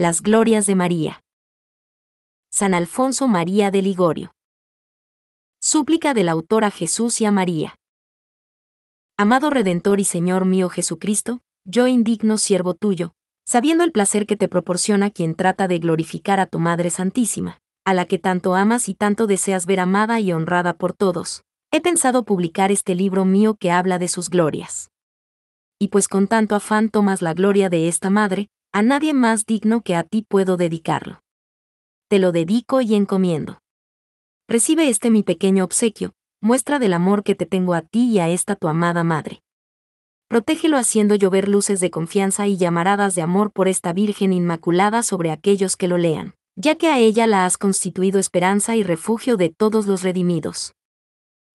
Las Glorias de María. San Alfonso María de Ligorio. Súplica del autor a Jesús y a María. Amado Redentor y Señor mío Jesucristo, yo indigno siervo tuyo, sabiendo el placer que te proporciona quien trata de glorificar a tu Madre Santísima, a la que tanto amas y tanto deseas ver amada y honrada por todos, he pensado publicar este libro mío que habla de sus glorias. Y pues con tanto afán tomas la gloria de esta Madre, a nadie más digno que a ti puedo dedicarlo. Te lo dedico y encomiendo. Recibe este mi pequeño obsequio, muestra del amor que te tengo a ti y a esta tu amada madre. Protégelo haciendo llover luces de confianza y llamaradas de amor por esta Virgen Inmaculada sobre aquellos que lo lean, ya que a ella la has constituido esperanza y refugio de todos los redimidos.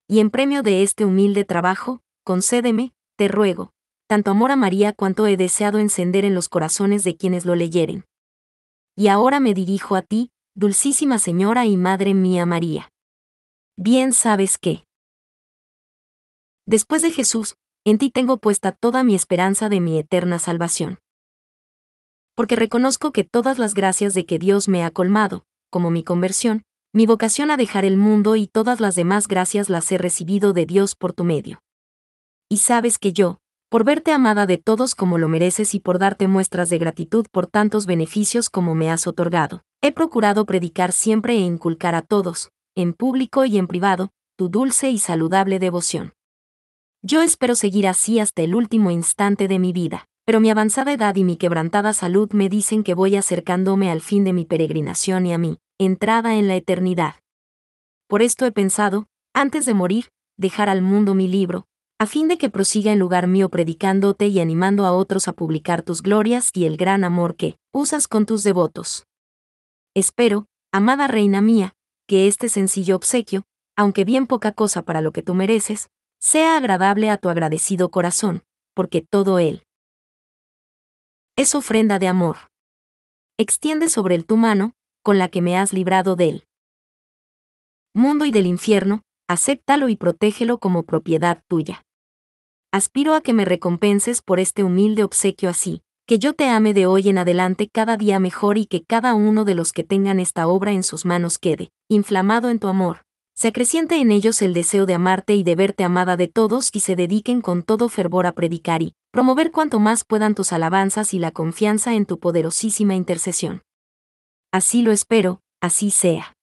Y en premio de este humilde trabajo, concédeme, te ruego, tanto amor a María cuanto he deseado encender en los corazones de quienes lo leyeren. Y ahora me dirijo a ti, dulcísima Señora y Madre mía María. Bien sabes que. Después de Jesús, en ti tengo puesta toda mi esperanza de mi eterna salvación. Porque reconozco que todas las gracias de que Dios me ha colmado, como mi conversión, mi vocación a dejar el mundo y todas las demás gracias las he recibido de Dios por tu medio. Y sabes que yo, por verte amada de todos como lo mereces y por darte muestras de gratitud por tantos beneficios como me has otorgado. He procurado predicar siempre e inculcar a todos, en público y en privado, tu dulce y saludable devoción. Yo espero seguir así hasta el último instante de mi vida, pero mi avanzada edad y mi quebrantada salud me dicen que voy acercándome al fin de mi peregrinación y a mi entrada en la eternidad. Por esto he pensado, antes de morir, dejar al mundo mi libro, a fin de que prosiga en lugar mío predicándote y animando a otros a publicar tus glorias y el gran amor que usas con tus devotos. Espero, amada reina mía, que este sencillo obsequio, aunque bien poca cosa para lo que tú mereces, sea agradable a tu agradecido corazón, porque todo él es ofrenda de amor. Extiende sobre él tu mano, con la que me has librado del mundo y del infierno, acéptalo y protégelo como propiedad tuya aspiro a que me recompenses por este humilde obsequio así, que yo te ame de hoy en adelante cada día mejor y que cada uno de los que tengan esta obra en sus manos quede, inflamado en tu amor. Se acreciente en ellos el deseo de amarte y de verte amada de todos y se dediquen con todo fervor a predicar y promover cuanto más puedan tus alabanzas y la confianza en tu poderosísima intercesión. Así lo espero, así sea.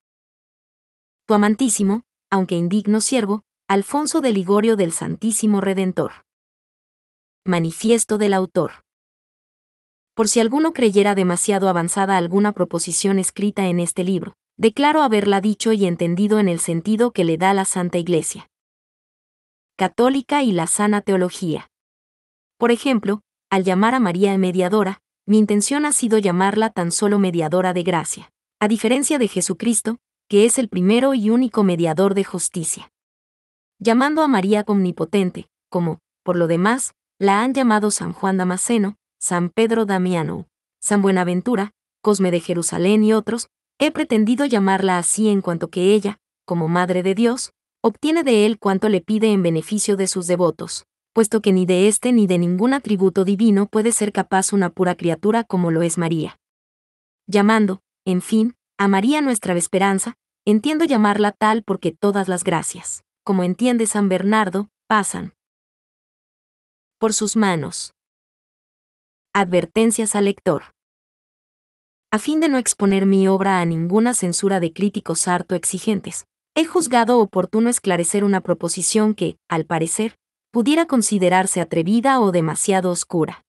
Tu amantísimo, aunque indigno siervo, Alfonso de Ligorio del Santísimo Redentor. Manifiesto del autor. Por si alguno creyera demasiado avanzada alguna proposición escrita en este libro, declaro haberla dicho y entendido en el sentido que le da la Santa Iglesia. Católica y la sana teología. Por ejemplo, al llamar a María mediadora, mi intención ha sido llamarla tan solo mediadora de gracia, a diferencia de Jesucristo, que es el primero y único mediador de justicia llamando a María omnipotente, como, por lo demás, la han llamado San Juan Damasceno, San Pedro Damiano, San Buenaventura, Cosme de Jerusalén y otros, he pretendido llamarla así en cuanto que ella, como Madre de Dios, obtiene de él cuanto le pide en beneficio de sus devotos, puesto que ni de este ni de ningún atributo divino puede ser capaz una pura criatura como lo es María. Llamando, en fin, a María nuestra esperanza, entiendo llamarla tal porque todas las gracias como entiende San Bernardo, pasan por sus manos. Advertencias al lector. A fin de no exponer mi obra a ninguna censura de críticos harto exigentes, he juzgado oportuno esclarecer una proposición que, al parecer, pudiera considerarse atrevida o demasiado oscura.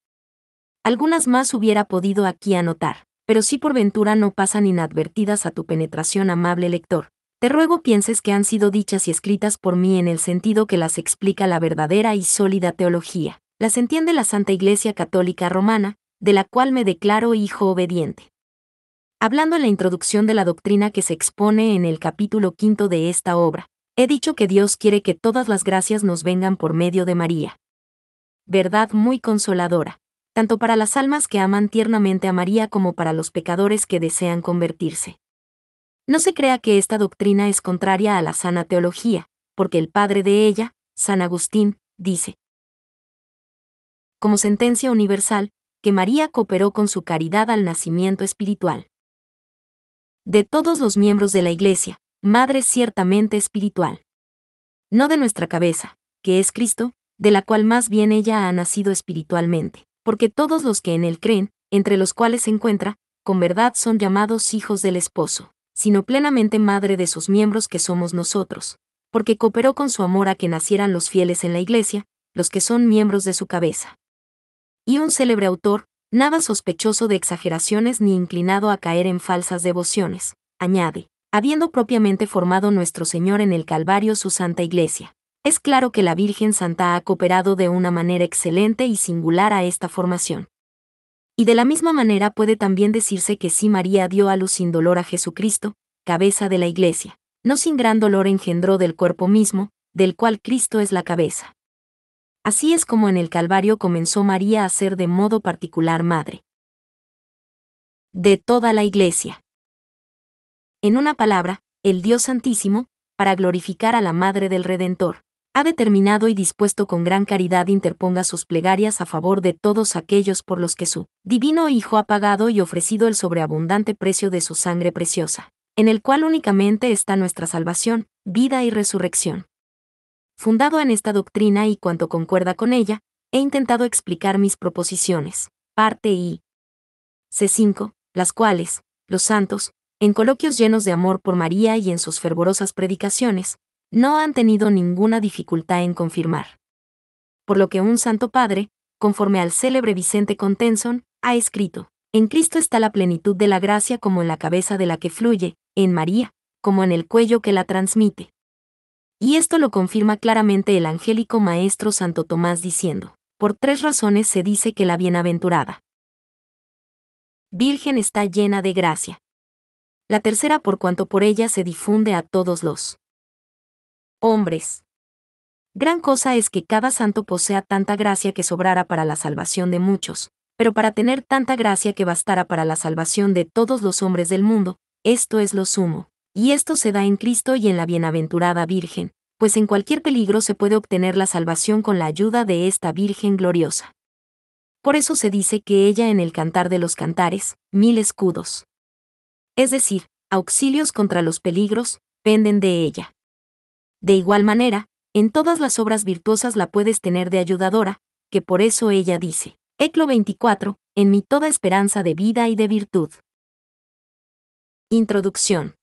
Algunas más hubiera podido aquí anotar, pero si por ventura no pasan inadvertidas a tu penetración amable lector, te ruego pienses que han sido dichas y escritas por mí en el sentido que las explica la verdadera y sólida teología. Las entiende la Santa Iglesia Católica Romana, de la cual me declaro hijo obediente. Hablando en la introducción de la doctrina que se expone en el capítulo quinto de esta obra, he dicho que Dios quiere que todas las gracias nos vengan por medio de María. Verdad muy consoladora, tanto para las almas que aman tiernamente a María como para los pecadores que desean convertirse. No se crea que esta doctrina es contraria a la sana teología, porque el padre de ella, San Agustín, dice, como sentencia universal, que María cooperó con su caridad al nacimiento espiritual. De todos los miembros de la Iglesia, Madre ciertamente espiritual. No de nuestra cabeza, que es Cristo, de la cual más bien ella ha nacido espiritualmente, porque todos los que en él creen, entre los cuales se encuentra, con verdad son llamados hijos del esposo sino plenamente madre de sus miembros que somos nosotros, porque cooperó con su amor a que nacieran los fieles en la Iglesia, los que son miembros de su cabeza. Y un célebre autor, nada sospechoso de exageraciones ni inclinado a caer en falsas devociones, añade, habiendo propiamente formado nuestro Señor en el Calvario su Santa Iglesia. Es claro que la Virgen Santa ha cooperado de una manera excelente y singular a esta formación. Y de la misma manera puede también decirse que si María dio a luz sin dolor a Jesucristo, cabeza de la Iglesia, no sin gran dolor engendró del cuerpo mismo, del cual Cristo es la cabeza. Así es como en el Calvario comenzó María a ser de modo particular madre. De toda la Iglesia. En una palabra, el Dios Santísimo, para glorificar a la Madre del Redentor, ha determinado y dispuesto con gran caridad interponga sus plegarias a favor de todos aquellos por los que su divino Hijo ha pagado y ofrecido el sobreabundante precio de su sangre preciosa, en el cual únicamente está nuestra salvación, vida y resurrección. Fundado en esta doctrina y cuanto concuerda con ella, he intentado explicar mis proposiciones, parte I. C5, las cuales, los santos, en coloquios llenos de amor por María y en sus fervorosas predicaciones, no han tenido ninguna dificultad en confirmar. Por lo que un Santo Padre, conforme al célebre Vicente Contenson, ha escrito, En Cristo está la plenitud de la gracia como en la cabeza de la que fluye, en María, como en el cuello que la transmite. Y esto lo confirma claramente el angélico maestro Santo Tomás diciendo, por tres razones se dice que la bienaventurada Virgen está llena de gracia. La tercera por cuanto por ella se difunde a todos los hombres. Gran cosa es que cada santo posea tanta gracia que sobrara para la salvación de muchos, pero para tener tanta gracia que bastara para la salvación de todos los hombres del mundo, esto es lo sumo, y esto se da en Cristo y en la bienaventurada Virgen, pues en cualquier peligro se puede obtener la salvación con la ayuda de esta Virgen gloriosa. Por eso se dice que ella en el cantar de los cantares, mil escudos. Es decir, auxilios contra los peligros, penden de ella. De igual manera, en todas las obras virtuosas la puedes tener de ayudadora, que por eso ella dice, Eclo 24, en mí toda esperanza de vida y de virtud. Introducción.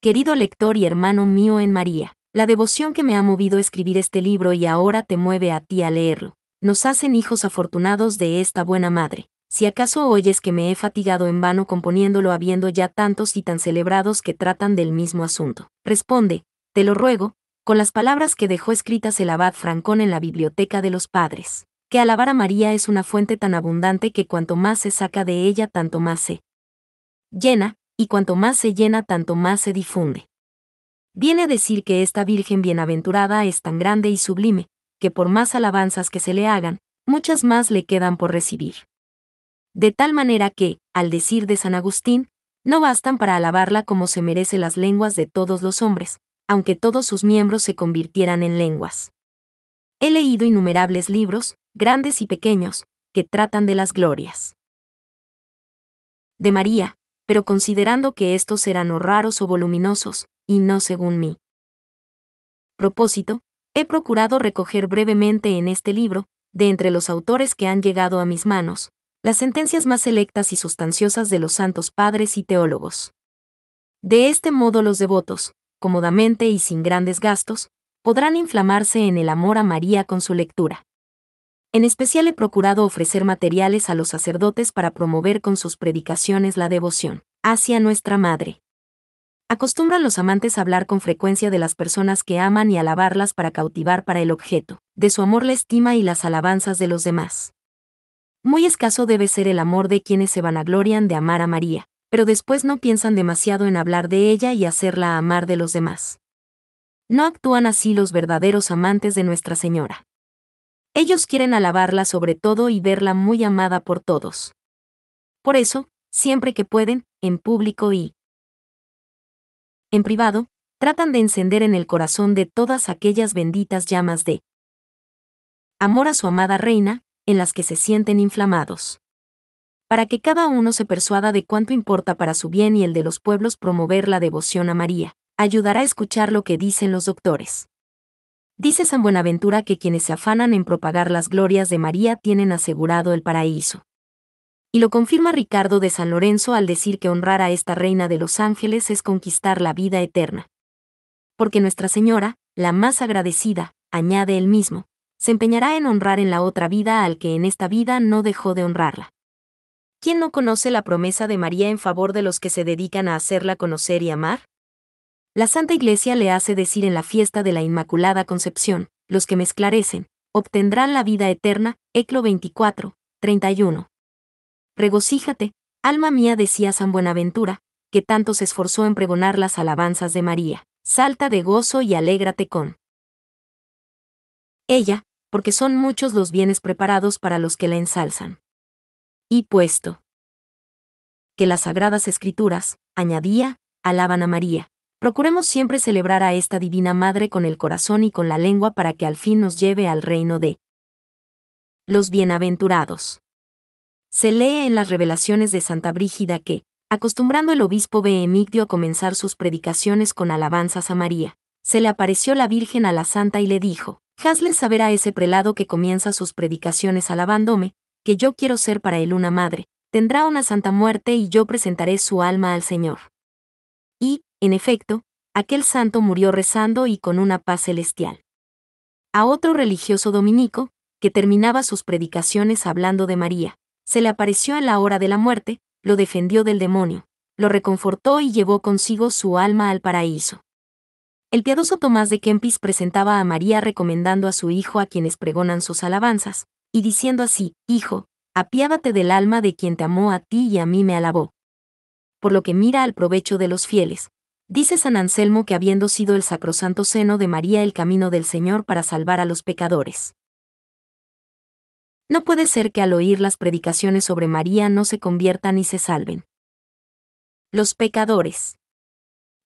Querido lector y hermano mío en María, la devoción que me ha movido a escribir este libro y ahora te mueve a ti a leerlo, nos hacen hijos afortunados de esta buena madre. Si acaso oyes que me he fatigado en vano componiéndolo habiendo ya tantos y tan celebrados que tratan del mismo asunto, responde, te lo ruego, con las palabras que dejó escritas el abad Francón en la biblioteca de los padres, que alabar a María es una fuente tan abundante que cuanto más se saca de ella, tanto más se llena, y cuanto más se llena, tanto más se difunde. Viene a decir que esta Virgen bienaventurada es tan grande y sublime, que por más alabanzas que se le hagan, muchas más le quedan por recibir. De tal manera que, al decir de San Agustín, no bastan para alabarla como se merece las lenguas de todos los hombres, aunque todos sus miembros se convirtieran en lenguas. He leído innumerables libros, grandes y pequeños, que tratan de las glorias de María, pero considerando que estos eran o raros o voluminosos, y no según mí. propósito, he procurado recoger brevemente en este libro, de entre los autores que han llegado a mis manos, las sentencias más selectas y sustanciosas de los santos padres y teólogos. De este modo los devotos, cómodamente y sin grandes gastos, podrán inflamarse en el amor a María con su lectura. En especial he procurado ofrecer materiales a los sacerdotes para promover con sus predicaciones la devoción hacia nuestra Madre. Acostumbran los amantes a hablar con frecuencia de las personas que aman y alabarlas para cautivar para el objeto, de su amor la estima y las alabanzas de los demás. Muy escaso debe ser el amor de quienes se vanaglorian de amar a María, pero después no piensan demasiado en hablar de ella y hacerla amar de los demás. No actúan así los verdaderos amantes de Nuestra Señora. Ellos quieren alabarla sobre todo y verla muy amada por todos. Por eso, siempre que pueden, en público y en privado, tratan de encender en el corazón de todas aquellas benditas llamas de amor a su amada reina, en las que se sienten inflamados para que cada uno se persuada de cuánto importa para su bien y el de los pueblos promover la devoción a María, ayudará a escuchar lo que dicen los doctores. Dice San Buenaventura que quienes se afanan en propagar las glorias de María tienen asegurado el paraíso. Y lo confirma Ricardo de San Lorenzo al decir que honrar a esta reina de los ángeles es conquistar la vida eterna. Porque Nuestra Señora, la más agradecida, añade él mismo, se empeñará en honrar en la otra vida al que en esta vida no dejó de honrarla. ¿Quién no conoce la promesa de María en favor de los que se dedican a hacerla conocer y amar? La Santa Iglesia le hace decir en la fiesta de la Inmaculada Concepción, los que me esclarecen, obtendrán la vida eterna, Eclo 24, 31. Regocíjate, alma mía decía San Buenaventura, que tanto se esforzó en pregonar las alabanzas de María, salta de gozo y alégrate con ella, porque son muchos los bienes preparados para los que la ensalzan y puesto. Que las sagradas escrituras, añadía, alaban a María. Procuremos siempre celebrar a esta Divina Madre con el corazón y con la lengua para que al fin nos lleve al reino de los bienaventurados. Se lee en las revelaciones de Santa Brígida que, acostumbrando el obispo Emigdio a comenzar sus predicaciones con alabanzas a María, se le apareció la Virgen a la Santa y le dijo, Hazle saber a ese prelado que comienza sus predicaciones alabándome, que yo quiero ser para él una madre, tendrá una santa muerte y yo presentaré su alma al Señor. Y, en efecto, aquel santo murió rezando y con una paz celestial. A otro religioso dominico, que terminaba sus predicaciones hablando de María, se le apareció en la hora de la muerte, lo defendió del demonio, lo reconfortó y llevó consigo su alma al paraíso. El piadoso Tomás de Kempis presentaba a María recomendando a su hijo a quienes pregonan sus alabanzas, y diciendo así, Hijo, apiádate del alma de quien te amó a ti y a mí me alabó. Por lo que mira al provecho de los fieles. Dice San Anselmo que habiendo sido el sacrosanto seno de María el camino del Señor para salvar a los pecadores. No puede ser que al oír las predicaciones sobre María no se conviertan y se salven. Los pecadores.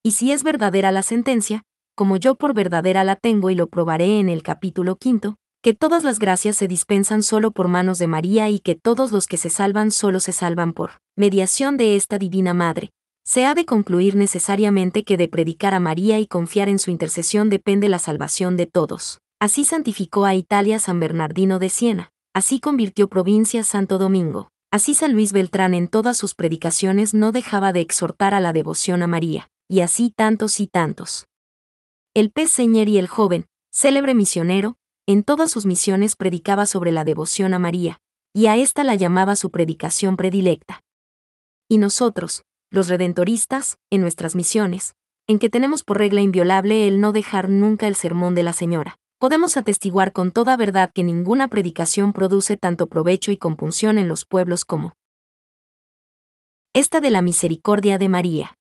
Y si es verdadera la sentencia, como yo por verdadera la tengo y lo probaré en el capítulo quinto, que todas las gracias se dispensan solo por manos de María y que todos los que se salvan solo se salvan por mediación de esta Divina Madre. Se ha de concluir necesariamente que de predicar a María y confiar en su intercesión depende la salvación de todos. Así santificó a Italia San Bernardino de Siena, así convirtió provincia Santo Domingo, así San Luis Beltrán en todas sus predicaciones no dejaba de exhortar a la devoción a María, y así tantos y tantos. El pez Señor y el joven, célebre misionero, en todas sus misiones predicaba sobre la devoción a María, y a esta la llamaba su predicación predilecta. Y nosotros, los redentoristas, en nuestras misiones, en que tenemos por regla inviolable el no dejar nunca el sermón de la Señora, podemos atestiguar con toda verdad que ninguna predicación produce tanto provecho y compunción en los pueblos como esta de la misericordia de María.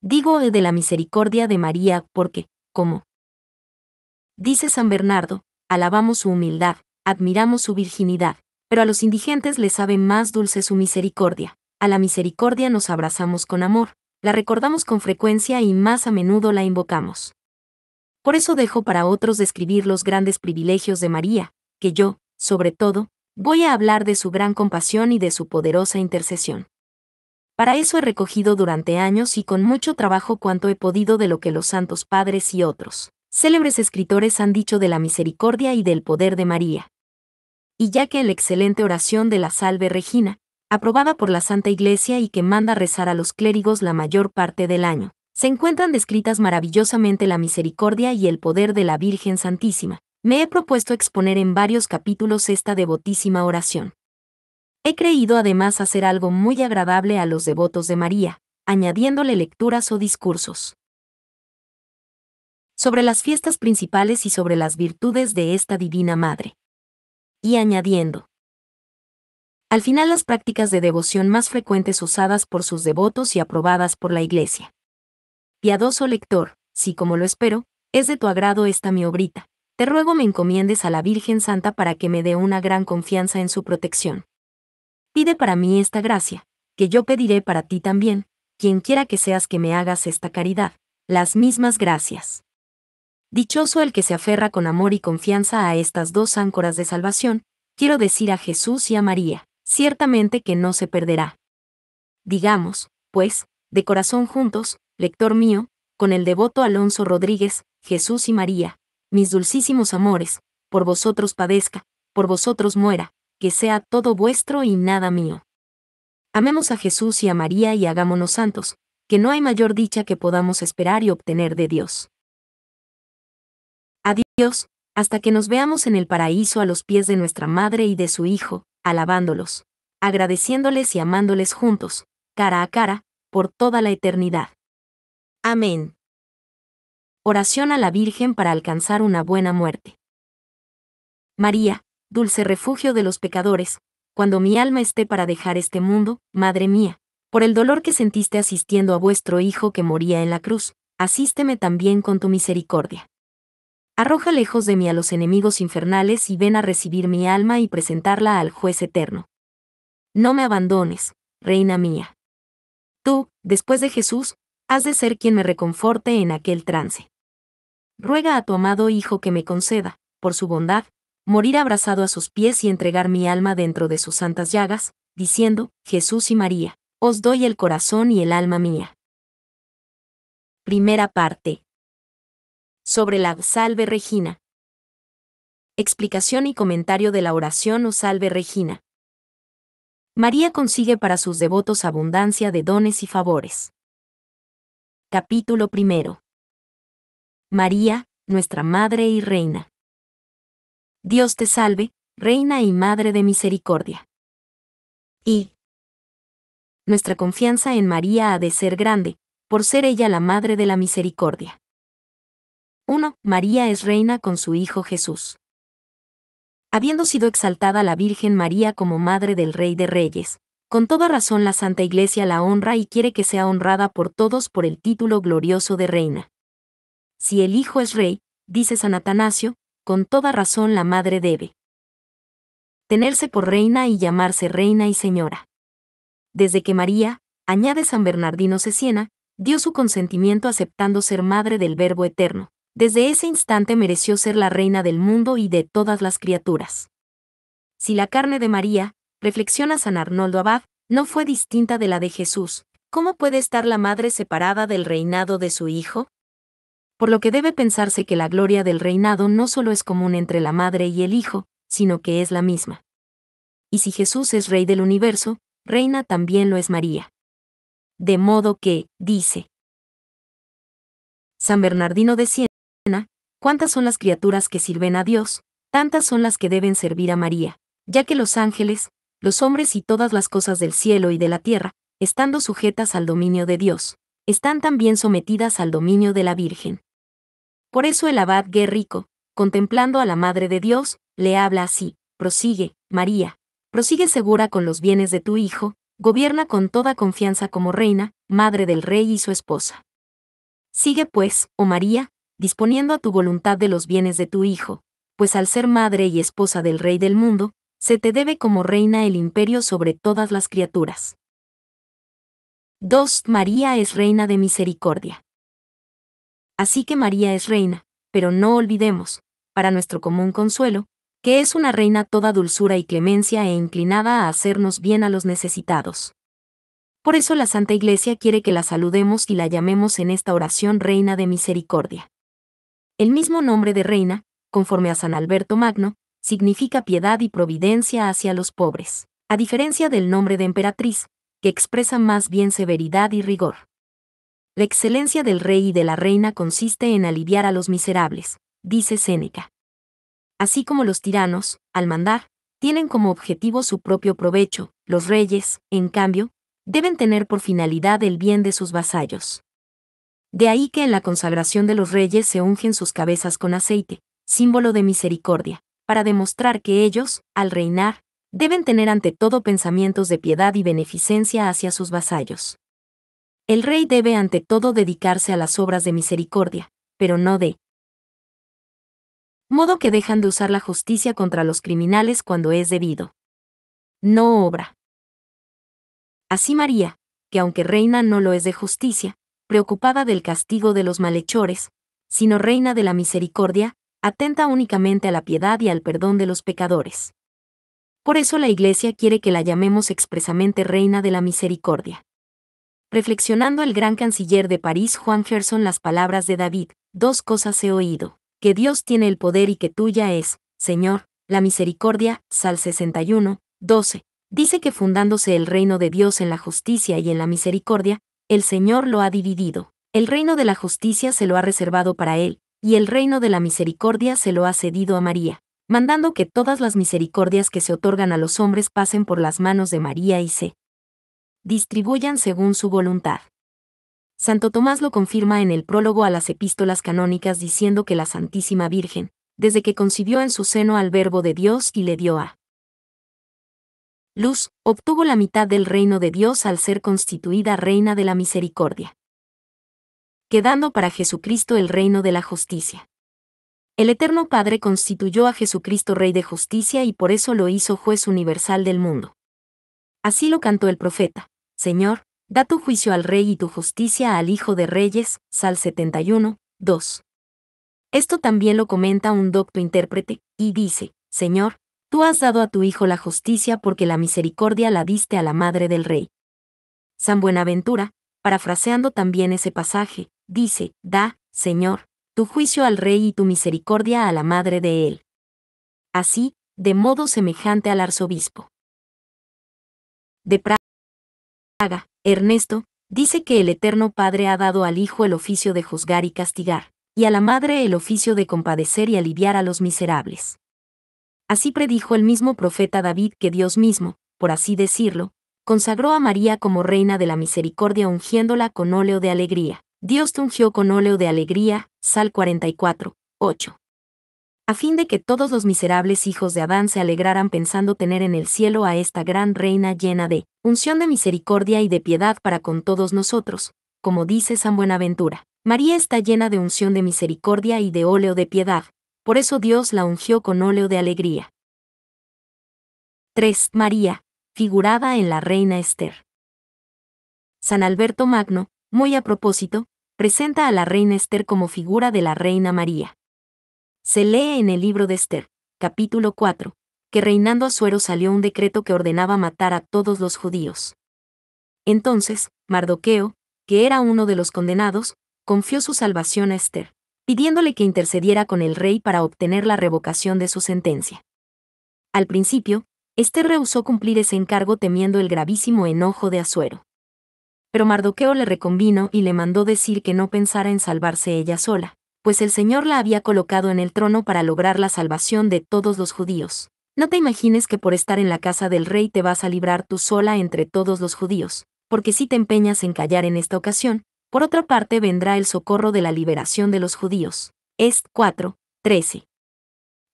Digo eh, de la misericordia de María porque, como dice San Bernardo, alabamos su humildad, admiramos su virginidad, pero a los indigentes les sabe más dulce su misericordia. A la misericordia nos abrazamos con amor, la recordamos con frecuencia y más a menudo la invocamos. Por eso dejo para otros describir los grandes privilegios de María, que yo, sobre todo, voy a hablar de su gran compasión y de su poderosa intercesión. Para eso he recogido durante años y con mucho trabajo cuanto he podido de lo que los santos padres y otros célebres escritores han dicho de la misericordia y del poder de María. Y ya que la excelente oración de la Salve Regina, aprobada por la Santa Iglesia y que manda rezar a los clérigos la mayor parte del año, se encuentran descritas maravillosamente la misericordia y el poder de la Virgen Santísima, me he propuesto exponer en varios capítulos esta devotísima oración. He creído además hacer algo muy agradable a los devotos de María, añadiéndole lecturas o discursos sobre las fiestas principales y sobre las virtudes de esta Divina Madre. Y añadiendo, al final las prácticas de devoción más frecuentes usadas por sus devotos y aprobadas por la Iglesia. Piadoso lector, si como lo espero, es de tu agrado esta mi obrita, te ruego me encomiendes a la Virgen Santa para que me dé una gran confianza en su protección. Pide para mí esta gracia, que yo pediré para ti también, quien quiera que seas que me hagas esta caridad, las mismas gracias. Dichoso el que se aferra con amor y confianza a estas dos áncoras de salvación, quiero decir a Jesús y a María, ciertamente que no se perderá. Digamos, pues, de corazón juntos, lector mío, con el devoto Alonso Rodríguez, Jesús y María, mis dulcísimos amores, por vosotros padezca, por vosotros muera, que sea todo vuestro y nada mío. Amemos a Jesús y a María y hagámonos santos, que no hay mayor dicha que podamos esperar y obtener de Dios. Dios, hasta que nos veamos en el paraíso a los pies de nuestra Madre y de su Hijo, alabándolos, agradeciéndoles y amándoles juntos, cara a cara, por toda la eternidad. Amén. Oración a la Virgen para alcanzar una buena muerte. María, dulce refugio de los pecadores, cuando mi alma esté para dejar este mundo, Madre mía, por el dolor que sentiste asistiendo a vuestro Hijo que moría en la cruz, asísteme también con tu misericordia. Arroja lejos de mí a los enemigos infernales y ven a recibir mi alma y presentarla al juez eterno. No me abandones, reina mía. Tú, después de Jesús, has de ser quien me reconforte en aquel trance. Ruega a tu amado Hijo que me conceda, por su bondad, morir abrazado a sus pies y entregar mi alma dentro de sus santas llagas, diciendo, Jesús y María, os doy el corazón y el alma mía. Primera parte sobre la Salve Regina. Explicación y comentario de la oración o Salve Regina. María consigue para sus devotos abundancia de dones y favores. Capítulo primero. María, nuestra Madre y Reina. Dios te salve, Reina y Madre de Misericordia. Y nuestra confianza en María ha de ser grande, por ser ella la Madre de la Misericordia. 1. María es reina con su Hijo Jesús. Habiendo sido exaltada la Virgen María como Madre del Rey de Reyes, con toda razón la Santa Iglesia la honra y quiere que sea honrada por todos por el título glorioso de reina. Si el Hijo es Rey, dice San Atanasio, con toda razón la Madre debe tenerse por reina y llamarse reina y señora. Desde que María, añade San Bernardino Siena, dio su consentimiento aceptando ser madre del Verbo Eterno, desde ese instante mereció ser la reina del mundo y de todas las criaturas. Si la carne de María, reflexiona San Arnoldo Abad, no fue distinta de la de Jesús, ¿cómo puede estar la madre separada del reinado de su hijo? Por lo que debe pensarse que la gloria del reinado no solo es común entre la madre y el hijo, sino que es la misma. Y si Jesús es rey del universo, reina también lo es María. De modo que, dice San Bernardino de Siena, cuántas son las criaturas que sirven a Dios, tantas son las que deben servir a María, ya que los ángeles, los hombres y todas las cosas del cielo y de la tierra, estando sujetas al dominio de Dios, están también sometidas al dominio de la Virgen. Por eso el abad Guerrico, contemplando a la Madre de Dios, le habla así, prosigue, María, prosigue segura con los bienes de tu Hijo, gobierna con toda confianza como reina, madre del rey y su esposa. Sigue pues, oh María, disponiendo a tu voluntad de los bienes de tu hijo, pues al ser madre y esposa del Rey del mundo, se te debe como reina el imperio sobre todas las criaturas. 2. María es reina de misericordia. Así que María es reina, pero no olvidemos, para nuestro común consuelo, que es una reina toda dulzura y clemencia e inclinada a hacernos bien a los necesitados. Por eso la Santa Iglesia quiere que la saludemos y la llamemos en esta oración Reina de Misericordia. El mismo nombre de reina, conforme a San Alberto Magno, significa piedad y providencia hacia los pobres, a diferencia del nombre de emperatriz, que expresa más bien severidad y rigor. La excelencia del rey y de la reina consiste en aliviar a los miserables, dice Séneca. Así como los tiranos, al mandar, tienen como objetivo su propio provecho, los reyes, en cambio, deben tener por finalidad el bien de sus vasallos. De ahí que en la consagración de los reyes se ungen sus cabezas con aceite, símbolo de misericordia, para demostrar que ellos, al reinar, deben tener ante todo pensamientos de piedad y beneficencia hacia sus vasallos. El rey debe ante todo dedicarse a las obras de misericordia, pero no de modo que dejan de usar la justicia contra los criminales cuando es debido. No obra. Así María, que aunque reina no lo es de justicia, preocupada del castigo de los malhechores, sino reina de la misericordia, atenta únicamente a la piedad y al perdón de los pecadores. Por eso la Iglesia quiere que la llamemos expresamente Reina de la Misericordia. Reflexionando el gran canciller de París Juan Gerson las palabras de David, dos cosas he oído, que Dios tiene el poder y que tuya es, Señor, la misericordia, Sal 61, 12, dice que fundándose el reino de Dios en la justicia y en la misericordia, el Señor lo ha dividido. El reino de la justicia se lo ha reservado para él, y el reino de la misericordia se lo ha cedido a María, mandando que todas las misericordias que se otorgan a los hombres pasen por las manos de María y se distribuyan según su voluntad. Santo Tomás lo confirma en el prólogo a las epístolas canónicas diciendo que la Santísima Virgen, desde que concibió en su seno al Verbo de Dios y le dio a Luz, obtuvo la mitad del reino de Dios al ser constituida reina de la misericordia. Quedando para Jesucristo el reino de la justicia. El Eterno Padre constituyó a Jesucristo Rey de justicia y por eso lo hizo juez universal del mundo. Así lo cantó el profeta, Señor, da tu juicio al Rey y tu justicia al Hijo de Reyes, Sal 71, 2. Esto también lo comenta un docto intérprete, y dice, Señor, Tú has dado a tu Hijo la justicia porque la misericordia la diste a la Madre del Rey. San Buenaventura, parafraseando también ese pasaje, dice, da, Señor, tu juicio al Rey y tu misericordia a la Madre de Él. Así, de modo semejante al arzobispo. De Praga, Ernesto, dice que el Eterno Padre ha dado al Hijo el oficio de juzgar y castigar, y a la Madre el oficio de compadecer y aliviar a los miserables. Así predijo el mismo profeta David que Dios mismo, por así decirlo, consagró a María como reina de la misericordia ungiéndola con óleo de alegría. Dios te ungió con óleo de alegría, Sal 44, 8. A fin de que todos los miserables hijos de Adán se alegraran pensando tener en el cielo a esta gran reina llena de unción de misericordia y de piedad para con todos nosotros, como dice San Buenaventura. María está llena de unción de misericordia y de óleo de piedad, por eso Dios la ungió con óleo de alegría. 3. María, figurada en la reina Esther. San Alberto Magno, muy a propósito, presenta a la reina Esther como figura de la reina María. Se lee en el libro de Esther, capítulo 4, que reinando Asuero salió un decreto que ordenaba matar a todos los judíos. Entonces, Mardoqueo, que era uno de los condenados, confió su salvación a Esther pidiéndole que intercediera con el rey para obtener la revocación de su sentencia. Al principio, este rehusó cumplir ese encargo temiendo el gravísimo enojo de Azuero. Pero Mardoqueo le reconvino y le mandó decir que no pensara en salvarse ella sola, pues el Señor la había colocado en el trono para lograr la salvación de todos los judíos. No te imagines que por estar en la casa del rey te vas a librar tú sola entre todos los judíos, porque si te empeñas en callar en esta ocasión, por otra parte vendrá el socorro de la liberación de los judíos. Est 4, 13.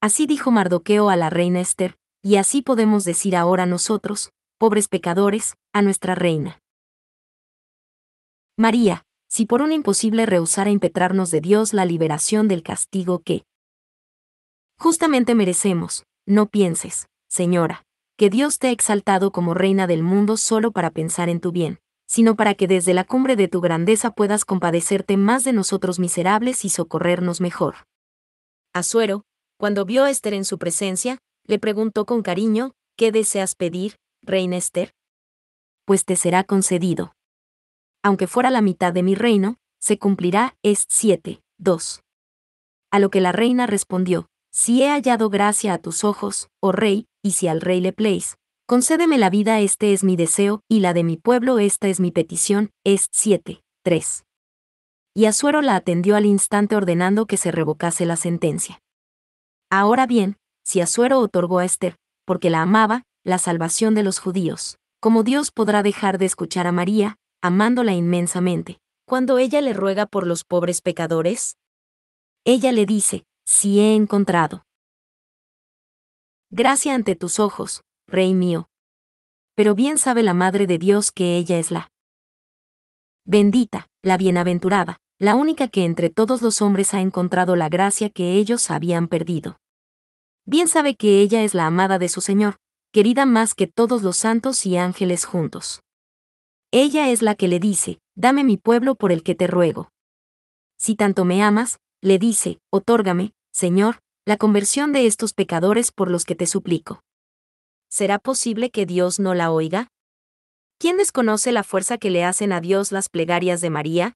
Así dijo Mardoqueo a la reina Esther, y así podemos decir ahora nosotros, pobres pecadores, a nuestra reina. María, si por un imposible rehusara impetrarnos de Dios la liberación del castigo que justamente merecemos, no pienses, señora, que Dios te ha exaltado como reina del mundo solo para pensar en tu bien, sino para que desde la cumbre de tu grandeza puedas compadecerte más de nosotros miserables y socorrernos mejor. Asuero, cuando vio a Esther en su presencia, le preguntó con cariño, ¿qué deseas pedir, reina Esther? Pues te será concedido. Aunque fuera la mitad de mi reino, se cumplirá es 7, 2. A lo que la reina respondió, si he hallado gracia a tus ojos, oh rey, y si al rey le pleis, Concédeme la vida, este es mi deseo, y la de mi pueblo, esta es mi petición, es 7, 3. Y Azuero la atendió al instante ordenando que se revocase la sentencia. Ahora bien, si Azuero otorgó a Esther, porque la amaba, la salvación de los judíos, ¿cómo Dios podrá dejar de escuchar a María, amándola inmensamente, cuando ella le ruega por los pobres pecadores? Ella le dice, si he encontrado gracia ante tus ojos, Rey mío. Pero bien sabe la Madre de Dios que ella es la bendita, la bienaventurada, la única que entre todos los hombres ha encontrado la gracia que ellos habían perdido. Bien sabe que ella es la amada de su Señor, querida más que todos los santos y ángeles juntos. Ella es la que le dice, dame mi pueblo por el que te ruego. Si tanto me amas, le dice, otórgame, Señor, la conversión de estos pecadores por los que te suplico. ¿será posible que Dios no la oiga? ¿Quién desconoce la fuerza que le hacen a Dios las plegarias de María?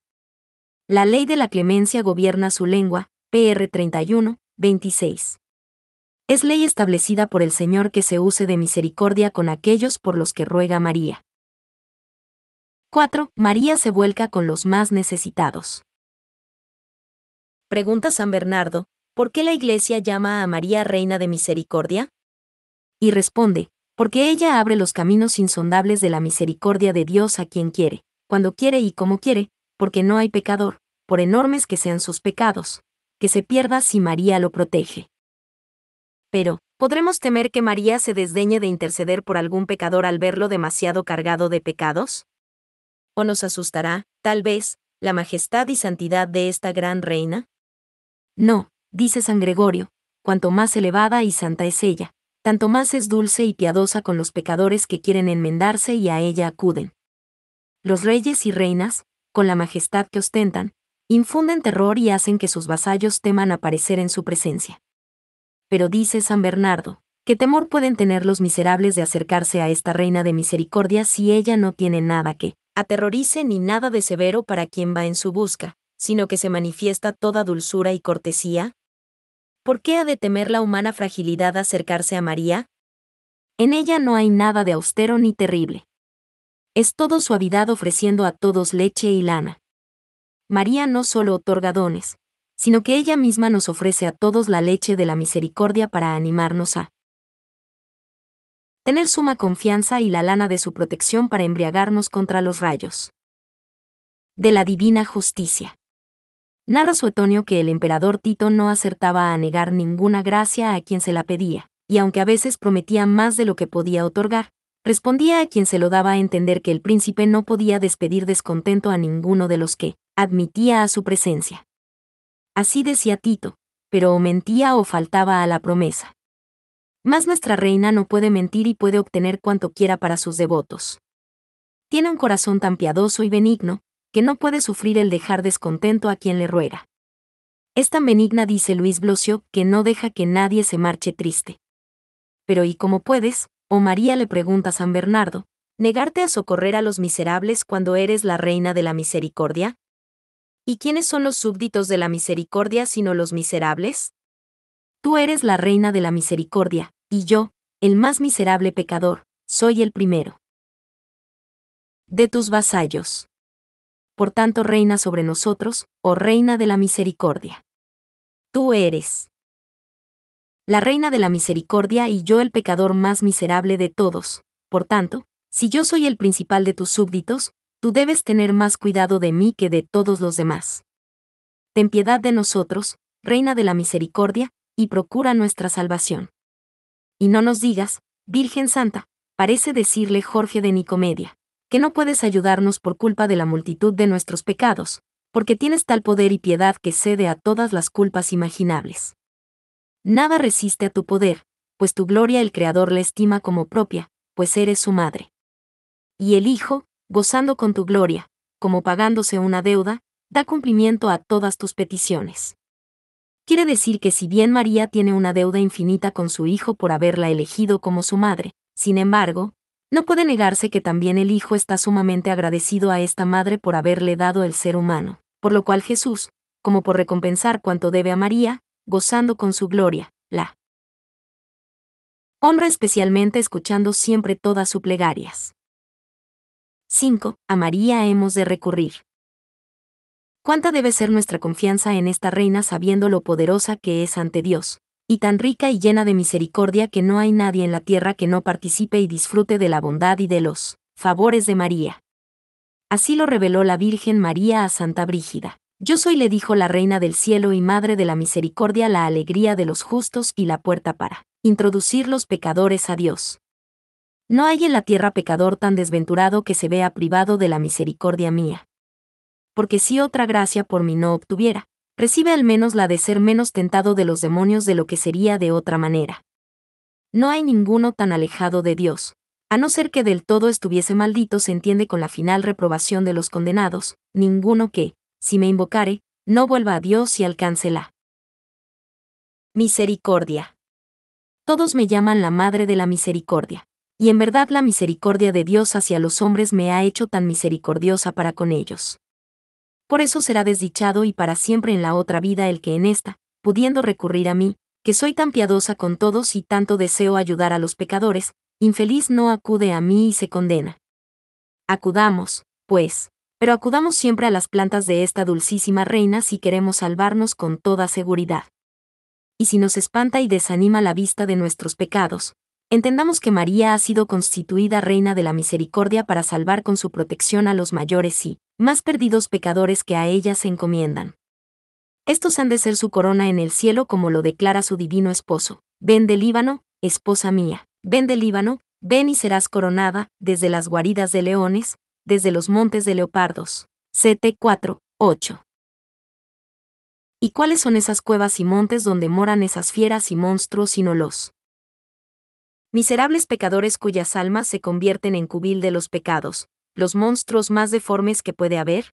La ley de la clemencia gobierna su lengua, PR 31, 26. Es ley establecida por el Señor que se use de misericordia con aquellos por los que ruega María. 4. María se vuelca con los más necesitados. Pregunta San Bernardo, ¿por qué la Iglesia llama a María Reina de Misericordia? y responde, porque ella abre los caminos insondables de la misericordia de Dios a quien quiere, cuando quiere y como quiere, porque no hay pecador, por enormes que sean sus pecados, que se pierda si María lo protege. Pero, ¿podremos temer que María se desdeñe de interceder por algún pecador al verlo demasiado cargado de pecados? ¿O nos asustará, tal vez, la majestad y santidad de esta gran reina? No, dice San Gregorio, cuanto más elevada y santa es ella, tanto más es dulce y piadosa con los pecadores que quieren enmendarse y a ella acuden. Los reyes y reinas, con la majestad que ostentan, infunden terror y hacen que sus vasallos teman aparecer en su presencia. Pero dice San Bernardo, ¿qué temor pueden tener los miserables de acercarse a esta reina de misericordia si ella no tiene nada que aterrorice ni nada de severo para quien va en su busca, sino que se manifiesta toda dulzura y cortesía, ¿por qué ha de temer la humana fragilidad acercarse a María? En ella no hay nada de austero ni terrible. Es todo suavidad ofreciendo a todos leche y lana. María no solo otorga dones, sino que ella misma nos ofrece a todos la leche de la misericordia para animarnos a tener suma confianza y la lana de su protección para embriagarnos contra los rayos de la divina justicia. Narra etonio que el emperador Tito no acertaba a negar ninguna gracia a quien se la pedía, y aunque a veces prometía más de lo que podía otorgar, respondía a quien se lo daba a entender que el príncipe no podía despedir descontento a ninguno de los que admitía a su presencia. Así decía Tito, pero o mentía o faltaba a la promesa. Más nuestra reina no puede mentir y puede obtener cuanto quiera para sus devotos. Tiene un corazón tan piadoso y benigno, no puede sufrir el dejar descontento a quien le ruega. Es tan benigna, dice Luis Blosio, que no deja que nadie se marche triste. Pero ¿y cómo puedes, o oh María le pregunta a San Bernardo, negarte a socorrer a los miserables cuando eres la reina de la misericordia? ¿Y quiénes son los súbditos de la misericordia sino los miserables? Tú eres la reina de la misericordia, y yo, el más miserable pecador, soy el primero. De tus vasallos por tanto reina sobre nosotros, oh Reina de la Misericordia. Tú eres la Reina de la Misericordia y yo el pecador más miserable de todos, por tanto, si yo soy el principal de tus súbditos, tú debes tener más cuidado de mí que de todos los demás. Ten piedad de nosotros, Reina de la Misericordia, y procura nuestra salvación. Y no nos digas, Virgen Santa, parece decirle Jorge de Nicomedia que no puedes ayudarnos por culpa de la multitud de nuestros pecados, porque tienes tal poder y piedad que cede a todas las culpas imaginables. Nada resiste a tu poder, pues tu gloria el Creador la estima como propia, pues eres su madre. Y el Hijo, gozando con tu gloria, como pagándose una deuda, da cumplimiento a todas tus peticiones. Quiere decir que si bien María tiene una deuda infinita con su Hijo por haberla elegido como su madre, sin embargo, no puede negarse que también el Hijo está sumamente agradecido a esta Madre por haberle dado el ser humano, por lo cual Jesús, como por recompensar cuanto debe a María, gozando con su gloria, la honra especialmente escuchando siempre todas sus plegarias. 5. A María hemos de recurrir. ¿Cuánta debe ser nuestra confianza en esta reina sabiendo lo poderosa que es ante Dios, y tan rica y llena de misericordia que no hay nadie en la tierra que no participe y disfrute de la bondad y de los favores de María. Así lo reveló la Virgen María a Santa Brígida. Yo soy, le dijo la Reina del Cielo y Madre de la Misericordia, la alegría de los justos y la puerta para introducir los pecadores a Dios. No hay en la tierra pecador tan desventurado que se vea privado de la misericordia mía. Porque si otra gracia por mí no obtuviera, recibe al menos la de ser menos tentado de los demonios de lo que sería de otra manera. No hay ninguno tan alejado de Dios, a no ser que del todo estuviese maldito se entiende con la final reprobación de los condenados, ninguno que, si me invocare, no vuelva a Dios y alcance misericordia. Todos me llaman la Madre de la Misericordia, y en verdad la misericordia de Dios hacia los hombres me ha hecho tan misericordiosa para con ellos. Por eso será desdichado y para siempre en la otra vida el que en esta, pudiendo recurrir a mí, que soy tan piadosa con todos y tanto deseo ayudar a los pecadores, infeliz no acude a mí y se condena. Acudamos, pues, pero acudamos siempre a las plantas de esta dulcísima reina si queremos salvarnos con toda seguridad. Y si nos espanta y desanima la vista de nuestros pecados, Entendamos que María ha sido constituida Reina de la Misericordia para salvar con su protección a los mayores y más perdidos pecadores que a ella se encomiendan. Estos han de ser su corona en el cielo como lo declara su divino esposo. Ven del Líbano, esposa mía, ven del Líbano, ven y serás coronada, desde las guaridas de leones, desde los montes de leopardos. CT 4, 8. ¿Y cuáles son esas cuevas y montes donde moran esas fieras y monstruos sino los miserables pecadores cuyas almas se convierten en cubil de los pecados, los monstruos más deformes que puede haber?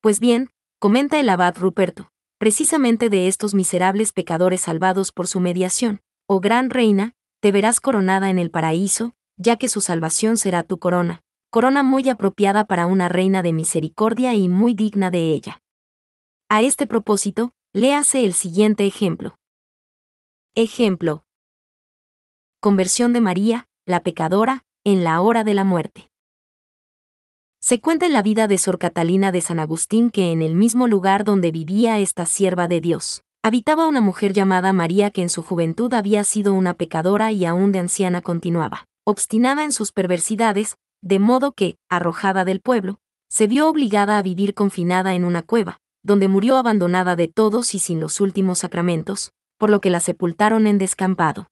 Pues bien, comenta el abad Ruperto, precisamente de estos miserables pecadores salvados por su mediación, oh gran reina, te verás coronada en el paraíso, ya que su salvación será tu corona, corona muy apropiada para una reina de misericordia y muy digna de ella. A este propósito, léase el siguiente ejemplo. Ejemplo, Conversión de María, la pecadora, en la hora de la muerte. Se cuenta en la vida de Sor Catalina de San Agustín que en el mismo lugar donde vivía esta sierva de Dios, habitaba una mujer llamada María que en su juventud había sido una pecadora y aún de anciana continuaba, obstinada en sus perversidades, de modo que, arrojada del pueblo, se vio obligada a vivir confinada en una cueva, donde murió abandonada de todos y sin los últimos sacramentos, por lo que la sepultaron en descampado.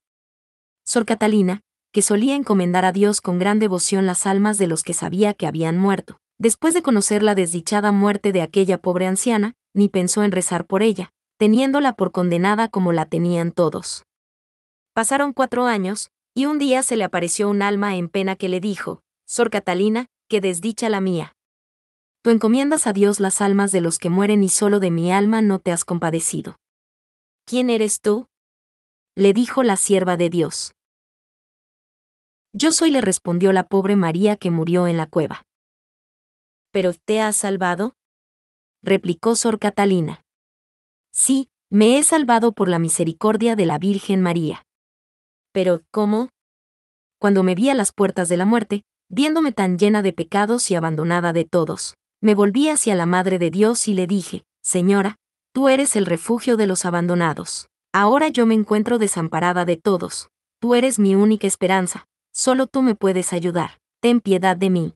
Sor Catalina, que solía encomendar a Dios con gran devoción las almas de los que sabía que habían muerto. Después de conocer la desdichada muerte de aquella pobre anciana, ni pensó en rezar por ella, teniéndola por condenada como la tenían todos. Pasaron cuatro años, y un día se le apareció un alma en pena que le dijo, Sor Catalina, que desdicha la mía. Tú encomiendas a Dios las almas de los que mueren y solo de mi alma no te has compadecido. ¿Quién eres tú? le dijo la sierva de Dios. Yo soy, le respondió la pobre María que murió en la cueva. ¿Pero te has salvado? replicó Sor Catalina. Sí, me he salvado por la misericordia de la Virgen María. Pero, ¿cómo? Cuando me vi a las puertas de la muerte, viéndome tan llena de pecados y abandonada de todos, me volví hacia la Madre de Dios y le dije, Señora, tú eres el refugio de los abandonados. Ahora yo me encuentro desamparada de todos. Tú eres mi única esperanza, Solo tú me puedes ayudar. Ten piedad de mí.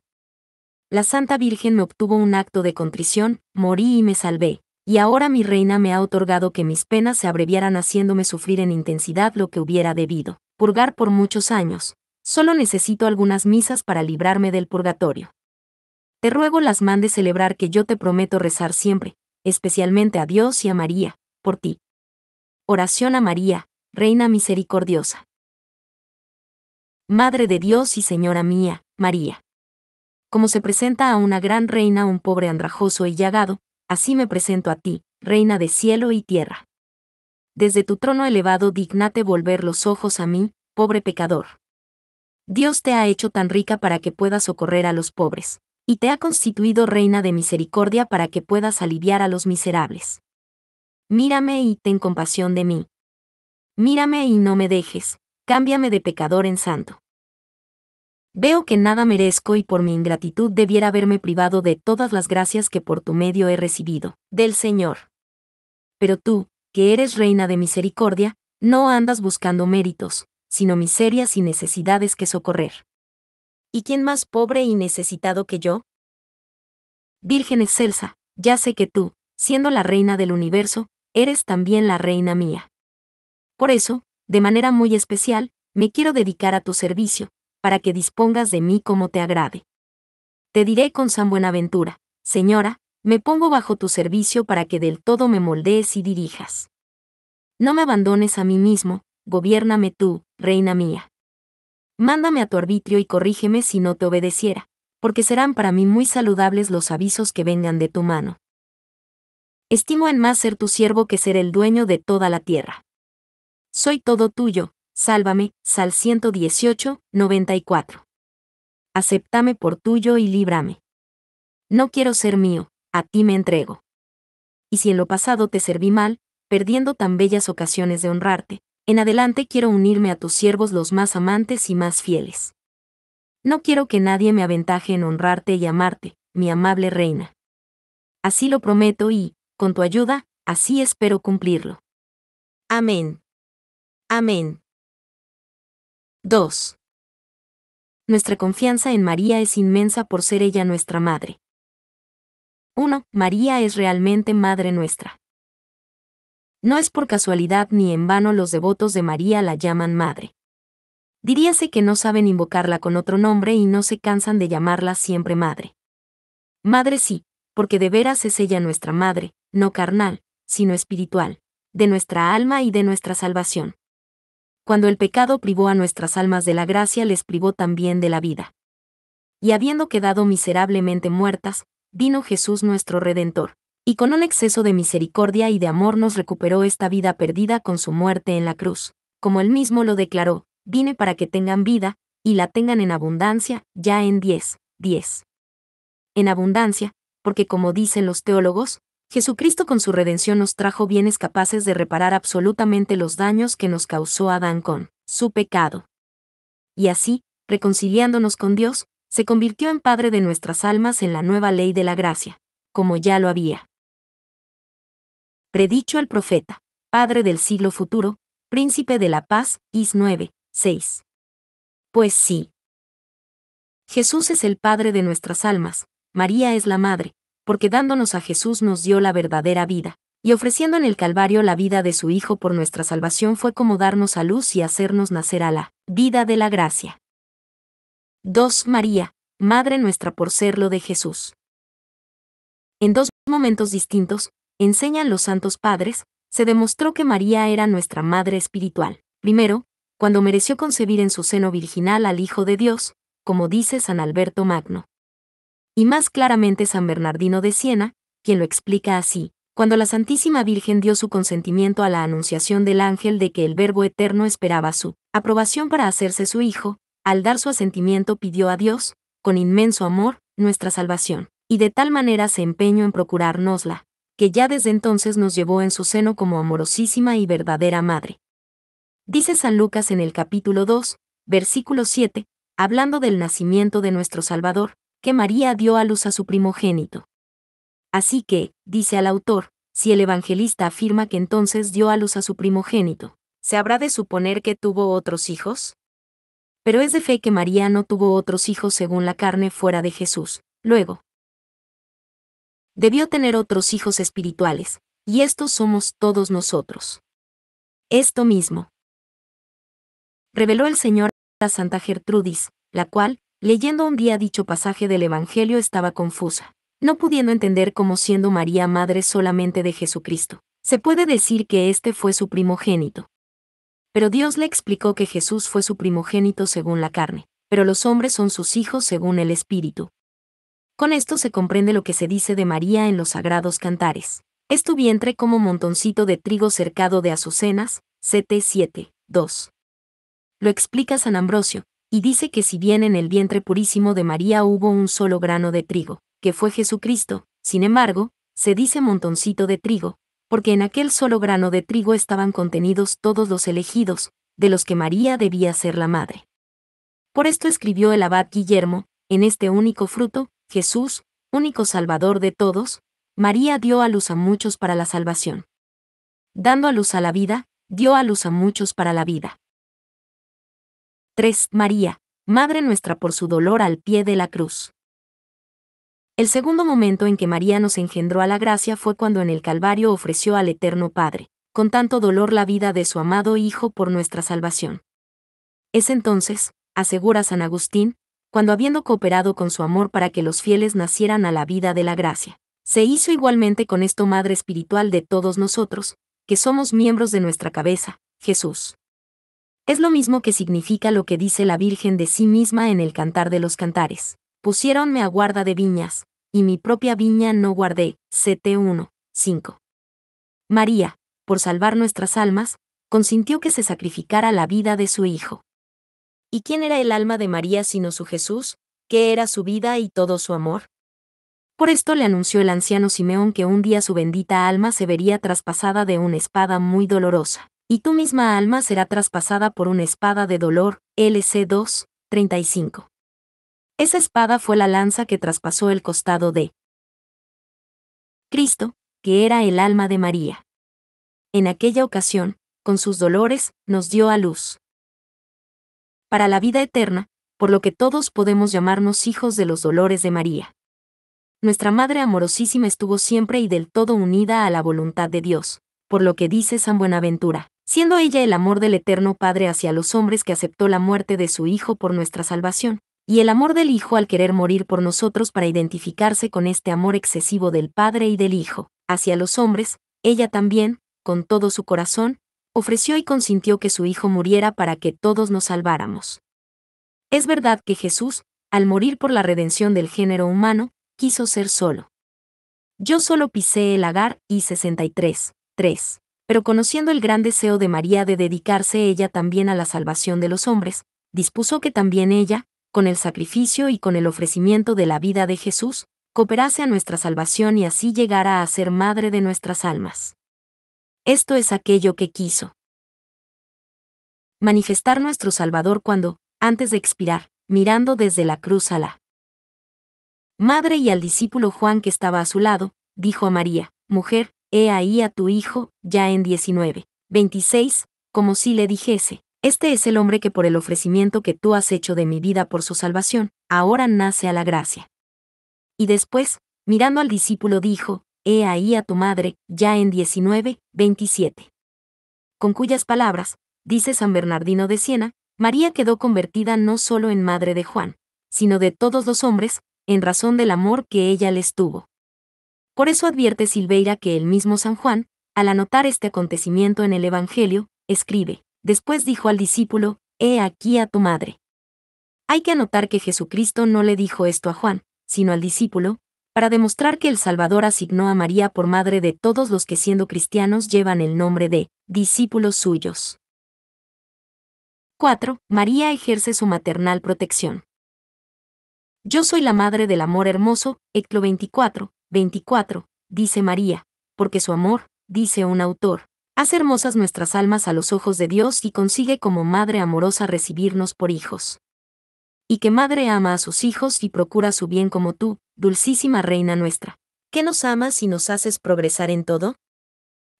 La Santa Virgen me obtuvo un acto de contrición, morí y me salvé, y ahora mi reina me ha otorgado que mis penas se abreviaran haciéndome sufrir en intensidad lo que hubiera debido, purgar por muchos años. Solo necesito algunas misas para librarme del purgatorio. Te ruego las mandes celebrar que yo te prometo rezar siempre, especialmente a Dios y a María, por ti. Oración a María, Reina Misericordiosa. Madre de Dios y Señora mía, María. Como se presenta a una gran reina un pobre andrajoso y llagado, así me presento a ti, Reina de cielo y tierra. Desde tu trono elevado dignate volver los ojos a mí, pobre pecador. Dios te ha hecho tan rica para que puedas socorrer a los pobres, y te ha constituido reina de misericordia para que puedas aliviar a los miserables. Mírame y ten compasión de mí. Mírame y no me dejes, cámbiame de pecador en santo. Veo que nada merezco y por mi ingratitud debiera haberme privado de todas las gracias que por tu medio he recibido, del Señor. Pero tú, que eres reina de misericordia, no andas buscando méritos, sino miserias y necesidades que socorrer. ¿Y quién más pobre y necesitado que yo? Virgen excelsa, ya sé que tú, siendo la reina del universo, eres también la reina mía. Por eso, de manera muy especial, me quiero dedicar a tu servicio, para que dispongas de mí como te agrade. Te diré con San Buenaventura, Señora, me pongo bajo tu servicio para que del todo me moldees y dirijas. No me abandones a mí mismo, gobiérname tú, reina mía. Mándame a tu arbitrio y corrígeme si no te obedeciera, porque serán para mí muy saludables los avisos que vengan de tu mano. Estimo en más ser tu siervo que ser el dueño de toda la tierra. Soy todo tuyo, sálvame, Sal 118, 94. Aceptame por tuyo y líbrame. No quiero ser mío, a ti me entrego. Y si en lo pasado te serví mal, perdiendo tan bellas ocasiones de honrarte, en adelante quiero unirme a tus siervos los más amantes y más fieles. No quiero que nadie me aventaje en honrarte y amarte, mi amable reina. Así lo prometo y, con tu ayuda, así espero cumplirlo. Amén. Amén. 2. Nuestra confianza en María es inmensa por ser ella nuestra madre. 1. María es realmente madre nuestra. No es por casualidad ni en vano los devotos de María la llaman madre. Diríase que no saben invocarla con otro nombre y no se cansan de llamarla siempre madre. Madre sí, porque de veras es ella nuestra madre, no carnal, sino espiritual, de nuestra alma y de nuestra salvación. Cuando el pecado privó a nuestras almas de la gracia, les privó también de la vida. Y habiendo quedado miserablemente muertas, vino Jesús nuestro Redentor, y con un exceso de misericordia y de amor nos recuperó esta vida perdida con su muerte en la cruz. Como él mismo lo declaró, vine para que tengan vida, y la tengan en abundancia, ya en 10, 10. En abundancia, porque como dicen los teólogos, Jesucristo con su redención nos trajo bienes capaces de reparar absolutamente los daños que nos causó Adán con su pecado. Y así, reconciliándonos con Dios, se convirtió en Padre de nuestras almas en la nueva ley de la gracia, como ya lo había predicho el profeta, Padre del siglo futuro, Príncipe de la Paz, Is 9, 6. Pues sí. Jesús es el Padre de nuestras almas, María es la Madre, porque dándonos a Jesús nos dio la verdadera vida, y ofreciendo en el Calvario la vida de su Hijo por nuestra salvación fue como darnos a luz y hacernos nacer a la vida de la gracia. 2. María, Madre nuestra por ser lo de Jesús. En dos momentos distintos, enseñan los santos padres, se demostró que María era nuestra Madre espiritual. Primero, cuando mereció concebir en su seno virginal al Hijo de Dios, como dice San Alberto Magno y más claramente San Bernardino de Siena, quien lo explica así. Cuando la Santísima Virgen dio su consentimiento a la anunciación del ángel de que el Verbo Eterno esperaba su aprobación para hacerse su hijo, al dar su asentimiento pidió a Dios, con inmenso amor, nuestra salvación, y de tal manera se empeñó en procurárnosla, que ya desde entonces nos llevó en su seno como amorosísima y verdadera madre. Dice San Lucas en el capítulo 2, versículo 7, hablando del nacimiento de nuestro Salvador, que María dio a luz a su primogénito. Así que, dice al autor, si el evangelista afirma que entonces dio a luz a su primogénito, ¿se habrá de suponer que tuvo otros hijos? Pero es de fe que María no tuvo otros hijos según la carne fuera de Jesús. Luego, debió tener otros hijos espirituales, y estos somos todos nosotros. Esto mismo. Reveló el Señor a Santa Gertrudis, la cual, leyendo un día dicho pasaje del Evangelio estaba confusa, no pudiendo entender cómo siendo María madre solamente de Jesucristo, se puede decir que este fue su primogénito. Pero Dios le explicó que Jesús fue su primogénito según la carne, pero los hombres son sus hijos según el Espíritu. Con esto se comprende lo que se dice de María en los sagrados cantares. Es tu vientre como montoncito de trigo cercado de azucenas, 7.7.2. 2. Lo explica San Ambrosio, y dice que si bien en el vientre purísimo de María hubo un solo grano de trigo, que fue Jesucristo, sin embargo, se dice montoncito de trigo, porque en aquel solo grano de trigo estaban contenidos todos los elegidos, de los que María debía ser la madre. Por esto escribió el abad Guillermo, en este único fruto, Jesús, único Salvador de todos, María dio a luz a muchos para la salvación. Dando a luz a la vida, dio a luz a muchos para la vida. 3. María, Madre nuestra por su dolor al pie de la cruz. El segundo momento en que María nos engendró a la gracia fue cuando en el Calvario ofreció al Eterno Padre, con tanto dolor la vida de su amado Hijo por nuestra salvación. Es entonces, asegura San Agustín, cuando habiendo cooperado con su amor para que los fieles nacieran a la vida de la gracia, se hizo igualmente con esto Madre Espiritual de todos nosotros, que somos miembros de nuestra cabeza, Jesús. Es lo mismo que significa lo que dice la Virgen de sí misma en el Cantar de los Cantares. Pusiéronme a guarda de viñas, y mi propia viña no guardé. CT 1, María, por salvar nuestras almas, consintió que se sacrificara la vida de su Hijo. ¿Y quién era el alma de María sino su Jesús? ¿Qué era su vida y todo su amor? Por esto le anunció el anciano Simeón que un día su bendita alma se vería traspasada de una espada muy dolorosa y tu misma alma será traspasada por una espada de dolor, LC 2, 35. Esa espada fue la lanza que traspasó el costado de Cristo, que era el alma de María. En aquella ocasión, con sus dolores, nos dio a luz. Para la vida eterna, por lo que todos podemos llamarnos hijos de los dolores de María. Nuestra Madre amorosísima estuvo siempre y del todo unida a la voluntad de Dios, por lo que dice San Buenaventura siendo ella el amor del eterno Padre hacia los hombres que aceptó la muerte de su Hijo por nuestra salvación, y el amor del Hijo al querer morir por nosotros para identificarse con este amor excesivo del Padre y del Hijo, hacia los hombres, ella también, con todo su corazón, ofreció y consintió que su Hijo muriera para que todos nos salváramos. Es verdad que Jesús, al morir por la redención del género humano, quiso ser solo. Yo solo pisé el agar y 63, 3 pero conociendo el gran deseo de María de dedicarse ella también a la salvación de los hombres, dispuso que también ella, con el sacrificio y con el ofrecimiento de la vida de Jesús, cooperase a nuestra salvación y así llegara a ser madre de nuestras almas. Esto es aquello que quiso. Manifestar nuestro Salvador cuando, antes de expirar, mirando desde la cruz a la madre y al discípulo Juan que estaba a su lado, dijo a María, Mujer, he ahí a tu hijo, ya en 19, 26, como si le dijese, este es el hombre que por el ofrecimiento que tú has hecho de mi vida por su salvación, ahora nace a la gracia. Y después, mirando al discípulo dijo, He ahí a tu madre, ya en 19, 27. Con cuyas palabras, dice San Bernardino de Siena, María quedó convertida no solo en madre de Juan, sino de todos los hombres, en razón del amor que ella les tuvo. Por eso advierte Silveira que el mismo San Juan, al anotar este acontecimiento en el Evangelio, escribe, después dijo al discípulo, He aquí a tu madre. Hay que anotar que Jesucristo no le dijo esto a Juan, sino al discípulo, para demostrar que el Salvador asignó a María por madre de todos los que siendo cristianos llevan el nombre de discípulos suyos. 4. María ejerce su maternal protección. Yo soy la madre del amor hermoso, Eclo 24, 24, dice María, porque su amor, dice un autor, hace hermosas nuestras almas a los ojos de Dios y consigue como Madre amorosa recibirnos por hijos. Y que Madre ama a sus hijos y procura su bien como tú, dulcísima Reina nuestra. ¿Qué nos amas y nos haces progresar en todo?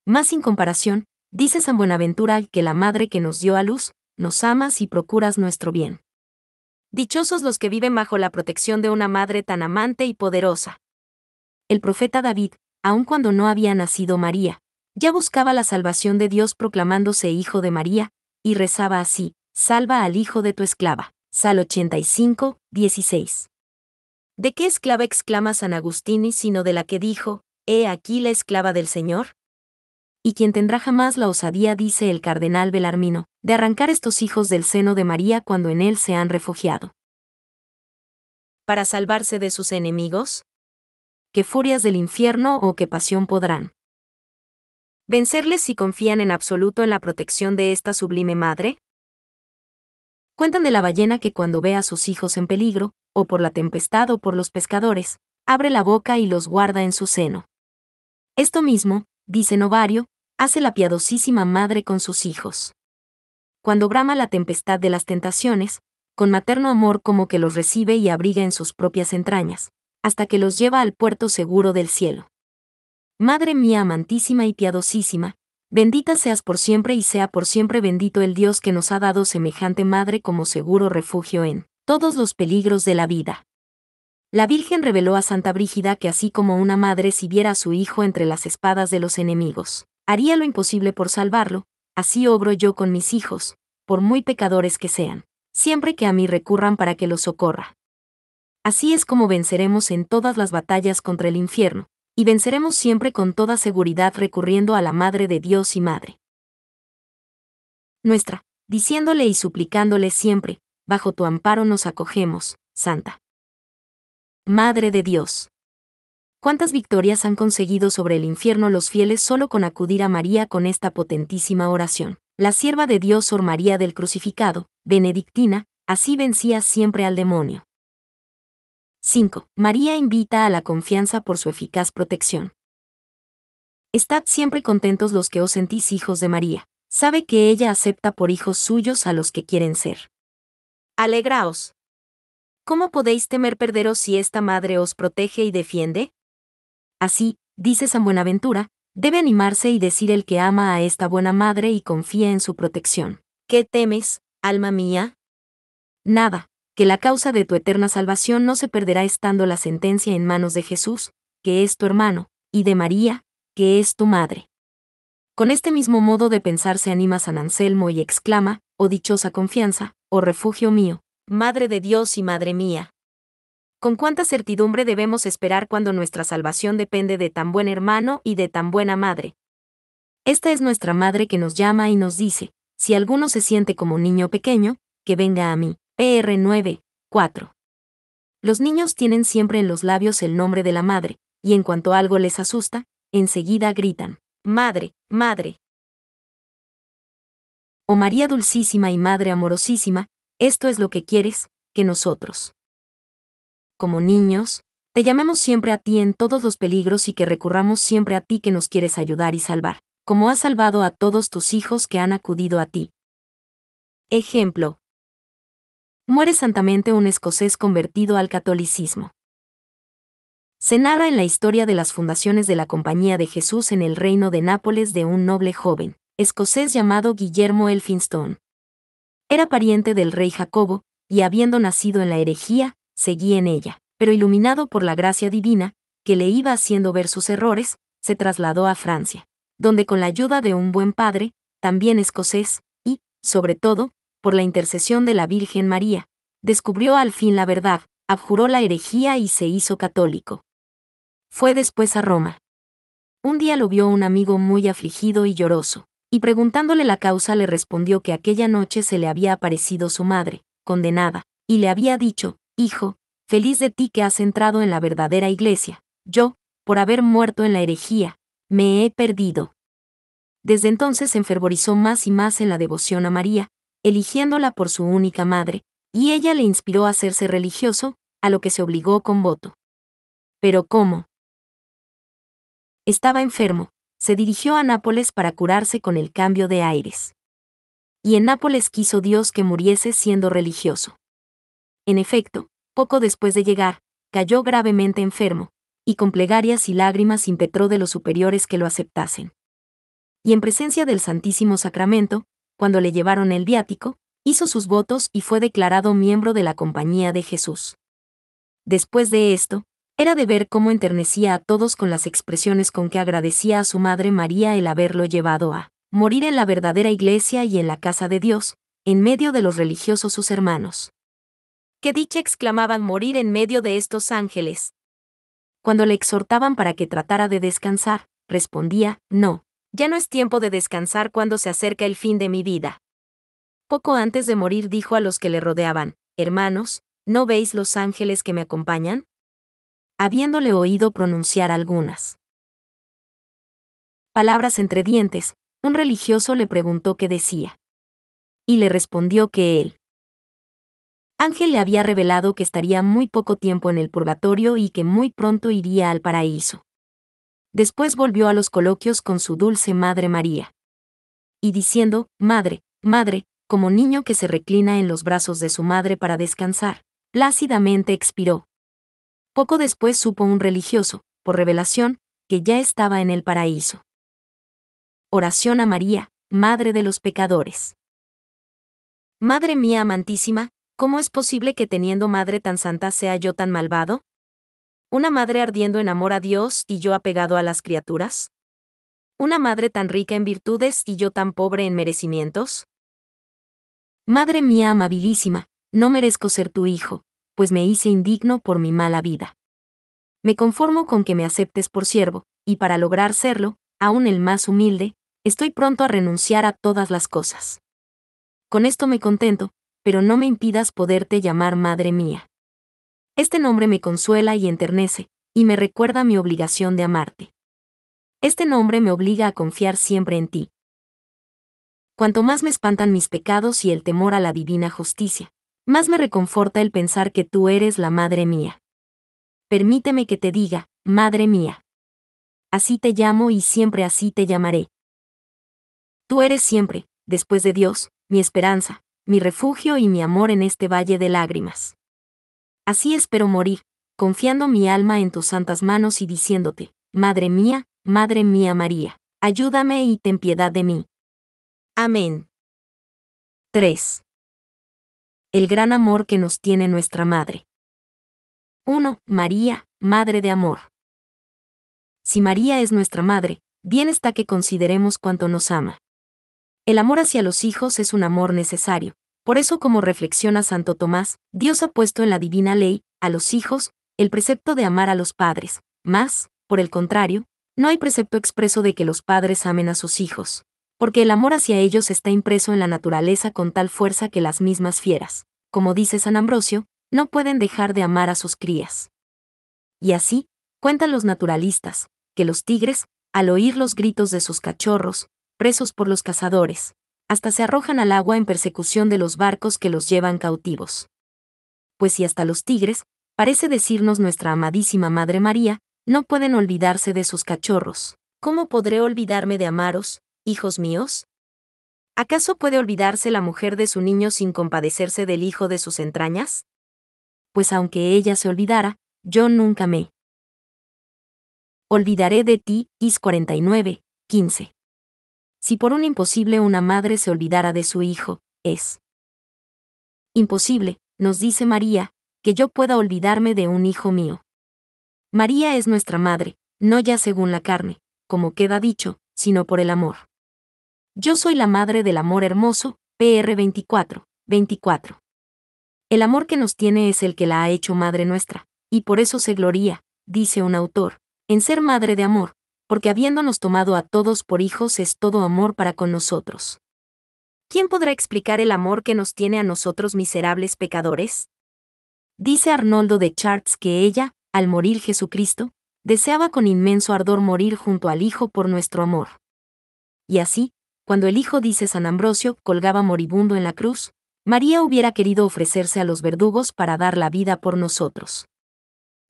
Más sin comparación, dice San Buenaventura que la Madre que nos dio a luz, nos amas y procuras nuestro bien. Dichosos los que viven bajo la protección de una Madre tan amante y poderosa el profeta David, aun cuando no había nacido María, ya buscaba la salvación de Dios proclamándose hijo de María, y rezaba así, salva al hijo de tu esclava. Sal 85, 16. ¿De qué esclava exclama San Agustín sino de la que dijo, He aquí la esclava del Señor? Y quien tendrá jamás la osadía, dice el cardenal Belarmino, de arrancar estos hijos del seno de María cuando en él se han refugiado. ¿Para salvarse de sus enemigos? qué furias del infierno o qué pasión podrán vencerles si confían en absoluto en la protección de esta sublime madre? Cuentan de la ballena que cuando ve a sus hijos en peligro, o por la tempestad o por los pescadores, abre la boca y los guarda en su seno. Esto mismo, dice Novario, hace la piadosísima madre con sus hijos. Cuando brama la tempestad de las tentaciones, con materno amor como que los recibe y abriga en sus propias entrañas, hasta que los lleva al puerto seguro del cielo. Madre mía amantísima y piadosísima, bendita seas por siempre y sea por siempre bendito el Dios que nos ha dado semejante madre como seguro refugio en todos los peligros de la vida. La Virgen reveló a Santa Brígida que así como una madre si viera a su hijo entre las espadas de los enemigos, haría lo imposible por salvarlo, así obro yo con mis hijos, por muy pecadores que sean, siempre que a mí recurran para que los socorra. Así es como venceremos en todas las batallas contra el infierno, y venceremos siempre con toda seguridad recurriendo a la Madre de Dios y Madre nuestra, diciéndole y suplicándole siempre, bajo tu amparo nos acogemos, Santa. Madre de Dios. ¿Cuántas victorias han conseguido sobre el infierno los fieles solo con acudir a María con esta potentísima oración? La sierva de Dios Sor María del Crucificado, benedictina, así vencía siempre al demonio. 5. María invita a la confianza por su eficaz protección. Estad siempre contentos los que os sentís hijos de María. Sabe que ella acepta por hijos suyos a los que quieren ser. Alegraos. ¿Cómo podéis temer perderos si esta madre os protege y defiende? Así, dice San Buenaventura, debe animarse y decir el que ama a esta buena madre y confía en su protección. ¿Qué temes, alma mía? Nada, que la causa de tu eterna salvación no se perderá estando la sentencia en manos de Jesús, que es tu hermano, y de María, que es tu madre. Con este mismo modo de pensar se anima San Anselmo y exclama, oh dichosa confianza, oh refugio mío, Madre de Dios y Madre mía. Con cuánta certidumbre debemos esperar cuando nuestra salvación depende de tan buen hermano y de tan buena madre. Esta es nuestra madre que nos llama y nos dice, si alguno se siente como un niño pequeño, que venga a mí. PR 9, 4. Los niños tienen siempre en los labios el nombre de la madre, y en cuanto algo les asusta, enseguida gritan, Madre, Madre. Oh María Dulcísima y Madre Amorosísima, esto es lo que quieres, que nosotros. Como niños, te llamemos siempre a ti en todos los peligros y que recurramos siempre a ti que nos quieres ayudar y salvar, como has salvado a todos tus hijos que han acudido a ti. Ejemplo, Muere santamente un escocés convertido al catolicismo. Se narra en la historia de las fundaciones de la Compañía de Jesús en el reino de Nápoles de un noble joven, escocés llamado Guillermo Elphinstone. Era pariente del rey Jacobo, y habiendo nacido en la herejía, seguía en ella, pero iluminado por la gracia divina, que le iba haciendo ver sus errores, se trasladó a Francia, donde con la ayuda de un buen padre, también escocés, y, sobre todo, por la intercesión de la Virgen María, descubrió al fin la verdad, abjuró la herejía y se hizo católico. Fue después a Roma. Un día lo vio un amigo muy afligido y lloroso, y preguntándole la causa le respondió que aquella noche se le había aparecido su madre, condenada, y le había dicho, Hijo, feliz de ti que has entrado en la verdadera iglesia, yo, por haber muerto en la herejía, me he perdido. Desde entonces se enfervorizó más y más en la devoción a María, eligiéndola por su única madre, y ella le inspiró a hacerse religioso, a lo que se obligó con voto. Pero ¿cómo? Estaba enfermo, se dirigió a Nápoles para curarse con el cambio de aires. Y en Nápoles quiso Dios que muriese siendo religioso. En efecto, poco después de llegar, cayó gravemente enfermo, y con plegarias y lágrimas impetró de los superiores que lo aceptasen. Y en presencia del Santísimo Sacramento, cuando le llevaron el viático, hizo sus votos y fue declarado miembro de la Compañía de Jesús. Después de esto, era de ver cómo enternecía a todos con las expresiones con que agradecía a su madre María el haberlo llevado a morir en la verdadera iglesia y en la casa de Dios, en medio de los religiosos sus hermanos. ¡Qué dicha exclamaban morir en medio de estos ángeles! Cuando le exhortaban para que tratara de descansar, respondía, no, ya no es tiempo de descansar cuando se acerca el fin de mi vida. Poco antes de morir dijo a los que le rodeaban, Hermanos, ¿no veis los ángeles que me acompañan? Habiéndole oído pronunciar algunas palabras entre dientes, un religioso le preguntó qué decía. Y le respondió que él. Ángel le había revelado que estaría muy poco tiempo en el purgatorio y que muy pronto iría al paraíso. Después volvió a los coloquios con su dulce madre María. Y diciendo, Madre, Madre, como niño que se reclina en los brazos de su madre para descansar, plácidamente expiró. Poco después supo un religioso, por revelación, que ya estaba en el paraíso. Oración a María, Madre de los Pecadores. Madre mía amantísima, ¿cómo es posible que teniendo madre tan santa sea yo tan malvado? ¿Una madre ardiendo en amor a Dios y yo apegado a las criaturas? ¿Una madre tan rica en virtudes y yo tan pobre en merecimientos? Madre mía amabilísima, no merezco ser tu hijo, pues me hice indigno por mi mala vida. Me conformo con que me aceptes por siervo, y para lograr serlo, aún el más humilde, estoy pronto a renunciar a todas las cosas. Con esto me contento, pero no me impidas poderte llamar madre mía. Este nombre me consuela y enternece, y me recuerda mi obligación de amarte. Este nombre me obliga a confiar siempre en ti. Cuanto más me espantan mis pecados y el temor a la divina justicia, más me reconforta el pensar que tú eres la madre mía. Permíteme que te diga, madre mía. Así te llamo y siempre así te llamaré. Tú eres siempre, después de Dios, mi esperanza, mi refugio y mi amor en este valle de lágrimas. Así espero morir, confiando mi alma en tus santas manos y diciéndote, Madre mía, Madre mía María, ayúdame y ten piedad de mí. Amén. 3. El gran amor que nos tiene nuestra Madre. 1. María, Madre de Amor. Si María es nuestra Madre, bien está que consideremos cuánto nos ama. El amor hacia los hijos es un amor necesario, por eso como reflexiona Santo Tomás, Dios ha puesto en la divina ley, a los hijos, el precepto de amar a los padres, más, por el contrario, no hay precepto expreso de que los padres amen a sus hijos, porque el amor hacia ellos está impreso en la naturaleza con tal fuerza que las mismas fieras, como dice San Ambrosio, no pueden dejar de amar a sus crías. Y así, cuentan los naturalistas, que los tigres, al oír los gritos de sus cachorros, presos por los cazadores, hasta se arrojan al agua en persecución de los barcos que los llevan cautivos. Pues si hasta los tigres, parece decirnos nuestra amadísima Madre María, no pueden olvidarse de sus cachorros. ¿Cómo podré olvidarme de amaros, hijos míos? ¿Acaso puede olvidarse la mujer de su niño sin compadecerse del hijo de sus entrañas? Pues aunque ella se olvidara, yo nunca me olvidaré de ti, Is 49, 15. Si por un imposible una madre se olvidara de su hijo, es imposible, nos dice María, que yo pueda olvidarme de un hijo mío. María es nuestra madre, no ya según la carne, como queda dicho, sino por el amor. Yo soy la madre del amor hermoso, PR 24, 24. El amor que nos tiene es el que la ha hecho madre nuestra, y por eso se gloría, dice un autor, en ser madre de amor, porque habiéndonos tomado a todos por hijos es todo amor para con nosotros. ¿Quién podrá explicar el amor que nos tiene a nosotros miserables pecadores? Dice Arnoldo de Chartres que ella, al morir Jesucristo, deseaba con inmenso ardor morir junto al Hijo por nuestro amor. Y así, cuando el Hijo dice San Ambrosio colgaba moribundo en la cruz, María hubiera querido ofrecerse a los verdugos para dar la vida por nosotros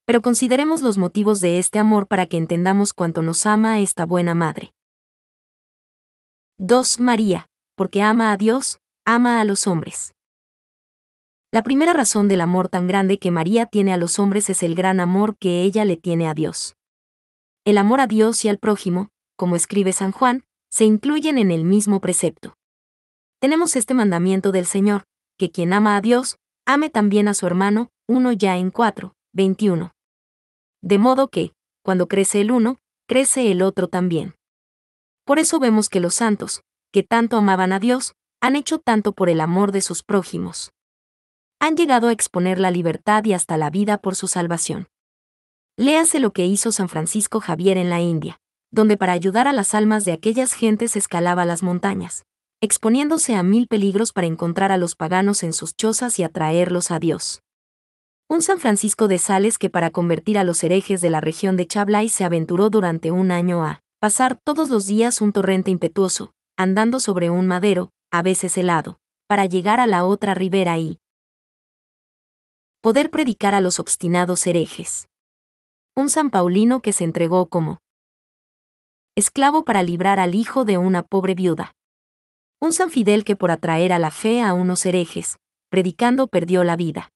pero consideremos los motivos de este amor para que entendamos cuánto nos ama esta buena madre. 2. María, porque ama a Dios, ama a los hombres. La primera razón del amor tan grande que María tiene a los hombres es el gran amor que ella le tiene a Dios. El amor a Dios y al prójimo, como escribe San Juan, se incluyen en el mismo precepto. Tenemos este mandamiento del Señor, que quien ama a Dios, ame también a su hermano, uno ya en cuatro, 21. De modo que, cuando crece el uno, crece el otro también. Por eso vemos que los santos, que tanto amaban a Dios, han hecho tanto por el amor de sus prójimos. Han llegado a exponer la libertad y hasta la vida por su salvación. Léase lo que hizo San Francisco Javier en la India, donde para ayudar a las almas de aquellas gentes escalaba las montañas, exponiéndose a mil peligros para encontrar a los paganos en sus chozas y atraerlos a Dios un San Francisco de Sales que para convertir a los herejes de la región de Chablay se aventuró durante un año a pasar todos los días un torrente impetuoso, andando sobre un madero, a veces helado, para llegar a la otra ribera y poder predicar a los obstinados herejes. Un San Paulino que se entregó como esclavo para librar al hijo de una pobre viuda. Un San Fidel que por atraer a la fe a unos herejes, predicando perdió la vida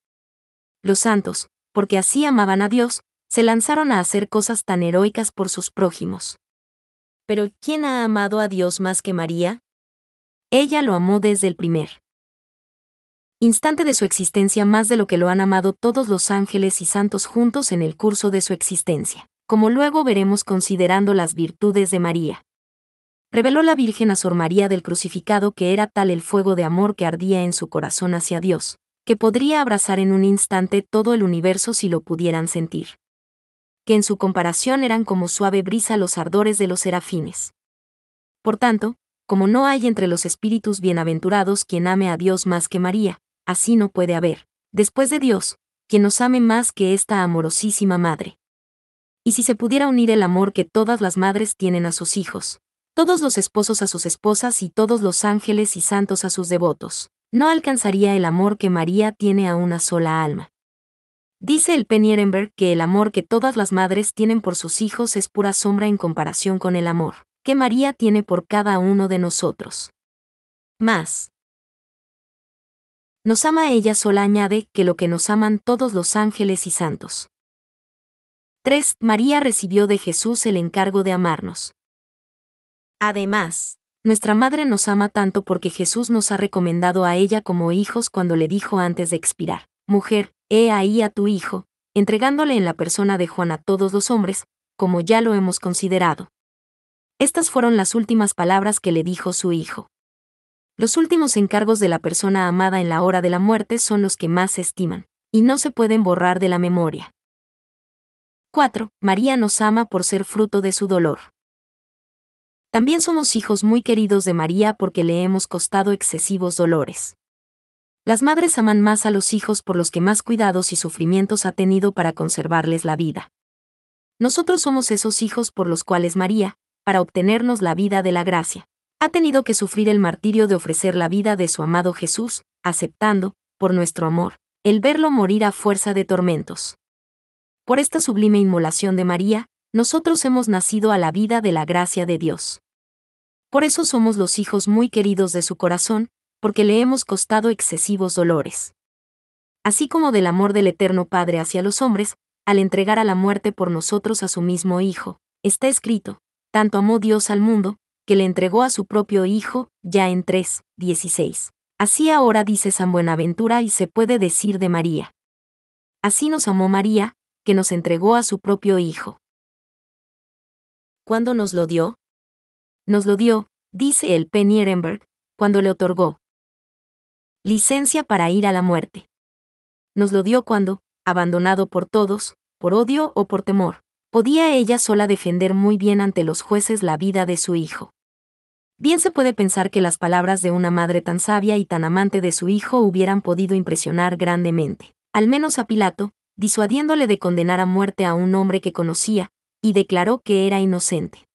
los santos, porque así amaban a Dios, se lanzaron a hacer cosas tan heroicas por sus prójimos. Pero ¿quién ha amado a Dios más que María? Ella lo amó desde el primer instante de su existencia más de lo que lo han amado todos los ángeles y santos juntos en el curso de su existencia, como luego veremos considerando las virtudes de María. Reveló la Virgen a Sor María del Crucificado que era tal el fuego de amor que ardía en su corazón hacia Dios, que podría abrazar en un instante todo el universo si lo pudieran sentir. Que en su comparación eran como suave brisa los ardores de los serafines. Por tanto, como no hay entre los espíritus bienaventurados quien ame a Dios más que María, así no puede haber, después de Dios, quien nos ame más que esta amorosísima madre. Y si se pudiera unir el amor que todas las madres tienen a sus hijos, todos los esposos a sus esposas y todos los ángeles y santos a sus devotos, no alcanzaría el amor que María tiene a una sola alma. Dice el Penierenberg que el amor que todas las madres tienen por sus hijos es pura sombra en comparación con el amor que María tiene por cada uno de nosotros. Más. Nos ama ella sola añade que lo que nos aman todos los ángeles y santos. 3. María recibió de Jesús el encargo de amarnos. Además, nuestra Madre nos ama tanto porque Jesús nos ha recomendado a ella como hijos cuando le dijo antes de expirar, Mujer, he ahí a tu hijo, entregándole en la persona de Juan a todos los hombres, como ya lo hemos considerado. Estas fueron las últimas palabras que le dijo su hijo. Los últimos encargos de la persona amada en la hora de la muerte son los que más se estiman, y no se pueden borrar de la memoria. 4. María nos ama por ser fruto de su dolor. También somos hijos muy queridos de María porque le hemos costado excesivos dolores. Las madres aman más a los hijos por los que más cuidados y sufrimientos ha tenido para conservarles la vida. Nosotros somos esos hijos por los cuales María, para obtenernos la vida de la gracia, ha tenido que sufrir el martirio de ofrecer la vida de su amado Jesús, aceptando, por nuestro amor, el verlo morir a fuerza de tormentos. Por esta sublime inmolación de María, nosotros hemos nacido a la vida de la gracia de Dios. Por eso somos los hijos muy queridos de su corazón, porque le hemos costado excesivos dolores. Así como del amor del Eterno Padre hacia los hombres, al entregar a la muerte por nosotros a su mismo Hijo, está escrito, tanto amó Dios al mundo, que le entregó a su propio Hijo, ya en 3, 16. Así ahora dice San Buenaventura y se puede decir de María. Así nos amó María, que nos entregó a su propio Hijo. Cuando nos lo dio, nos lo dio, dice el P. cuando le otorgó licencia para ir a la muerte. Nos lo dio cuando, abandonado por todos, por odio o por temor, podía ella sola defender muy bien ante los jueces la vida de su hijo. Bien se puede pensar que las palabras de una madre tan sabia y tan amante de su hijo hubieran podido impresionar grandemente, al menos a Pilato, disuadiéndole de condenar a muerte a un hombre que conocía, y declaró que era inocente.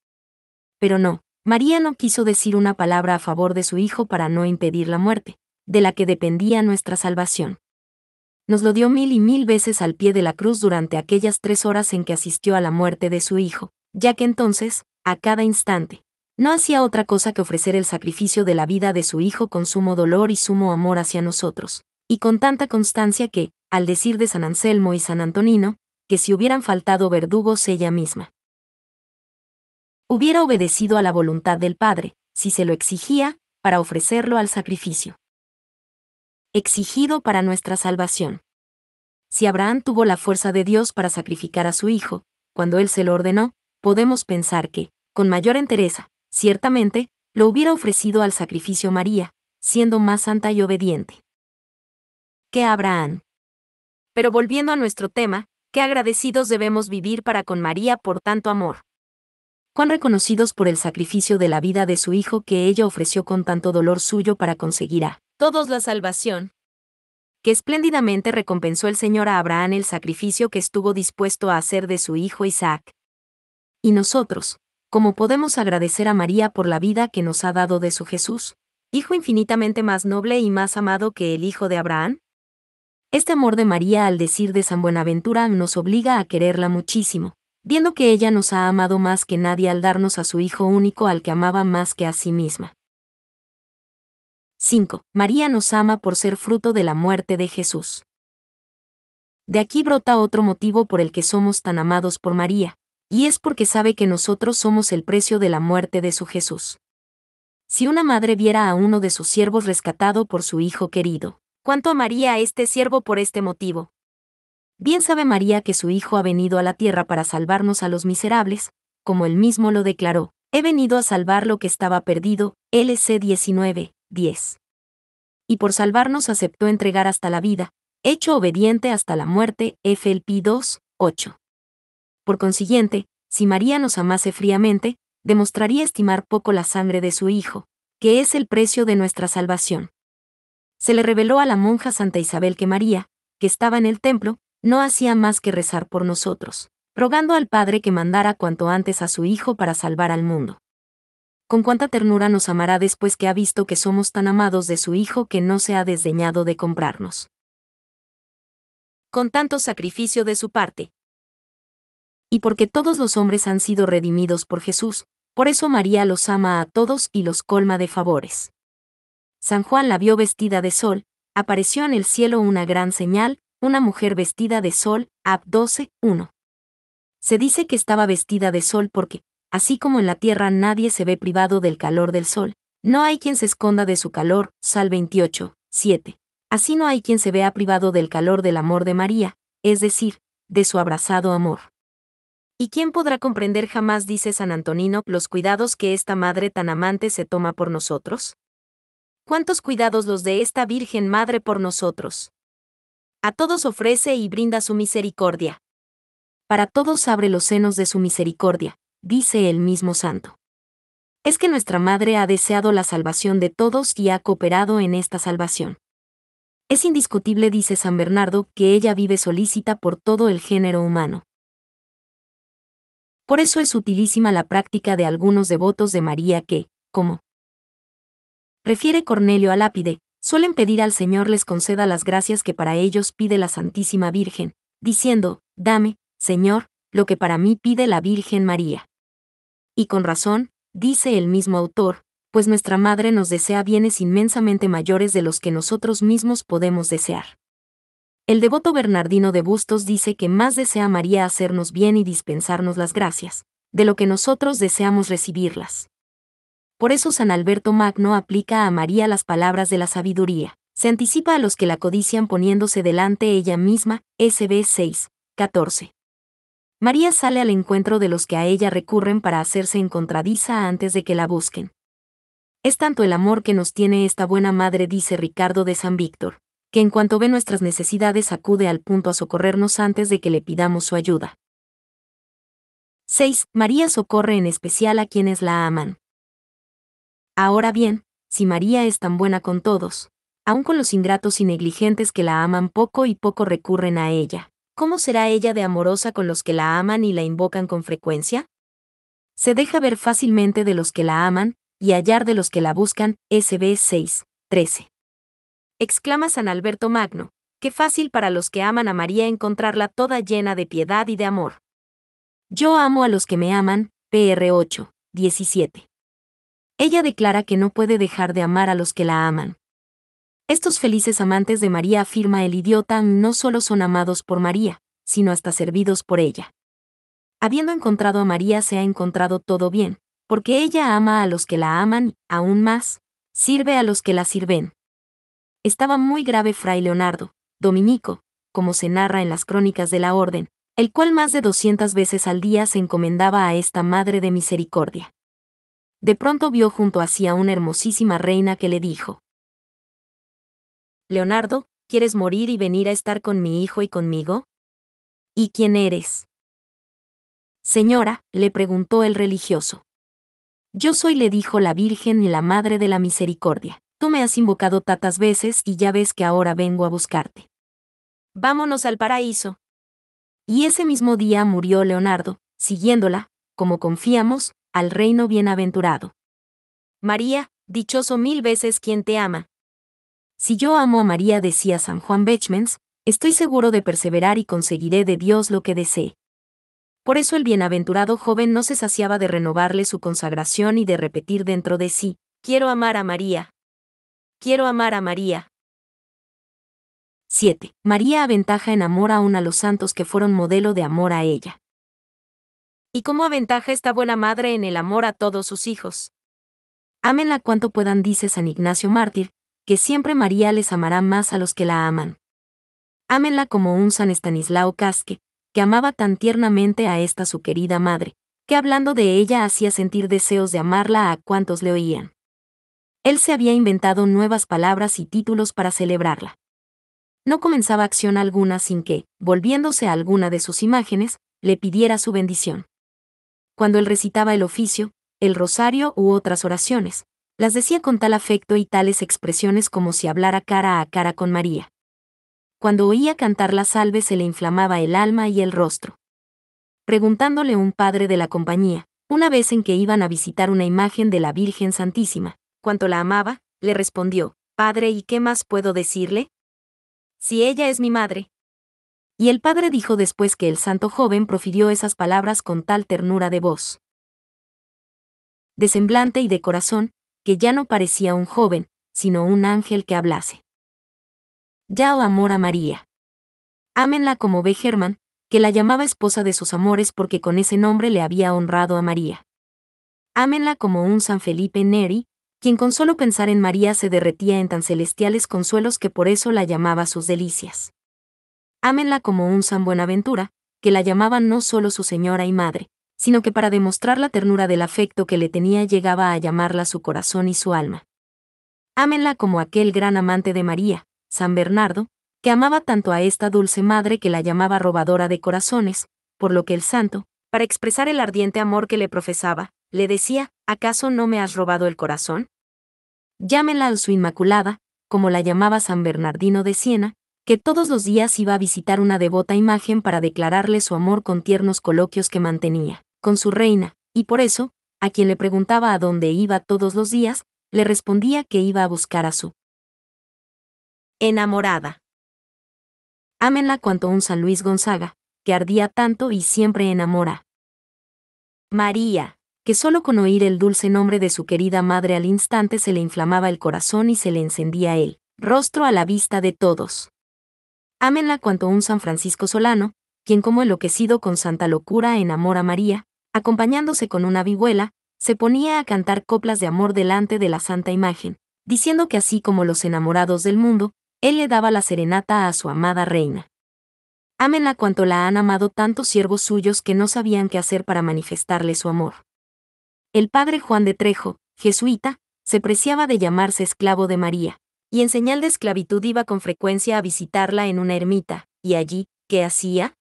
Pero no, María no quiso decir una palabra a favor de su hijo para no impedir la muerte, de la que dependía nuestra salvación. Nos lo dio mil y mil veces al pie de la cruz durante aquellas tres horas en que asistió a la muerte de su hijo, ya que entonces, a cada instante, no hacía otra cosa que ofrecer el sacrificio de la vida de su hijo con sumo dolor y sumo amor hacia nosotros, y con tanta constancia que, al decir de San Anselmo y San Antonino, que si hubieran faltado verdugos ella misma, hubiera obedecido a la voluntad del Padre, si se lo exigía, para ofrecerlo al sacrificio. Exigido para nuestra salvación. Si Abraham tuvo la fuerza de Dios para sacrificar a su hijo, cuando él se lo ordenó, podemos pensar que, con mayor entereza, ciertamente, lo hubiera ofrecido al sacrificio María, siendo más santa y obediente. ¿Qué Abraham. Pero volviendo a nuestro tema, qué agradecidos debemos vivir para con María por tanto amor cuán reconocidos por el sacrificio de la vida de su Hijo que ella ofreció con tanto dolor suyo para conseguir a todos la salvación. Que espléndidamente recompensó el Señor a Abraham el sacrificio que estuvo dispuesto a hacer de su hijo Isaac. Y nosotros, ¿cómo podemos agradecer a María por la vida que nos ha dado de su Jesús, Hijo infinitamente más noble y más amado que el Hijo de Abraham? Este amor de María al decir de San Buenaventura nos obliga a quererla muchísimo, viendo que ella nos ha amado más que nadie al darnos a su Hijo único al que amaba más que a sí misma. 5. María nos ama por ser fruto de la muerte de Jesús. De aquí brota otro motivo por el que somos tan amados por María, y es porque sabe que nosotros somos el precio de la muerte de su Jesús. Si una madre viera a uno de sus siervos rescatado por su hijo querido, ¿cuánto amaría a este siervo por este motivo? Bien sabe María que su Hijo ha venido a la tierra para salvarnos a los miserables, como él mismo lo declaró, he venido a salvar lo que estaba perdido, LC 19, 10. Y por salvarnos aceptó entregar hasta la vida, hecho obediente hasta la muerte, FLP 2, 8. Por consiguiente, si María nos amase fríamente, demostraría estimar poco la sangre de su Hijo, que es el precio de nuestra salvación. Se le reveló a la monja Santa Isabel que María, que estaba en el templo, no hacía más que rezar por nosotros, rogando al Padre que mandara cuanto antes a su Hijo para salvar al mundo. Con cuánta ternura nos amará después que ha visto que somos tan amados de su Hijo que no se ha desdeñado de comprarnos. Con tanto sacrificio de su parte. Y porque todos los hombres han sido redimidos por Jesús, por eso María los ama a todos y los colma de favores. San Juan la vio vestida de sol, apareció en el cielo una gran señal, una mujer vestida de sol, Ab 12, 1. Se dice que estaba vestida de sol porque, así como en la tierra nadie se ve privado del calor del sol, no hay quien se esconda de su calor, Sal 28, 7. Así no hay quien se vea privado del calor del amor de María, es decir, de su abrazado amor. ¿Y quién podrá comprender jamás, dice San Antonino, los cuidados que esta madre tan amante se toma por nosotros? ¿Cuántos cuidados los de esta Virgen Madre por nosotros? A todos ofrece y brinda su misericordia. Para todos abre los senos de su misericordia, dice el mismo santo. Es que nuestra Madre ha deseado la salvación de todos y ha cooperado en esta salvación. Es indiscutible, dice San Bernardo, que ella vive solícita por todo el género humano. Por eso es utilísima la práctica de algunos devotos de María que, como refiere Cornelio a Lápide, suelen pedir al Señor les conceda las gracias que para ellos pide la Santísima Virgen, diciendo, Dame, Señor, lo que para mí pide la Virgen María. Y con razón, dice el mismo autor, pues nuestra Madre nos desea bienes inmensamente mayores de los que nosotros mismos podemos desear. El devoto Bernardino de Bustos dice que más desea María hacernos bien y dispensarnos las gracias, de lo que nosotros deseamos recibirlas. Por eso San Alberto Magno aplica a María las palabras de la sabiduría. Se anticipa a los que la codician poniéndose delante ella misma, SB 6, 14. María sale al encuentro de los que a ella recurren para hacerse encontradiza antes de que la busquen. Es tanto el amor que nos tiene esta buena madre, dice Ricardo de San Víctor, que en cuanto ve nuestras necesidades acude al punto a socorrernos antes de que le pidamos su ayuda. 6. María socorre en especial a quienes la aman. Ahora bien, si María es tan buena con todos, aun con los ingratos y negligentes que la aman poco y poco recurren a ella, ¿cómo será ella de amorosa con los que la aman y la invocan con frecuencia? Se deja ver fácilmente de los que la aman, y hallar de los que la buscan, SB 6, 13. Exclama San Alberto Magno, qué fácil para los que aman a María encontrarla toda llena de piedad y de amor. Yo amo a los que me aman, PR 8, 17 ella declara que no puede dejar de amar a los que la aman. Estos felices amantes de María afirma el idiota no solo son amados por María, sino hasta servidos por ella. Habiendo encontrado a María se ha encontrado todo bien, porque ella ama a los que la aman, aún más, sirve a los que la sirven. Estaba muy grave fray Leonardo, dominico, como se narra en las crónicas de la orden, el cual más de 200 veces al día se encomendaba a esta Madre de Misericordia de pronto vio junto a sí a una hermosísima reina que le dijo, Leonardo, ¿quieres morir y venir a estar con mi hijo y conmigo? ¿Y quién eres? Señora, le preguntó el religioso. Yo soy, le dijo la Virgen y la Madre de la Misericordia. Tú me has invocado tantas veces y ya ves que ahora vengo a buscarte. Vámonos al paraíso. Y ese mismo día murió Leonardo, siguiéndola, como confiamos, al reino bienaventurado. María, dichoso mil veces quien te ama. Si yo amo a María, decía San Juan Bechmens, estoy seguro de perseverar y conseguiré de Dios lo que desee. Por eso el bienaventurado joven no se saciaba de renovarle su consagración y de repetir dentro de sí, quiero amar a María. Quiero amar a María. 7. María aventaja en amor aún a los santos que fueron modelo de amor a ella y cómo aventaja esta buena madre en el amor a todos sus hijos. Ámenla cuanto puedan, dice San Ignacio Mártir, que siempre María les amará más a los que la aman. Ámenla como un San Estanislao Casque, que amaba tan tiernamente a esta su querida madre, que hablando de ella hacía sentir deseos de amarla a cuantos le oían. Él se había inventado nuevas palabras y títulos para celebrarla. No comenzaba acción alguna sin que, volviéndose a alguna de sus imágenes, le pidiera su bendición cuando él recitaba el oficio, el rosario u otras oraciones. Las decía con tal afecto y tales expresiones como si hablara cara a cara con María. Cuando oía cantar la salve se le inflamaba el alma y el rostro. Preguntándole un padre de la compañía, una vez en que iban a visitar una imagen de la Virgen Santísima, cuánto la amaba, le respondió, Padre, ¿y qué más puedo decirle? Si ella es mi madre, y el padre dijo después que el santo joven profirió esas palabras con tal ternura de voz, de semblante y de corazón, que ya no parecía un joven, sino un ángel que hablase. o oh amor a María. Ámenla como ve Germán, que la llamaba esposa de sus amores porque con ese nombre le había honrado a María. Ámenla como un San Felipe Neri, quien con solo pensar en María se derretía en tan celestiales consuelos que por eso la llamaba sus delicias ámenla como un San Buenaventura, que la llamaba no solo su señora y madre, sino que para demostrar la ternura del afecto que le tenía llegaba a llamarla su corazón y su alma. Ámenla como aquel gran amante de María, San Bernardo, que amaba tanto a esta dulce madre que la llamaba robadora de corazones, por lo que el santo, para expresar el ardiente amor que le profesaba, le decía, ¿acaso no me has robado el corazón? Llámenla su Inmaculada, como la llamaba San Bernardino de Siena, que todos los días iba a visitar una devota imagen para declararle su amor con tiernos coloquios que mantenía, con su reina, y por eso, a quien le preguntaba a dónde iba todos los días, le respondía que iba a buscar a su enamorada. Ámenla cuanto un San Luis Gonzaga, que ardía tanto y siempre enamora. María, que solo con oír el dulce nombre de su querida madre al instante se le inflamaba el corazón y se le encendía el rostro a la vista de todos. Ámenla cuanto un San Francisco Solano, quien como enloquecido con santa locura enamora a María, acompañándose con una vihuela, se ponía a cantar coplas de amor delante de la santa imagen, diciendo que así como los enamorados del mundo, él le daba la serenata a su amada reina. Ámenla cuanto la han amado tantos siervos suyos que no sabían qué hacer para manifestarle su amor. El padre Juan de Trejo, jesuita, se preciaba de llamarse esclavo de María, y en señal de esclavitud iba con frecuencia a visitarla en una ermita, y allí, ¿qué hacía?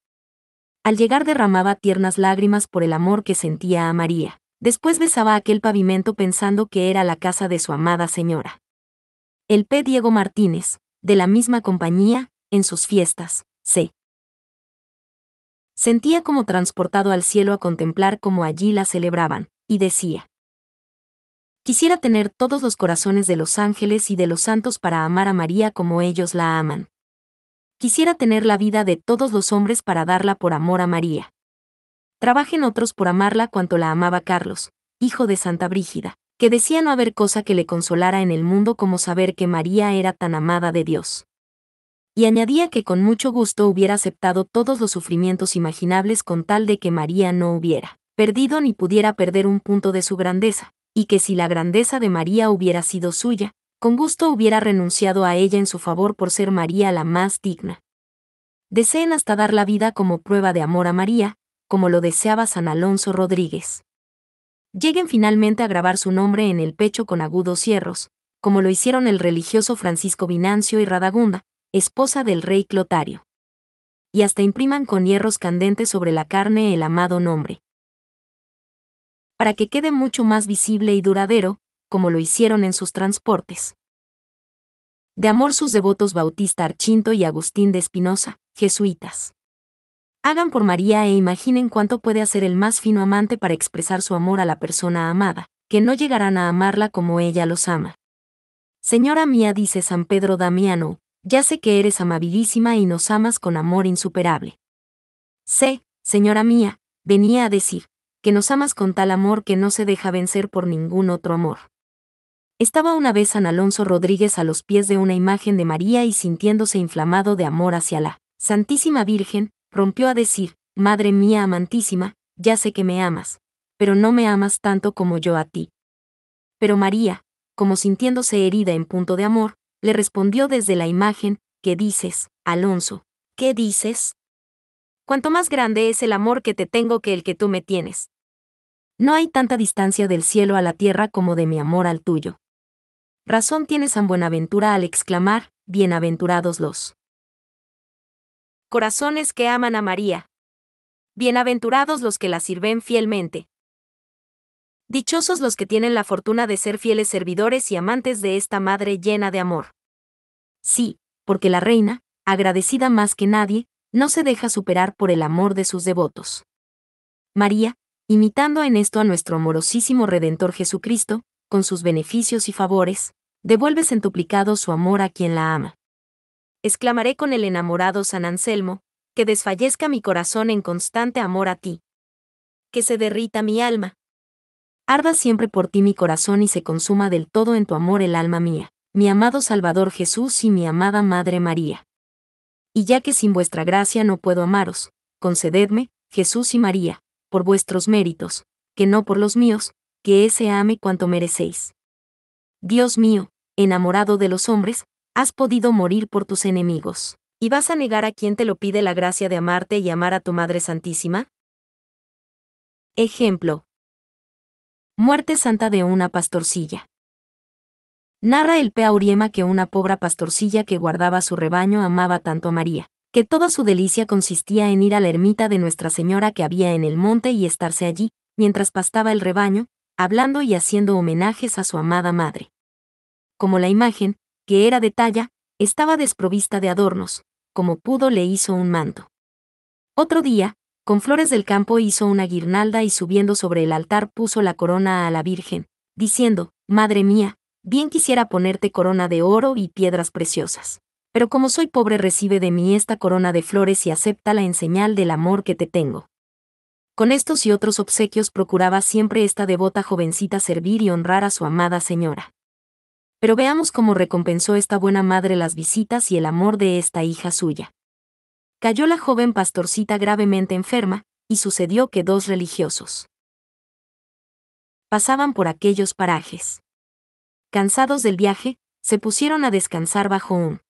Al llegar derramaba tiernas lágrimas por el amor que sentía a María, después besaba aquel pavimento pensando que era la casa de su amada señora. El P. Diego Martínez, de la misma compañía, en sus fiestas, se sentía como transportado al cielo a contemplar cómo allí la celebraban, y decía, Quisiera tener todos los corazones de los ángeles y de los santos para amar a María como ellos la aman. Quisiera tener la vida de todos los hombres para darla por amor a María. Trabajen otros por amarla cuanto la amaba Carlos, hijo de Santa Brígida, que decía no haber cosa que le consolara en el mundo como saber que María era tan amada de Dios. Y añadía que con mucho gusto hubiera aceptado todos los sufrimientos imaginables con tal de que María no hubiera perdido ni pudiera perder un punto de su grandeza, y que si la grandeza de María hubiera sido suya, con gusto hubiera renunciado a ella en su favor por ser María la más digna. Deseen hasta dar la vida como prueba de amor a María, como lo deseaba San Alonso Rodríguez. Lleguen finalmente a grabar su nombre en el pecho con agudos hierros, como lo hicieron el religioso Francisco Vinancio y Radagunda, esposa del rey Clotario. Y hasta impriman con hierros candentes sobre la carne el amado nombre, para que quede mucho más visible y duradero, como lo hicieron en sus transportes. De amor sus devotos Bautista Archinto y Agustín de Espinosa, jesuitas. Hagan por María e imaginen cuánto puede hacer el más fino amante para expresar su amor a la persona amada, que no llegarán a amarla como ella los ama. Señora mía, dice San Pedro Damiano, ya sé que eres amabilísima y nos amas con amor insuperable. Sé, señora mía, venía a decir, que nos amas con tal amor que no se deja vencer por ningún otro amor. Estaba una vez San Alonso Rodríguez a los pies de una imagen de María y sintiéndose inflamado de amor hacia la Santísima Virgen, rompió a decir, Madre mía amantísima, ya sé que me amas, pero no me amas tanto como yo a ti. Pero María, como sintiéndose herida en punto de amor, le respondió desde la imagen, ¿qué dices, Alonso? ¿Qué dices? cuanto más grande es el amor que te tengo que el que tú me tienes. No hay tanta distancia del cielo a la tierra como de mi amor al tuyo. Razón tienes San Buenaventura al exclamar, bienaventurados los corazones que aman a María. Bienaventurados los que la sirven fielmente. Dichosos los que tienen la fortuna de ser fieles servidores y amantes de esta madre llena de amor. Sí, porque la reina, agradecida más que nadie, no se deja superar por el amor de sus devotos. María, imitando en esto a nuestro amorosísimo Redentor Jesucristo, con sus beneficios y favores, devuelve centuplicado su amor a quien la ama. Exclamaré con el enamorado San Anselmo, que desfallezca mi corazón en constante amor a ti. Que se derrita mi alma. Arda siempre por ti mi corazón y se consuma del todo en tu amor el alma mía, mi amado Salvador Jesús y mi amada Madre María. Y ya que sin vuestra gracia no puedo amaros, concededme, Jesús y María, por vuestros méritos, que no por los míos, que ese ame cuanto merecéis. Dios mío, enamorado de los hombres, has podido morir por tus enemigos. ¿Y vas a negar a quien te lo pide la gracia de amarte y amar a tu Madre Santísima? Ejemplo. Muerte santa de una pastorcilla. Narra el peauriema que una pobre pastorcilla que guardaba su rebaño amaba tanto a María, que toda su delicia consistía en ir a la ermita de Nuestra Señora que había en el monte y estarse allí, mientras pastaba el rebaño, hablando y haciendo homenajes a su amada madre. Como la imagen, que era de talla, estaba desprovista de adornos, como pudo le hizo un manto. Otro día, con flores del campo hizo una guirnalda y subiendo sobre el altar puso la corona a la Virgen, diciendo, Madre mía, bien quisiera ponerte corona de oro y piedras preciosas. Pero como soy pobre recibe de mí esta corona de flores y acéptala en señal del amor que te tengo. Con estos y otros obsequios procuraba siempre esta devota jovencita servir y honrar a su amada señora. Pero veamos cómo recompensó esta buena madre las visitas y el amor de esta hija suya. Cayó la joven pastorcita gravemente enferma, y sucedió que dos religiosos pasaban por aquellos parajes cansados del viaje, se pusieron a descansar bajo un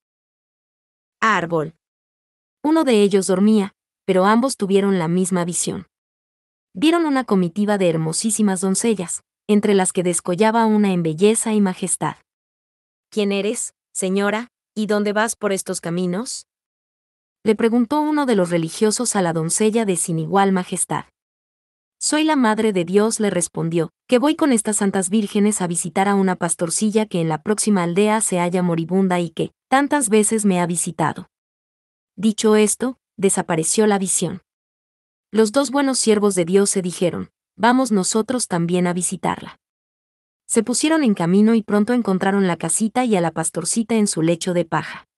árbol. Uno de ellos dormía, pero ambos tuvieron la misma visión. Vieron una comitiva de hermosísimas doncellas, entre las que descollaba una en belleza y majestad. ¿Quién eres, señora, y dónde vas por estos caminos? Le preguntó uno de los religiosos a la doncella de sin igual majestad. Soy la Madre de Dios, le respondió, que voy con estas santas vírgenes a visitar a una pastorcilla que en la próxima aldea se halla moribunda y que, tantas veces me ha visitado. Dicho esto, desapareció la visión. Los dos buenos siervos de Dios se dijeron, vamos nosotros también a visitarla. Se pusieron en camino y pronto encontraron la casita y a la pastorcita en su lecho de paja.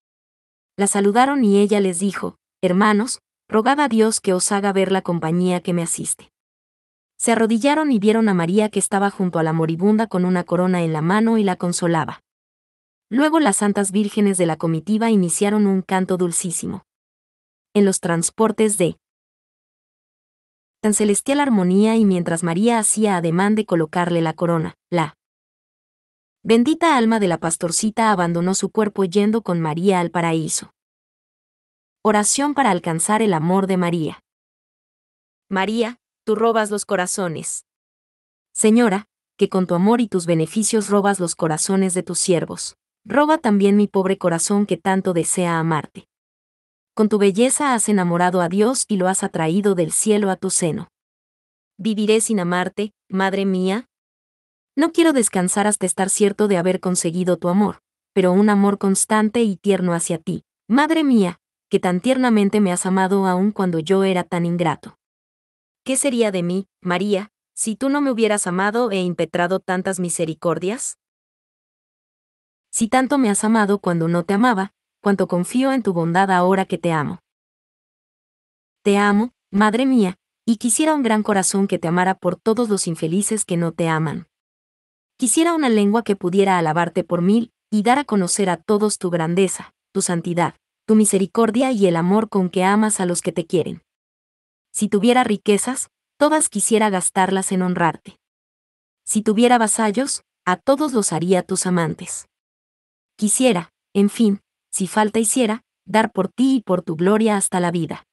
La saludaron y ella les dijo, Hermanos, rogad a Dios que os haga ver la compañía que me asiste. Se arrodillaron y vieron a María que estaba junto a la moribunda con una corona en la mano y la consolaba. Luego las santas vírgenes de la comitiva iniciaron un canto dulcísimo. En los transportes de tan celestial armonía y mientras María hacía ademán de colocarle la corona, la bendita alma de la pastorcita abandonó su cuerpo yendo con María al paraíso. Oración para alcanzar el amor de María. María, tú robas los corazones. Señora, que con tu amor y tus beneficios robas los corazones de tus siervos, roba también mi pobre corazón que tanto desea amarte. Con tu belleza has enamorado a Dios y lo has atraído del cielo a tu seno. ¿Viviré sin amarte, madre mía? No quiero descansar hasta estar cierto de haber conseguido tu amor, pero un amor constante y tierno hacia ti, madre mía, que tan tiernamente me has amado aun cuando yo era tan ingrato. ¿Qué sería de mí, María, si tú no me hubieras amado e impetrado tantas misericordias? Si tanto me has amado cuando no te amaba, cuanto confío en tu bondad ahora que te amo. Te amo, madre mía, y quisiera un gran corazón que te amara por todos los infelices que no te aman. Quisiera una lengua que pudiera alabarte por mil, y dar a conocer a todos tu grandeza, tu santidad, tu misericordia y el amor con que amas a los que te quieren. Si tuviera riquezas, todas quisiera gastarlas en honrarte. Si tuviera vasallos, a todos los haría tus amantes. Quisiera, en fin, si falta hiciera, dar por ti y por tu gloria hasta la vida.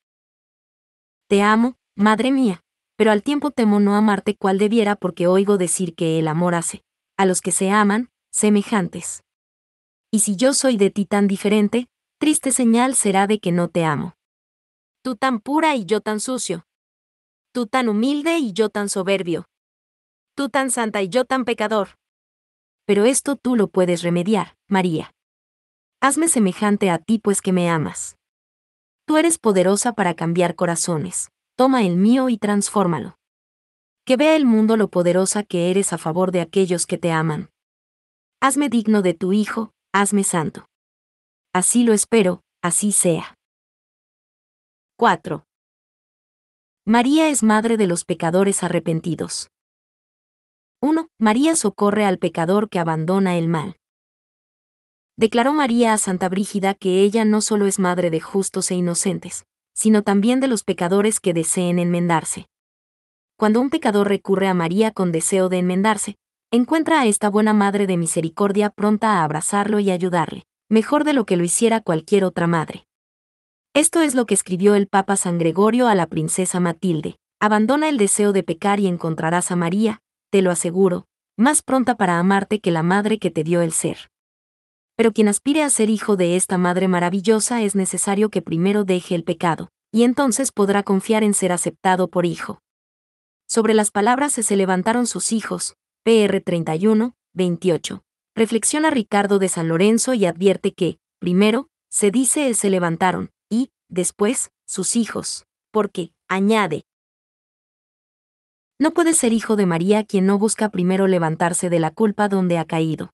Te amo, madre mía, pero al tiempo temo no amarte cual debiera porque oigo decir que el amor hace, a los que se aman, semejantes. Y si yo soy de ti tan diferente, triste señal será de que no te amo. Tú tan pura y yo tan sucio. Tú tan humilde y yo tan soberbio. Tú tan santa y yo tan pecador. Pero esto tú lo puedes remediar, María. Hazme semejante a ti pues que me amas. Tú eres poderosa para cambiar corazones. Toma el mío y transfórmalo. Que vea el mundo lo poderosa que eres a favor de aquellos que te aman. Hazme digno de tu Hijo, hazme santo. Así lo espero, así sea. 4. María es madre de los pecadores arrepentidos. 1. María socorre al pecador que abandona el mal. Declaró María a Santa Brígida que ella no solo es madre de justos e inocentes, sino también de los pecadores que deseen enmendarse. Cuando un pecador recurre a María con deseo de enmendarse, encuentra a esta buena madre de misericordia pronta a abrazarlo y ayudarle, mejor de lo que lo hiciera cualquier otra madre. Esto es lo que escribió el Papa San Gregorio a la princesa Matilde. Abandona el deseo de pecar y encontrarás a María, te lo aseguro, más pronta para amarte que la madre que te dio el ser. Pero quien aspire a ser hijo de esta madre maravillosa es necesario que primero deje el pecado, y entonces podrá confiar en ser aceptado por hijo. Sobre las palabras se levantaron sus hijos, PR 31, 28. Reflexiona Ricardo de San Lorenzo y advierte que, primero, se dice se levantaron, después, sus hijos, porque, añade, no puede ser hijo de María quien no busca primero levantarse de la culpa donde ha caído.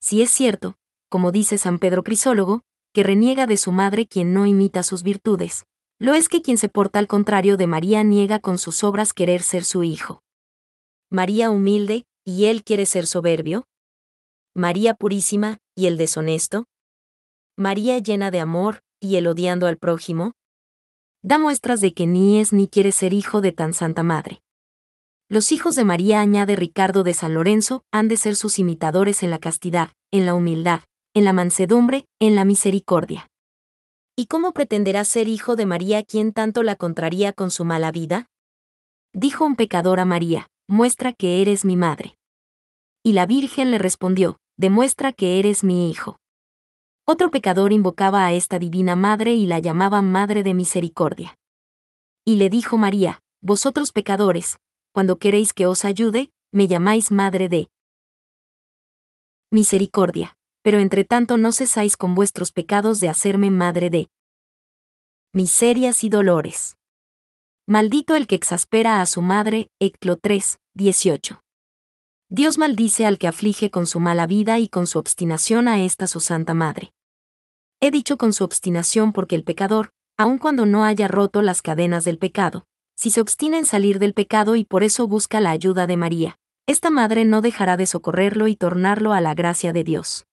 Si es cierto, como dice San Pedro Crisólogo, que reniega de su madre quien no imita sus virtudes, lo es que quien se porta al contrario de María niega con sus obras querer ser su hijo. María humilde, y él quiere ser soberbio. María purísima, y el deshonesto. María llena de amor, y el odiando al prójimo? Da muestras de que ni es ni quiere ser hijo de tan santa madre. Los hijos de María, añade Ricardo de San Lorenzo, han de ser sus imitadores en la castidad, en la humildad, en la mansedumbre, en la misericordia. ¿Y cómo pretenderá ser hijo de María quien tanto la contraría con su mala vida? Dijo un pecador a María, muestra que eres mi madre. Y la Virgen le respondió, demuestra que eres mi hijo. Otro pecador invocaba a esta divina madre y la llamaba Madre de Misericordia. Y le dijo María, Vosotros pecadores, cuando queréis que os ayude, me llamáis Madre de Misericordia, pero entre tanto no cesáis con vuestros pecados de hacerme Madre de Miserias y dolores. Maldito el que exaspera a su madre, Eclo 3, 18. Dios maldice al que aflige con su mala vida y con su obstinación a esta su santa madre he dicho con su obstinación porque el pecador, aun cuando no haya roto las cadenas del pecado, si se obstina en salir del pecado y por eso busca la ayuda de María, esta madre no dejará de socorrerlo y tornarlo a la gracia de Dios.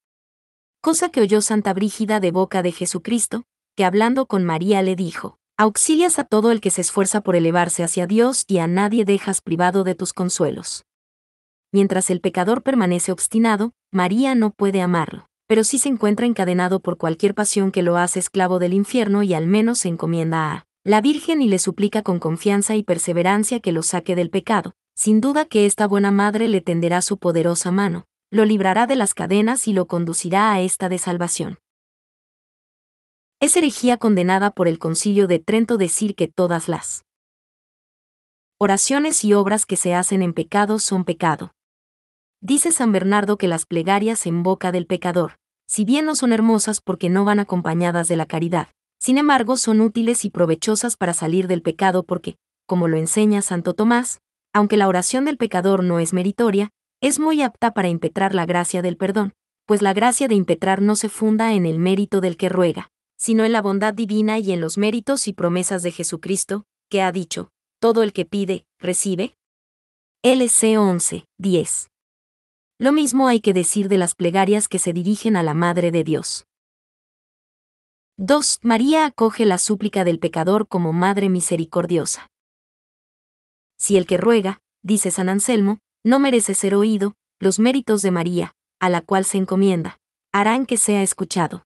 Cosa que oyó Santa Brígida de boca de Jesucristo, que hablando con María le dijo, Auxilias a todo el que se esfuerza por elevarse hacia Dios y a nadie dejas privado de tus consuelos. Mientras el pecador permanece obstinado, María no puede amarlo pero si se encuentra encadenado por cualquier pasión que lo hace esclavo del infierno y al menos se encomienda a la Virgen y le suplica con confianza y perseverancia que lo saque del pecado. Sin duda que esta buena madre le tenderá su poderosa mano, lo librará de las cadenas y lo conducirá a esta de salvación. Es herejía condenada por el concilio de Trento decir que todas las oraciones y obras que se hacen en pecado son pecado. Dice San Bernardo que las plegarias en boca del pecador, si bien no son hermosas porque no van acompañadas de la caridad, sin embargo son útiles y provechosas para salir del pecado porque, como lo enseña Santo Tomás, aunque la oración del pecador no es meritoria, es muy apta para impetrar la gracia del perdón, pues la gracia de impetrar no se funda en el mérito del que ruega, sino en la bondad divina y en los méritos y promesas de Jesucristo, que ha dicho, todo el que pide, recibe. LC 11, 10. Lo mismo hay que decir de las plegarias que se dirigen a la Madre de Dios. 2. María acoge la súplica del pecador como Madre misericordiosa. Si el que ruega, dice San Anselmo, no merece ser oído, los méritos de María, a la cual se encomienda, harán que sea escuchado.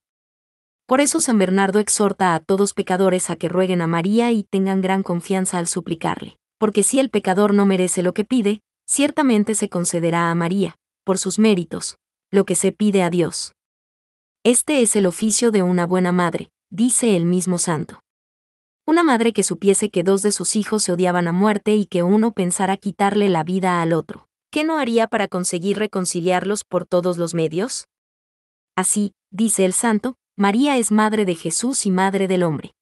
Por eso San Bernardo exhorta a todos pecadores a que rueguen a María y tengan gran confianza al suplicarle, porque si el pecador no merece lo que pide, ciertamente se concederá a María, por sus méritos, lo que se pide a Dios. Este es el oficio de una buena madre, dice el mismo santo. Una madre que supiese que dos de sus hijos se odiaban a muerte y que uno pensara quitarle la vida al otro, ¿qué no haría para conseguir reconciliarlos por todos los medios? Así, dice el santo, María es madre de Jesús y madre del hombre.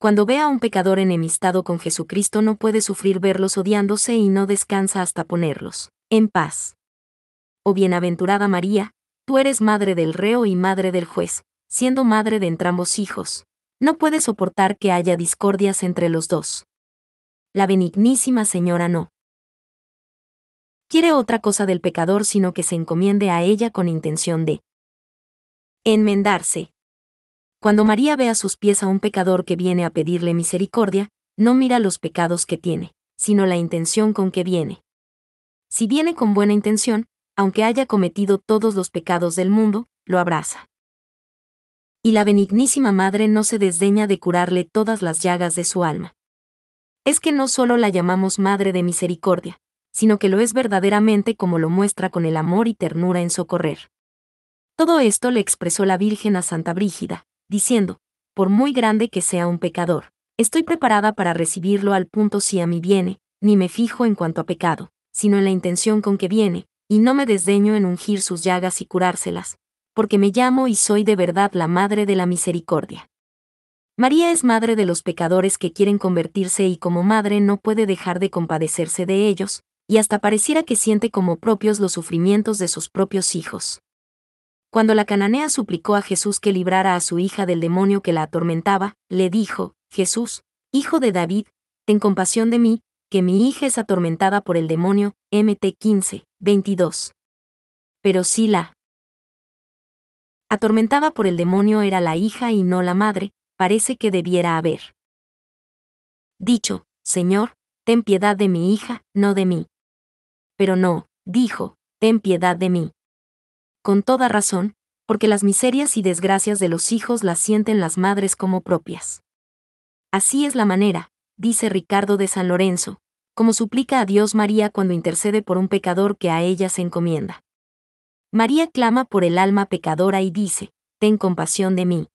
Cuando ve a un pecador enemistado con Jesucristo no puede sufrir verlos odiándose y no descansa hasta ponerlos en paz oh bienaventurada María, tú eres madre del reo y madre del juez, siendo madre de entrambos hijos. No puede soportar que haya discordias entre los dos. La benignísima Señora no quiere otra cosa del pecador sino que se encomiende a ella con intención de enmendarse. Cuando María ve a sus pies a un pecador que viene a pedirle misericordia, no mira los pecados que tiene, sino la intención con que viene. Si viene con buena intención, aunque haya cometido todos los pecados del mundo, lo abraza. Y la benignísima Madre no se desdeña de curarle todas las llagas de su alma. Es que no solo la llamamos Madre de Misericordia, sino que lo es verdaderamente como lo muestra con el amor y ternura en socorrer. Todo esto le expresó la Virgen a Santa Brígida, diciendo, por muy grande que sea un pecador, estoy preparada para recibirlo al punto si a mí viene, ni me fijo en cuanto a pecado, sino en la intención con que viene, y no me desdeño en ungir sus llagas y curárselas, porque me llamo y soy de verdad la Madre de la Misericordia. María es madre de los pecadores que quieren convertirse y como madre no puede dejar de compadecerse de ellos, y hasta pareciera que siente como propios los sufrimientos de sus propios hijos. Cuando la cananea suplicó a Jesús que librara a su hija del demonio que la atormentaba, le dijo, Jesús, hijo de David, ten compasión de mí, que mi hija es atormentada por el demonio, MT 15, 22. Pero sí la atormentada por el demonio era la hija y no la madre, parece que debiera haber dicho, Señor, ten piedad de mi hija, no de mí. Pero no, dijo, ten piedad de mí. Con toda razón, porque las miserias y desgracias de los hijos las sienten las madres como propias. Así es la manera, dice Ricardo de San Lorenzo, como suplica a Dios María cuando intercede por un pecador que a ella se encomienda. María clama por el alma pecadora y dice, Ten compasión de mí.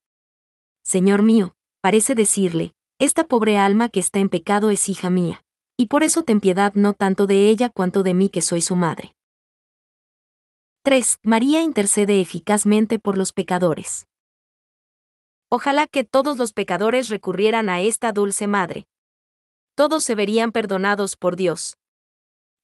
Señor mío, parece decirle, esta pobre alma que está en pecado es hija mía, y por eso ten piedad no tanto de ella cuanto de mí que soy su madre. 3. María intercede eficazmente por los pecadores. Ojalá que todos los pecadores recurrieran a esta dulce madre, todos se verían perdonados por Dios.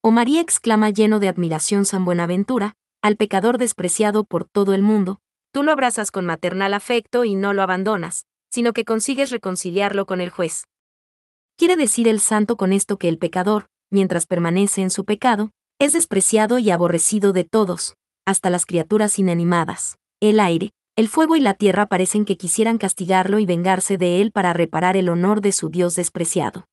O María exclama lleno de admiración San Buenaventura, al pecador despreciado por todo el mundo, tú lo abrazas con maternal afecto y no lo abandonas, sino que consigues reconciliarlo con el juez. Quiere decir el santo con esto que el pecador, mientras permanece en su pecado, es despreciado y aborrecido de todos, hasta las criaturas inanimadas. El aire, el fuego y la tierra parecen que quisieran castigarlo y vengarse de él para reparar el honor de su Dios despreciado.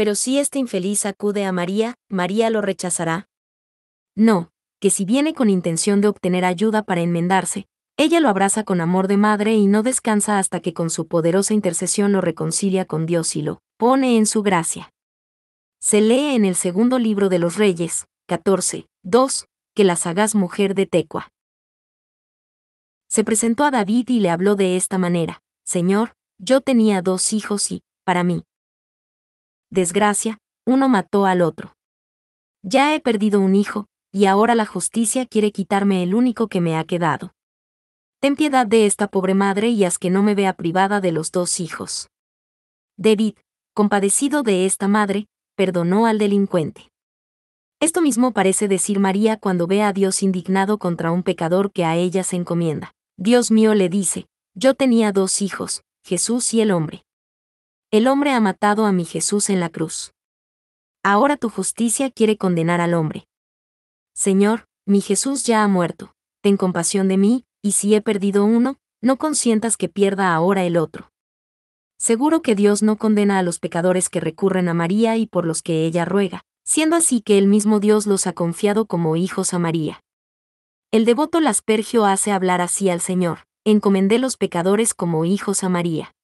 Pero si este infeliz acude a María, María lo rechazará. No, que si viene con intención de obtener ayuda para enmendarse, ella lo abraza con amor de madre y no descansa hasta que con su poderosa intercesión lo reconcilia con Dios y lo pone en su gracia. Se lee en el segundo libro de los Reyes, 14, 2, que la sagaz mujer de Tecua. Se presentó a David y le habló de esta manera, Señor, yo tenía dos hijos y, para mí, desgracia, uno mató al otro. Ya he perdido un hijo, y ahora la justicia quiere quitarme el único que me ha quedado. Ten piedad de esta pobre madre y haz que no me vea privada de los dos hijos. David, compadecido de esta madre, perdonó al delincuente. Esto mismo parece decir María cuando ve a Dios indignado contra un pecador que a ella se encomienda. Dios mío le dice, yo tenía dos hijos, Jesús y el hombre. El hombre ha matado a mi Jesús en la cruz. Ahora tu justicia quiere condenar al hombre. Señor, mi Jesús ya ha muerto, ten compasión de mí, y si he perdido uno, no consientas que pierda ahora el otro. Seguro que Dios no condena a los pecadores que recurren a María y por los que ella ruega, siendo así que el mismo Dios los ha confiado como hijos a María. El devoto Laspergio hace hablar así al Señor, encomendé los pecadores como hijos a María.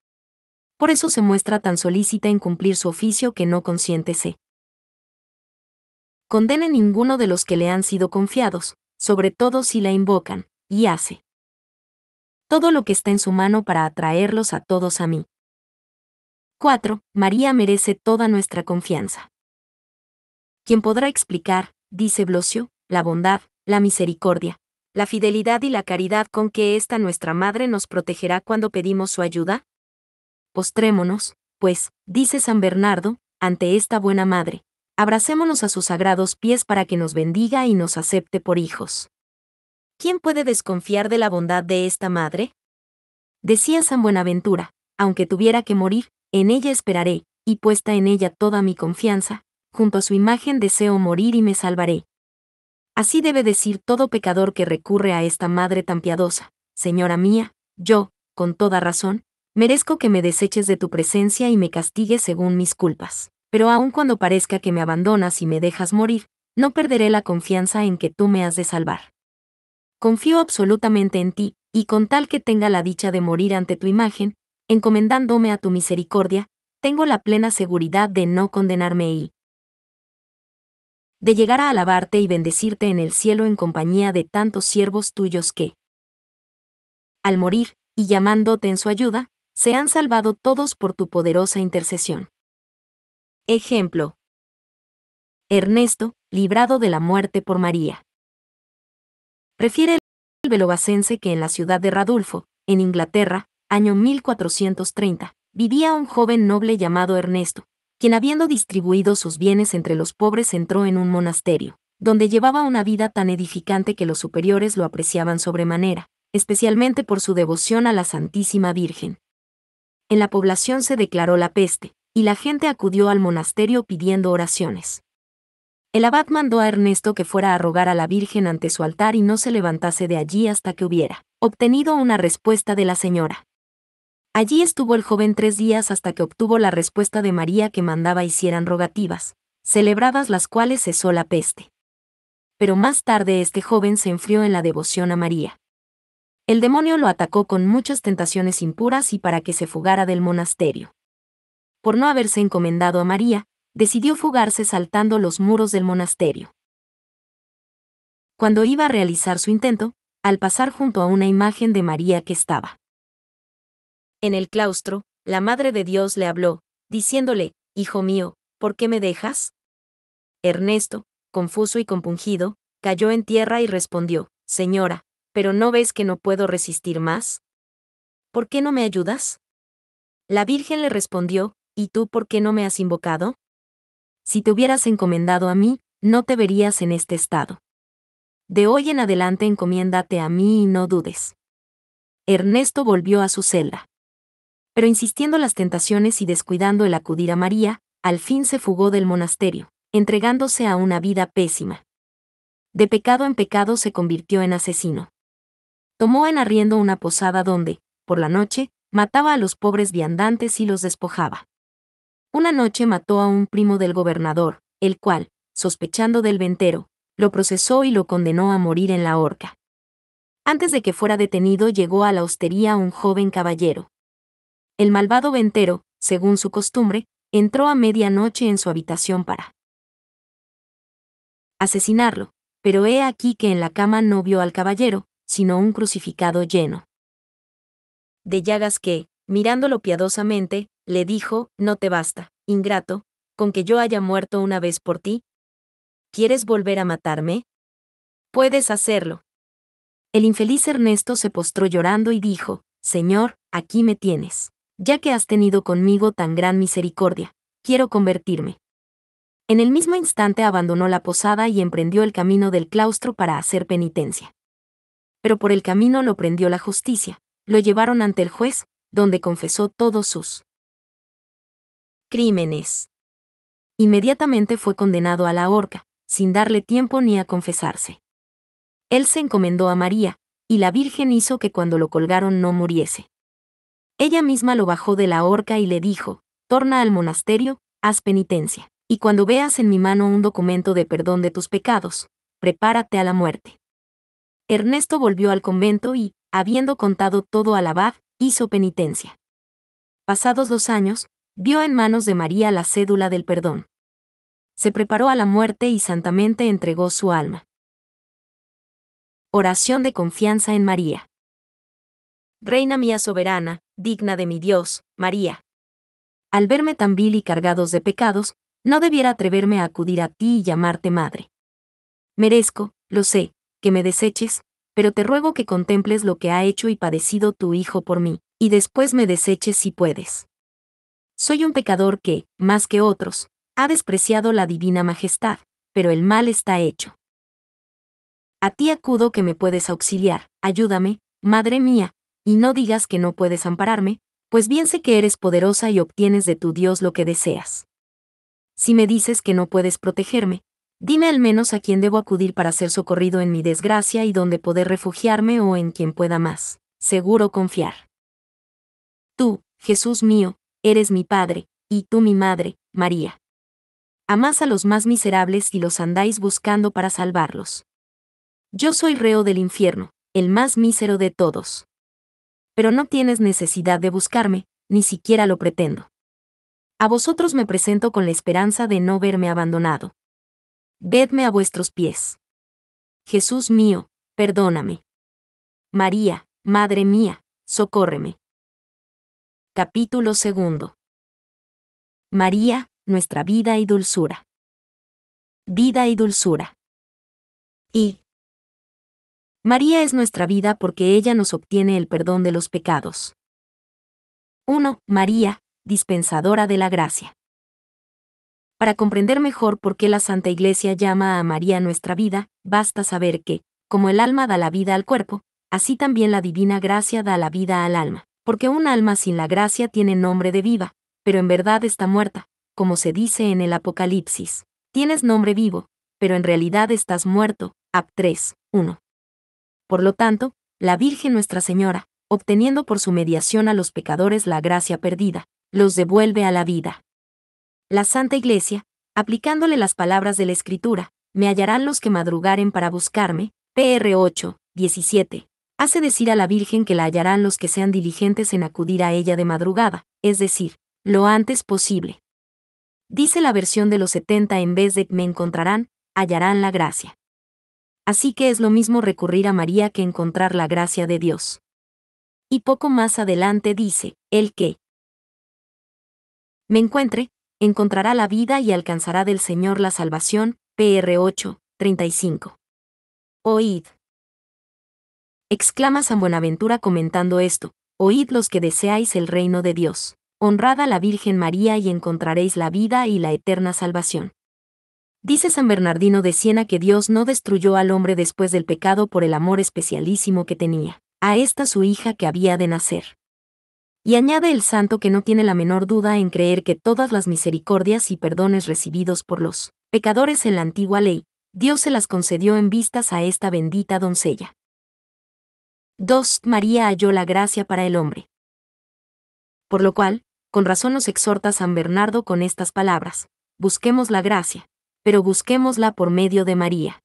Por eso se muestra tan solícita en cumplir su oficio que no consiéntese. Condene ninguno de los que le han sido confiados, sobre todo si la invocan, y hace todo lo que está en su mano para atraerlos a todos a mí. 4. María merece toda nuestra confianza. ¿Quién podrá explicar, dice Blosio, la bondad, la misericordia, la fidelidad y la caridad con que esta nuestra Madre nos protegerá cuando pedimos su ayuda? postrémonos, pues, dice San Bernardo, ante esta buena madre, abracémonos a sus sagrados pies para que nos bendiga y nos acepte por hijos. ¿Quién puede desconfiar de la bondad de esta madre? Decía San Buenaventura, aunque tuviera que morir, en ella esperaré, y puesta en ella toda mi confianza, junto a su imagen deseo morir y me salvaré. Así debe decir todo pecador que recurre a esta madre tan piadosa, Señora mía, yo, con toda razón, merezco que me deseches de tu presencia y me castigues según mis culpas. Pero aun cuando parezca que me abandonas y me dejas morir, no perderé la confianza en que tú me has de salvar. Confío absolutamente en ti, y con tal que tenga la dicha de morir ante tu imagen, encomendándome a tu misericordia, tengo la plena seguridad de no condenarme y de llegar a alabarte y bendecirte en el cielo en compañía de tantos siervos tuyos que, al morir, y llamándote en su ayuda, se han salvado todos por tu poderosa intercesión. Ejemplo. Ernesto, librado de la muerte por María. Prefiere el velobacense que en la ciudad de Radulfo, en Inglaterra, año 1430, vivía un joven noble llamado Ernesto, quien habiendo distribuido sus bienes entre los pobres entró en un monasterio, donde llevaba una vida tan edificante que los superiores lo apreciaban sobremanera, especialmente por su devoción a la Santísima Virgen en la población se declaró la peste, y la gente acudió al monasterio pidiendo oraciones. El abad mandó a Ernesto que fuera a rogar a la Virgen ante su altar y no se levantase de allí hasta que hubiera obtenido una respuesta de la señora. Allí estuvo el joven tres días hasta que obtuvo la respuesta de María que mandaba hicieran rogativas, celebradas las cuales cesó la peste. Pero más tarde este joven se enfrió en la devoción a María el demonio lo atacó con muchas tentaciones impuras y para que se fugara del monasterio. Por no haberse encomendado a María, decidió fugarse saltando los muros del monasterio. Cuando iba a realizar su intento, al pasar junto a una imagen de María que estaba en el claustro, la Madre de Dios le habló, diciéndole, Hijo mío, ¿por qué me dejas? Ernesto, confuso y compungido, cayó en tierra y respondió, Señora, pero ¿no ves que no puedo resistir más? ¿Por qué no me ayudas? La Virgen le respondió, ¿y tú por qué no me has invocado? Si te hubieras encomendado a mí, no te verías en este estado. De hoy en adelante encomiéndate a mí y no dudes. Ernesto volvió a su celda. Pero insistiendo las tentaciones y descuidando el acudir a María, al fin se fugó del monasterio, entregándose a una vida pésima. De pecado en pecado se convirtió en asesino tomó en arriendo una posada donde, por la noche, mataba a los pobres viandantes y los despojaba. Una noche mató a un primo del gobernador, el cual, sospechando del ventero, lo procesó y lo condenó a morir en la horca. Antes de que fuera detenido llegó a la hostería un joven caballero. El malvado ventero, según su costumbre, entró a medianoche en su habitación para asesinarlo, pero he aquí que en la cama no vio al caballero, sino un crucificado lleno de llagas que, mirándolo piadosamente, le dijo, No te basta, ingrato, con que yo haya muerto una vez por ti. ¿Quieres volver a matarme? Puedes hacerlo. El infeliz Ernesto se postró llorando y dijo, Señor, aquí me tienes. Ya que has tenido conmigo tan gran misericordia, quiero convertirme. En el mismo instante abandonó la posada y emprendió el camino del claustro para hacer penitencia pero por el camino lo prendió la justicia, lo llevaron ante el juez, donde confesó todos sus crímenes. Inmediatamente fue condenado a la horca, sin darle tiempo ni a confesarse. Él se encomendó a María, y la Virgen hizo que cuando lo colgaron no muriese. Ella misma lo bajó de la horca y le dijo, torna al monasterio, haz penitencia, y cuando veas en mi mano un documento de perdón de tus pecados, prepárate a la muerte. Ernesto volvió al convento y, habiendo contado todo al abad, hizo penitencia. Pasados dos años, vio en manos de María la cédula del perdón. Se preparó a la muerte y santamente entregó su alma. Oración de confianza en María. Reina mía soberana, digna de mi Dios, María. Al verme tan vil y cargados de pecados, no debiera atreverme a acudir a ti y llamarte madre. Merezco, lo sé, que me deseches, pero te ruego que contemples lo que ha hecho y padecido tu Hijo por mí, y después me deseches si puedes. Soy un pecador que, más que otros, ha despreciado la divina majestad, pero el mal está hecho. A ti acudo que me puedes auxiliar, ayúdame, madre mía, y no digas que no puedes ampararme, pues bien sé que eres poderosa y obtienes de tu Dios lo que deseas. Si me dices que no puedes protegerme, Dime al menos a quién debo acudir para ser socorrido en mi desgracia y dónde poder refugiarme o en quien pueda más, seguro confiar. Tú, Jesús mío, eres mi Padre, y tú mi Madre, María. Amás a los más miserables y los andáis buscando para salvarlos. Yo soy reo del infierno, el más mísero de todos. Pero no tienes necesidad de buscarme, ni siquiera lo pretendo. A vosotros me presento con la esperanza de no verme abandonado vedme a vuestros pies. Jesús mío, perdóname. María, Madre mía, socórreme. Capítulo segundo. María, nuestra vida y dulzura. Vida y dulzura. Y. María es nuestra vida porque ella nos obtiene el perdón de los pecados. 1. María, dispensadora de la gracia. Para comprender mejor por qué la Santa Iglesia llama a María nuestra vida, basta saber que, como el alma da la vida al cuerpo, así también la divina gracia da la vida al alma, porque un alma sin la gracia tiene nombre de viva, pero en verdad está muerta, como se dice en el Apocalipsis. Tienes nombre vivo, pero en realidad estás muerto. Ap 3:1. Por lo tanto, la Virgen Nuestra Señora, obteniendo por su mediación a los pecadores la gracia perdida, los devuelve a la vida. La Santa Iglesia, aplicándole las palabras de la Escritura, me hallarán los que madrugaren para buscarme, PR 8, 17, hace decir a la Virgen que la hallarán los que sean diligentes en acudir a ella de madrugada, es decir, lo antes posible. Dice la versión de los 70 en vez de me encontrarán, hallarán la gracia. Así que es lo mismo recurrir a María que encontrar la gracia de Dios. Y poco más adelante dice, el que me encuentre, encontrará la vida y alcanzará del Señor la salvación. PR 8, 35. Oíd. Exclama San Buenaventura comentando esto, oíd los que deseáis el reino de Dios, honrad a la Virgen María y encontraréis la vida y la eterna salvación. Dice San Bernardino de Siena que Dios no destruyó al hombre después del pecado por el amor especialísimo que tenía, a esta su hija que había de nacer. Y añade el santo que no tiene la menor duda en creer que todas las misericordias y perdones recibidos por los pecadores en la antigua ley, Dios se las concedió en vistas a esta bendita doncella. 2. María halló la gracia para el hombre. Por lo cual, con razón nos exhorta San Bernardo con estas palabras, busquemos la gracia, pero busquémosla por medio de María.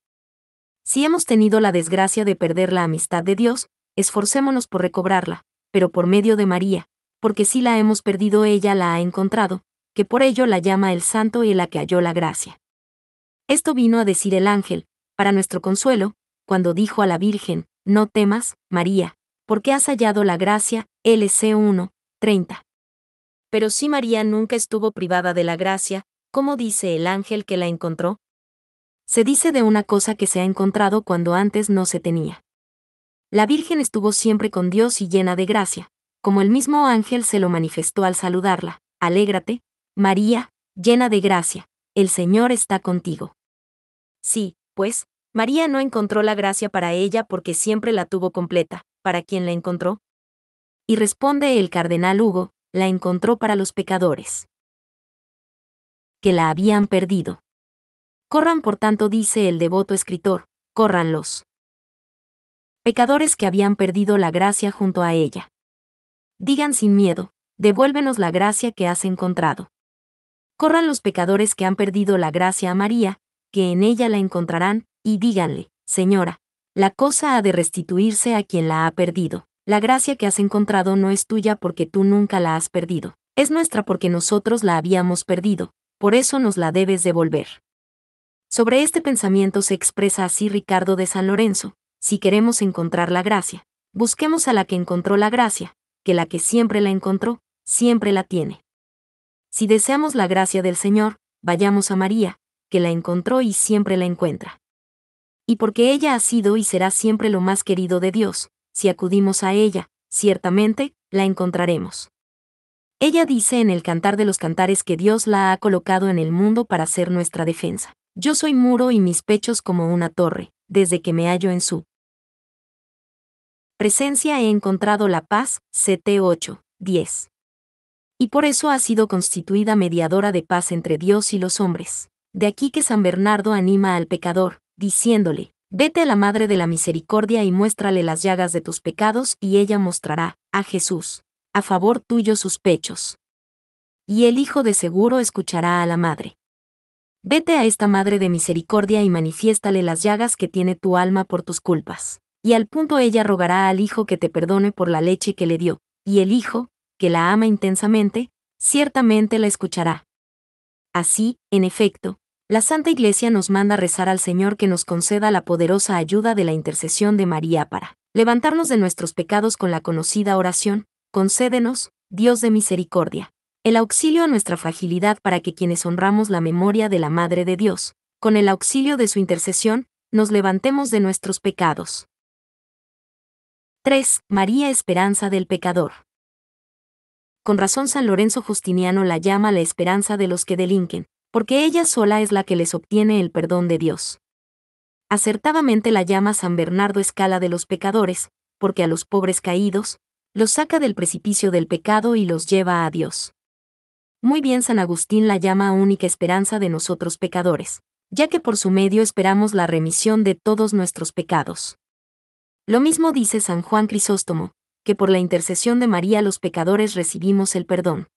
Si hemos tenido la desgracia de perder la amistad de Dios, esforcémonos por recobrarla, pero por medio de María, porque si la hemos perdido ella la ha encontrado, que por ello la llama el santo y la que halló la gracia. Esto vino a decir el ángel, para nuestro consuelo, cuando dijo a la Virgen, No temas, María, porque has hallado la gracia, LC 1, 30. Pero si María nunca estuvo privada de la gracia, ¿cómo dice el ángel que la encontró? Se dice de una cosa que se ha encontrado cuando antes no se tenía. La Virgen estuvo siempre con Dios y llena de gracia, como el mismo ángel se lo manifestó al saludarla. Alégrate, María, llena de gracia, el Señor está contigo. Sí, pues, María no encontró la gracia para ella porque siempre la tuvo completa, para quién la encontró. Y responde el cardenal Hugo, la encontró para los pecadores. Que la habían perdido. Corran por tanto, dice el devoto escritor, córranlos. pecadores que habían perdido la gracia junto a ella. Digan sin miedo, devuélvenos la gracia que has encontrado. Corran los pecadores que han perdido la gracia a María, que en ella la encontrarán, y díganle, Señora, la cosa ha de restituirse a quien la ha perdido. La gracia que has encontrado no es tuya porque tú nunca la has perdido, es nuestra porque nosotros la habíamos perdido, por eso nos la debes devolver. Sobre este pensamiento se expresa así Ricardo de San Lorenzo, si queremos encontrar la gracia, busquemos a la que encontró la gracia, que la que siempre la encontró, siempre la tiene. Si deseamos la gracia del Señor, vayamos a María, que la encontró y siempre la encuentra. Y porque ella ha sido y será siempre lo más querido de Dios, si acudimos a ella, ciertamente, la encontraremos. Ella dice en el Cantar de los Cantares que Dios la ha colocado en el mundo para ser nuestra defensa. Yo soy muro y mis pechos como una torre, desde que me hallo en su presencia he encontrado la paz, CT 8, 10. Y por eso ha sido constituida mediadora de paz entre Dios y los hombres. De aquí que San Bernardo anima al pecador, diciéndole, Vete a la Madre de la Misericordia y muéstrale las llagas de tus pecados y ella mostrará, a Jesús, a favor tuyo sus pechos. Y el Hijo de seguro escuchará a la Madre. Vete a esta Madre de Misericordia y manifiéstale las llagas que tiene tu alma por tus culpas. Y al punto ella rogará al Hijo que te perdone por la leche que le dio, y el Hijo, que la ama intensamente, ciertamente la escuchará. Así, en efecto, la Santa Iglesia nos manda rezar al Señor que nos conceda la poderosa ayuda de la intercesión de María para levantarnos de nuestros pecados con la conocida oración, concédenos, Dios de misericordia, el auxilio a nuestra fragilidad para que quienes honramos la memoria de la Madre de Dios, con el auxilio de su intercesión, nos levantemos de nuestros pecados. 3. María Esperanza del Pecador. Con razón San Lorenzo Justiniano la llama la esperanza de los que delinquen, porque ella sola es la que les obtiene el perdón de Dios. Acertadamente la llama San Bernardo Escala de los pecadores, porque a los pobres caídos, los saca del precipicio del pecado y los lleva a Dios. Muy bien San Agustín la llama única esperanza de nosotros pecadores, ya que por su medio esperamos la remisión de todos nuestros pecados. Lo mismo dice San Juan Crisóstomo, que por la intercesión de María los pecadores recibimos el perdón.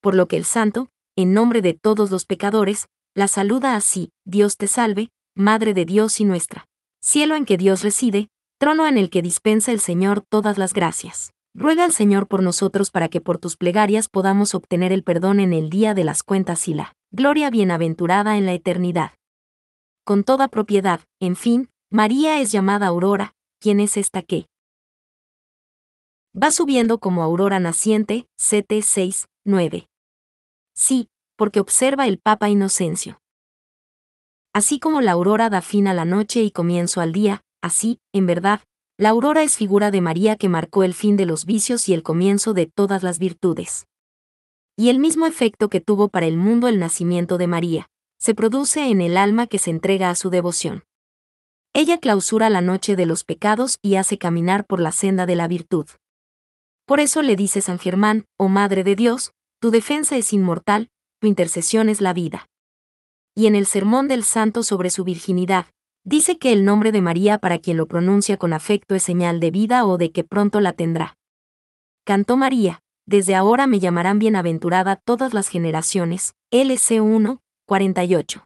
Por lo que el santo, en nombre de todos los pecadores, la saluda así, Dios te salve, Madre de Dios y nuestra. Cielo en que Dios reside, trono en el que dispensa el Señor todas las gracias. Ruega al Señor por nosotros para que por tus plegarias podamos obtener el perdón en el día de las cuentas y la gloria bienaventurada en la eternidad. Con toda propiedad, en fin, María es llamada aurora, quién es esta que va subiendo como aurora naciente, 7, 6, 9. Sí, porque observa el Papa Inocencio. Así como la aurora da fin a la noche y comienzo al día, así, en verdad, la aurora es figura de María que marcó el fin de los vicios y el comienzo de todas las virtudes. Y el mismo efecto que tuvo para el mundo el nacimiento de María, se produce en el alma que se entrega a su devoción. Ella clausura la noche de los pecados y hace caminar por la senda de la virtud. Por eso le dice San Germán, oh Madre de Dios, tu defensa es inmortal, tu intercesión es la vida. Y en el sermón del santo sobre su virginidad, dice que el nombre de María para quien lo pronuncia con afecto es señal de vida o de que pronto la tendrá. Cantó María, desde ahora me llamarán bienaventurada todas las generaciones, LC1, 48.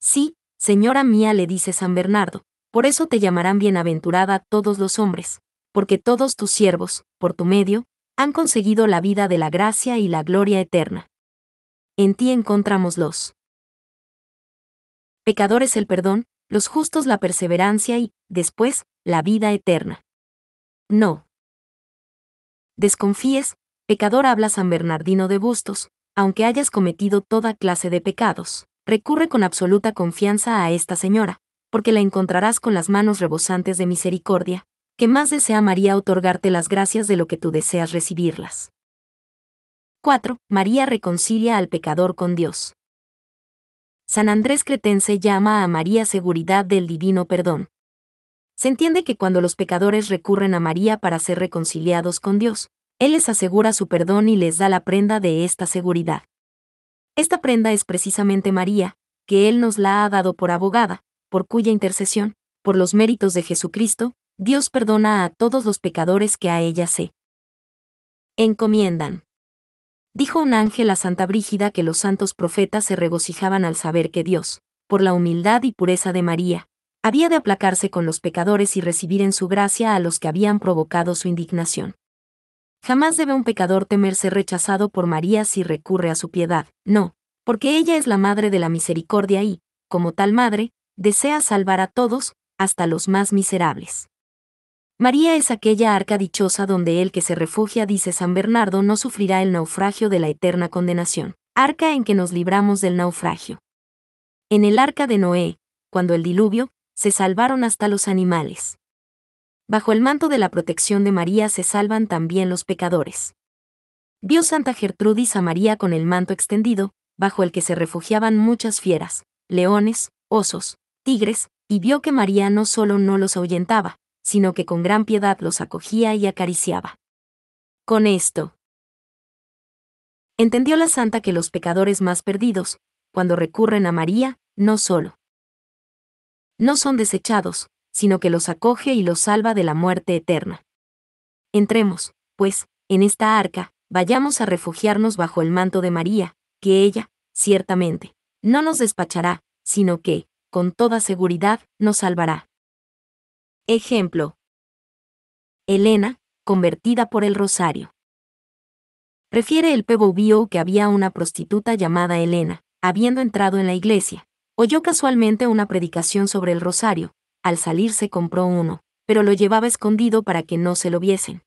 Sí, Señora mía le dice San Bernardo, por eso te llamarán bienaventurada todos los hombres, porque todos tus siervos, por tu medio, han conseguido la vida de la gracia y la gloria eterna. En ti encontramos los pecadores el perdón, los justos la perseverancia y, después, la vida eterna. No. Desconfíes, pecador habla San Bernardino de Bustos, aunque hayas cometido toda clase de pecados. Recurre con absoluta confianza a esta señora, porque la encontrarás con las manos rebosantes de misericordia, que más desea María otorgarte las gracias de lo que tú deseas recibirlas. 4. María reconcilia al pecador con Dios. San Andrés Cretense llama a María seguridad del divino perdón. Se entiende que cuando los pecadores recurren a María para ser reconciliados con Dios, Él les asegura su perdón y les da la prenda de esta seguridad. Esta prenda es precisamente María, que Él nos la ha dado por abogada, por cuya intercesión, por los méritos de Jesucristo, Dios perdona a todos los pecadores que a ella se encomiendan. Dijo un ángel a Santa Brígida que los santos profetas se regocijaban al saber que Dios, por la humildad y pureza de María, había de aplacarse con los pecadores y recibir en su gracia a los que habían provocado su indignación. Jamás debe un pecador temerse rechazado por María si recurre a su piedad, no, porque ella es la madre de la misericordia y, como tal madre, desea salvar a todos, hasta los más miserables. María es aquella arca dichosa donde el que se refugia, dice San Bernardo, no sufrirá el naufragio de la eterna condenación, arca en que nos libramos del naufragio. En el arca de Noé, cuando el diluvio, se salvaron hasta los animales bajo el manto de la protección de María se salvan también los pecadores. Vio Santa Gertrudis a María con el manto extendido, bajo el que se refugiaban muchas fieras, leones, osos, tigres, y vio que María no solo no los ahuyentaba, sino que con gran piedad los acogía y acariciaba. Con esto, entendió la santa que los pecadores más perdidos, cuando recurren a María, no solo no son desechados, sino que los acoge y los salva de la muerte eterna. Entremos, pues, en esta arca, vayamos a refugiarnos bajo el manto de María, que ella, ciertamente, no nos despachará, sino que, con toda seguridad, nos salvará. Ejemplo. Elena, convertida por el rosario. Refiere el pevobio que había una prostituta llamada Elena, habiendo entrado en la iglesia, oyó casualmente una predicación sobre el rosario, al salir se compró uno, pero lo llevaba escondido para que no se lo viesen.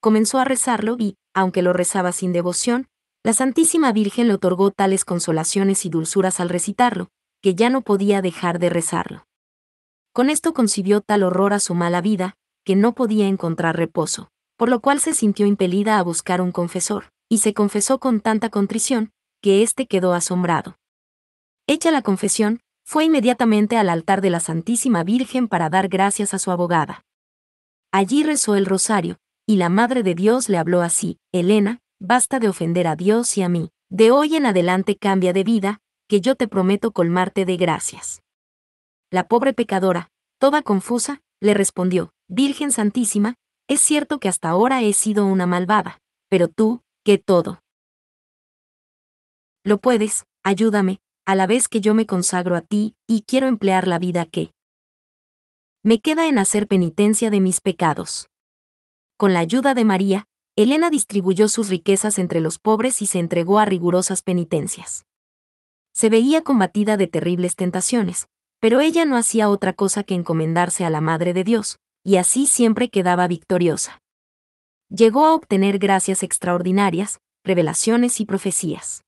Comenzó a rezarlo y, aunque lo rezaba sin devoción, la Santísima Virgen le otorgó tales consolaciones y dulzuras al recitarlo, que ya no podía dejar de rezarlo. Con esto concibió tal horror a su mala vida, que no podía encontrar reposo, por lo cual se sintió impelida a buscar un confesor, y se confesó con tanta contrición, que éste quedó asombrado. Hecha la confesión, fue inmediatamente al altar de la Santísima Virgen para dar gracias a su abogada. Allí rezó el rosario, y la Madre de Dios le habló así, Elena, basta de ofender a Dios y a mí, de hoy en adelante cambia de vida, que yo te prometo colmarte de gracias. La pobre pecadora, toda confusa, le respondió, Virgen Santísima, es cierto que hasta ahora he sido una malvada, pero tú, que todo. Lo puedes, ayúdame, a la vez que yo me consagro a ti, y quiero emplear la vida que me queda en hacer penitencia de mis pecados. Con la ayuda de María, Elena distribuyó sus riquezas entre los pobres y se entregó a rigurosas penitencias. Se veía combatida de terribles tentaciones, pero ella no hacía otra cosa que encomendarse a la Madre de Dios, y así siempre quedaba victoriosa. Llegó a obtener gracias extraordinarias, revelaciones y profecías.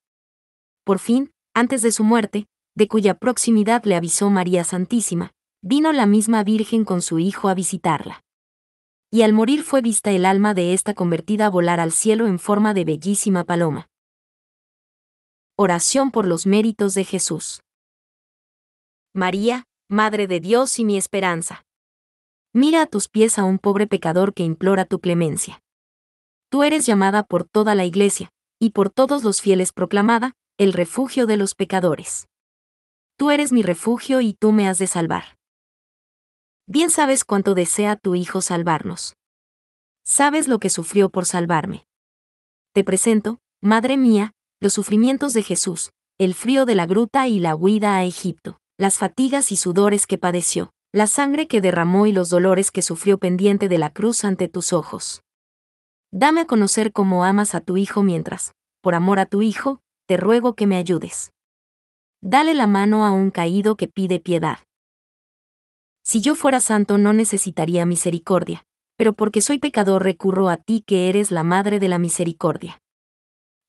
Por fin, antes de su muerte, de cuya proximidad le avisó María Santísima, vino la misma Virgen con su hijo a visitarla. Y al morir fue vista el alma de esta convertida volar al cielo en forma de bellísima paloma. Oración por los méritos de Jesús. María, Madre de Dios y mi esperanza. Mira a tus pies a un pobre pecador que implora tu clemencia. Tú eres llamada por toda la Iglesia, y por todos los fieles proclamada, el refugio de los pecadores. Tú eres mi refugio y tú me has de salvar. Bien sabes cuánto desea tu Hijo salvarnos. Sabes lo que sufrió por salvarme. Te presento, Madre mía, los sufrimientos de Jesús, el frío de la gruta y la huida a Egipto, las fatigas y sudores que padeció, la sangre que derramó y los dolores que sufrió pendiente de la cruz ante tus ojos. Dame a conocer cómo amas a tu Hijo mientras, por amor a tu Hijo, te ruego que me ayudes. Dale la mano a un caído que pide piedad. Si yo fuera santo no necesitaría misericordia, pero porque soy pecador recurro a ti que eres la Madre de la Misericordia.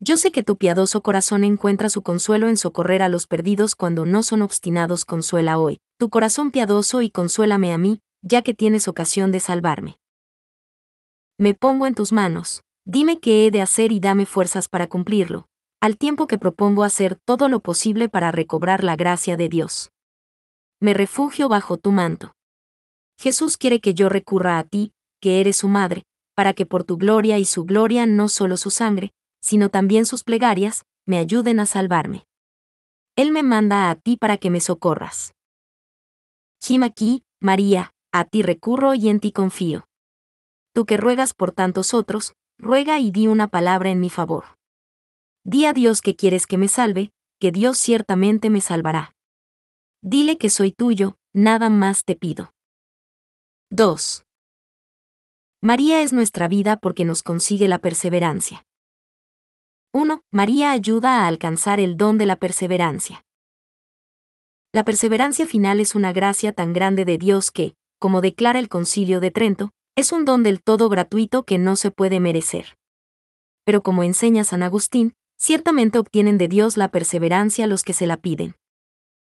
Yo sé que tu piadoso corazón encuentra su consuelo en socorrer a los perdidos cuando no son obstinados, consuela hoy, tu corazón piadoso y consuélame a mí, ya que tienes ocasión de salvarme. Me pongo en tus manos, dime qué he de hacer y dame fuerzas para cumplirlo, al tiempo que propongo hacer todo lo posible para recobrar la gracia de Dios. Me refugio bajo tu manto. Jesús quiere que yo recurra a ti, que eres su madre, para que por tu gloria y su gloria no solo su sangre, sino también sus plegarias, me ayuden a salvarme. Él me manda a ti para que me socorras. Jimaquí, aquí, María, a ti recurro y en ti confío. Tú que ruegas por tantos otros, ruega y di una palabra en mi favor. Di a Dios que quieres que me salve, que Dios ciertamente me salvará. Dile que soy tuyo, nada más te pido. 2. María es nuestra vida porque nos consigue la perseverancia. 1. María ayuda a alcanzar el don de la perseverancia. La perseverancia final es una gracia tan grande de Dios que, como declara el concilio de Trento, es un don del todo gratuito que no se puede merecer. Pero como enseña San Agustín, Ciertamente obtienen de Dios la perseverancia los que se la piden.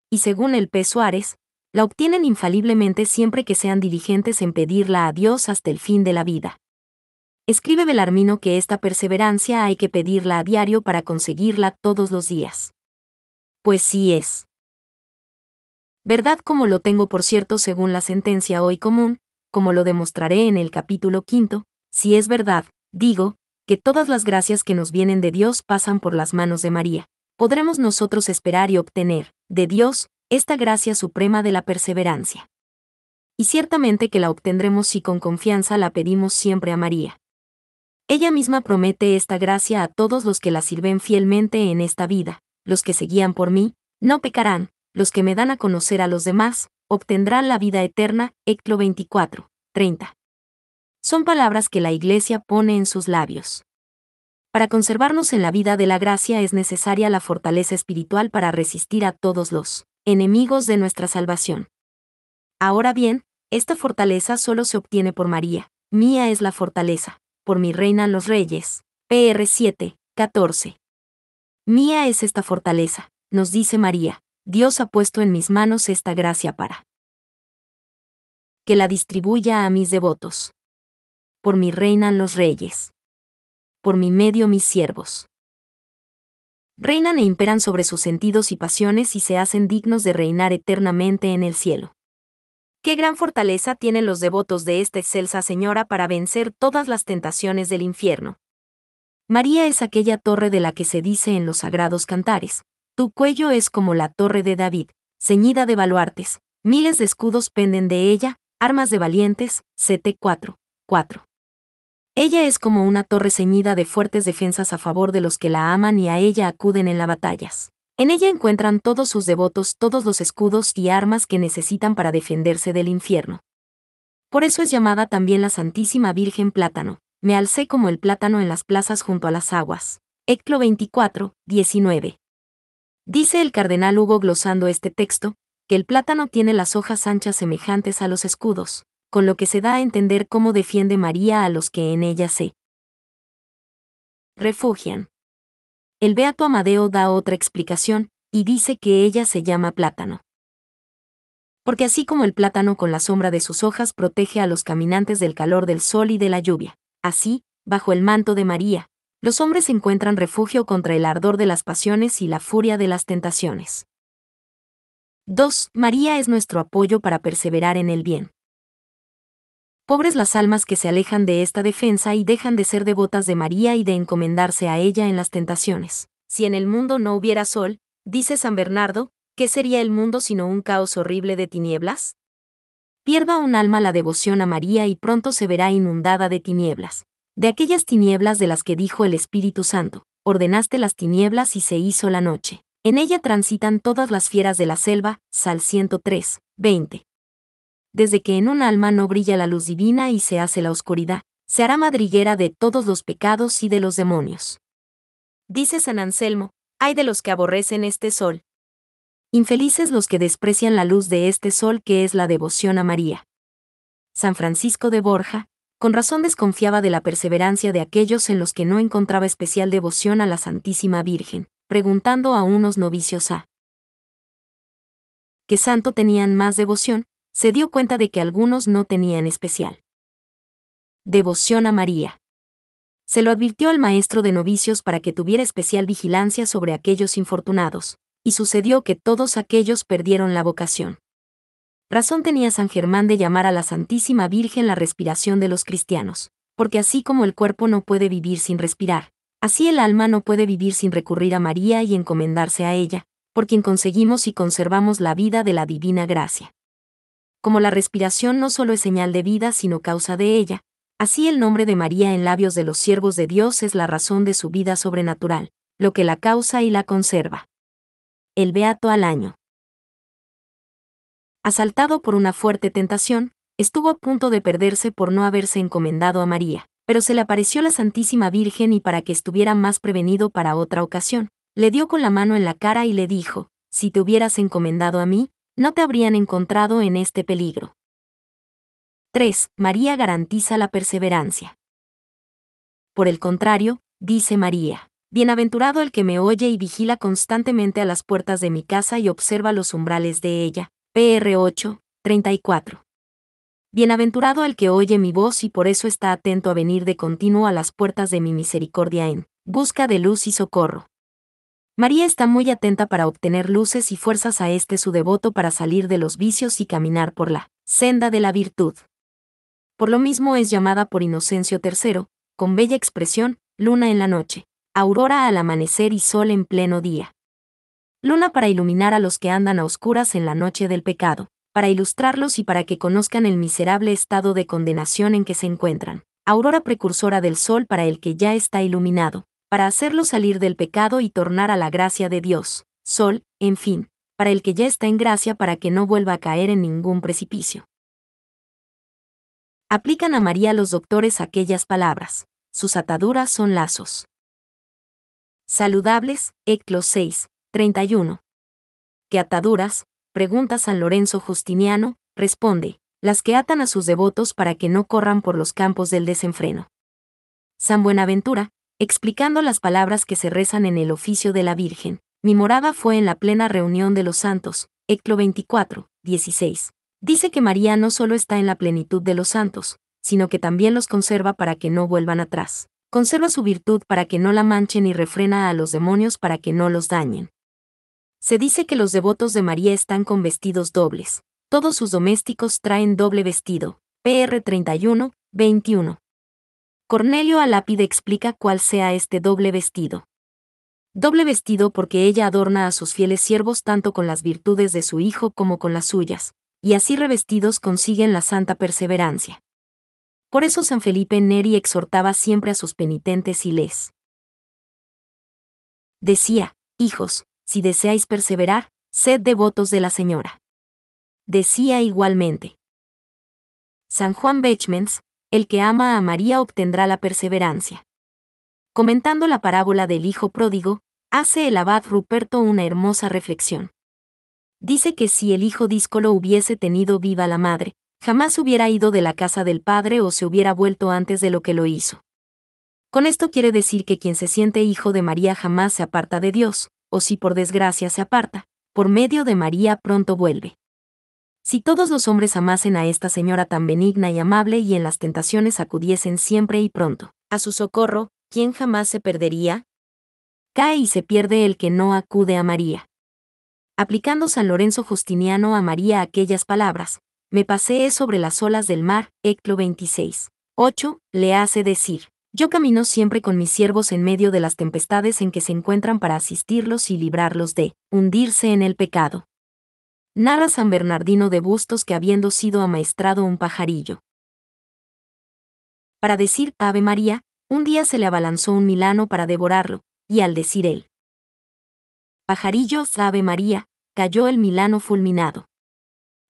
Y según el P. Suárez, la obtienen infaliblemente siempre que sean diligentes en pedirla a Dios hasta el fin de la vida. Escribe Belarmino que esta perseverancia hay que pedirla a diario para conseguirla todos los días. Pues sí es. Verdad como lo tengo por cierto según la sentencia hoy común, como lo demostraré en el capítulo quinto, si es verdad, digo, que todas las gracias que nos vienen de Dios pasan por las manos de María. Podremos nosotros esperar y obtener, de Dios, esta gracia suprema de la perseverancia. Y ciertamente que la obtendremos si con confianza la pedimos siempre a María. Ella misma promete esta gracia a todos los que la sirven fielmente en esta vida, los que se guían por mí, no pecarán, los que me dan a conocer a los demás, obtendrán la vida eterna, Eclo 24, 30 son palabras que la Iglesia pone en sus labios. Para conservarnos en la vida de la gracia es necesaria la fortaleza espiritual para resistir a todos los enemigos de nuestra salvación. Ahora bien, esta fortaleza solo se obtiene por María, mía es la fortaleza, por mi reina los reyes. PR 7, 14. Mía es esta fortaleza, nos dice María, Dios ha puesto en mis manos esta gracia para que la distribuya a mis devotos por mí reinan los reyes. Por mi medio mis siervos. Reinan e imperan sobre sus sentidos y pasiones y se hacen dignos de reinar eternamente en el cielo. Qué gran fortaleza tienen los devotos de esta excelsa señora para vencer todas las tentaciones del infierno. María es aquella torre de la que se dice en los sagrados cantares. Tu cuello es como la torre de David, ceñida de baluartes, miles de escudos penden de ella, armas de valientes, ella es como una torre ceñida de fuertes defensas a favor de los que la aman y a ella acuden en las batallas. En ella encuentran todos sus devotos todos los escudos y armas que necesitan para defenderse del infierno. Por eso es llamada también la Santísima Virgen Plátano. Me alcé como el plátano en las plazas junto a las aguas. Eclo 24, 19. Dice el cardenal Hugo glosando este texto, que el plátano tiene las hojas anchas semejantes a los escudos, con lo que se da a entender cómo defiende María a los que en ella se refugian. El Beato Amadeo da otra explicación, y dice que ella se llama plátano. Porque así como el plátano con la sombra de sus hojas protege a los caminantes del calor del sol y de la lluvia, así, bajo el manto de María, los hombres encuentran refugio contra el ardor de las pasiones y la furia de las tentaciones. 2. María es nuestro apoyo para perseverar en el bien. Pobres las almas que se alejan de esta defensa y dejan de ser devotas de María y de encomendarse a ella en las tentaciones. Si en el mundo no hubiera sol, dice San Bernardo, ¿qué sería el mundo sino un caos horrible de tinieblas? Pierda un alma la devoción a María y pronto se verá inundada de tinieblas, de aquellas tinieblas de las que dijo el Espíritu Santo, ordenaste las tinieblas y se hizo la noche. En ella transitan todas las fieras de la selva, Sal 103, 20 desde que en un alma no brilla la luz divina y se hace la oscuridad, se hará madriguera de todos los pecados y de los demonios. Dice San Anselmo, hay de los que aborrecen este sol. Infelices los que desprecian la luz de este sol que es la devoción a María. San Francisco de Borja, con razón desconfiaba de la perseverancia de aquellos en los que no encontraba especial devoción a la Santísima Virgen, preguntando a unos novicios a qué santo tenían más devoción, se dio cuenta de que algunos no tenían especial. Devoción a María. Se lo advirtió al maestro de novicios para que tuviera especial vigilancia sobre aquellos infortunados, y sucedió que todos aquellos perdieron la vocación. Razón tenía San Germán de llamar a la Santísima Virgen la respiración de los cristianos, porque así como el cuerpo no puede vivir sin respirar, así el alma no puede vivir sin recurrir a María y encomendarse a ella, por quien conseguimos y conservamos la vida de la divina gracia. Como la respiración no solo es señal de vida, sino causa de ella, así el nombre de María en labios de los siervos de Dios es la razón de su vida sobrenatural, lo que la causa y la conserva. El Beato al año. Asaltado por una fuerte tentación, estuvo a punto de perderse por no haberse encomendado a María, pero se le apareció la Santísima Virgen y para que estuviera más prevenido para otra ocasión, le dio con la mano en la cara y le dijo, si te hubieras encomendado a mí, no te habrían encontrado en este peligro. 3. María garantiza la perseverancia. Por el contrario, dice María, Bienaventurado el que me oye y vigila constantemente a las puertas de mi casa y observa los umbrales de ella. PR 8, 34. Bienaventurado el que oye mi voz y por eso está atento a venir de continuo a las puertas de mi misericordia en busca de luz y socorro. María está muy atenta para obtener luces y fuerzas a este su devoto para salir de los vicios y caminar por la senda de la virtud. Por lo mismo es llamada por Inocencio III, con bella expresión, luna en la noche, aurora al amanecer y sol en pleno día. Luna para iluminar a los que andan a oscuras en la noche del pecado, para ilustrarlos y para que conozcan el miserable estado de condenación en que se encuentran. Aurora precursora del sol para el que ya está iluminado, para hacerlo salir del pecado y tornar a la gracia de Dios, sol, en fin, para el que ya está en gracia para que no vuelva a caer en ningún precipicio. Aplican a María los doctores aquellas palabras. Sus ataduras son lazos. Saludables, Eclos 6, 31. ¿Qué ataduras? Pregunta San Lorenzo Justiniano, responde, las que atan a sus devotos para que no corran por los campos del desenfreno. San Buenaventura, explicando las palabras que se rezan en el oficio de la Virgen. Mi morada fue en la plena reunión de los santos, Eclo 24, 16. Dice que María no solo está en la plenitud de los santos, sino que también los conserva para que no vuelvan atrás. Conserva su virtud para que no la manchen y refrena a los demonios para que no los dañen. Se dice que los devotos de María están con vestidos dobles. Todos sus domésticos traen doble vestido. PR 31, 21. Cornelio Lápide explica cuál sea este doble vestido. Doble vestido porque ella adorna a sus fieles siervos tanto con las virtudes de su Hijo como con las suyas, y así revestidos consiguen la santa perseverancia. Por eso San Felipe Neri exhortaba siempre a sus penitentes y les decía, Hijos, si deseáis perseverar, sed devotos de la Señora. Decía igualmente. San Juan Bechmens, el que ama a María obtendrá la perseverancia. Comentando la parábola del Hijo Pródigo, hace el abad Ruperto una hermosa reflexión. Dice que si el hijo díscolo hubiese tenido viva la madre, jamás hubiera ido de la casa del padre o se hubiera vuelto antes de lo que lo hizo. Con esto quiere decir que quien se siente hijo de María jamás se aparta de Dios, o si por desgracia se aparta, por medio de María pronto vuelve. Si todos los hombres amasen a esta señora tan benigna y amable y en las tentaciones acudiesen siempre y pronto a su socorro, ¿quién jamás se perdería? Cae y se pierde el que no acude a María. Aplicando San Lorenzo Justiniano a María aquellas palabras, me pasé sobre las olas del mar, Eclo 26. 8, le hace decir, yo camino siempre con mis siervos en medio de las tempestades en que se encuentran para asistirlos y librarlos de hundirse en el pecado. Narra San Bernardino de Bustos que habiendo sido amaestrado un pajarillo. Para decir Ave María, un día se le abalanzó un milano para devorarlo, y al decir él. Pajarillo Ave María, cayó el milano fulminado.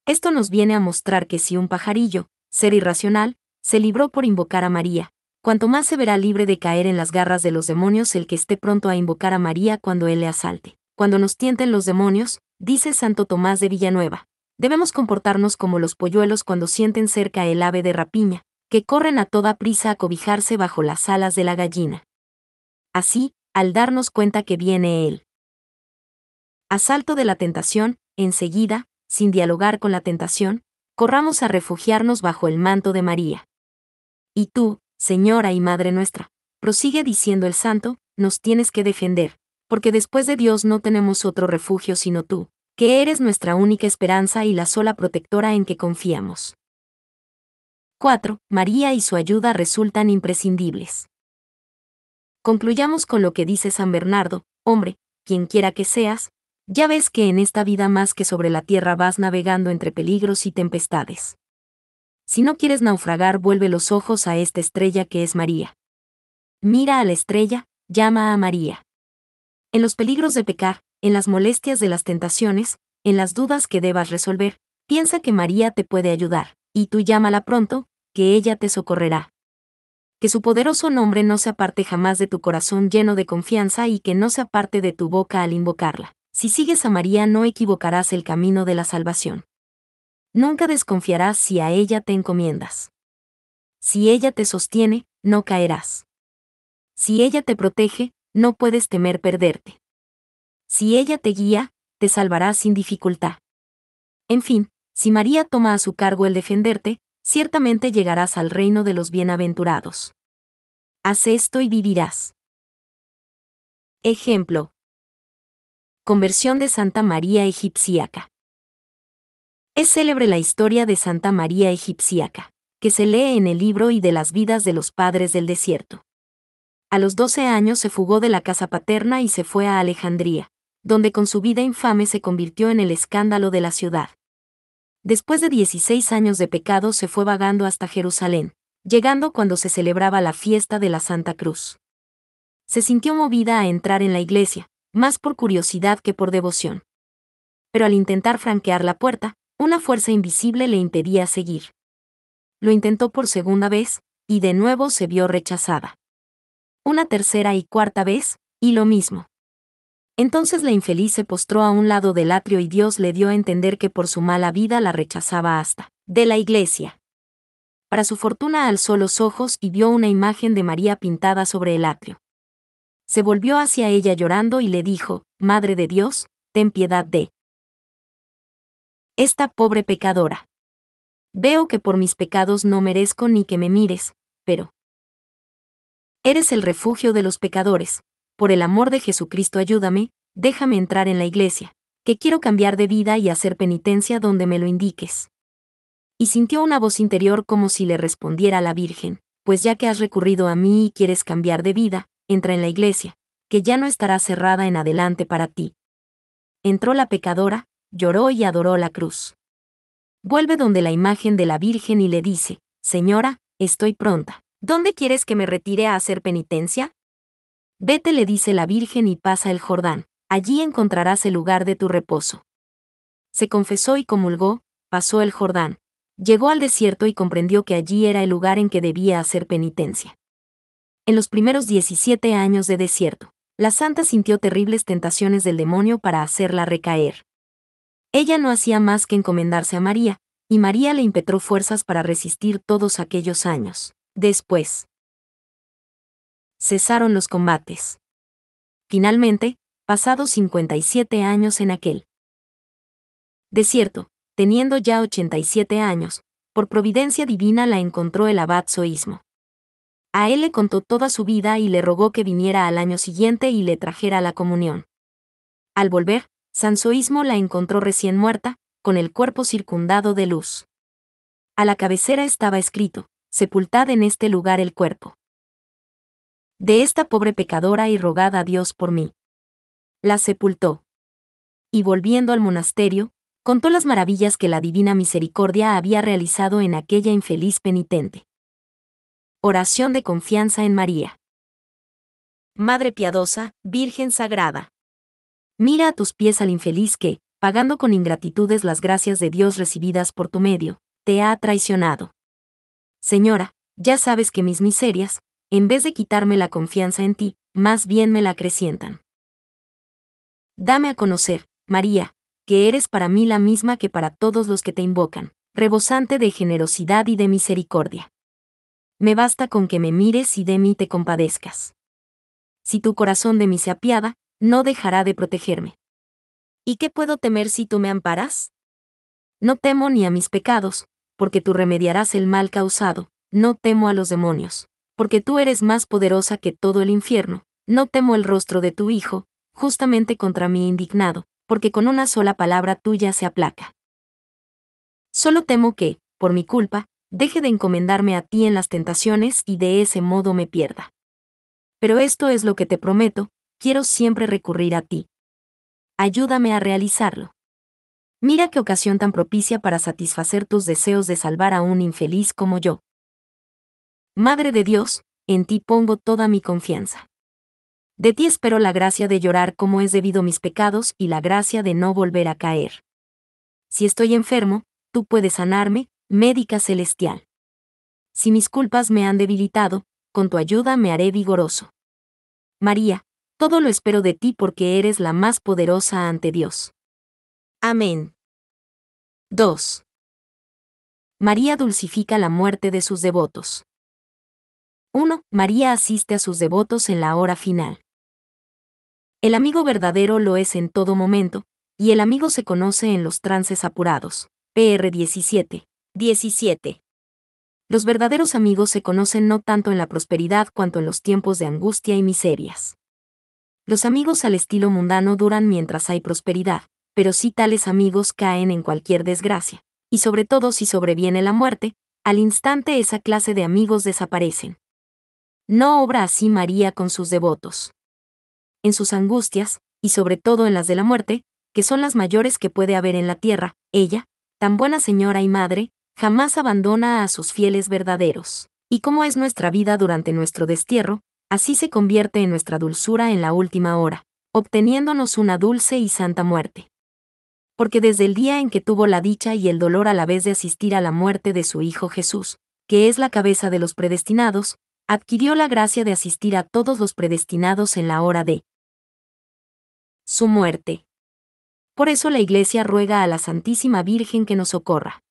Esto nos viene a mostrar que si un pajarillo, ser irracional, se libró por invocar a María, cuanto más se verá libre de caer en las garras de los demonios el que esté pronto a invocar a María cuando él le asalte. Cuando nos tienten los demonios, dice Santo Tomás de Villanueva. Debemos comportarnos como los polluelos cuando sienten cerca el ave de rapiña, que corren a toda prisa a cobijarse bajo las alas de la gallina. Así, al darnos cuenta que viene él. Asalto de la tentación, enseguida, sin dialogar con la tentación, corramos a refugiarnos bajo el manto de María. Y tú, Señora y Madre nuestra, prosigue diciendo el santo, nos tienes que defender, porque después de Dios no tenemos otro refugio sino tú, que eres nuestra única esperanza y la sola protectora en que confiamos. 4. María y su ayuda resultan imprescindibles. Concluyamos con lo que dice San Bernardo, hombre, quien quiera que seas, ya ves que en esta vida más que sobre la tierra vas navegando entre peligros y tempestades. Si no quieres naufragar, vuelve los ojos a esta estrella que es María. Mira a la estrella, llama a María en los peligros de pecar, en las molestias de las tentaciones, en las dudas que debas resolver, piensa que María te puede ayudar, y tú llámala pronto, que ella te socorrerá. Que su poderoso nombre no se aparte jamás de tu corazón lleno de confianza y que no se aparte de tu boca al invocarla. Si sigues a María no equivocarás el camino de la salvación. Nunca desconfiarás si a ella te encomiendas. Si ella te sostiene, no caerás. Si ella te protege, no puedes temer perderte. Si ella te guía, te salvará sin dificultad. En fin, si María toma a su cargo el defenderte, ciertamente llegarás al reino de los bienaventurados. Haz esto y vivirás. Ejemplo. Conversión de Santa María Egipciaca. Es célebre la historia de Santa María Egipciaca, que se lee en el libro y de las vidas de los padres del desierto a los 12 años se fugó de la casa paterna y se fue a Alejandría, donde con su vida infame se convirtió en el escándalo de la ciudad. Después de 16 años de pecado se fue vagando hasta Jerusalén, llegando cuando se celebraba la fiesta de la Santa Cruz. Se sintió movida a entrar en la iglesia, más por curiosidad que por devoción. Pero al intentar franquear la puerta, una fuerza invisible le impedía seguir. Lo intentó por segunda vez, y de nuevo se vio rechazada una tercera y cuarta vez, y lo mismo. Entonces la infeliz se postró a un lado del atrio y Dios le dio a entender que por su mala vida la rechazaba hasta de la iglesia. Para su fortuna alzó los ojos y vio una imagen de María pintada sobre el atrio. Se volvió hacia ella llorando y le dijo, Madre de Dios, ten piedad de esta pobre pecadora. Veo que por mis pecados no merezco ni que me mires, pero Eres el refugio de los pecadores. Por el amor de Jesucristo ayúdame, déjame entrar en la iglesia, que quiero cambiar de vida y hacer penitencia donde me lo indiques. Y sintió una voz interior como si le respondiera la Virgen, pues ya que has recurrido a mí y quieres cambiar de vida, entra en la iglesia, que ya no estará cerrada en adelante para ti. Entró la pecadora, lloró y adoró la cruz. Vuelve donde la imagen de la Virgen y le dice, Señora, estoy pronta. ¿Dónde quieres que me retire a hacer penitencia? Vete, le dice la Virgen, y pasa el Jordán, allí encontrarás el lugar de tu reposo. Se confesó y comulgó, pasó el Jordán, llegó al desierto y comprendió que allí era el lugar en que debía hacer penitencia. En los primeros 17 años de desierto, la santa sintió terribles tentaciones del demonio para hacerla recaer. Ella no hacía más que encomendarse a María, y María le impetró fuerzas para resistir todos aquellos años. Después. Cesaron los combates. Finalmente, pasados 57 años en aquel desierto, teniendo ya 87 años, por providencia divina la encontró el abad Zoísmo. A él le contó toda su vida y le rogó que viniera al año siguiente y le trajera la comunión. Al volver, Sansoísmo la encontró recién muerta, con el cuerpo circundado de luz. A la cabecera estaba escrito, sepultad en este lugar el cuerpo de esta pobre pecadora y rogada a Dios por mí. La sepultó. Y volviendo al monasterio, contó las maravillas que la divina misericordia había realizado en aquella infeliz penitente. Oración de confianza en María. Madre piadosa, Virgen Sagrada. Mira a tus pies al infeliz que, pagando con ingratitudes las gracias de Dios recibidas por tu medio, te ha traicionado. Señora, ya sabes que mis miserias, en vez de quitarme la confianza en ti, más bien me la acrecientan. Dame a conocer, María, que eres para mí la misma que para todos los que te invocan, rebosante de generosidad y de misericordia. Me basta con que me mires y de mí te compadezcas. Si tu corazón de mí se apiada, no dejará de protegerme. ¿Y qué puedo temer si tú me amparas? No temo ni a mis pecados, porque tú remediarás el mal causado, no temo a los demonios, porque tú eres más poderosa que todo el infierno, no temo el rostro de tu Hijo, justamente contra mí indignado, porque con una sola palabra tuya se aplaca. Solo temo que, por mi culpa, deje de encomendarme a ti en las tentaciones y de ese modo me pierda. Pero esto es lo que te prometo, quiero siempre recurrir a ti. Ayúdame a realizarlo. Mira qué ocasión tan propicia para satisfacer tus deseos de salvar a un infeliz como yo. Madre de Dios, en ti pongo toda mi confianza. De ti espero la gracia de llorar como es debido mis pecados y la gracia de no volver a caer. Si estoy enfermo, tú puedes sanarme, médica celestial. Si mis culpas me han debilitado, con tu ayuda me haré vigoroso. María, todo lo espero de ti porque eres la más poderosa ante Dios. Amén. 2. María dulcifica la muerte de sus devotos. 1. María asiste a sus devotos en la hora final. El amigo verdadero lo es en todo momento, y el amigo se conoce en los trances apurados. PR 17. 17. Los verdaderos amigos se conocen no tanto en la prosperidad cuanto en los tiempos de angustia y miserias. Los amigos al estilo mundano duran mientras hay prosperidad, pero si tales amigos caen en cualquier desgracia, y sobre todo si sobreviene la muerte, al instante esa clase de amigos desaparecen. No obra así María con sus devotos. En sus angustias, y sobre todo en las de la muerte, que son las mayores que puede haber en la tierra, ella, tan buena señora y madre, jamás abandona a sus fieles verdaderos. Y como es nuestra vida durante nuestro destierro, así se convierte en nuestra dulzura en la última hora, obteniéndonos una dulce y santa muerte porque desde el día en que tuvo la dicha y el dolor a la vez de asistir a la muerte de su Hijo Jesús, que es la cabeza de los predestinados, adquirió la gracia de asistir a todos los predestinados en la hora de su muerte. Por eso la Iglesia ruega a la Santísima Virgen que nos socorra.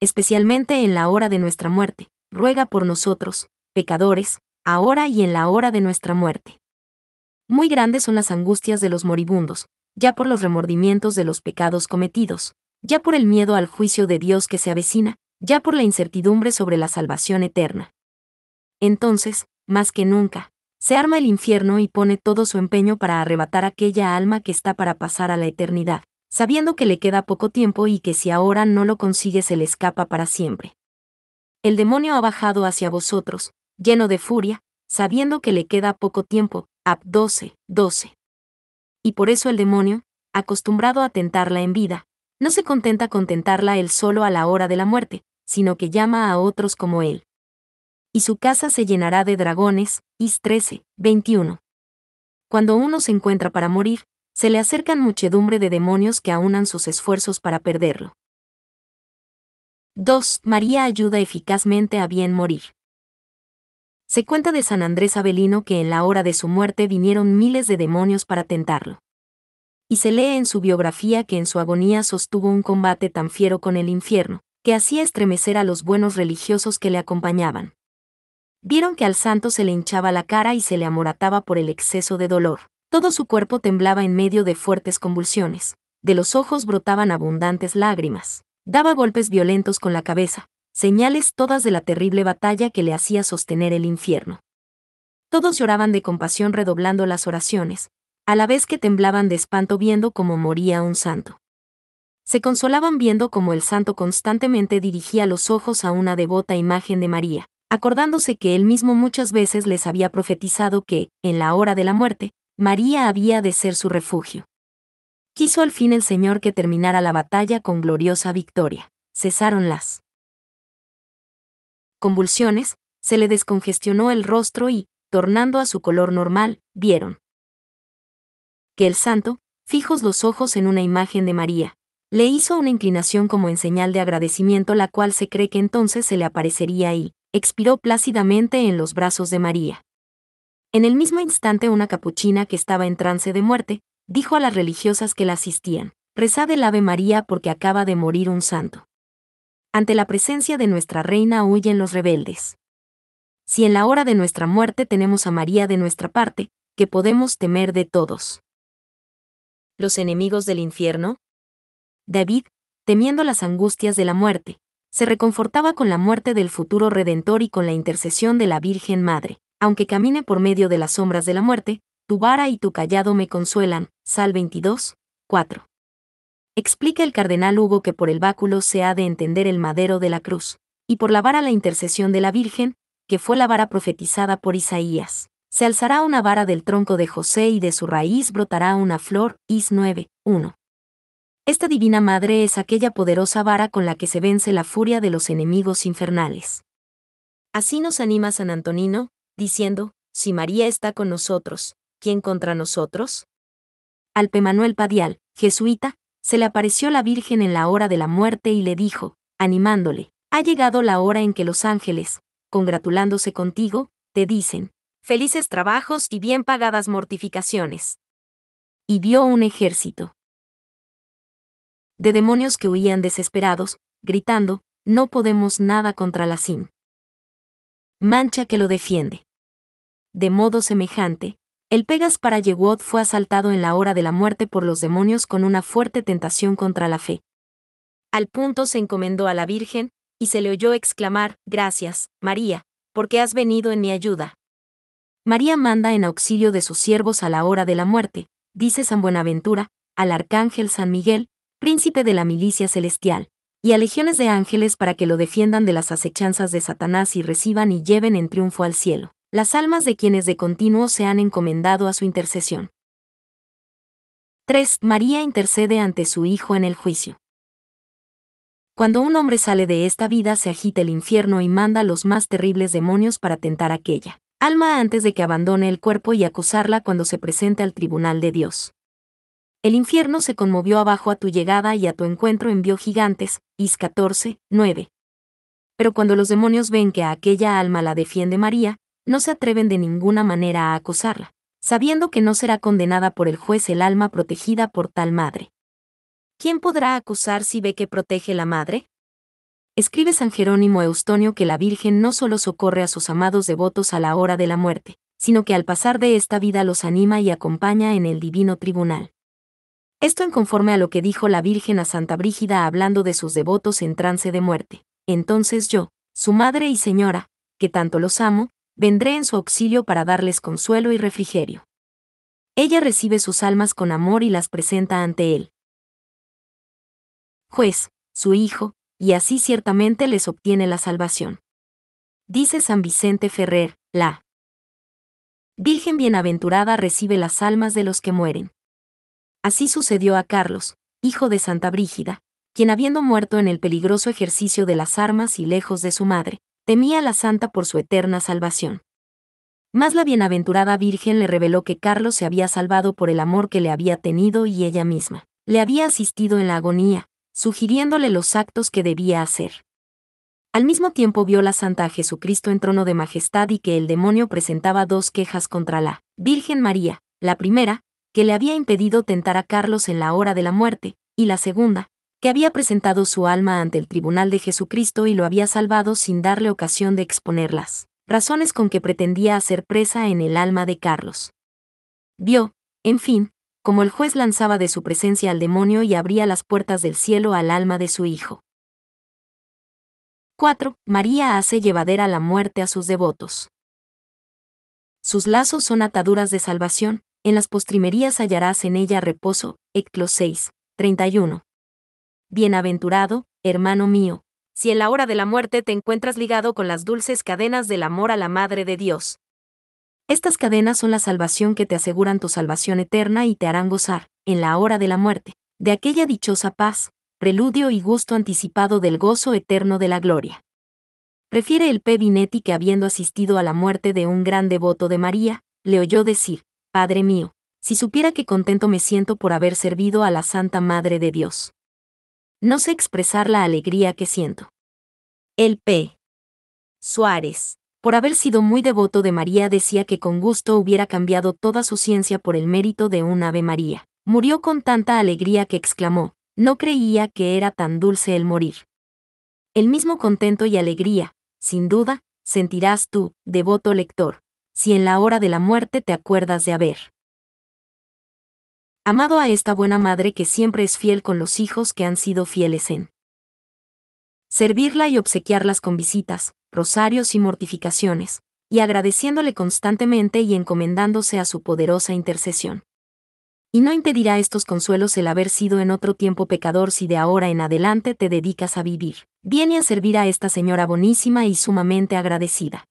Especialmente en la hora de nuestra muerte, ruega por nosotros, pecadores, ahora y en la hora de nuestra muerte. Muy grandes son las angustias de los moribundos, ya por los remordimientos de los pecados cometidos, ya por el miedo al juicio de Dios que se avecina, ya por la incertidumbre sobre la salvación eterna. Entonces, más que nunca, se arma el infierno y pone todo su empeño para arrebatar aquella alma que está para pasar a la eternidad, sabiendo que le queda poco tiempo y que si ahora no lo consigue se le escapa para siempre. El demonio ha bajado hacia vosotros, lleno de furia, sabiendo que le queda poco tiempo. Ab 12, 12 y por eso el demonio, acostumbrado a tentarla en vida, no se contenta con tentarla él solo a la hora de la muerte, sino que llama a otros como él. Y su casa se llenará de dragones, Is 13, 21. Cuando uno se encuentra para morir, se le acercan muchedumbre de demonios que aunan sus esfuerzos para perderlo. 2. María ayuda eficazmente a bien morir. Se cuenta de San Andrés Abelino que en la hora de su muerte vinieron miles de demonios para tentarlo. Y se lee en su biografía que en su agonía sostuvo un combate tan fiero con el infierno, que hacía estremecer a los buenos religiosos que le acompañaban. Vieron que al santo se le hinchaba la cara y se le amorataba por el exceso de dolor. Todo su cuerpo temblaba en medio de fuertes convulsiones. De los ojos brotaban abundantes lágrimas. Daba golpes violentos con la cabeza, señales todas de la terrible batalla que le hacía sostener el infierno. Todos lloraban de compasión redoblando las oraciones, a la vez que temblaban de espanto viendo cómo moría un santo. Se consolaban viendo cómo el santo constantemente dirigía los ojos a una devota imagen de María, acordándose que él mismo muchas veces les había profetizado que, en la hora de la muerte, María había de ser su refugio. Quiso al fin el Señor que terminara la batalla con gloriosa victoria. Cesaron las convulsiones, se le descongestionó el rostro y, tornando a su color normal, vieron que el santo, fijos los ojos en una imagen de María, le hizo una inclinación como en señal de agradecimiento la cual se cree que entonces se le aparecería y, expiró plácidamente en los brazos de María. En el mismo instante una capuchina que estaba en trance de muerte, dijo a las religiosas que la asistían, rezad el Ave María porque acaba de morir un santo ante la presencia de nuestra reina huyen los rebeldes. Si en la hora de nuestra muerte tenemos a María de nuestra parte, ¿qué podemos temer de todos. Los enemigos del infierno. David, temiendo las angustias de la muerte, se reconfortaba con la muerte del futuro redentor y con la intercesión de la Virgen Madre. Aunque camine por medio de las sombras de la muerte, tu vara y tu callado me consuelan. Sal 22, 4. Explica el cardenal Hugo que por el báculo se ha de entender el madero de la cruz, y por la vara la intercesión de la Virgen, que fue la vara profetizada por Isaías. Se alzará una vara del tronco de José y de su raíz brotará una flor, Is 9, 1. Esta divina madre es aquella poderosa vara con la que se vence la furia de los enemigos infernales. Así nos anima San Antonino, diciendo, si María está con nosotros, ¿quién contra nosotros? Alpe Manuel Padial, jesuita, se le apareció la Virgen en la hora de la muerte y le dijo, animándole, ha llegado la hora en que los ángeles, congratulándose contigo, te dicen, felices trabajos y bien pagadas mortificaciones. Y vio un ejército de demonios que huían desesperados, gritando, no podemos nada contra la sin. Mancha que lo defiende. De modo semejante, el Pegas para Yehud fue asaltado en la hora de la muerte por los demonios con una fuerte tentación contra la fe. Al punto se encomendó a la Virgen, y se le oyó exclamar, Gracias, María, porque has venido en mi ayuda. María manda en auxilio de sus siervos a la hora de la muerte, dice San Buenaventura, al arcángel San Miguel, príncipe de la milicia celestial, y a legiones de ángeles para que lo defiendan de las acechanzas de Satanás y reciban y lleven en triunfo al cielo las almas de quienes de continuo se han encomendado a su intercesión. 3. María intercede ante su Hijo en el juicio. Cuando un hombre sale de esta vida se agita el infierno y manda a los más terribles demonios para tentar aquella alma antes de que abandone el cuerpo y acusarla cuando se presente al tribunal de Dios. El infierno se conmovió abajo a tu llegada y a tu encuentro envió gigantes, Is 14, 9. Pero cuando los demonios ven que a aquella alma la defiende María, no se atreven de ninguna manera a acusarla, sabiendo que no será condenada por el juez el alma protegida por tal madre. ¿Quién podrá acusar si ve que protege la madre? Escribe San Jerónimo Eustonio que la Virgen no solo socorre a sus amados devotos a la hora de la muerte, sino que al pasar de esta vida los anima y acompaña en el divino tribunal. Esto en conforme a lo que dijo la Virgen a Santa Brígida hablando de sus devotos en trance de muerte. Entonces yo, su madre y señora, que tanto los amo, vendré en su auxilio para darles consuelo y refrigerio. Ella recibe sus almas con amor y las presenta ante él. Juez, su hijo, y así ciertamente les obtiene la salvación. Dice San Vicente Ferrer, la Virgen bienaventurada recibe las almas de los que mueren. Así sucedió a Carlos, hijo de Santa Brígida, quien habiendo muerto en el peligroso ejercicio de las armas y lejos de su madre, temía a la santa por su eterna salvación. Más la bienaventurada Virgen le reveló que Carlos se había salvado por el amor que le había tenido y ella misma. Le había asistido en la agonía, sugiriéndole los actos que debía hacer. Al mismo tiempo vio la santa a Jesucristo en trono de majestad y que el demonio presentaba dos quejas contra la Virgen María, la primera, que le había impedido tentar a Carlos en la hora de la muerte, y la segunda, había presentado su alma ante el tribunal de Jesucristo y lo había salvado sin darle ocasión de exponerlas, razones con que pretendía hacer presa en el alma de Carlos. Vio, en fin, como el juez lanzaba de su presencia al demonio y abría las puertas del cielo al alma de su hijo. 4. María hace llevadera la muerte a sus devotos. Sus lazos son ataduras de salvación, en las postrimerías hallarás en ella reposo, Bienaventurado, hermano mío, si en la hora de la muerte te encuentras ligado con las dulces cadenas del amor a la Madre de Dios. Estas cadenas son la salvación que te aseguran tu salvación eterna y te harán gozar, en la hora de la muerte, de aquella dichosa paz, preludio y gusto anticipado del gozo eterno de la gloria. Refiere el P. Vinetti que habiendo asistido a la muerte de un gran devoto de María, le oyó decir, Padre mío, si supiera qué contento me siento por haber servido a la Santa Madre de Dios. No sé expresar la alegría que siento. El P. Suárez, por haber sido muy devoto de María, decía que con gusto hubiera cambiado toda su ciencia por el mérito de un Ave María. Murió con tanta alegría que exclamó, no creía que era tan dulce el morir. El mismo contento y alegría, sin duda, sentirás tú, devoto lector, si en la hora de la muerte te acuerdas de haber Amado a esta buena madre que siempre es fiel con los hijos que han sido fieles en servirla y obsequiarlas con visitas, rosarios y mortificaciones, y agradeciéndole constantemente y encomendándose a su poderosa intercesión. Y no impedirá estos consuelos el haber sido en otro tiempo pecador si de ahora en adelante te dedicas a vivir, Viene a servir a esta señora bonísima y sumamente agradecida.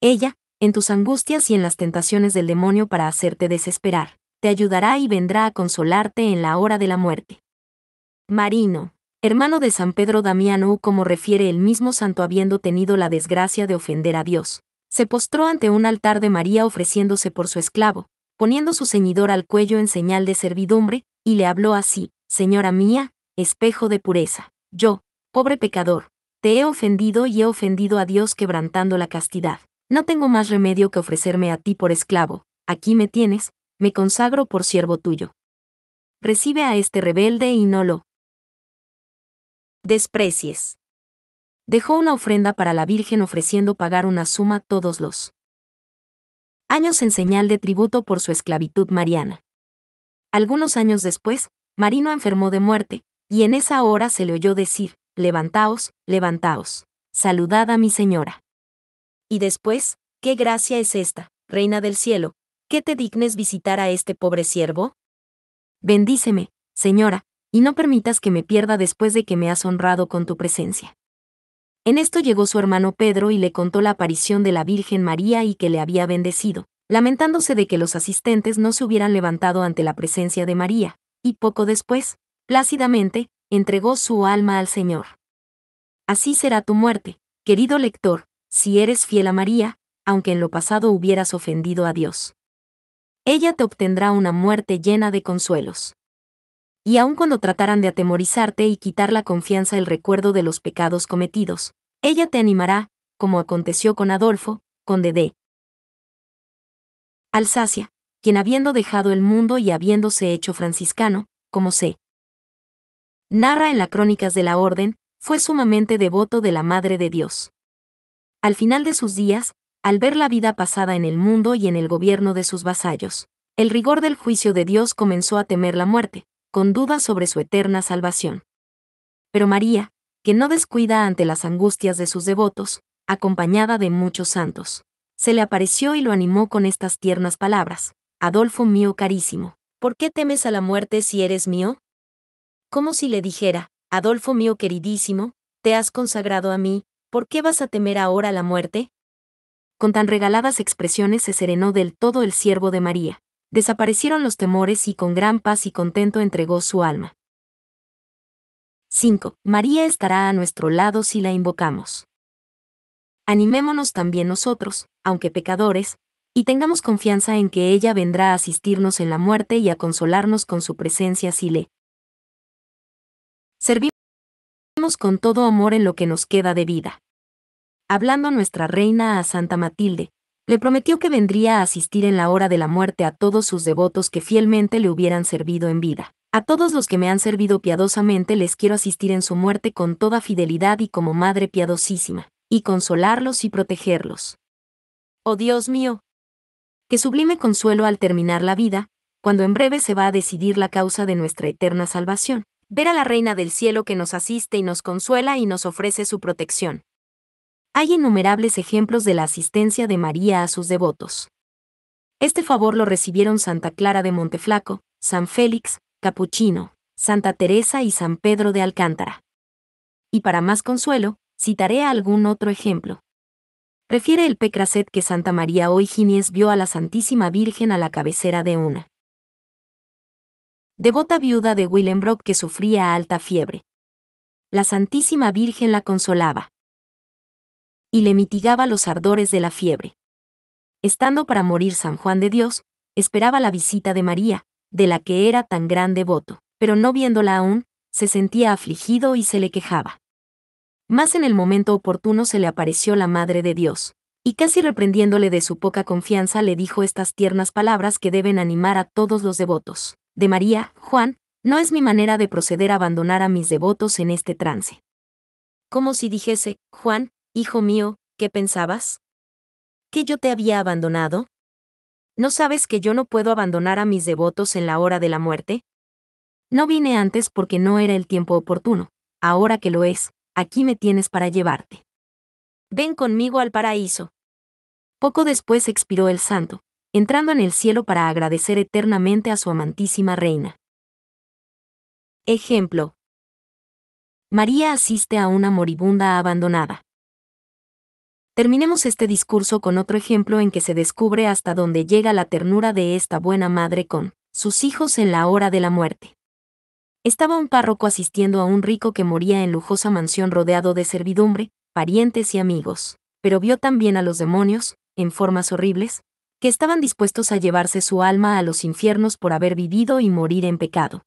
Ella, en tus angustias y en las tentaciones del demonio para hacerte desesperar, te ayudará y vendrá a consolarte en la hora de la muerte. Marino, hermano de San Pedro Damiano, como refiere el mismo santo habiendo tenido la desgracia de ofender a Dios, se postró ante un altar de María ofreciéndose por su esclavo, poniendo su ceñidor al cuello en señal de servidumbre, y le habló así, Señora mía, espejo de pureza, yo, pobre pecador, te he ofendido y he ofendido a Dios quebrantando la castidad. No tengo más remedio que ofrecerme a ti por esclavo, aquí me tienes, me consagro por siervo tuyo. Recibe a este rebelde y no lo desprecies. Dejó una ofrenda para la Virgen ofreciendo pagar una suma todos los años en señal de tributo por su esclavitud mariana. Algunos años después, Marino enfermó de muerte, y en esa hora se le oyó decir, Levantaos, levantaos, saludad a mi señora. Y después, ¿qué gracia es esta, Reina del Cielo, ¿qué te dignes visitar a este pobre siervo? Bendíceme, señora, y no permitas que me pierda después de que me has honrado con tu presencia. En esto llegó su hermano Pedro y le contó la aparición de la Virgen María y que le había bendecido, lamentándose de que los asistentes no se hubieran levantado ante la presencia de María, y poco después, plácidamente, entregó su alma al Señor. Así será tu muerte, querido lector, si eres fiel a María, aunque en lo pasado hubieras ofendido a Dios ella te obtendrá una muerte llena de consuelos. Y aun cuando trataran de atemorizarte y quitar la confianza el recuerdo de los pecados cometidos, ella te animará, como aconteció con Adolfo, con de Alsacia, quien habiendo dejado el mundo y habiéndose hecho franciscano, como sé. narra en las crónicas de la orden, fue sumamente devoto de la Madre de Dios. Al final de sus días, al ver la vida pasada en el mundo y en el gobierno de sus vasallos. El rigor del juicio de Dios comenzó a temer la muerte, con dudas sobre su eterna salvación. Pero María, que no descuida ante las angustias de sus devotos, acompañada de muchos santos, se le apareció y lo animó con estas tiernas palabras, Adolfo mío carísimo, ¿por qué temes a la muerte si eres mío? Como si le dijera, Adolfo mío queridísimo, te has consagrado a mí, ¿por qué vas a temer ahora la muerte? Con tan regaladas expresiones se serenó del todo el siervo de María. Desaparecieron los temores y con gran paz y contento entregó su alma. 5. María estará a nuestro lado si la invocamos. Animémonos también nosotros, aunque pecadores, y tengamos confianza en que ella vendrá a asistirnos en la muerte y a consolarnos con su presencia si le servimos con todo amor en lo que nos queda de vida hablando nuestra reina a Santa Matilde, le prometió que vendría a asistir en la hora de la muerte a todos sus devotos que fielmente le hubieran servido en vida. A todos los que me han servido piadosamente les quiero asistir en su muerte con toda fidelidad y como madre piadosísima, y consolarlos y protegerlos. Oh Dios mío, qué sublime consuelo al terminar la vida, cuando en breve se va a decidir la causa de nuestra eterna salvación. Ver a la Reina del Cielo que nos asiste y nos consuela y nos ofrece su protección. Hay innumerables ejemplos de la asistencia de María a sus devotos. Este favor lo recibieron Santa Clara de Monteflaco, San Félix, Capuchino, Santa Teresa y San Pedro de Alcántara. Y para más consuelo, citaré algún otro ejemplo. Refiere el Pecraset que Santa María hoy vio a la Santísima Virgen a la cabecera de una devota viuda de Willembrock que sufría alta fiebre. La Santísima Virgen la consolaba y le mitigaba los ardores de la fiebre. Estando para morir San Juan de Dios, esperaba la visita de María, de la que era tan gran devoto, pero no viéndola aún, se sentía afligido y se le quejaba. Más en el momento oportuno se le apareció la Madre de Dios, y casi reprendiéndole de su poca confianza le dijo estas tiernas palabras que deben animar a todos los devotos. De María, Juan, no es mi manera de proceder a abandonar a mis devotos en este trance. Como si dijese, Juan, Hijo mío, ¿qué pensabas? ¿Que yo te había abandonado? ¿No sabes que yo no puedo abandonar a mis devotos en la hora de la muerte? No vine antes porque no era el tiempo oportuno, ahora que lo es, aquí me tienes para llevarte. Ven conmigo al paraíso. Poco después expiró el santo, entrando en el cielo para agradecer eternamente a su amantísima reina. Ejemplo. María asiste a una moribunda abandonada. Terminemos este discurso con otro ejemplo en que se descubre hasta dónde llega la ternura de esta buena madre con sus hijos en la hora de la muerte. Estaba un párroco asistiendo a un rico que moría en lujosa mansión rodeado de servidumbre, parientes y amigos, pero vio también a los demonios, en formas horribles, que estaban dispuestos a llevarse su alma a los infiernos por haber vivido y morir en pecado.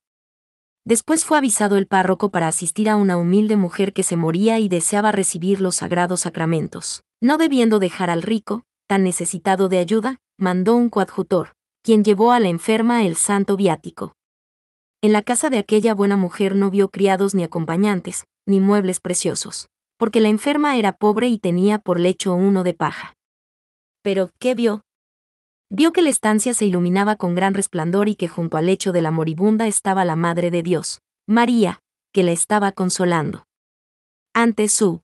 Después fue avisado el párroco para asistir a una humilde mujer que se moría y deseaba recibir los sagrados sacramentos. No debiendo dejar al rico, tan necesitado de ayuda, mandó un coadjutor, quien llevó a la enferma el santo viático. En la casa de aquella buena mujer no vio criados ni acompañantes, ni muebles preciosos, porque la enferma era pobre y tenía por lecho uno de paja. Pero, ¿qué vio? Vio que la estancia se iluminaba con gran resplandor y que junto al lecho de la moribunda estaba la Madre de Dios, María, que la estaba consolando. Ante su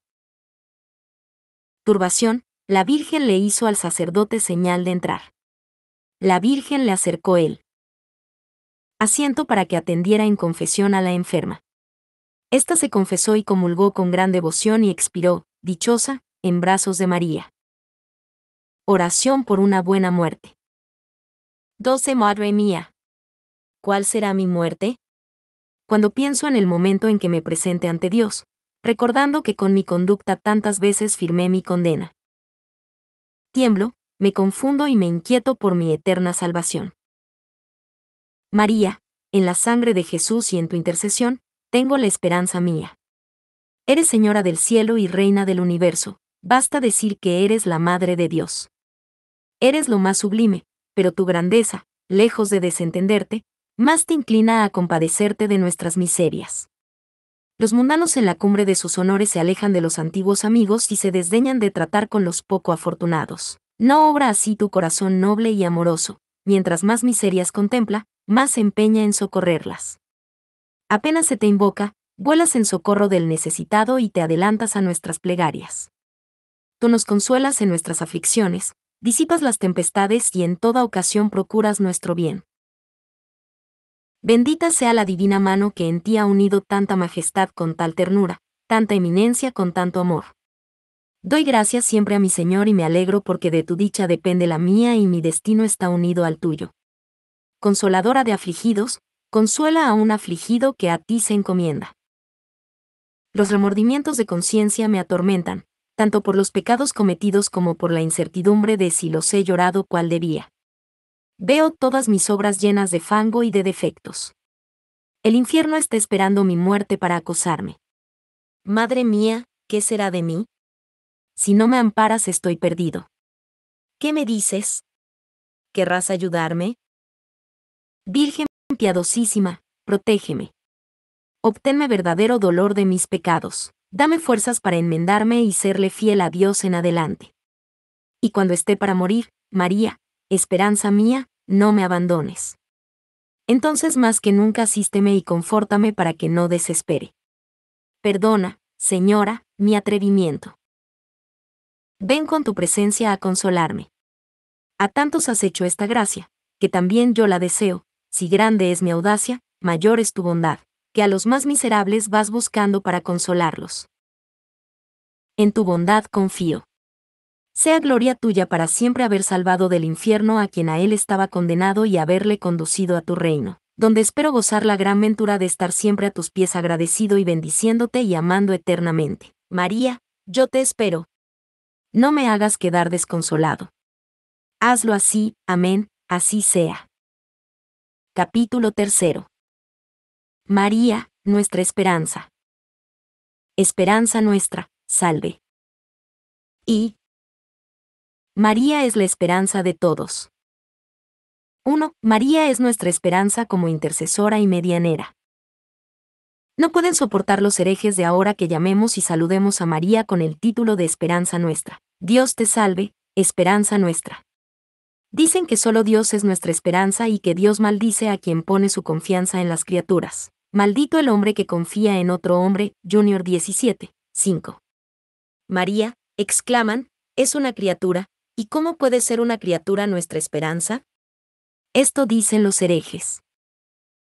la Virgen le hizo al sacerdote señal de entrar. La Virgen le acercó él. Asiento para que atendiera en confesión a la enferma. Esta se confesó y comulgó con gran devoción y expiró, dichosa, en brazos de María. Oración por una buena muerte. 12. Madre mía. ¿Cuál será mi muerte? Cuando pienso en el momento en que me presente ante Dios, recordando que con mi conducta tantas veces firmé mi condena. Tiemblo, me confundo y me inquieto por mi eterna salvación. María, en la sangre de Jesús y en tu intercesión, tengo la esperanza mía. Eres Señora del cielo y Reina del universo, basta decir que eres la Madre de Dios. Eres lo más sublime, pero tu grandeza, lejos de desentenderte, más te inclina a compadecerte de nuestras miserias los mundanos en la cumbre de sus honores se alejan de los antiguos amigos y se desdeñan de tratar con los poco afortunados. No obra así tu corazón noble y amoroso, mientras más miserias contempla, más se empeña en socorrerlas. Apenas se te invoca, vuelas en socorro del necesitado y te adelantas a nuestras plegarias. Tú nos consuelas en nuestras aflicciones, disipas las tempestades y en toda ocasión procuras nuestro bien. Bendita sea la divina mano que en ti ha unido tanta majestad con tal ternura, tanta eminencia con tanto amor. Doy gracias siempre a mi Señor y me alegro porque de tu dicha depende la mía y mi destino está unido al tuyo. Consoladora de afligidos, consuela a un afligido que a ti se encomienda. Los remordimientos de conciencia me atormentan, tanto por los pecados cometidos como por la incertidumbre de si los he llorado cual debía. Veo todas mis obras llenas de fango y de defectos. El infierno está esperando mi muerte para acosarme. Madre mía, ¿qué será de mí? Si no me amparas estoy perdido. ¿Qué me dices? ¿Querrás ayudarme? Virgen piadosísima, protégeme. Obténme verdadero dolor de mis pecados. Dame fuerzas para enmendarme y serle fiel a Dios en adelante. Y cuando esté para morir, María, esperanza mía, no me abandones. Entonces más que nunca asísteme y confórtame para que no desespere. Perdona, Señora, mi atrevimiento. Ven con tu presencia a consolarme. A tantos has hecho esta gracia, que también yo la deseo, si grande es mi audacia, mayor es tu bondad, que a los más miserables vas buscando para consolarlos. En tu bondad confío sea gloria tuya para siempre haber salvado del infierno a quien a él estaba condenado y haberle conducido a tu reino, donde espero gozar la gran ventura de estar siempre a tus pies agradecido y bendiciéndote y amando eternamente. María, yo te espero. No me hagas quedar desconsolado. Hazlo así, amén, así sea. Capítulo tercero. María, nuestra esperanza. Esperanza nuestra, salve. Y, María es la esperanza de todos. 1. María es nuestra esperanza como intercesora y medianera. No pueden soportar los herejes de ahora que llamemos y saludemos a María con el título de Esperanza nuestra. Dios te salve, esperanza nuestra. Dicen que solo Dios es nuestra esperanza y que Dios maldice a quien pone su confianza en las criaturas. Maldito el hombre que confía en otro hombre. Junior 17, 5. María, exclaman, es una criatura, ¿Y cómo puede ser una criatura nuestra esperanza? Esto dicen los herejes.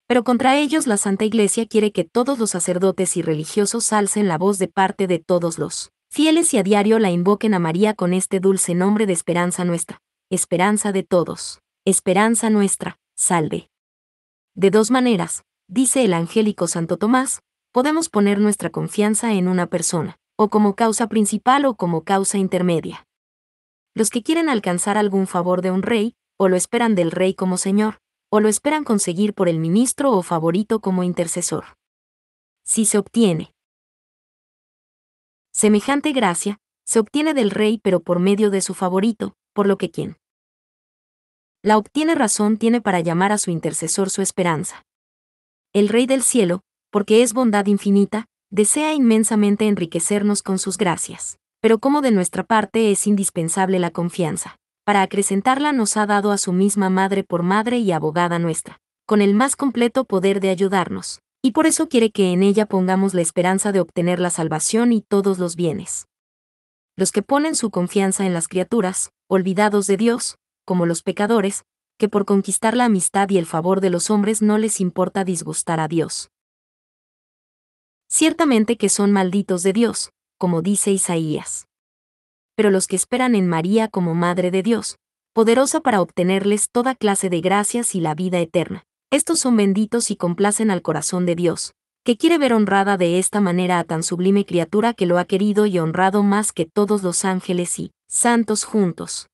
Pero contra ellos la Santa Iglesia quiere que todos los sacerdotes y religiosos alcen la voz de parte de todos los fieles y a diario la invoquen a María con este dulce nombre de esperanza nuestra, esperanza de todos, esperanza nuestra, salve. De dos maneras, dice el angélico Santo Tomás, podemos poner nuestra confianza en una persona, o como causa principal o como causa intermedia los que quieren alcanzar algún favor de un rey, o lo esperan del rey como señor, o lo esperan conseguir por el ministro o favorito como intercesor. Si se obtiene. Semejante gracia, se obtiene del rey pero por medio de su favorito, por lo que quien la obtiene razón tiene para llamar a su intercesor su esperanza. El Rey del Cielo, porque es bondad infinita, desea inmensamente enriquecernos con sus gracias pero como de nuestra parte es indispensable la confianza. Para acrecentarla nos ha dado a su misma madre por madre y abogada nuestra, con el más completo poder de ayudarnos, y por eso quiere que en ella pongamos la esperanza de obtener la salvación y todos los bienes. Los que ponen su confianza en las criaturas, olvidados de Dios, como los pecadores, que por conquistar la amistad y el favor de los hombres no les importa disgustar a Dios. Ciertamente que son malditos de Dios, como dice Isaías. Pero los que esperan en María como Madre de Dios, poderosa para obtenerles toda clase de gracias y la vida eterna, estos son benditos y complacen al corazón de Dios, que quiere ver honrada de esta manera a tan sublime criatura que lo ha querido y honrado más que todos los ángeles y santos juntos.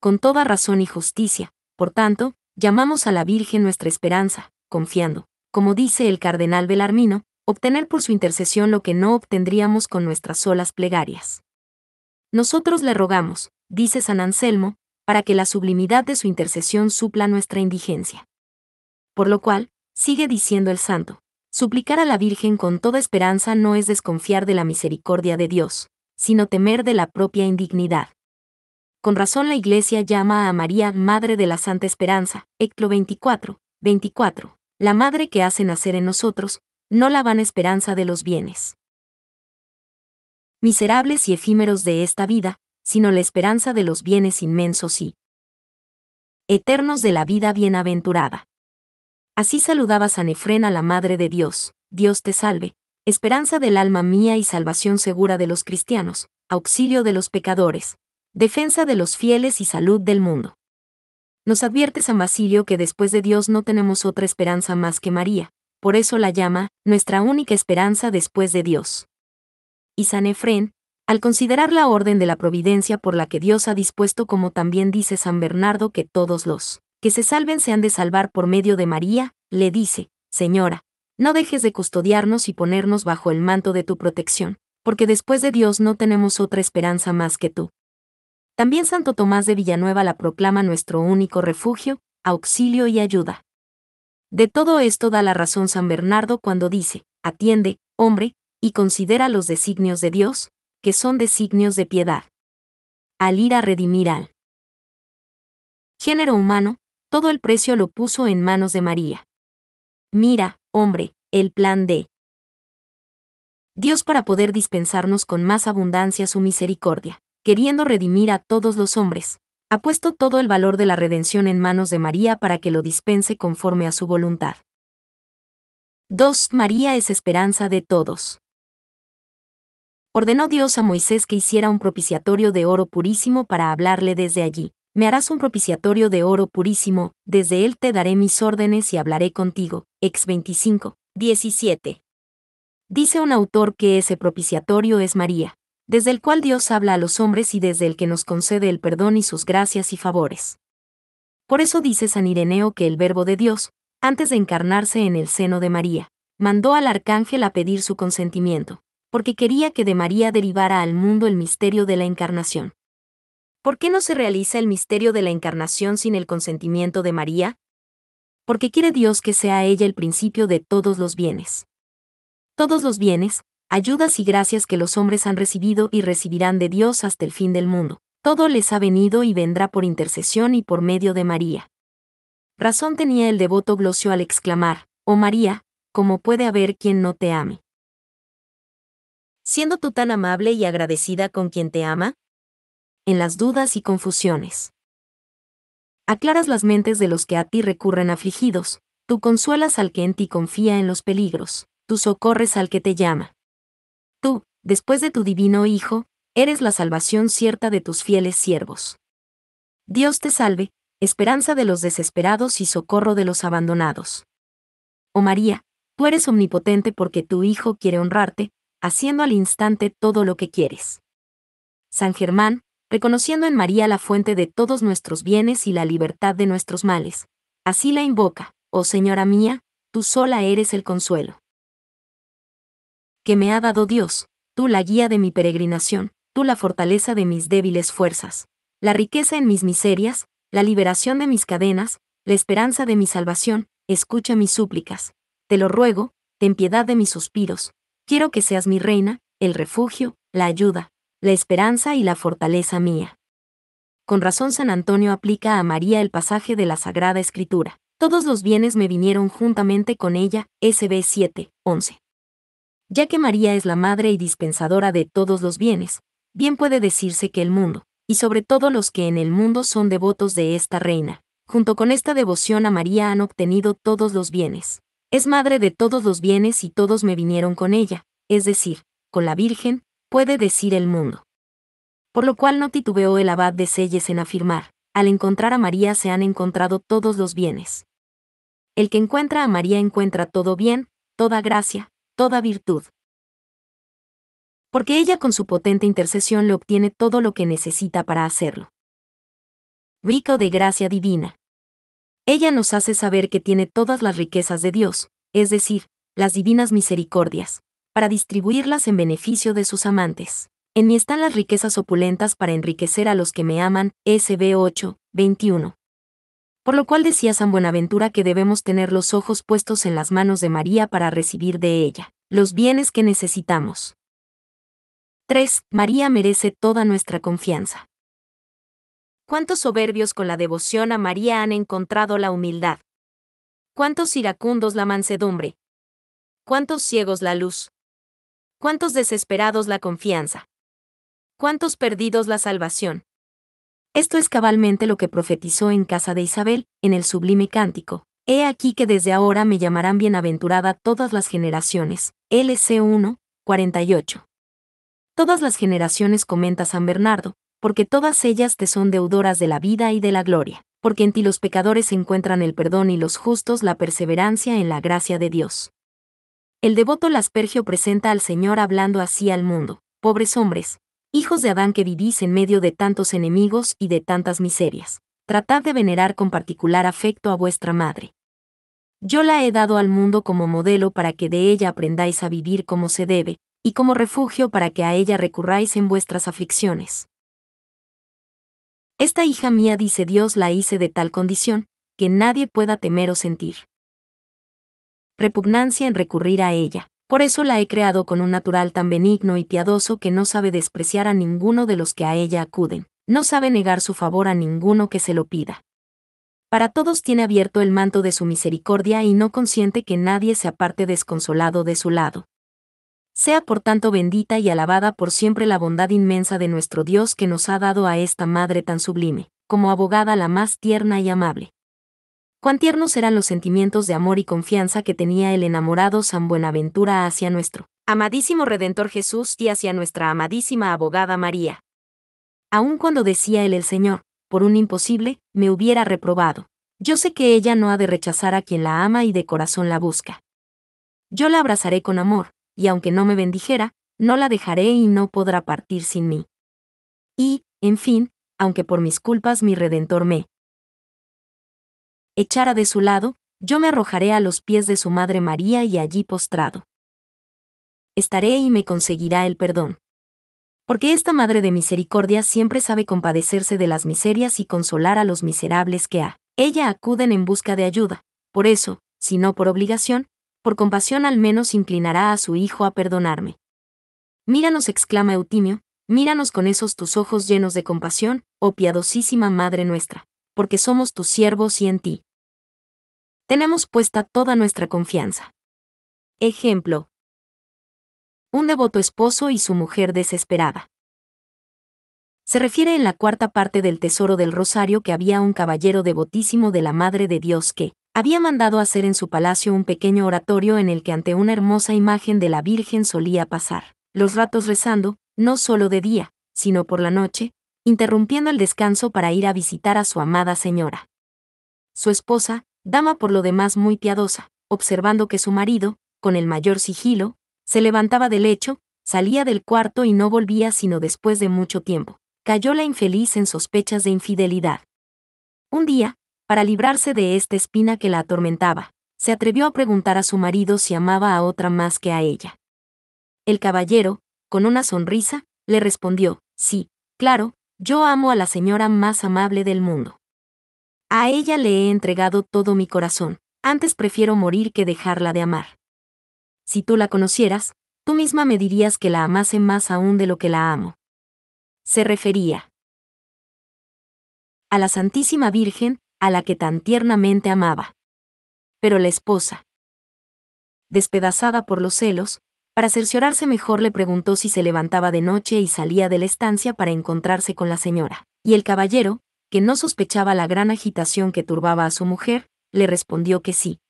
Con toda razón y justicia, por tanto, llamamos a la Virgen nuestra esperanza, confiando, como dice el cardenal Belarmino, obtener por su intercesión lo que no obtendríamos con nuestras solas plegarias. Nosotros le rogamos, dice San Anselmo, para que la sublimidad de su intercesión supla nuestra indigencia. Por lo cual, sigue diciendo el santo, suplicar a la Virgen con toda esperanza no es desconfiar de la misericordia de Dios, sino temer de la propia indignidad. Con razón la Iglesia llama a María Madre de la Santa Esperanza, Eclo 24, 24, la Madre que hace nacer en nosotros, no la van esperanza de los bienes. Miserables y efímeros de esta vida, sino la esperanza de los bienes inmensos y eternos de la vida bienaventurada. Así saludaba San Efrén a la Madre de Dios, Dios te salve, esperanza del alma mía y salvación segura de los cristianos, auxilio de los pecadores, defensa de los fieles y salud del mundo. Nos advierte San Basilio que después de Dios no tenemos otra esperanza más que María, por eso la llama, nuestra única esperanza después de Dios. Y San Efrén, al considerar la orden de la providencia por la que Dios ha dispuesto como también dice San Bernardo que todos los que se salven se han de salvar por medio de María, le dice, Señora, no dejes de custodiarnos y ponernos bajo el manto de tu protección, porque después de Dios no tenemos otra esperanza más que tú. También Santo Tomás de Villanueva la proclama nuestro único refugio, auxilio y ayuda. De todo esto da la razón San Bernardo cuando dice, atiende, hombre, y considera los designios de Dios, que son designios de piedad. Al ir a redimir al género humano, todo el precio lo puso en manos de María. Mira, hombre, el plan de Dios para poder dispensarnos con más abundancia su misericordia, queriendo redimir a todos los hombres, ha puesto todo el valor de la redención en manos de María para que lo dispense conforme a su voluntad. 2. María es esperanza de todos. Ordenó Dios a Moisés que hiciera un propiciatorio de oro purísimo para hablarle desde allí. Me harás un propiciatorio de oro purísimo, desde él te daré mis órdenes y hablaré contigo. Ex 25, 17. Dice un autor que ese propiciatorio es María desde el cual Dios habla a los hombres y desde el que nos concede el perdón y sus gracias y favores. Por eso dice San Ireneo que el Verbo de Dios, antes de encarnarse en el seno de María, mandó al arcángel a pedir su consentimiento, porque quería que de María derivara al mundo el misterio de la encarnación. ¿Por qué no se realiza el misterio de la encarnación sin el consentimiento de María? Porque quiere Dios que sea ella el principio de todos los bienes. Todos los bienes, ayudas y gracias que los hombres han recibido y recibirán de Dios hasta el fin del mundo. Todo les ha venido y vendrá por intercesión y por medio de María. Razón tenía el devoto Glosio al exclamar, Oh María, ¿cómo puede haber quien no te ame? Siendo tú tan amable y agradecida con quien te ama? En las dudas y confusiones. Aclaras las mentes de los que a ti recurren afligidos, tú consuelas al que en ti confía en los peligros, tú socorres al que te llama. Tú, después de tu divino Hijo, eres la salvación cierta de tus fieles siervos. Dios te salve, esperanza de los desesperados y socorro de los abandonados. Oh María, tú eres omnipotente porque tu Hijo quiere honrarte, haciendo al instante todo lo que quieres. San Germán, reconociendo en María la fuente de todos nuestros bienes y la libertad de nuestros males, así la invoca, oh Señora mía, tú sola eres el consuelo que me ha dado Dios, tú la guía de mi peregrinación, tú la fortaleza de mis débiles fuerzas, la riqueza en mis miserias, la liberación de mis cadenas, la esperanza de mi salvación, escucha mis súplicas. Te lo ruego, ten piedad de mis suspiros. Quiero que seas mi reina, el refugio, la ayuda, la esperanza y la fortaleza mía. Con razón San Antonio aplica a María el pasaje de la Sagrada Escritura. Todos los bienes me vinieron juntamente con ella, SB 7, ya que María es la madre y dispensadora de todos los bienes, bien puede decirse que el mundo, y sobre todo los que en el mundo son devotos de esta reina, junto con esta devoción a María han obtenido todos los bienes. Es madre de todos los bienes y todos me vinieron con ella, es decir, con la Virgen, puede decir el mundo. Por lo cual no titubeó el abad de Selles en afirmar, al encontrar a María se han encontrado todos los bienes. El que encuentra a María encuentra todo bien, toda gracia, toda virtud. Porque ella con su potente intercesión le obtiene todo lo que necesita para hacerlo. Rico de gracia divina. Ella nos hace saber que tiene todas las riquezas de Dios, es decir, las divinas misericordias, para distribuirlas en beneficio de sus amantes. En mí están las riquezas opulentas para enriquecer a los que me aman, SB 8, 21 por lo cual decía San Buenaventura que debemos tener los ojos puestos en las manos de María para recibir de ella los bienes que necesitamos. 3. María merece toda nuestra confianza. ¿Cuántos soberbios con la devoción a María han encontrado la humildad? ¿Cuántos iracundos la mansedumbre? ¿Cuántos ciegos la luz? ¿Cuántos desesperados la confianza? ¿Cuántos perdidos la salvación? Esto es cabalmente lo que profetizó en casa de Isabel, en el sublime cántico. He aquí que desde ahora me llamarán bienaventurada todas las generaciones. LC 1, 48. Todas las generaciones comenta San Bernardo, porque todas ellas te son deudoras de la vida y de la gloria, porque en ti los pecadores encuentran el perdón y los justos la perseverancia en la gracia de Dios. El devoto Laspergio presenta al Señor hablando así al mundo, pobres hombres, hijos de Adán que vivís en medio de tantos enemigos y de tantas miserias. Tratad de venerar con particular afecto a vuestra madre. Yo la he dado al mundo como modelo para que de ella aprendáis a vivir como se debe, y como refugio para que a ella recurráis en vuestras aflicciones. Esta hija mía dice Dios la hice de tal condición, que nadie pueda temer o sentir. Repugnancia en recurrir a ella. Por eso la he creado con un natural tan benigno y piadoso que no sabe despreciar a ninguno de los que a ella acuden, no sabe negar su favor a ninguno que se lo pida. Para todos tiene abierto el manto de su misericordia y no consiente que nadie se aparte desconsolado de su lado. Sea por tanto bendita y alabada por siempre la bondad inmensa de nuestro Dios que nos ha dado a esta Madre tan sublime, como abogada la más tierna y amable. Cuán tiernos eran los sentimientos de amor y confianza que tenía el enamorado San Buenaventura hacia nuestro amadísimo Redentor Jesús y hacia nuestra amadísima abogada María. Aun cuando decía él el Señor, por un imposible, me hubiera reprobado. Yo sé que ella no ha de rechazar a quien la ama y de corazón la busca. Yo la abrazaré con amor, y aunque no me bendijera, no la dejaré y no podrá partir sin mí. Y, en fin, aunque por mis culpas mi Redentor me echara de su lado, yo me arrojaré a los pies de su Madre María y allí postrado. Estaré y me conseguirá el perdón. Porque esta Madre de Misericordia siempre sabe compadecerse de las miserias y consolar a los miserables que ha. ella acuden en busca de ayuda. Por eso, si no por obligación, por compasión al menos inclinará a su Hijo a perdonarme. Míranos, exclama Eutimio, míranos con esos tus ojos llenos de compasión, oh piadosísima Madre nuestra, porque somos tus siervos y en ti, tenemos puesta toda nuestra confianza. Ejemplo. Un devoto esposo y su mujer desesperada. Se refiere en la cuarta parte del Tesoro del Rosario que había un caballero devotísimo de la Madre de Dios que, había mandado hacer en su palacio un pequeño oratorio en el que ante una hermosa imagen de la Virgen solía pasar, los ratos rezando, no solo de día, sino por la noche, interrumpiendo el descanso para ir a visitar a su amada señora. Su esposa, dama por lo demás muy piadosa, observando que su marido, con el mayor sigilo, se levantaba del lecho, salía del cuarto y no volvía sino después de mucho tiempo. Cayó la infeliz en sospechas de infidelidad. Un día, para librarse de esta espina que la atormentaba, se atrevió a preguntar a su marido si amaba a otra más que a ella. El caballero, con una sonrisa, le respondió, sí, claro, yo amo a la señora más amable del mundo. A ella le he entregado todo mi corazón. Antes prefiero morir que dejarla de amar. Si tú la conocieras, tú misma me dirías que la amase más aún de lo que la amo. Se refería a la Santísima Virgen, a la que tan tiernamente amaba. Pero la esposa, despedazada por los celos, para cerciorarse mejor le preguntó si se levantaba de noche y salía de la estancia para encontrarse con la señora. Y el caballero, que no sospechaba la gran agitación que turbaba a su mujer, le respondió que sí.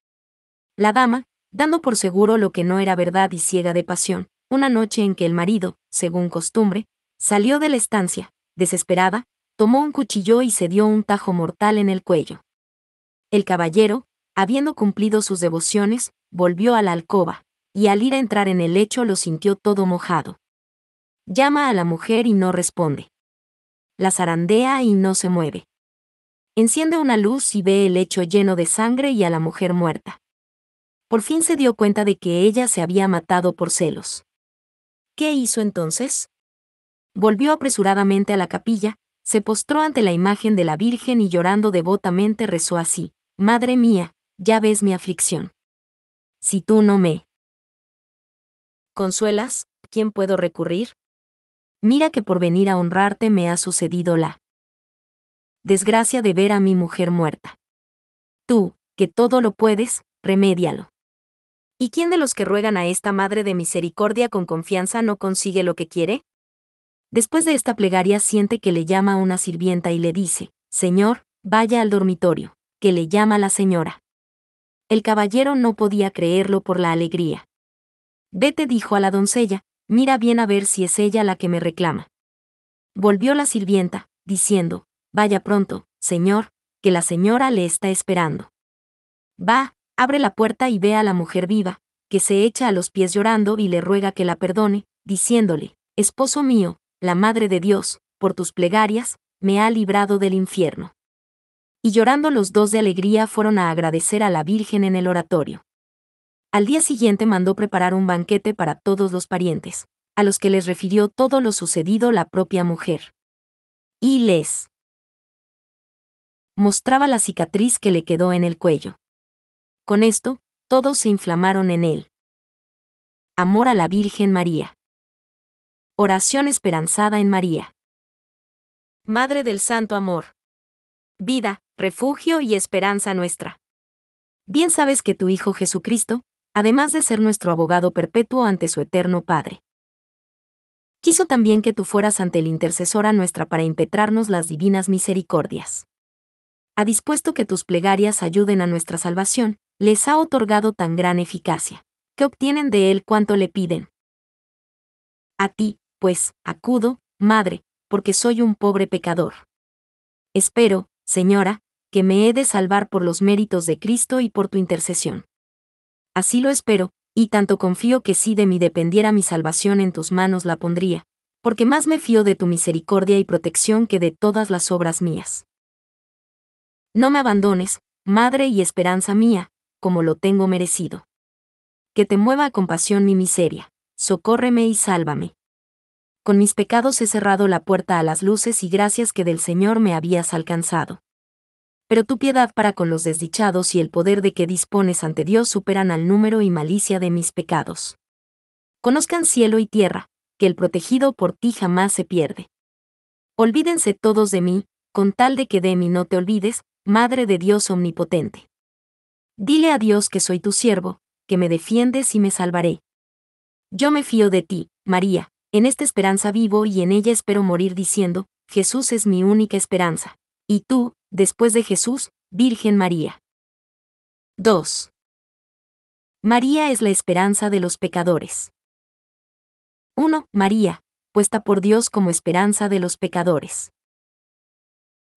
La dama, dando por seguro lo que no era verdad y ciega de pasión, una noche en que el marido, según costumbre, salió de la estancia, desesperada, tomó un cuchillo y se dio un tajo mortal en el cuello. El caballero, habiendo cumplido sus devociones, volvió a la alcoba, y al ir a entrar en el lecho lo sintió todo mojado. Llama a la mujer y no responde la zarandea y no se mueve. Enciende una luz y ve el lecho lleno de sangre y a la mujer muerta. Por fin se dio cuenta de que ella se había matado por celos. ¿Qué hizo entonces? Volvió apresuradamente a la capilla, se postró ante la imagen de la Virgen y llorando devotamente rezó así, Madre mía, ya ves mi aflicción. Si tú no me consuelas, ¿quién puedo recurrir? Mira que por venir a honrarte me ha sucedido la desgracia de ver a mi mujer muerta. Tú, que todo lo puedes, remédialo. ¿Y quién de los que ruegan a esta Madre de Misericordia con confianza no consigue lo que quiere? Después de esta plegaria siente que le llama una sirvienta y le dice, Señor, vaya al dormitorio, que le llama la señora. El caballero no podía creerlo por la alegría. Vete dijo a la doncella, Mira bien a ver si es ella la que me reclama. Volvió la sirvienta, diciendo, Vaya pronto, señor, que la señora le está esperando. Va, abre la puerta y ve a la mujer viva, que se echa a los pies llorando y le ruega que la perdone, diciéndole, Esposo mío, la Madre de Dios, por tus plegarias, me ha librado del infierno. Y llorando los dos de alegría fueron a agradecer a la Virgen en el oratorio. Al día siguiente mandó preparar un banquete para todos los parientes, a los que les refirió todo lo sucedido la propia mujer. Y les mostraba la cicatriz que le quedó en el cuello. Con esto, todos se inflamaron en él. Amor a la Virgen María. Oración esperanzada en María. Madre del Santo Amor. Vida, refugio y esperanza nuestra. Bien sabes que tu Hijo Jesucristo, además de ser nuestro abogado perpetuo ante su eterno Padre. Quiso también que tú fueras ante el intercesora nuestra para impetrarnos las divinas misericordias. Ha dispuesto que tus plegarias ayuden a nuestra salvación, les ha otorgado tan gran eficacia, que obtienen de él cuanto le piden. A ti, pues, acudo, madre, porque soy un pobre pecador. Espero, señora, que me he de salvar por los méritos de Cristo y por tu intercesión. Así lo espero, y tanto confío que si de mí dependiera mi salvación en tus manos la pondría, porque más me fío de tu misericordia y protección que de todas las obras mías. No me abandones, madre y esperanza mía, como lo tengo merecido. Que te mueva a compasión mi miseria, socórreme y sálvame. Con mis pecados he cerrado la puerta a las luces y gracias que del Señor me habías alcanzado pero tu piedad para con los desdichados y el poder de que dispones ante Dios superan al número y malicia de mis pecados. Conozcan cielo y tierra, que el protegido por ti jamás se pierde. Olvídense todos de mí, con tal de que de mí no te olvides, Madre de Dios Omnipotente. Dile a Dios que soy tu siervo, que me defiendes y me salvaré. Yo me fío de ti, María, en esta esperanza vivo y en ella espero morir diciendo, Jesús es mi única esperanza. Y tú, después de Jesús, Virgen María. 2. María es la esperanza de los pecadores. 1. María, puesta por Dios como esperanza de los pecadores.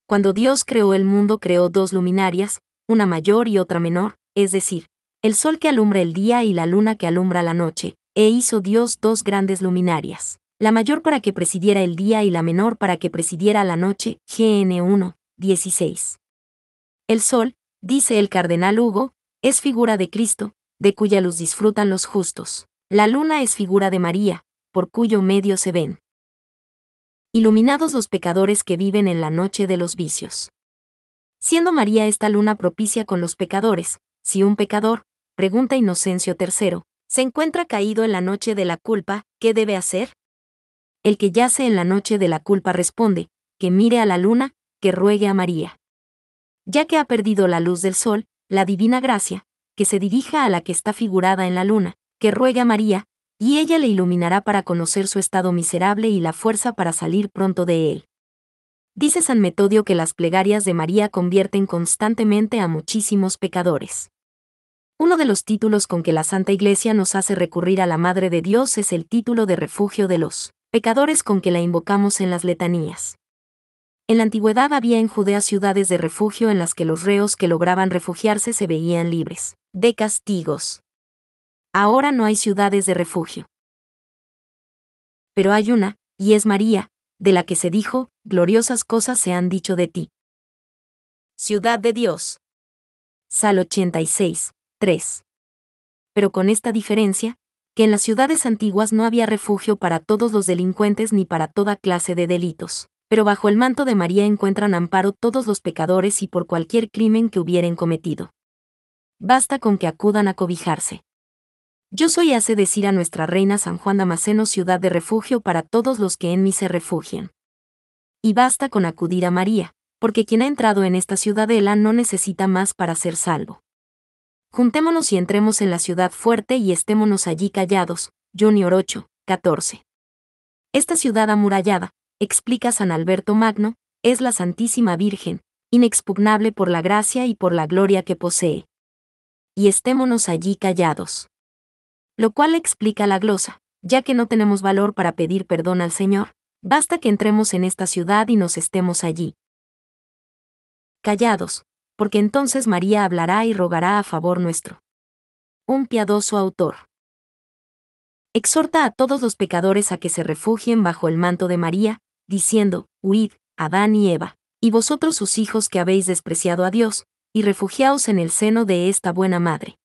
Cuando Dios creó el mundo creó dos luminarias, una mayor y otra menor, es decir, el sol que alumbra el día y la luna que alumbra la noche, e hizo Dios dos grandes luminarias, la mayor para que presidiera el día y la menor para que presidiera la noche, GN1, 16. El sol, dice el cardenal Hugo, es figura de Cristo, de cuya luz disfrutan los justos. La luna es figura de María, por cuyo medio se ven. Iluminados los pecadores que viven en la noche de los vicios. Siendo María esta luna propicia con los pecadores, si un pecador, pregunta Inocencio III, se encuentra caído en la noche de la culpa, ¿qué debe hacer? El que yace en la noche de la culpa responde, que mire a la luna, que ruegue a María. Ya que ha perdido la luz del sol, la divina gracia, que se dirija a la que está figurada en la luna, que ruegue a María, y ella le iluminará para conocer su estado miserable y la fuerza para salir pronto de él. Dice San Metodio que las plegarias de María convierten constantemente a muchísimos pecadores. Uno de los títulos con que la Santa Iglesia nos hace recurrir a la Madre de Dios es el título de refugio de los pecadores con que la invocamos en las letanías. En la antigüedad había en Judea ciudades de refugio en las que los reos que lograban refugiarse se veían libres de castigos. Ahora no hay ciudades de refugio. Pero hay una, y es María, de la que se dijo, gloriosas cosas se han dicho de ti. Ciudad de Dios. Sal 86, 3. Pero con esta diferencia, que en las ciudades antiguas no había refugio para todos los delincuentes ni para toda clase de delitos pero bajo el manto de María encuentran amparo todos los pecadores y por cualquier crimen que hubieren cometido. Basta con que acudan a cobijarse. Yo soy hace decir a nuestra reina San Juan Amaceno ciudad de refugio para todos los que en mí se refugian. Y basta con acudir a María, porque quien ha entrado en esta ciudadela no necesita más para ser salvo. Juntémonos y entremos en la ciudad fuerte y estémonos allí callados. Junior 8, 14. Esta ciudad amurallada, explica San Alberto Magno, es la Santísima Virgen, inexpugnable por la gracia y por la gloria que posee. Y estémonos allí callados. Lo cual explica la glosa, ya que no tenemos valor para pedir perdón al Señor, basta que entremos en esta ciudad y nos estemos allí. Callados, porque entonces María hablará y rogará a favor nuestro. Un piadoso autor. Exhorta a todos los pecadores a que se refugien bajo el manto de María, diciendo, Huid, Adán y Eva, y vosotros sus hijos que habéis despreciado a Dios, y refugiaos en el seno de esta buena madre.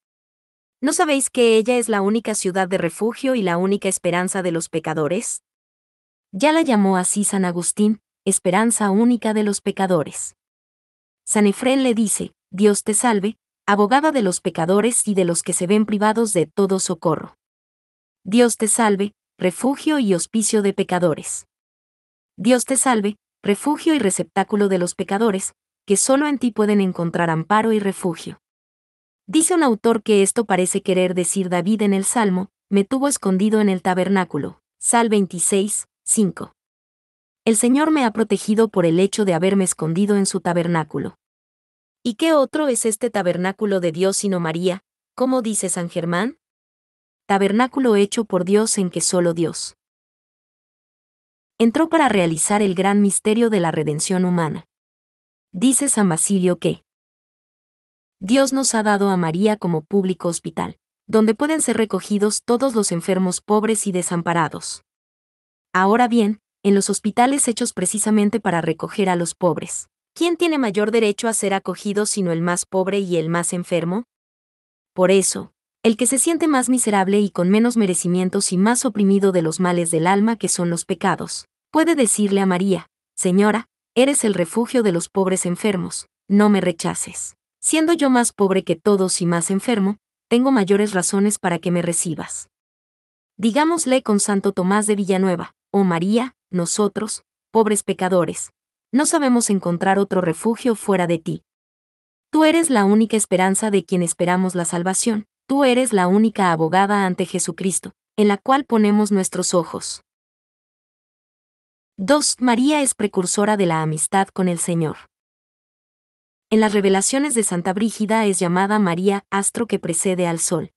¿No sabéis que ella es la única ciudad de refugio y la única esperanza de los pecadores? Ya la llamó así San Agustín, esperanza única de los pecadores. San Efrén le dice, Dios te salve, abogada de los pecadores y de los que se ven privados de todo socorro. Dios te salve, refugio y hospicio de pecadores. Dios te salve, refugio y receptáculo de los pecadores, que solo en ti pueden encontrar amparo y refugio. Dice un autor que esto parece querer decir David en el Salmo, me tuvo escondido en el tabernáculo. Sal 26, 5. El Señor me ha protegido por el hecho de haberme escondido en su tabernáculo. ¿Y qué otro es este tabernáculo de Dios sino María, como dice San Germán? Tabernáculo hecho por Dios en que solo Dios entró para realizar el gran misterio de la redención humana. Dice San Basilio que Dios nos ha dado a María como público hospital, donde pueden ser recogidos todos los enfermos pobres y desamparados. Ahora bien, en los hospitales hechos precisamente para recoger a los pobres, ¿quién tiene mayor derecho a ser acogido sino el más pobre y el más enfermo? Por eso, el que se siente más miserable y con menos merecimientos y más oprimido de los males del alma que son los pecados, puede decirle a María, Señora, eres el refugio de los pobres enfermos, no me rechaces. Siendo yo más pobre que todos y más enfermo, tengo mayores razones para que me recibas. Digámosle con Santo Tomás de Villanueva, oh María, nosotros, pobres pecadores, no sabemos encontrar otro refugio fuera de ti. Tú eres la única esperanza de quien esperamos la salvación, tú eres la única abogada ante Jesucristo, en la cual ponemos nuestros ojos. 2. María es precursora de la amistad con el Señor. En las revelaciones de Santa Brígida es llamada María, astro que precede al sol.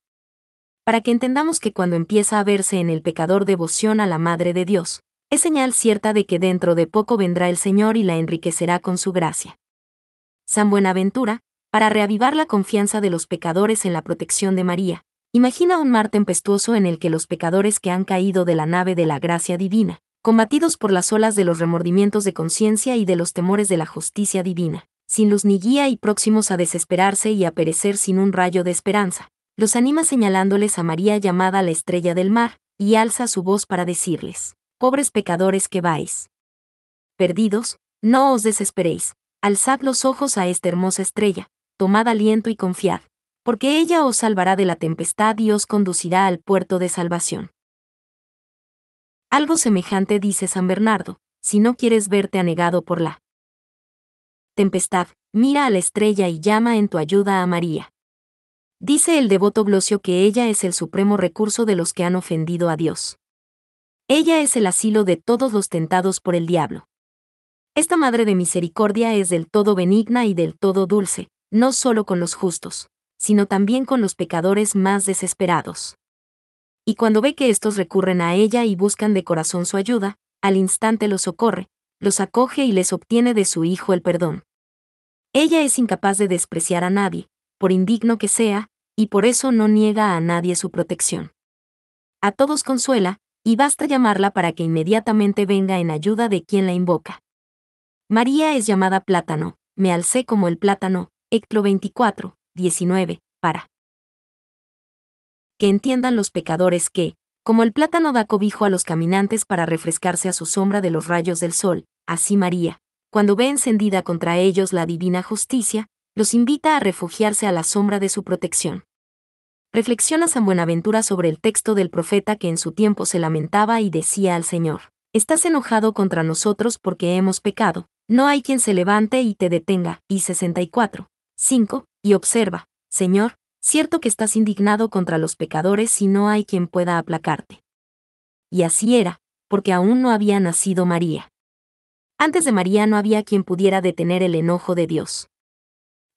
Para que entendamos que cuando empieza a verse en el pecador devoción a la Madre de Dios, es señal cierta de que dentro de poco vendrá el Señor y la enriquecerá con su gracia. San Buenaventura, para reavivar la confianza de los pecadores en la protección de María. Imagina un mar tempestuoso en el que los pecadores que han caído de la nave de la gracia divina, combatidos por las olas de los remordimientos de conciencia y de los temores de la justicia divina, sin luz ni guía y próximos a desesperarse y a perecer sin un rayo de esperanza, los anima señalándoles a María llamada la estrella del mar, y alza su voz para decirles, Pobres pecadores que vais. Perdidos, no os desesperéis, alzad los ojos a esta hermosa estrella, tomad aliento y confiad, porque ella os salvará de la tempestad y os conducirá al puerto de salvación. Algo semejante dice San Bernardo, si no quieres verte anegado por la tempestad, mira a la estrella y llama en tu ayuda a María. Dice el devoto Glosio que ella es el supremo recurso de los que han ofendido a Dios. Ella es el asilo de todos los tentados por el diablo. Esta Madre de Misericordia es del todo benigna y del todo dulce, no solo con los justos, sino también con los pecadores más desesperados. Y cuando ve que estos recurren a ella y buscan de corazón su ayuda, al instante los socorre, los acoge y les obtiene de su Hijo el perdón. Ella es incapaz de despreciar a nadie, por indigno que sea, y por eso no niega a nadie su protección. A todos consuela, y basta llamarla para que inmediatamente venga en ayuda de quien la invoca. María es llamada plátano, me alcé como el plátano, Hecto 24, 19, para que entiendan los pecadores que, como el plátano da cobijo a los caminantes para refrescarse a su sombra de los rayos del sol, así María, cuando ve encendida contra ellos la divina justicia, los invita a refugiarse a la sombra de su protección. Reflexiona San Buenaventura sobre el texto del profeta que en su tiempo se lamentaba y decía al Señor, Estás enojado contra nosotros porque hemos pecado, no hay quien se levante y te detenga, y 64, 5. Y observa, Señor, cierto que estás indignado contra los pecadores y no hay quien pueda aplacarte. Y así era, porque aún no había nacido María. Antes de María no había quien pudiera detener el enojo de Dios.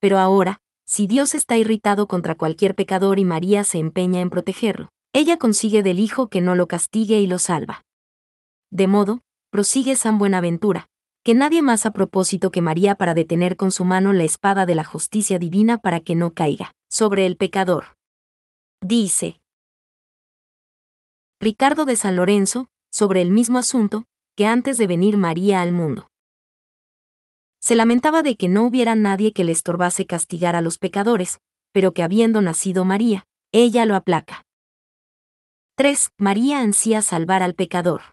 Pero ahora, si Dios está irritado contra cualquier pecador y María se empeña en protegerlo, ella consigue del Hijo que no lo castigue y lo salva. De modo, prosigue San Buenaventura, que nadie más a propósito que María para detener con su mano la espada de la justicia divina para que no caiga sobre el pecador. Dice Ricardo de San Lorenzo, sobre el mismo asunto, que antes de venir María al mundo. Se lamentaba de que no hubiera nadie que le estorbase castigar a los pecadores, pero que habiendo nacido María, ella lo aplaca. 3. María ansía salvar al pecador.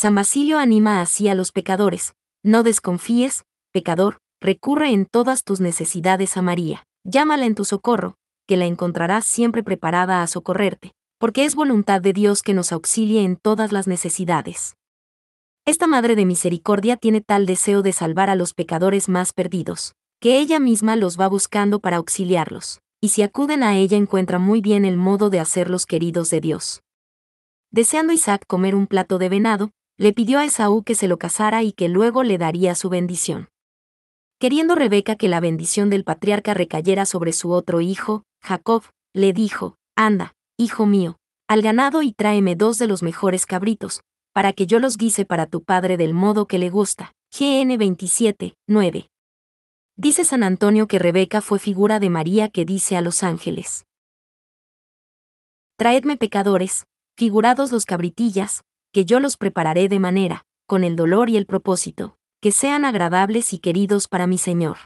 San Basilio anima así a los pecadores, no desconfíes, pecador, recurre en todas tus necesidades a María, llámala en tu socorro, que la encontrarás siempre preparada a socorrerte, porque es voluntad de Dios que nos auxilie en todas las necesidades. Esta Madre de Misericordia tiene tal deseo de salvar a los pecadores más perdidos, que ella misma los va buscando para auxiliarlos, y si acuden a ella encuentra muy bien el modo de hacerlos queridos de Dios. Deseando Isaac comer un plato de venado, le pidió a Esaú que se lo casara y que luego le daría su bendición. Queriendo Rebeca que la bendición del patriarca recayera sobre su otro hijo, Jacob, le dijo, Anda, hijo mío, al ganado y tráeme dos de los mejores cabritos, para que yo los guise para tu padre del modo que le gusta. GN 27, 9. Dice San Antonio que Rebeca fue figura de María que dice a los ángeles. Traedme pecadores, figurados los cabritillas, que yo los prepararé de manera, con el dolor y el propósito, que sean agradables y queridos para mi Señor.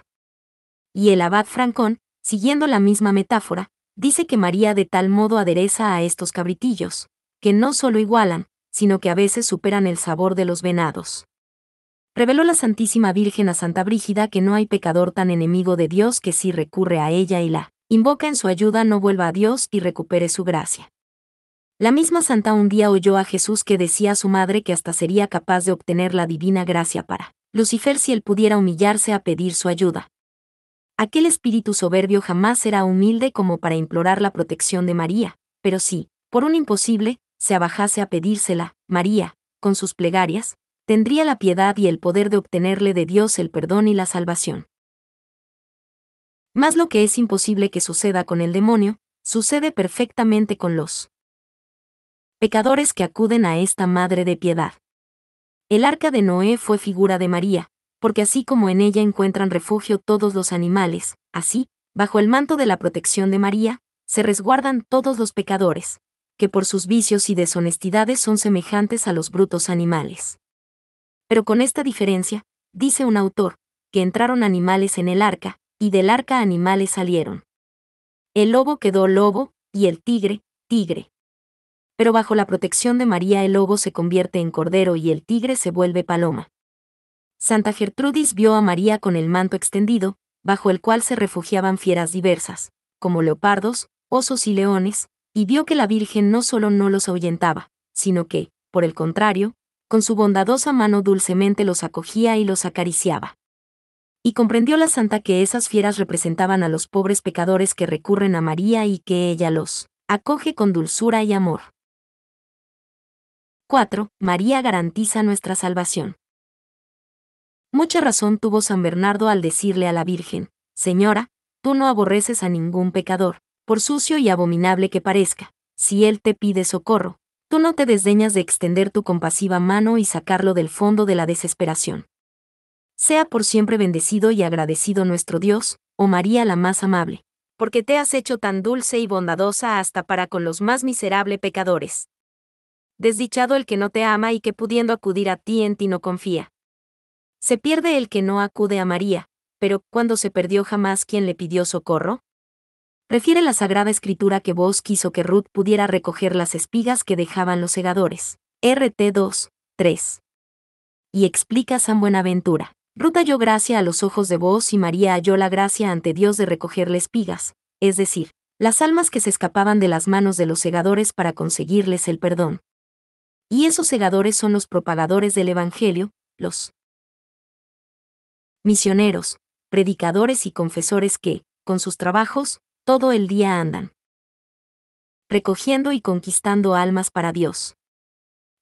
Y el abad Francón, siguiendo la misma metáfora, dice que María de tal modo adereza a estos cabritillos, que no solo igualan, sino que a veces superan el sabor de los venados. Reveló la Santísima Virgen a Santa Brígida que no hay pecador tan enemigo de Dios que si recurre a ella y la invoca en su ayuda no vuelva a Dios y recupere su gracia. La misma santa un día oyó a Jesús que decía a su madre que hasta sería capaz de obtener la divina gracia para Lucifer si él pudiera humillarse a pedir su ayuda. Aquel espíritu soberbio jamás será humilde como para implorar la protección de María, pero si, por un imposible, se abajase a pedírsela, María, con sus plegarias, tendría la piedad y el poder de obtenerle de Dios el perdón y la salvación. Más lo que es imposible que suceda con el demonio, sucede perfectamente con los pecadores que acuden a esta Madre de Piedad. El arca de Noé fue figura de María, porque así como en ella encuentran refugio todos los animales, así, bajo el manto de la protección de María, se resguardan todos los pecadores, que por sus vicios y deshonestidades son semejantes a los brutos animales. Pero con esta diferencia, dice un autor, que entraron animales en el arca, y del arca animales salieron. El lobo quedó lobo, y el tigre, tigre pero bajo la protección de María el lobo se convierte en cordero y el tigre se vuelve paloma. Santa Gertrudis vio a María con el manto extendido, bajo el cual se refugiaban fieras diversas, como leopardos, osos y leones, y vio que la Virgen no solo no los ahuyentaba, sino que, por el contrario, con su bondadosa mano dulcemente los acogía y los acariciaba. Y comprendió la santa que esas fieras representaban a los pobres pecadores que recurren a María y que ella los acoge con dulzura y amor. 4. María garantiza nuestra salvación. Mucha razón tuvo San Bernardo al decirle a la Virgen, Señora, tú no aborreces a ningún pecador, por sucio y abominable que parezca, si él te pide socorro, tú no te desdeñas de extender tu compasiva mano y sacarlo del fondo de la desesperación. Sea por siempre bendecido y agradecido nuestro Dios, oh María la más amable, porque te has hecho tan dulce y bondadosa hasta para con los más miserables pecadores desdichado el que no te ama y que pudiendo acudir a ti en ti no confía. Se pierde el que no acude a María, pero ¿cuándo se perdió jamás quien le pidió socorro? Refiere la Sagrada Escritura que vos quiso que Ruth pudiera recoger las espigas que dejaban los segadores. RT 2, 3. Y explica San Buenaventura. Ruth halló gracia a los ojos de vos y María halló la gracia ante Dios de recogerle espigas, es decir, las almas que se escapaban de las manos de los segadores para conseguirles el perdón y esos segadores son los propagadores del Evangelio, los misioneros, predicadores y confesores que, con sus trabajos, todo el día andan recogiendo y conquistando almas para Dios.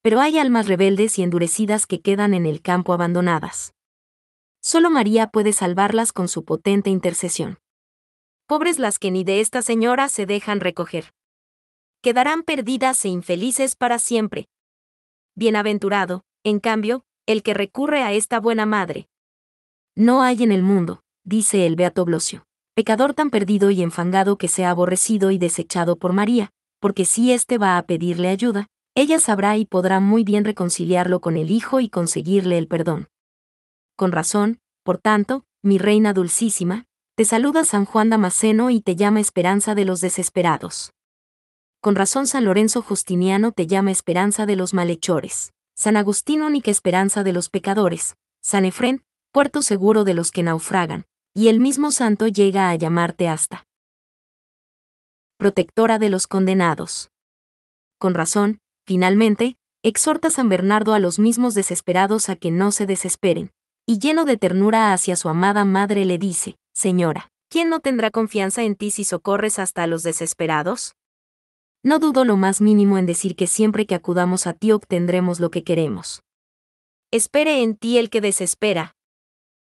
Pero hay almas rebeldes y endurecidas que quedan en el campo abandonadas. Solo María puede salvarlas con su potente intercesión. Pobres las que ni de esta señora se dejan recoger. Quedarán perdidas e infelices para siempre. Bienaventurado, en cambio, el que recurre a esta buena madre. No hay en el mundo, dice el Beato Blosio, pecador tan perdido y enfangado que sea aborrecido y desechado por María, porque si éste va a pedirle ayuda, ella sabrá y podrá muy bien reconciliarlo con el Hijo y conseguirle el perdón. Con razón, por tanto, mi reina dulcísima, te saluda San Juan Damasceno y te llama esperanza de los desesperados con razón San Lorenzo Justiniano te llama esperanza de los malhechores, San Agustín única esperanza de los pecadores, San Efrén, puerto seguro de los que naufragan, y el mismo santo llega a llamarte hasta protectora de los condenados. Con razón, finalmente, exhorta San Bernardo a los mismos desesperados a que no se desesperen, y lleno de ternura hacia su amada madre le dice, Señora, ¿quién no tendrá confianza en ti si socorres hasta a los desesperados? No dudo lo más mínimo en decir que siempre que acudamos a ti obtendremos lo que queremos. Espere en ti el que desespera.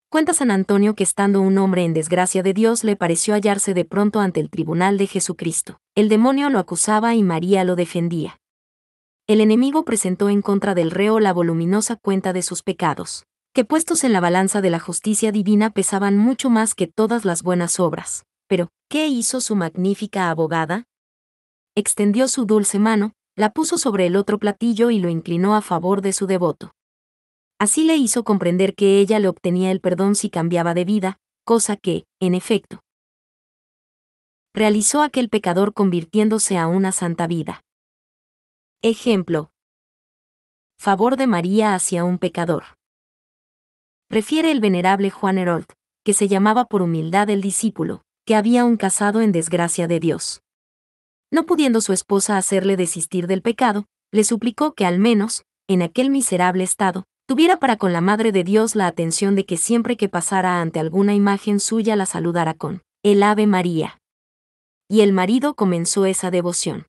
Cuenta San Antonio que estando un hombre en desgracia de Dios le pareció hallarse de pronto ante el tribunal de Jesucristo. El demonio lo acusaba y María lo defendía. El enemigo presentó en contra del reo la voluminosa cuenta de sus pecados, que puestos en la balanza de la justicia divina pesaban mucho más que todas las buenas obras. Pero, ¿qué hizo su magnífica abogada? extendió su dulce mano, la puso sobre el otro platillo y lo inclinó a favor de su devoto. Así le hizo comprender que ella le obtenía el perdón si cambiaba de vida, cosa que, en efecto, realizó aquel pecador convirtiéndose a una santa vida. Ejemplo. Favor de María hacia un pecador. Refiere el venerable Juan Herold, que se llamaba por humildad el discípulo, que había un casado en desgracia de Dios. No pudiendo su esposa hacerle desistir del pecado, le suplicó que al menos, en aquel miserable estado, tuviera para con la Madre de Dios la atención de que siempre que pasara ante alguna imagen suya la saludara con el Ave María. Y el marido comenzó esa devoción.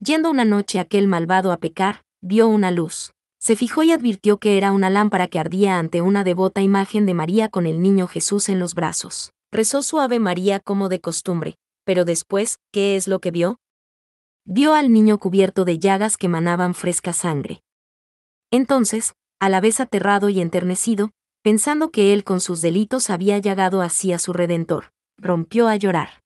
Yendo una noche aquel malvado a pecar, vio una luz. Se fijó y advirtió que era una lámpara que ardía ante una devota imagen de María con el niño Jesús en los brazos. Rezó su Ave María como de costumbre, pero después, ¿qué es lo que vio? Vio al niño cubierto de llagas que manaban fresca sangre. Entonces, a la vez aterrado y enternecido, pensando que él con sus delitos había llegado así a su redentor, rompió a llorar.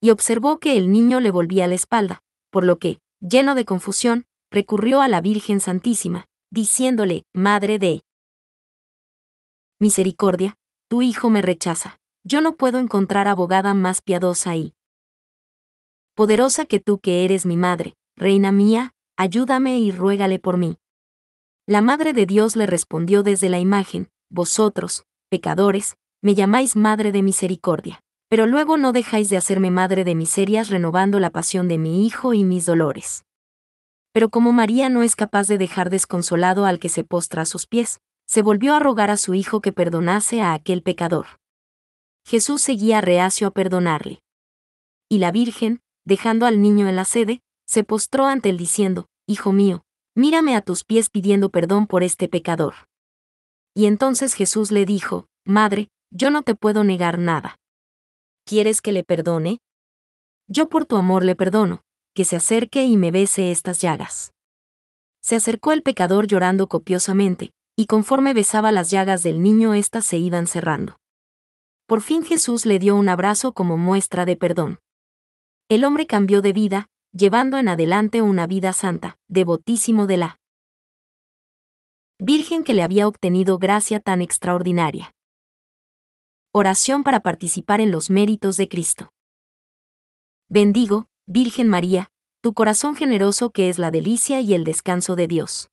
Y observó que el niño le volvía la espalda, por lo que, lleno de confusión, recurrió a la Virgen Santísima, diciéndole, Madre de Misericordia, tu hijo me rechaza yo no puedo encontrar abogada más piadosa y poderosa que tú que eres mi madre, reina mía, ayúdame y ruégale por mí. La Madre de Dios le respondió desde la imagen, vosotros, pecadores, me llamáis Madre de Misericordia, pero luego no dejáis de hacerme Madre de Miserias renovando la pasión de mi Hijo y mis dolores. Pero como María no es capaz de dejar desconsolado al que se postra a sus pies, se volvió a rogar a su Hijo que perdonase a aquel pecador. Jesús seguía reacio a perdonarle. Y la Virgen, dejando al niño en la sede, se postró ante él diciendo, Hijo mío, mírame a tus pies pidiendo perdón por este pecador. Y entonces Jesús le dijo, Madre, yo no te puedo negar nada. ¿Quieres que le perdone? Yo por tu amor le perdono, que se acerque y me bese estas llagas. Se acercó el pecador llorando copiosamente, y conforme besaba las llagas del niño éstas se iban cerrando. Por fin Jesús le dio un abrazo como muestra de perdón. El hombre cambió de vida, llevando en adelante una vida santa, devotísimo de la Virgen que le había obtenido gracia tan extraordinaria. Oración para participar en los méritos de Cristo. Bendigo, Virgen María, tu corazón generoso que es la delicia y el descanso de Dios.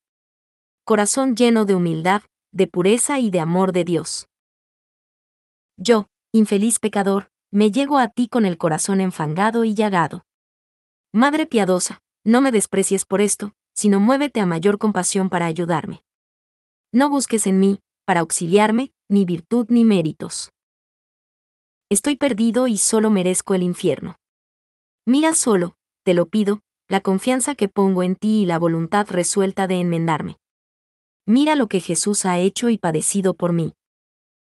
Corazón lleno de humildad, de pureza y de amor de Dios. Yo, infeliz pecador, me llego a ti con el corazón enfangado y llagado. Madre piadosa, no me desprecies por esto, sino muévete a mayor compasión para ayudarme. No busques en mí, para auxiliarme, ni virtud ni méritos. Estoy perdido y solo merezco el infierno. Mira solo, te lo pido, la confianza que pongo en ti y la voluntad resuelta de enmendarme. Mira lo que Jesús ha hecho y padecido por mí.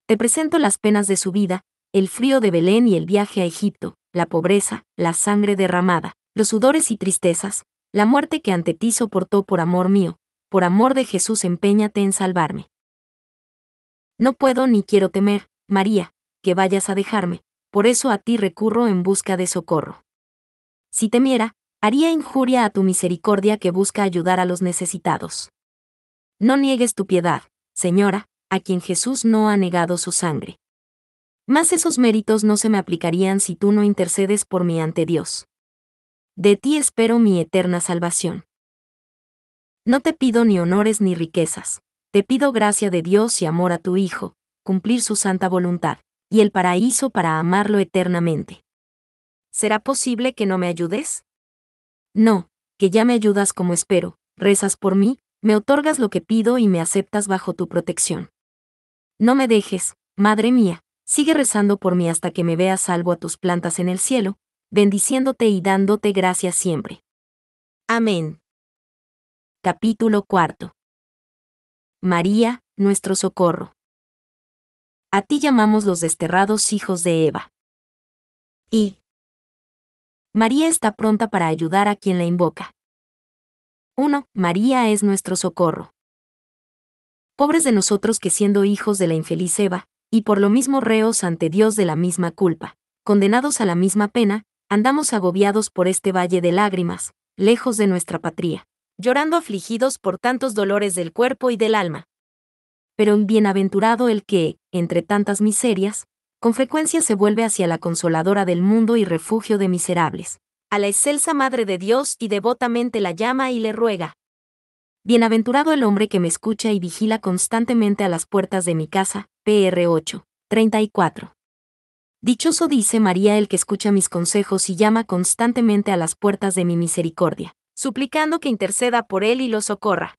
Te presento las penas de su vida, el frío de Belén y el viaje a Egipto, la pobreza, la sangre derramada, los sudores y tristezas, la muerte que ante ti soportó por amor mío, por amor de Jesús empeñate en salvarme. No puedo ni quiero temer, María, que vayas a dejarme, por eso a ti recurro en busca de socorro. Si temiera, haría injuria a tu misericordia que busca ayudar a los necesitados. No niegues tu piedad, Señora, a quien Jesús no ha negado su sangre. Más esos méritos no se me aplicarían si tú no intercedes por mí ante Dios. De ti espero mi eterna salvación. No te pido ni honores ni riquezas, te pido gracia de Dios y amor a tu Hijo, cumplir su santa voluntad, y el paraíso para amarlo eternamente. ¿Será posible que no me ayudes? No, que ya me ayudas como espero, rezas por mí, me otorgas lo que pido y me aceptas bajo tu protección. No me dejes, madre mía, sigue rezando por mí hasta que me veas salvo a tus plantas en el cielo, bendiciéndote y dándote gracias siempre. Amén. Capítulo cuarto. María, nuestro socorro. A ti llamamos los desterrados hijos de Eva. Y María está pronta para ayudar a quien la invoca. 1. María es nuestro socorro pobres de nosotros que siendo hijos de la infeliz Eva, y por lo mismo reos ante Dios de la misma culpa, condenados a la misma pena, andamos agobiados por este valle de lágrimas, lejos de nuestra patria, llorando afligidos por tantos dolores del cuerpo y del alma. Pero bienaventurado el que, entre tantas miserias, con frecuencia se vuelve hacia la consoladora del mundo y refugio de miserables. A la excelsa Madre de Dios y devotamente la llama y le ruega, Bienaventurado el hombre que me escucha y vigila constantemente a las puertas de mi casa. PR 8. 34. Dichoso dice María el que escucha mis consejos y llama constantemente a las puertas de mi misericordia, suplicando que interceda por él y lo socorra.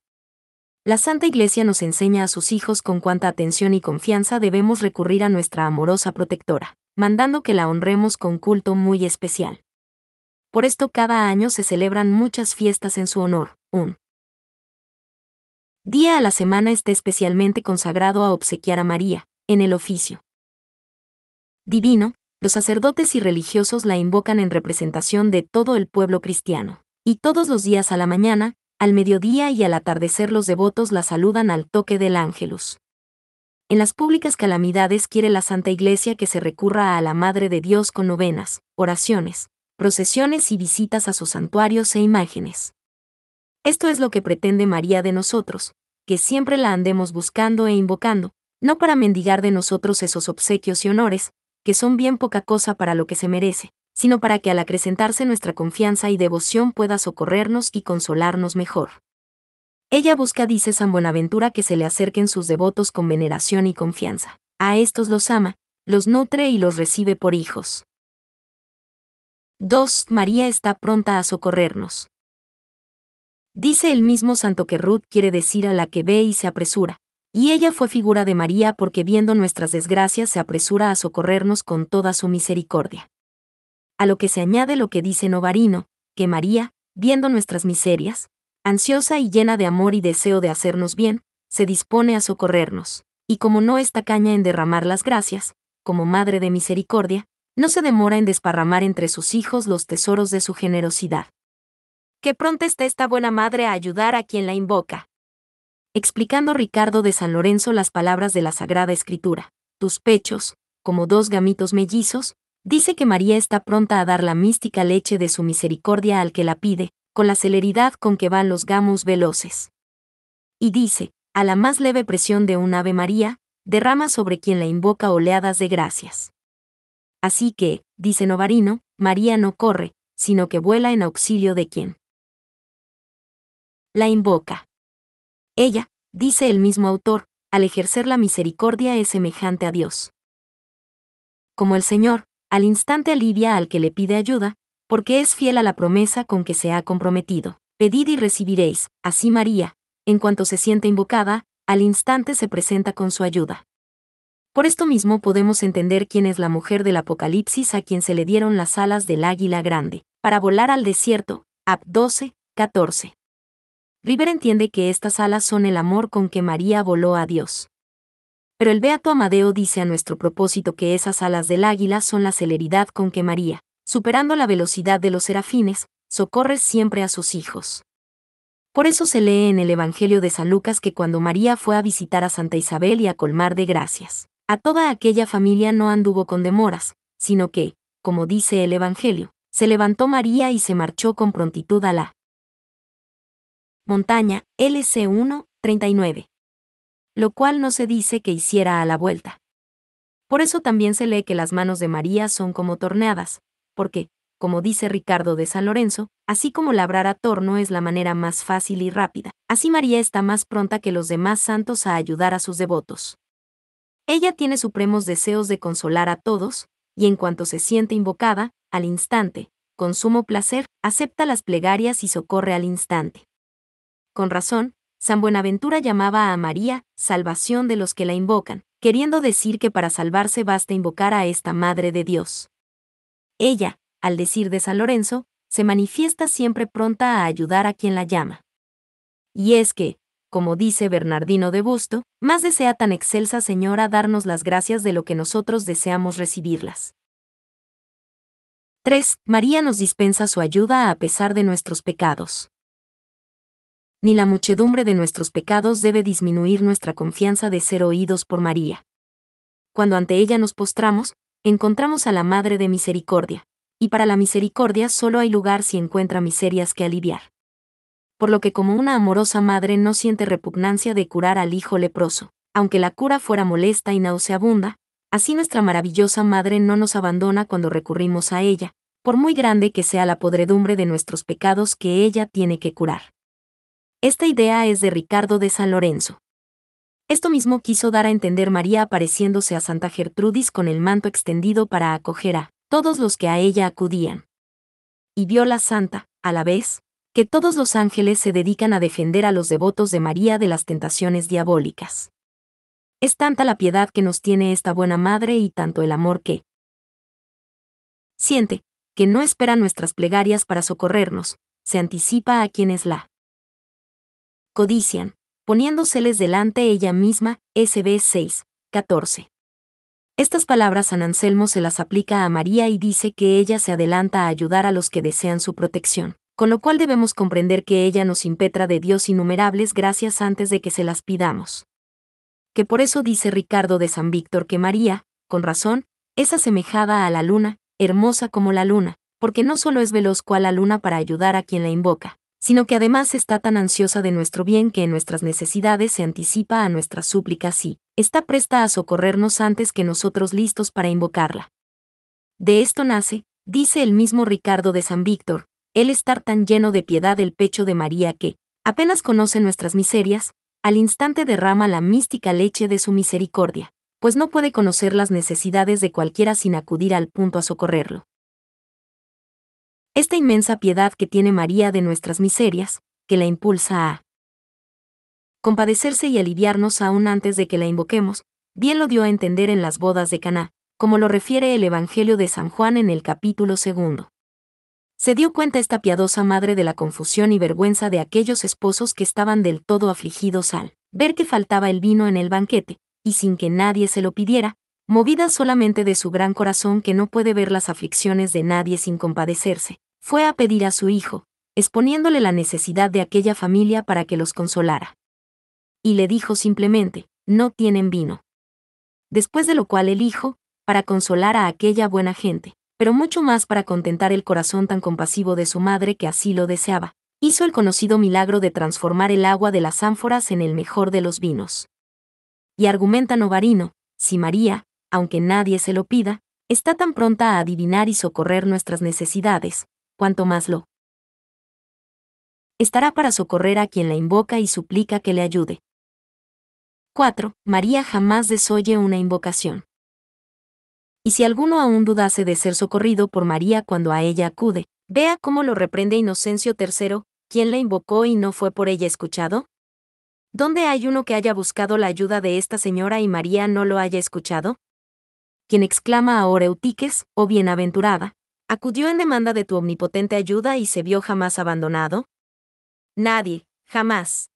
La Santa Iglesia nos enseña a sus hijos con cuánta atención y confianza debemos recurrir a nuestra amorosa protectora, mandando que la honremos con culto muy especial. Por esto cada año se celebran muchas fiestas en su honor. Un día a la semana está especialmente consagrado a obsequiar a María, en el oficio divino, los sacerdotes y religiosos la invocan en representación de todo el pueblo cristiano. Y todos los días a la mañana, al mediodía y al atardecer los devotos la saludan al toque del ángelus. En las públicas calamidades quiere la Santa Iglesia que se recurra a la Madre de Dios con novenas, oraciones, procesiones y visitas a sus santuarios e imágenes. Esto es lo que pretende María de nosotros, que siempre la andemos buscando e invocando, no para mendigar de nosotros esos obsequios y honores, que son bien poca cosa para lo que se merece, sino para que al acrecentarse nuestra confianza y devoción pueda socorrernos y consolarnos mejor. Ella busca, dice San Buenaventura, que se le acerquen sus devotos con veneración y confianza. A estos los ama, los nutre y los recibe por hijos. 2. María está pronta a socorrernos. Dice el mismo santo que Ruth quiere decir a la que ve y se apresura. Y ella fue figura de María porque viendo nuestras desgracias se apresura a socorrernos con toda su misericordia. A lo que se añade lo que dice Novarino, que María, viendo nuestras miserias, ansiosa y llena de amor y deseo de hacernos bien, se dispone a socorrernos, y como no está caña en derramar las gracias, como Madre de Misericordia, no se demora en desparramar entre sus hijos los tesoros de su generosidad qué pronta está esta buena madre a ayudar a quien la invoca. Explicando Ricardo de San Lorenzo las palabras de la Sagrada Escritura, tus pechos, como dos gamitos mellizos, dice que María está pronta a dar la mística leche de su misericordia al que la pide, con la celeridad con que van los gamos veloces. Y dice, a la más leve presión de un Ave María, derrama sobre quien la invoca oleadas de gracias. Así que, dice Novarino, María no corre, sino que vuela en auxilio de quien la invoca. Ella, dice el mismo autor, al ejercer la misericordia es semejante a Dios. Como el Señor, al instante alivia al que le pide ayuda, porque es fiel a la promesa con que se ha comprometido. Pedid y recibiréis, así María, en cuanto se siente invocada, al instante se presenta con su ayuda. Por esto mismo podemos entender quién es la mujer del Apocalipsis a quien se le dieron las alas del águila grande, para volar al desierto, ap 12, 14. River entiende que estas alas son el amor con que María voló a Dios. Pero el Beato Amadeo dice a nuestro propósito que esas alas del águila son la celeridad con que María, superando la velocidad de los serafines, socorre siempre a sus hijos. Por eso se lee en el Evangelio de San Lucas que cuando María fue a visitar a Santa Isabel y a colmar de gracias, a toda aquella familia no anduvo con demoras, sino que, como dice el Evangelio, se levantó María y se marchó con prontitud a la montaña, LC1, 39. Lo cual no se dice que hiciera a la vuelta. Por eso también se lee que las manos de María son como torneadas, porque, como dice Ricardo de San Lorenzo, así como labrar a torno es la manera más fácil y rápida, así María está más pronta que los demás santos a ayudar a sus devotos. Ella tiene supremos deseos de consolar a todos, y en cuanto se siente invocada, al instante, con sumo placer, acepta las plegarias y socorre al instante. Con razón, San Buenaventura llamaba a María salvación de los que la invocan, queriendo decir que para salvarse basta invocar a esta Madre de Dios. Ella, al decir de San Lorenzo, se manifiesta siempre pronta a ayudar a quien la llama. Y es que, como dice Bernardino de Busto, más desea tan excelsa Señora darnos las gracias de lo que nosotros deseamos recibirlas. 3. María nos dispensa su ayuda a pesar de nuestros pecados ni la muchedumbre de nuestros pecados debe disminuir nuestra confianza de ser oídos por María. Cuando ante ella nos postramos, encontramos a la Madre de Misericordia, y para la misericordia solo hay lugar si encuentra miserias que aliviar. Por lo que como una amorosa madre no siente repugnancia de curar al hijo leproso, aunque la cura fuera molesta y nauseabunda, así nuestra maravillosa madre no nos abandona cuando recurrimos a ella, por muy grande que sea la podredumbre de nuestros pecados que ella tiene que curar. Esta idea es de Ricardo de San Lorenzo. Esto mismo quiso dar a entender María apareciéndose a Santa Gertrudis con el manto extendido para acoger a todos los que a ella acudían. Y vio la santa, a la vez, que todos los ángeles se dedican a defender a los devotos de María de las tentaciones diabólicas. Es tanta la piedad que nos tiene esta buena madre y tanto el amor que siente, que no espera nuestras plegarias para socorrernos, se anticipa a quienes la codician, poniéndoseles delante ella misma, SB 6, 14. Estas palabras San Anselmo se las aplica a María y dice que ella se adelanta a ayudar a los que desean su protección, con lo cual debemos comprender que ella nos impetra de Dios innumerables gracias antes de que se las pidamos. Que por eso dice Ricardo de San Víctor que María, con razón, es asemejada a la luna, hermosa como la luna, porque no solo es veloz cual la luna para ayudar a quien la invoca, sino que además está tan ansiosa de nuestro bien que en nuestras necesidades se anticipa a nuestras súplicas y está presta a socorrernos antes que nosotros listos para invocarla. De esto nace, dice el mismo Ricardo de San Víctor, el estar tan lleno de piedad el pecho de María que, apenas conoce nuestras miserias, al instante derrama la mística leche de su misericordia, pues no puede conocer las necesidades de cualquiera sin acudir al punto a socorrerlo esta inmensa piedad que tiene María de nuestras miserias, que la impulsa a compadecerse y aliviarnos aún antes de que la invoquemos, bien lo dio a entender en las bodas de Caná, como lo refiere el Evangelio de San Juan en el capítulo segundo. Se dio cuenta esta piadosa madre de la confusión y vergüenza de aquellos esposos que estaban del todo afligidos al ver que faltaba el vino en el banquete, y sin que nadie se lo pidiera, movida solamente de su gran corazón que no puede ver las aflicciones de nadie sin compadecerse, fue a pedir a su hijo, exponiéndole la necesidad de aquella familia para que los consolara. Y le dijo simplemente, no tienen vino. Después de lo cual el hijo, para consolar a aquella buena gente, pero mucho más para contentar el corazón tan compasivo de su madre que así lo deseaba, hizo el conocido milagro de transformar el agua de las ánforas en el mejor de los vinos. Y argumenta Novarino, si María, aunque nadie se lo pida, está tan pronta a adivinar y socorrer nuestras necesidades, cuanto más lo estará para socorrer a quien la invoca y suplica que le ayude. 4. María jamás desoye una invocación. Y si alguno aún dudase de ser socorrido por María cuando a ella acude, vea cómo lo reprende Inocencio III, quien la invocó y no fue por ella escuchado. ¿Dónde hay uno que haya buscado la ayuda de esta señora y María no lo haya escuchado? Quien exclama ahora Eutiques, o oh bienaventurada, acudió en demanda de tu omnipotente ayuda y se vio jamás abandonado? Nadie, jamás.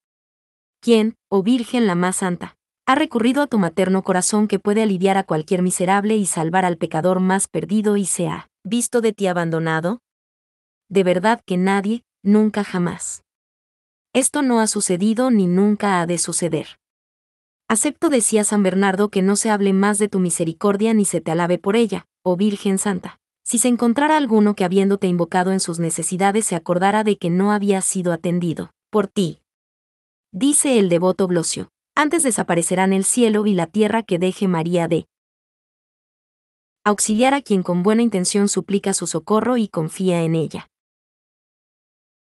¿Quién, oh Virgen la más santa, ha recurrido a tu materno corazón que puede aliviar a cualquier miserable y salvar al pecador más perdido y se ha visto de ti abandonado? De verdad que nadie, nunca jamás. Esto no ha sucedido ni nunca ha de suceder. Acepto decía San Bernardo que no se hable más de tu misericordia ni se te alabe por ella, oh Virgen Santa si se encontrara alguno que habiéndote invocado en sus necesidades se acordara de que no había sido atendido por ti. Dice el devoto Blosio, antes desaparecerán el cielo y la tierra que deje María de auxiliar a quien con buena intención suplica su socorro y confía en ella.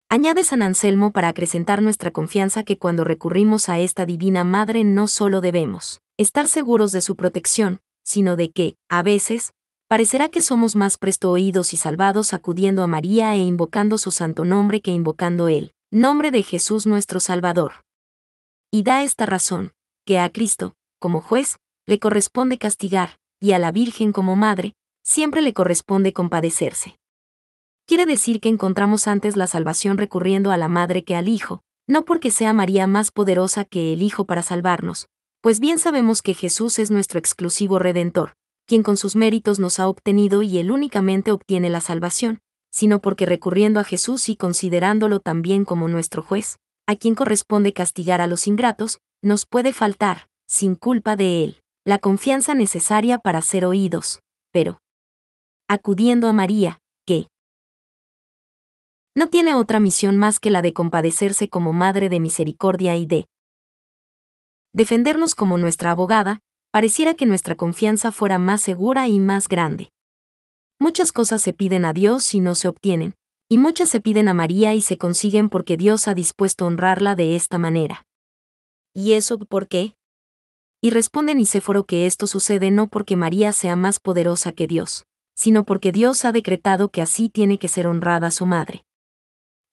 Añade San Anselmo para acrecentar nuestra confianza que cuando recurrimos a esta Divina Madre no solo debemos estar seguros de su protección, sino de que, a veces, parecerá que somos más presto oídos y salvados acudiendo a María e invocando su santo nombre que invocando el nombre de Jesús nuestro Salvador. Y da esta razón, que a Cristo, como juez, le corresponde castigar, y a la Virgen como madre, siempre le corresponde compadecerse. Quiere decir que encontramos antes la salvación recurriendo a la madre que al Hijo, no porque sea María más poderosa que el Hijo para salvarnos, pues bien sabemos que Jesús es nuestro exclusivo redentor, quien con sus méritos nos ha obtenido y él únicamente obtiene la salvación, sino porque recurriendo a Jesús y considerándolo también como nuestro juez, a quien corresponde castigar a los ingratos, nos puede faltar, sin culpa de él, la confianza necesaria para ser oídos, pero acudiendo a María, que no tiene otra misión más que la de compadecerse como Madre de Misericordia y de defendernos como nuestra abogada, pareciera que nuestra confianza fuera más segura y más grande. Muchas cosas se piden a Dios y no se obtienen, y muchas se piden a María y se consiguen porque Dios ha dispuesto a honrarla de esta manera. ¿Y eso por qué? Y responde Nicéforo que esto sucede no porque María sea más poderosa que Dios, sino porque Dios ha decretado que así tiene que ser honrada su madre.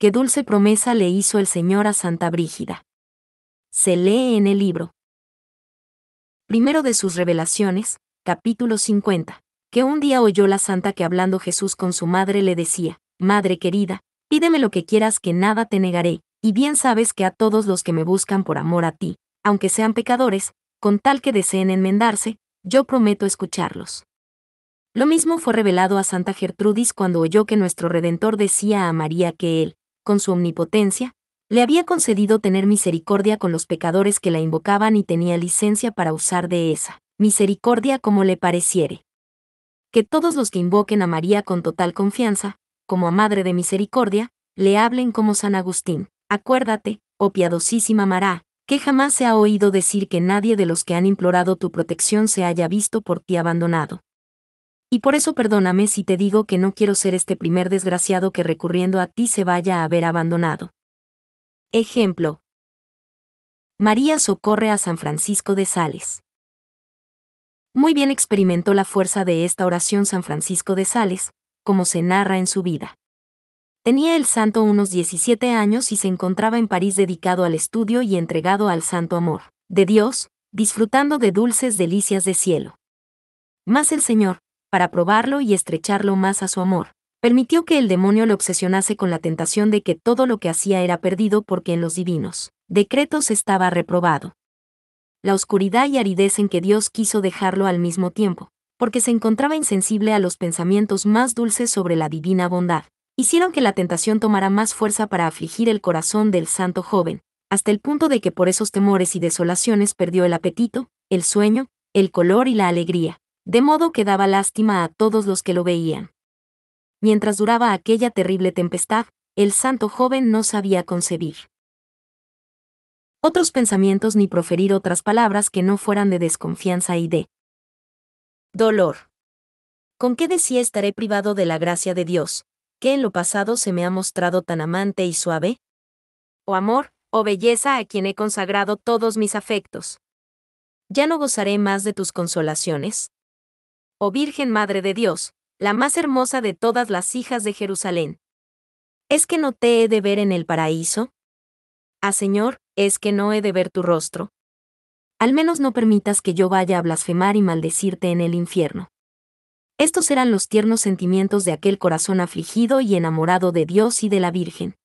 Qué dulce promesa le hizo el Señor a Santa Brígida. Se lee en el libro. Primero de sus revelaciones, capítulo 50, que un día oyó la santa que hablando Jesús con su madre le decía, Madre querida, pídeme lo que quieras que nada te negaré, y bien sabes que a todos los que me buscan por amor a ti, aunque sean pecadores, con tal que deseen enmendarse, yo prometo escucharlos. Lo mismo fue revelado a Santa Gertrudis cuando oyó que nuestro Redentor decía a María que él, con su omnipotencia, le había concedido tener misericordia con los pecadores que la invocaban y tenía licencia para usar de esa misericordia como le pareciere. Que todos los que invoquen a María con total confianza, como a Madre de Misericordia, le hablen como San Agustín. Acuérdate, oh piadosísima Mará, que jamás se ha oído decir que nadie de los que han implorado tu protección se haya visto por ti abandonado. Y por eso perdóname si te digo que no quiero ser este primer desgraciado que recurriendo a ti se vaya a haber abandonado. Ejemplo. María socorre a San Francisco de Sales. Muy bien experimentó la fuerza de esta oración San Francisco de Sales, como se narra en su vida. Tenía el santo unos 17 años y se encontraba en París dedicado al estudio y entregado al santo amor de Dios, disfrutando de dulces delicias de cielo. Más el Señor, para probarlo y estrecharlo más a su amor, Permitió que el demonio lo obsesionase con la tentación de que todo lo que hacía era perdido porque en los divinos decretos estaba reprobado. La oscuridad y aridez en que Dios quiso dejarlo al mismo tiempo, porque se encontraba insensible a los pensamientos más dulces sobre la divina bondad, hicieron que la tentación tomara más fuerza para afligir el corazón del santo joven, hasta el punto de que por esos temores y desolaciones perdió el apetito, el sueño, el color y la alegría, de modo que daba lástima a todos los que lo veían mientras duraba aquella terrible tempestad, el santo joven no sabía concebir otros pensamientos ni proferir otras palabras que no fueran de desconfianza y de dolor. ¿Con qué decía estaré privado de la gracia de Dios, que en lo pasado se me ha mostrado tan amante y suave? O oh amor, o oh belleza a quien he consagrado todos mis afectos. ¿Ya no gozaré más de tus consolaciones? Oh Virgen Madre de Dios, la más hermosa de todas las hijas de Jerusalén. ¿Es que no te he de ver en el paraíso? Ah, Señor, es que no he de ver tu rostro. Al menos no permitas que yo vaya a blasfemar y maldecirte en el infierno. Estos eran los tiernos sentimientos de aquel corazón afligido y enamorado de Dios y de la Virgen.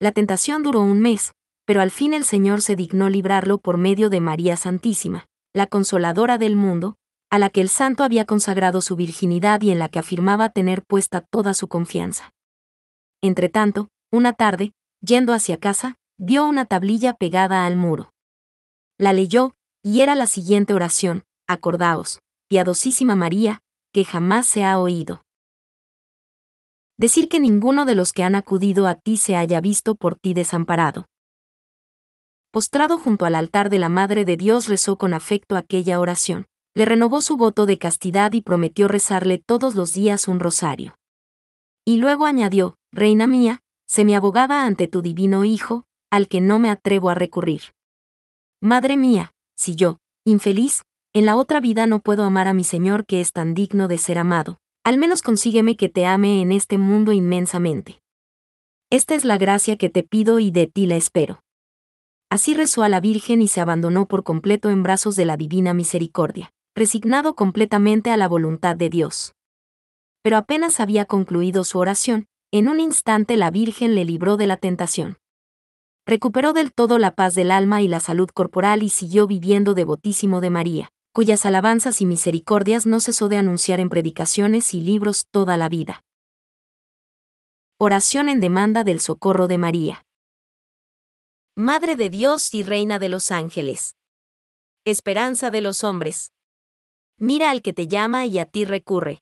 La tentación duró un mes, pero al fin el Señor se dignó librarlo por medio de María Santísima, la consoladora del mundo, a la que el santo había consagrado su virginidad y en la que afirmaba tener puesta toda su confianza. Entretanto, una tarde, yendo hacia casa, vio una tablilla pegada al muro. La leyó, y era la siguiente oración, acordaos, piadosísima María, que jamás se ha oído. Decir que ninguno de los que han acudido a ti se haya visto por ti desamparado. Postrado junto al altar de la Madre de Dios rezó con afecto aquella oración, le renovó su voto de castidad y prometió rezarle todos los días un rosario. Y luego añadió, Reina mía, se me abogaba ante tu divino Hijo, al que no me atrevo a recurrir. Madre mía, si yo, infeliz, en la otra vida no puedo amar a mi Señor que es tan digno de ser amado, al menos consígueme que te ame en este mundo inmensamente. Esta es la gracia que te pido y de ti la espero. Así rezó a la Virgen y se abandonó por completo en brazos de la Divina Misericordia resignado completamente a la voluntad de Dios. Pero apenas había concluido su oración, en un instante la Virgen le libró de la tentación. Recuperó del todo la paz del alma y la salud corporal y siguió viviendo devotísimo de María, cuyas alabanzas y misericordias no cesó de anunciar en predicaciones y libros toda la vida. Oración en demanda del socorro de María. Madre de Dios y Reina de los ángeles. Esperanza de los hombres mira al que te llama y a ti recurre.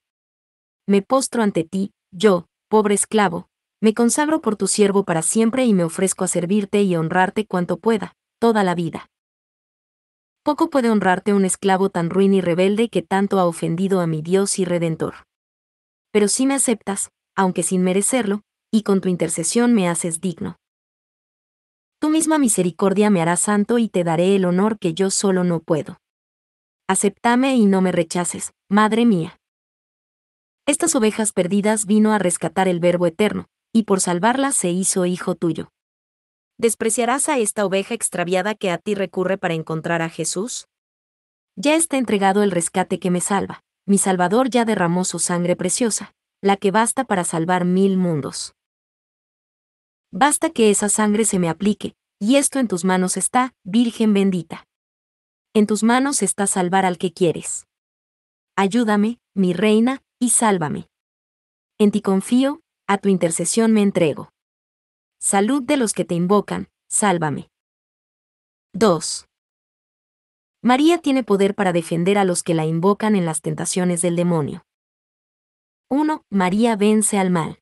Me postro ante ti, yo, pobre esclavo, me consagro por tu siervo para siempre y me ofrezco a servirte y honrarte cuanto pueda, toda la vida. Poco puede honrarte un esclavo tan ruin y rebelde que tanto ha ofendido a mi Dios y Redentor. Pero si me aceptas, aunque sin merecerlo, y con tu intercesión me haces digno. Tu misma misericordia me hará santo y te daré el honor que yo solo no puedo. Aceptame y no me rechaces, madre mía. Estas ovejas perdidas vino a rescatar el Verbo Eterno, y por salvarlas se hizo hijo tuyo. ¿Despreciarás a esta oveja extraviada que a ti recurre para encontrar a Jesús? Ya está entregado el rescate que me salva, mi Salvador ya derramó su sangre preciosa, la que basta para salvar mil mundos. Basta que esa sangre se me aplique, y esto en tus manos está, Virgen bendita. En tus manos está salvar al que quieres. Ayúdame, mi reina, y sálvame. En ti confío, a tu intercesión me entrego. Salud de los que te invocan, sálvame. 2. María tiene poder para defender a los que la invocan en las tentaciones del demonio. 1. María vence al mal.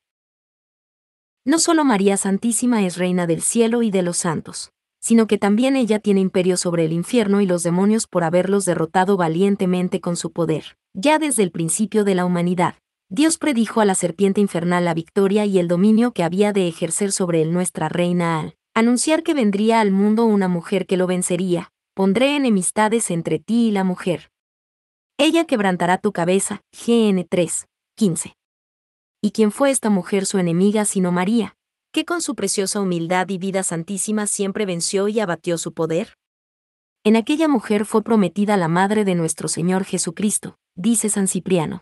No solo María Santísima es reina del cielo y de los santos sino que también ella tiene imperio sobre el infierno y los demonios por haberlos derrotado valientemente con su poder. Ya desde el principio de la humanidad, Dios predijo a la serpiente infernal la victoria y el dominio que había de ejercer sobre él nuestra reina Al, anunciar que vendría al mundo una mujer que lo vencería, pondré enemistades entre ti y la mujer. Ella quebrantará tu cabeza, GN 3, ¿Y quién fue esta mujer su enemiga sino María, que con su preciosa humildad y vida santísima siempre venció y abatió su poder? En aquella mujer fue prometida la madre de nuestro Señor Jesucristo, dice San Cipriano.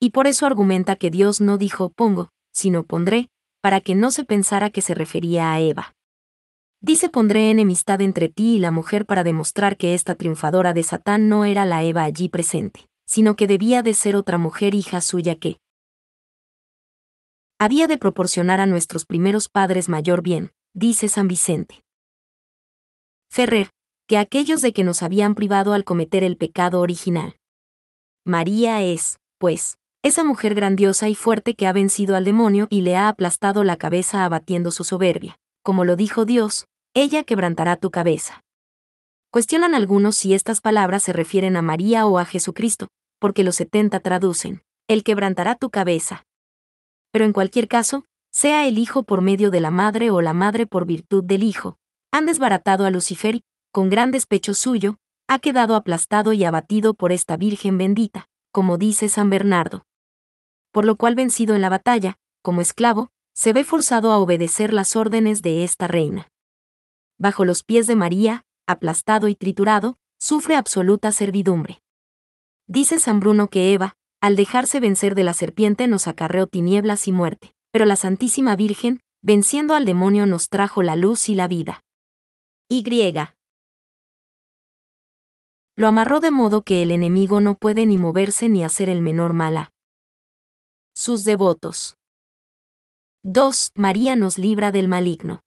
Y por eso argumenta que Dios no dijo pongo, sino pondré, para que no se pensara que se refería a Eva. Dice pondré enemistad entre ti y la mujer para demostrar que esta triunfadora de Satán no era la Eva allí presente, sino que debía de ser otra mujer hija suya que, había de proporcionar a nuestros primeros padres mayor bien, dice San Vicente. Ferrer, que aquellos de que nos habían privado al cometer el pecado original. María es, pues, esa mujer grandiosa y fuerte que ha vencido al demonio y le ha aplastado la cabeza abatiendo su soberbia. Como lo dijo Dios, ella quebrantará tu cabeza. Cuestionan algunos si estas palabras se refieren a María o a Jesucristo, porque los setenta traducen, Él quebrantará tu cabeza, pero en cualquier caso, sea el Hijo por medio de la Madre o la Madre por virtud del Hijo, han desbaratado a Lucifer y, con gran despecho suyo, ha quedado aplastado y abatido por esta Virgen bendita, como dice San Bernardo. Por lo cual vencido en la batalla, como esclavo, se ve forzado a obedecer las órdenes de esta reina. Bajo los pies de María, aplastado y triturado, sufre absoluta servidumbre. Dice San Bruno que Eva, al dejarse vencer de la serpiente nos acarreó tinieblas y muerte, pero la Santísima Virgen, venciendo al demonio, nos trajo la luz y la vida. Y. Lo amarró de modo que el enemigo no puede ni moverse ni hacer el menor mala. Sus devotos. 2. María nos libra del maligno.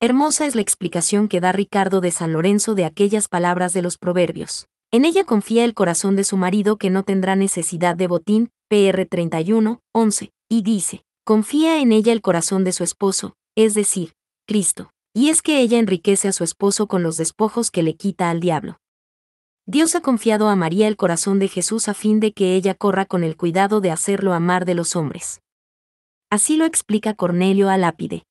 Hermosa es la explicación que da Ricardo de San Lorenzo de aquellas palabras de los proverbios. En ella confía el corazón de su marido que no tendrá necesidad de botín, PR 31, 11, y dice, confía en ella el corazón de su esposo, es decir, Cristo, y es que ella enriquece a su esposo con los despojos que le quita al diablo. Dios ha confiado a María el corazón de Jesús a fin de que ella corra con el cuidado de hacerlo amar de los hombres. Así lo explica Cornelio a Lápide.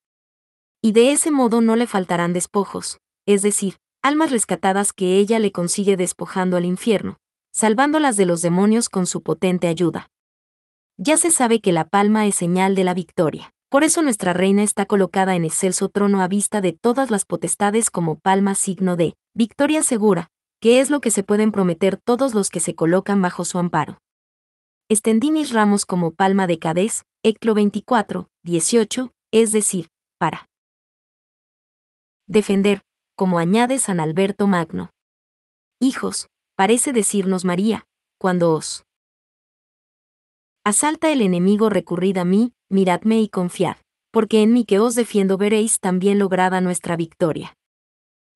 Y de ese modo no le faltarán despojos, es decir, almas rescatadas que ella le consigue despojando al infierno, salvándolas de los demonios con su potente ayuda. Ya se sabe que la palma es señal de la victoria. Por eso nuestra reina está colocada en excelso trono a vista de todas las potestades como palma signo de victoria segura, que es lo que se pueden prometer todos los que se colocan bajo su amparo. Extendí mis ramos como palma de Cadés, Eclo 24, 18, es decir, para defender, como añade San Alberto Magno. Hijos, parece decirnos María, cuando os asalta el enemigo recurrid a mí, miradme y confiad, porque en mí que os defiendo veréis también lograda nuestra victoria.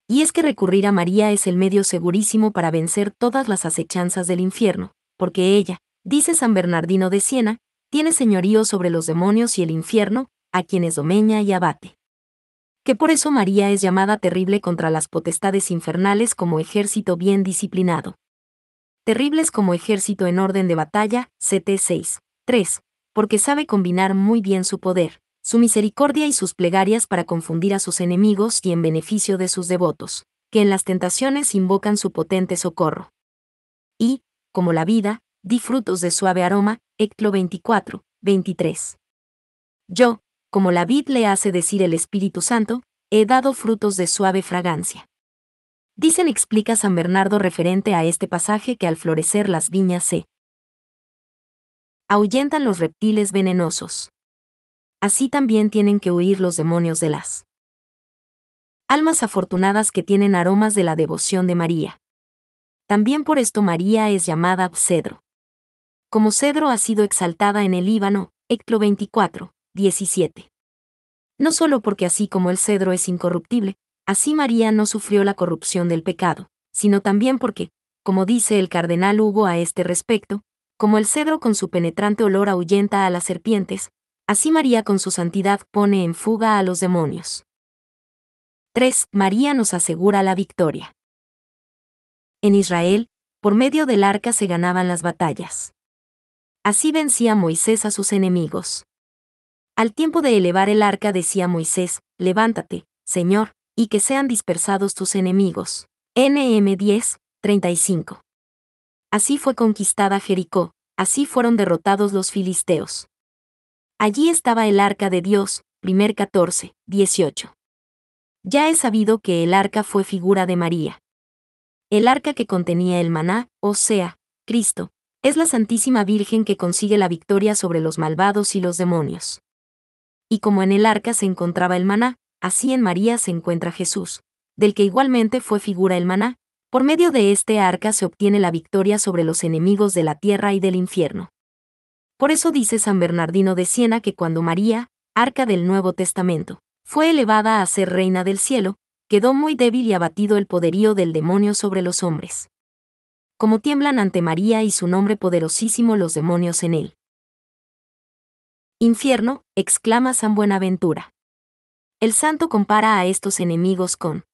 Y es que recurrir a María es el medio segurísimo para vencer todas las acechanzas del infierno, porque ella, dice San Bernardino de Siena, tiene señorío sobre los demonios y el infierno, a quienes domeña y abate que por eso María es llamada terrible contra las potestades infernales como ejército bien disciplinado. Terribles como ejército en orden de batalla, CT 6. 3. Porque sabe combinar muy bien su poder, su misericordia y sus plegarias para confundir a sus enemigos y en beneficio de sus devotos, que en las tentaciones invocan su potente socorro. Y, como la vida, di frutos de suave aroma, Ectlo 24, 23. Yo, como la vid le hace decir el Espíritu Santo, he dado frutos de suave fragancia. Dicen explica San Bernardo referente a este pasaje que al florecer las viñas se ahuyentan los reptiles venenosos. Así también tienen que huir los demonios de las almas afortunadas que tienen aromas de la devoción de María. También por esto María es llamada cedro. Como cedro ha sido exaltada en el Líbano, Eclo 24. 17. No solo porque así como el cedro es incorruptible, así María no sufrió la corrupción del pecado, sino también porque, como dice el cardenal Hugo a este respecto, como el cedro con su penetrante olor ahuyenta a las serpientes, así María con su santidad pone en fuga a los demonios. 3. María nos asegura la victoria. En Israel, por medio del arca se ganaban las batallas. Así vencía Moisés a sus enemigos. Al tiempo de elevar el arca decía Moisés, levántate, Señor, y que sean dispersados tus enemigos. NM 10, 35. Así fue conquistada Jericó, así fueron derrotados los filisteos. Allí estaba el arca de Dios, primer 14, 18. Ya he sabido que el arca fue figura de María. El arca que contenía el maná, o sea, Cristo, es la Santísima Virgen que consigue la victoria sobre los malvados y los demonios. Y como en el arca se encontraba el maná, así en María se encuentra Jesús, del que igualmente fue figura el maná, por medio de este arca se obtiene la victoria sobre los enemigos de la tierra y del infierno. Por eso dice San Bernardino de Siena que cuando María, arca del Nuevo Testamento, fue elevada a ser reina del cielo, quedó muy débil y abatido el poderío del demonio sobre los hombres. Como tiemblan ante María y su nombre poderosísimo los demonios en él. Infierno, exclama San Buenaventura. El santo compara a estos enemigos con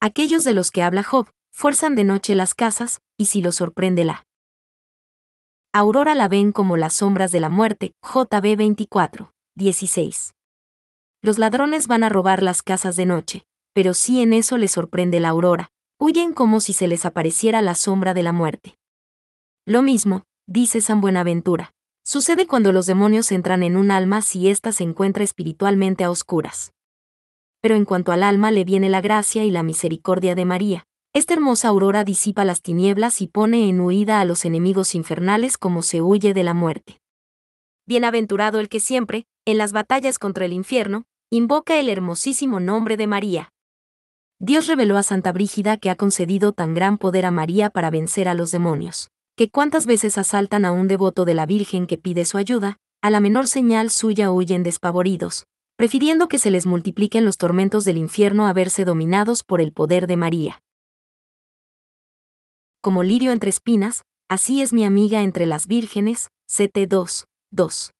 aquellos de los que habla Job, fuerzan de noche las casas, y si lo sorprende la aurora la ven como las sombras de la muerte, JB 24, 16. Los ladrones van a robar las casas de noche, pero si en eso les sorprende la aurora, huyen como si se les apareciera la sombra de la muerte. Lo mismo, dice San Buenaventura, Sucede cuando los demonios entran en un alma si ésta se encuentra espiritualmente a oscuras. Pero en cuanto al alma le viene la gracia y la misericordia de María. Esta hermosa aurora disipa las tinieblas y pone en huida a los enemigos infernales como se huye de la muerte. Bienaventurado el que siempre, en las batallas contra el infierno, invoca el hermosísimo nombre de María. Dios reveló a Santa Brígida que ha concedido tan gran poder a María para vencer a los demonios que cuántas veces asaltan a un devoto de la Virgen que pide su ayuda, a la menor señal suya huyen despavoridos, prefiriendo que se les multipliquen los tormentos del infierno a verse dominados por el poder de María. Como lirio entre espinas, así es mi amiga entre las vírgenes, CT 2, 2.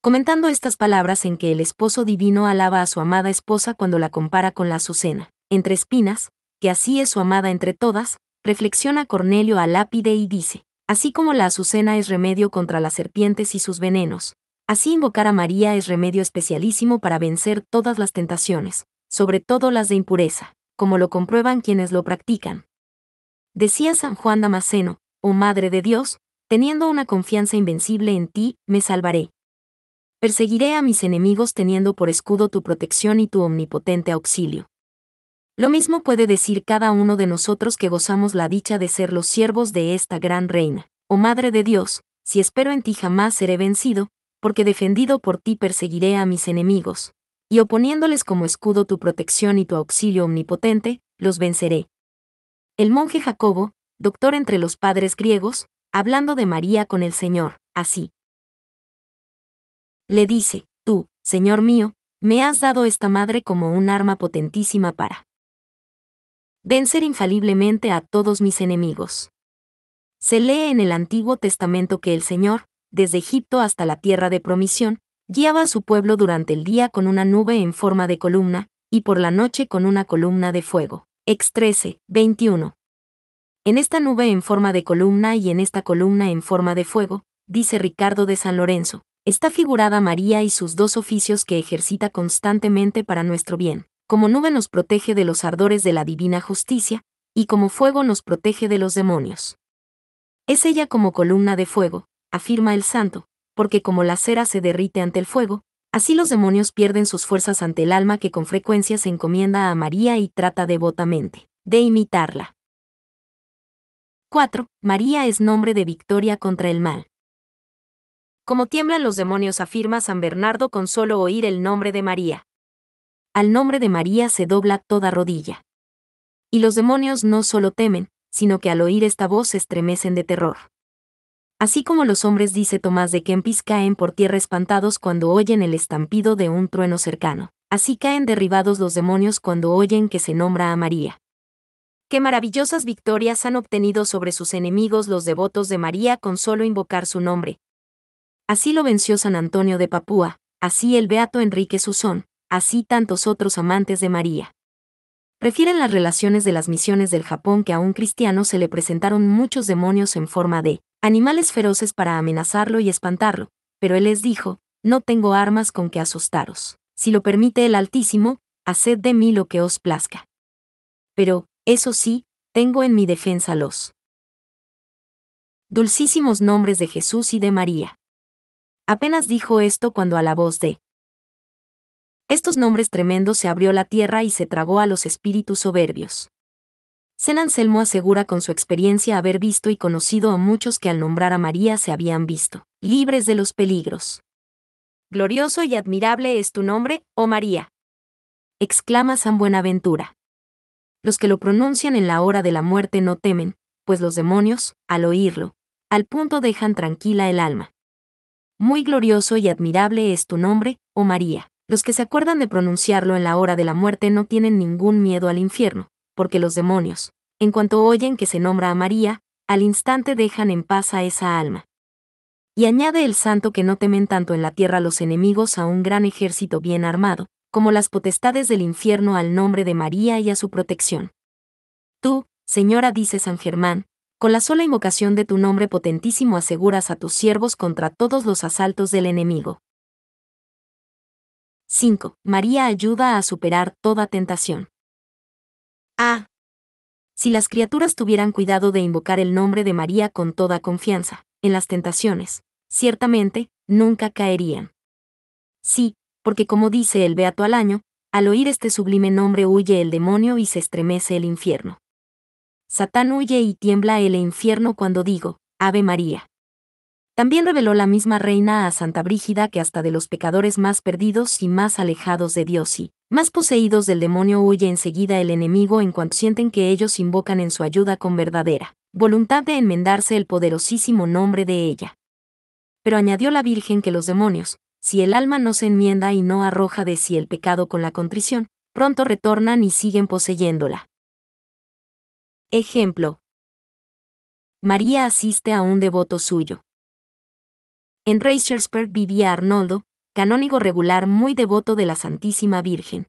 Comentando estas palabras en que el esposo divino alaba a su amada esposa cuando la compara con la Azucena, entre espinas, que así es su amada entre todas, reflexiona Cornelio a lápide y dice, así como la azucena es remedio contra las serpientes y sus venenos, así invocar a María es remedio especialísimo para vencer todas las tentaciones, sobre todo las de impureza, como lo comprueban quienes lo practican. Decía San Juan Damasceno, oh Madre de Dios, teniendo una confianza invencible en ti, me salvaré. Perseguiré a mis enemigos teniendo por escudo tu protección y tu omnipotente auxilio. Lo mismo puede decir cada uno de nosotros que gozamos la dicha de ser los siervos de esta gran reina, oh Madre de Dios, si espero en ti jamás seré vencido, porque defendido por ti perseguiré a mis enemigos, y oponiéndoles como escudo tu protección y tu auxilio omnipotente, los venceré. El monje Jacobo, doctor entre los padres griegos, hablando de María con el Señor, así. Le dice, tú, Señor mío, me has dado esta madre como un arma potentísima para vencer infaliblemente a todos mis enemigos. Se lee en el Antiguo Testamento que el Señor, desde Egipto hasta la tierra de promisión, guiaba a su pueblo durante el día con una nube en forma de columna, y por la noche con una columna de fuego. Ex 13, 21. En esta nube en forma de columna y en esta columna en forma de fuego, dice Ricardo de San Lorenzo, está figurada María y sus dos oficios que ejercita constantemente para nuestro bien como nube nos protege de los ardores de la divina justicia, y como fuego nos protege de los demonios. Es ella como columna de fuego, afirma el santo, porque como la cera se derrite ante el fuego, así los demonios pierden sus fuerzas ante el alma que con frecuencia se encomienda a María y trata devotamente de imitarla. 4. María es nombre de victoria contra el mal. Como tiemblan los demonios, afirma San Bernardo con solo oír el nombre de María al nombre de María se dobla toda rodilla. Y los demonios no solo temen, sino que al oír esta voz estremecen de terror. Así como los hombres, dice Tomás de Kempis, caen por tierra espantados cuando oyen el estampido de un trueno cercano, así caen derribados los demonios cuando oyen que se nombra a María. Qué maravillosas victorias han obtenido sobre sus enemigos los devotos de María con solo invocar su nombre. Así lo venció San Antonio de Papúa, así el beato Enrique Susón, así tantos otros amantes de María. Refieren las relaciones de las misiones del Japón que a un cristiano se le presentaron muchos demonios en forma de animales feroces para amenazarlo y espantarlo, pero él les dijo, no tengo armas con que asustaros. Si lo permite el Altísimo, haced de mí lo que os plazca. Pero, eso sí, tengo en mi defensa los dulcísimos nombres de Jesús y de María. Apenas dijo esto cuando a la voz de estos nombres tremendos se abrió la tierra y se tragó a los espíritus soberbios. San Anselmo asegura con su experiencia haber visto y conocido a muchos que al nombrar a María se habían visto, libres de los peligros. Glorioso y admirable es tu nombre, oh María. exclama San Buenaventura. Los que lo pronuncian en la hora de la muerte no temen, pues los demonios, al oírlo, al punto dejan tranquila el alma. Muy glorioso y admirable es tu nombre, oh María. Los que se acuerdan de pronunciarlo en la hora de la muerte no tienen ningún miedo al infierno, porque los demonios, en cuanto oyen que se nombra a María, al instante dejan en paz a esa alma. Y añade el santo que no temen tanto en la tierra los enemigos a un gran ejército bien armado, como las potestades del infierno al nombre de María y a su protección. Tú, Señora, dice San Germán, con la sola invocación de tu nombre potentísimo aseguras a tus siervos contra todos los asaltos del enemigo. 5. María ayuda a superar toda tentación. Ah, Si las criaturas tuvieran cuidado de invocar el nombre de María con toda confianza, en las tentaciones, ciertamente, nunca caerían. Sí, porque como dice el Beato al año, al oír este sublime nombre huye el demonio y se estremece el infierno. Satán huye y tiembla el infierno cuando digo, Ave María. También reveló la misma reina a Santa Brígida que hasta de los pecadores más perdidos y más alejados de Dios y más poseídos del demonio huye enseguida el enemigo en cuanto sienten que ellos invocan en su ayuda con verdadera voluntad de enmendarse el poderosísimo nombre de ella. Pero añadió la Virgen que los demonios, si el alma no se enmienda y no arroja de sí el pecado con la contrición, pronto retornan y siguen poseyéndola. Ejemplo. María asiste a un devoto suyo, en Reichersberg vivía Arnoldo, canónigo regular muy devoto de la Santísima Virgen.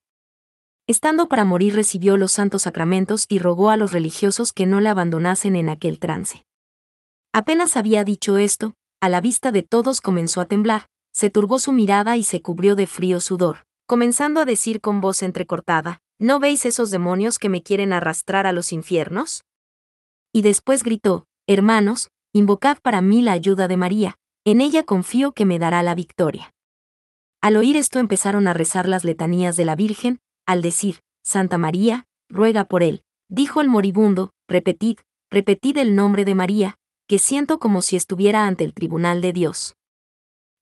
Estando para morir recibió los santos sacramentos y rogó a los religiosos que no la abandonasen en aquel trance. Apenas había dicho esto, a la vista de todos comenzó a temblar, se turbó su mirada y se cubrió de frío sudor, comenzando a decir con voz entrecortada, ¿No veis esos demonios que me quieren arrastrar a los infiernos? Y después gritó, Hermanos, invocad para mí la ayuda de María, en ella confío que me dará la victoria. Al oír esto empezaron a rezar las letanías de la Virgen, al decir, Santa María, ruega por él, dijo el moribundo, repetid, repetid el nombre de María, que siento como si estuviera ante el tribunal de Dios.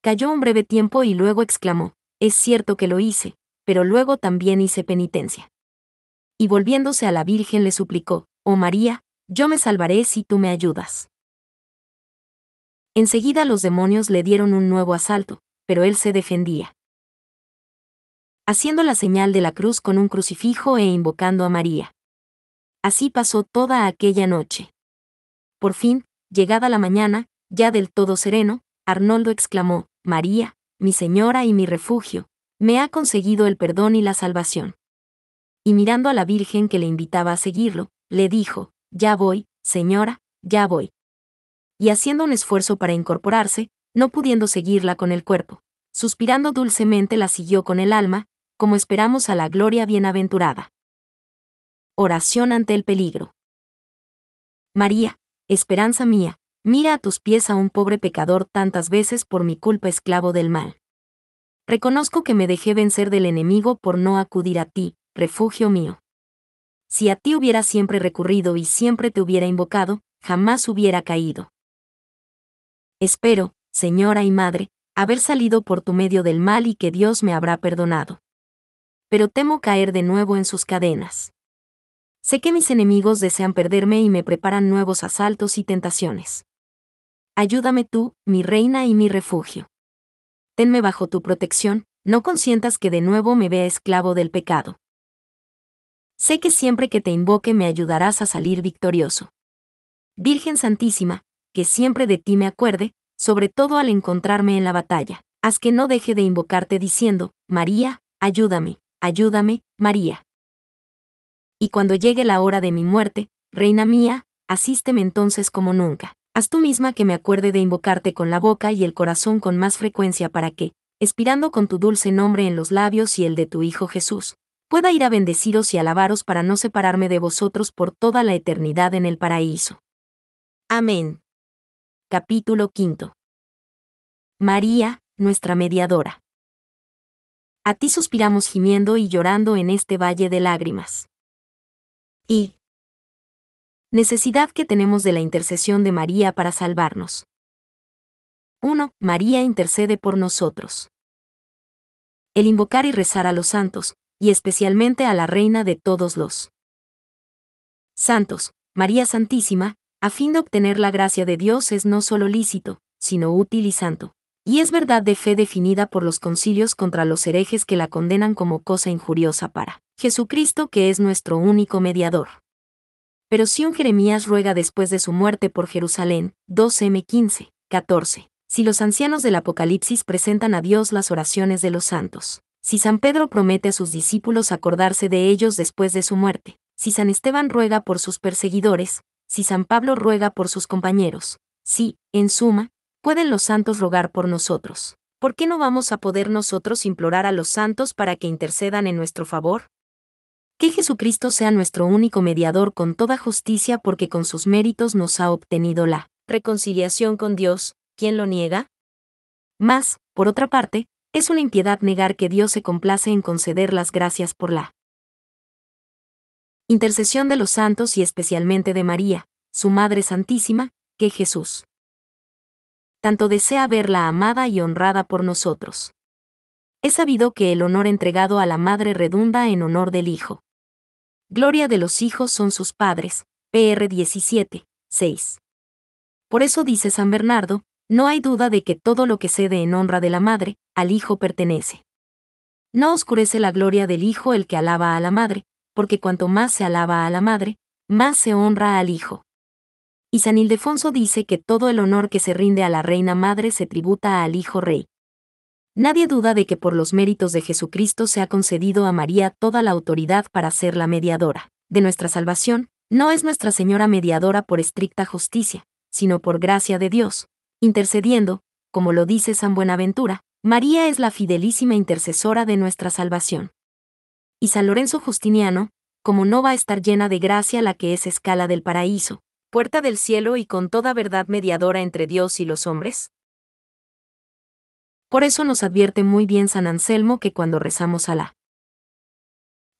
Cayó un breve tiempo y luego exclamó, es cierto que lo hice, pero luego también hice penitencia. Y volviéndose a la Virgen le suplicó, Oh María, yo me salvaré si tú me ayudas. Enseguida los demonios le dieron un nuevo asalto, pero él se defendía. Haciendo la señal de la cruz con un crucifijo e invocando a María. Así pasó toda aquella noche. Por fin, llegada la mañana, ya del todo sereno, Arnoldo exclamó, María, mi señora y mi refugio, me ha conseguido el perdón y la salvación. Y mirando a la Virgen que le invitaba a seguirlo, le dijo, Ya voy, señora, ya voy y haciendo un esfuerzo para incorporarse, no pudiendo seguirla con el cuerpo. Suspirando dulcemente la siguió con el alma, como esperamos a la gloria bienaventurada. Oración ante el peligro. María, esperanza mía, mira a tus pies a un pobre pecador tantas veces por mi culpa esclavo del mal. Reconozco que me dejé vencer del enemigo por no acudir a ti, refugio mío. Si a ti hubiera siempre recurrido y siempre te hubiera invocado, jamás hubiera caído. Espero, señora y madre, haber salido por tu medio del mal y que Dios me habrá perdonado. Pero temo caer de nuevo en sus cadenas. Sé que mis enemigos desean perderme y me preparan nuevos asaltos y tentaciones. Ayúdame tú, mi reina y mi refugio. Tenme bajo tu protección, no consientas que de nuevo me vea esclavo del pecado. Sé que siempre que te invoque me ayudarás a salir victorioso. Virgen Santísima, que siempre de ti me acuerde, sobre todo al encontrarme en la batalla. Haz que no deje de invocarte diciendo, María, ayúdame, ayúdame, María. Y cuando llegue la hora de mi muerte, Reina mía, asísteme entonces como nunca. Haz tú misma que me acuerde de invocarte con la boca y el corazón con más frecuencia para que, expirando con tu dulce nombre en los labios y el de tu Hijo Jesús, pueda ir a bendeciros y alabaros para no separarme de vosotros por toda la eternidad en el paraíso. Amén. Capítulo 5. María, nuestra mediadora. A ti suspiramos gimiendo y llorando en este valle de lágrimas. Y. Necesidad que tenemos de la intercesión de María para salvarnos. 1. María intercede por nosotros. El invocar y rezar a los santos, y especialmente a la Reina de todos los santos, María Santísima, a fin de obtener la gracia de Dios es no solo lícito, sino útil y santo. Y es verdad de fe definida por los concilios contra los herejes que la condenan como cosa injuriosa para Jesucristo que es nuestro único mediador. Pero si un Jeremías ruega después de su muerte por Jerusalén, 2M15, 14, si los ancianos del Apocalipsis presentan a Dios las oraciones de los santos, si San Pedro promete a sus discípulos acordarse de ellos después de su muerte, si San Esteban ruega por sus perseguidores, si San Pablo ruega por sus compañeros, si, en suma, pueden los santos rogar por nosotros, ¿por qué no vamos a poder nosotros implorar a los santos para que intercedan en nuestro favor? Que Jesucristo sea nuestro único mediador con toda justicia porque con sus méritos nos ha obtenido la reconciliación con Dios, ¿quién lo niega? Más, por otra parte, es una impiedad negar que Dios se complace en conceder las gracias por la intercesión de los santos y especialmente de María, su Madre Santísima, que Jesús. Tanto desea verla amada y honrada por nosotros. Es sabido que el honor entregado a la Madre redunda en honor del Hijo. Gloria de los hijos son sus padres, PR 17, 6. Por eso dice San Bernardo, no hay duda de que todo lo que cede en honra de la Madre, al Hijo pertenece. No oscurece la gloria del Hijo el que alaba a la Madre, porque cuanto más se alaba a la madre, más se honra al hijo. Y San Ildefonso dice que todo el honor que se rinde a la reina madre se tributa al hijo rey. Nadie duda de que por los méritos de Jesucristo se ha concedido a María toda la autoridad para ser la mediadora de nuestra salvación, no es Nuestra Señora mediadora por estricta justicia, sino por gracia de Dios, intercediendo, como lo dice San Buenaventura, María es la fidelísima intercesora de nuestra salvación y San Lorenzo Justiniano, como no va a estar llena de gracia la que es escala del paraíso, puerta del cielo y con toda verdad mediadora entre Dios y los hombres? Por eso nos advierte muy bien San Anselmo que cuando rezamos a la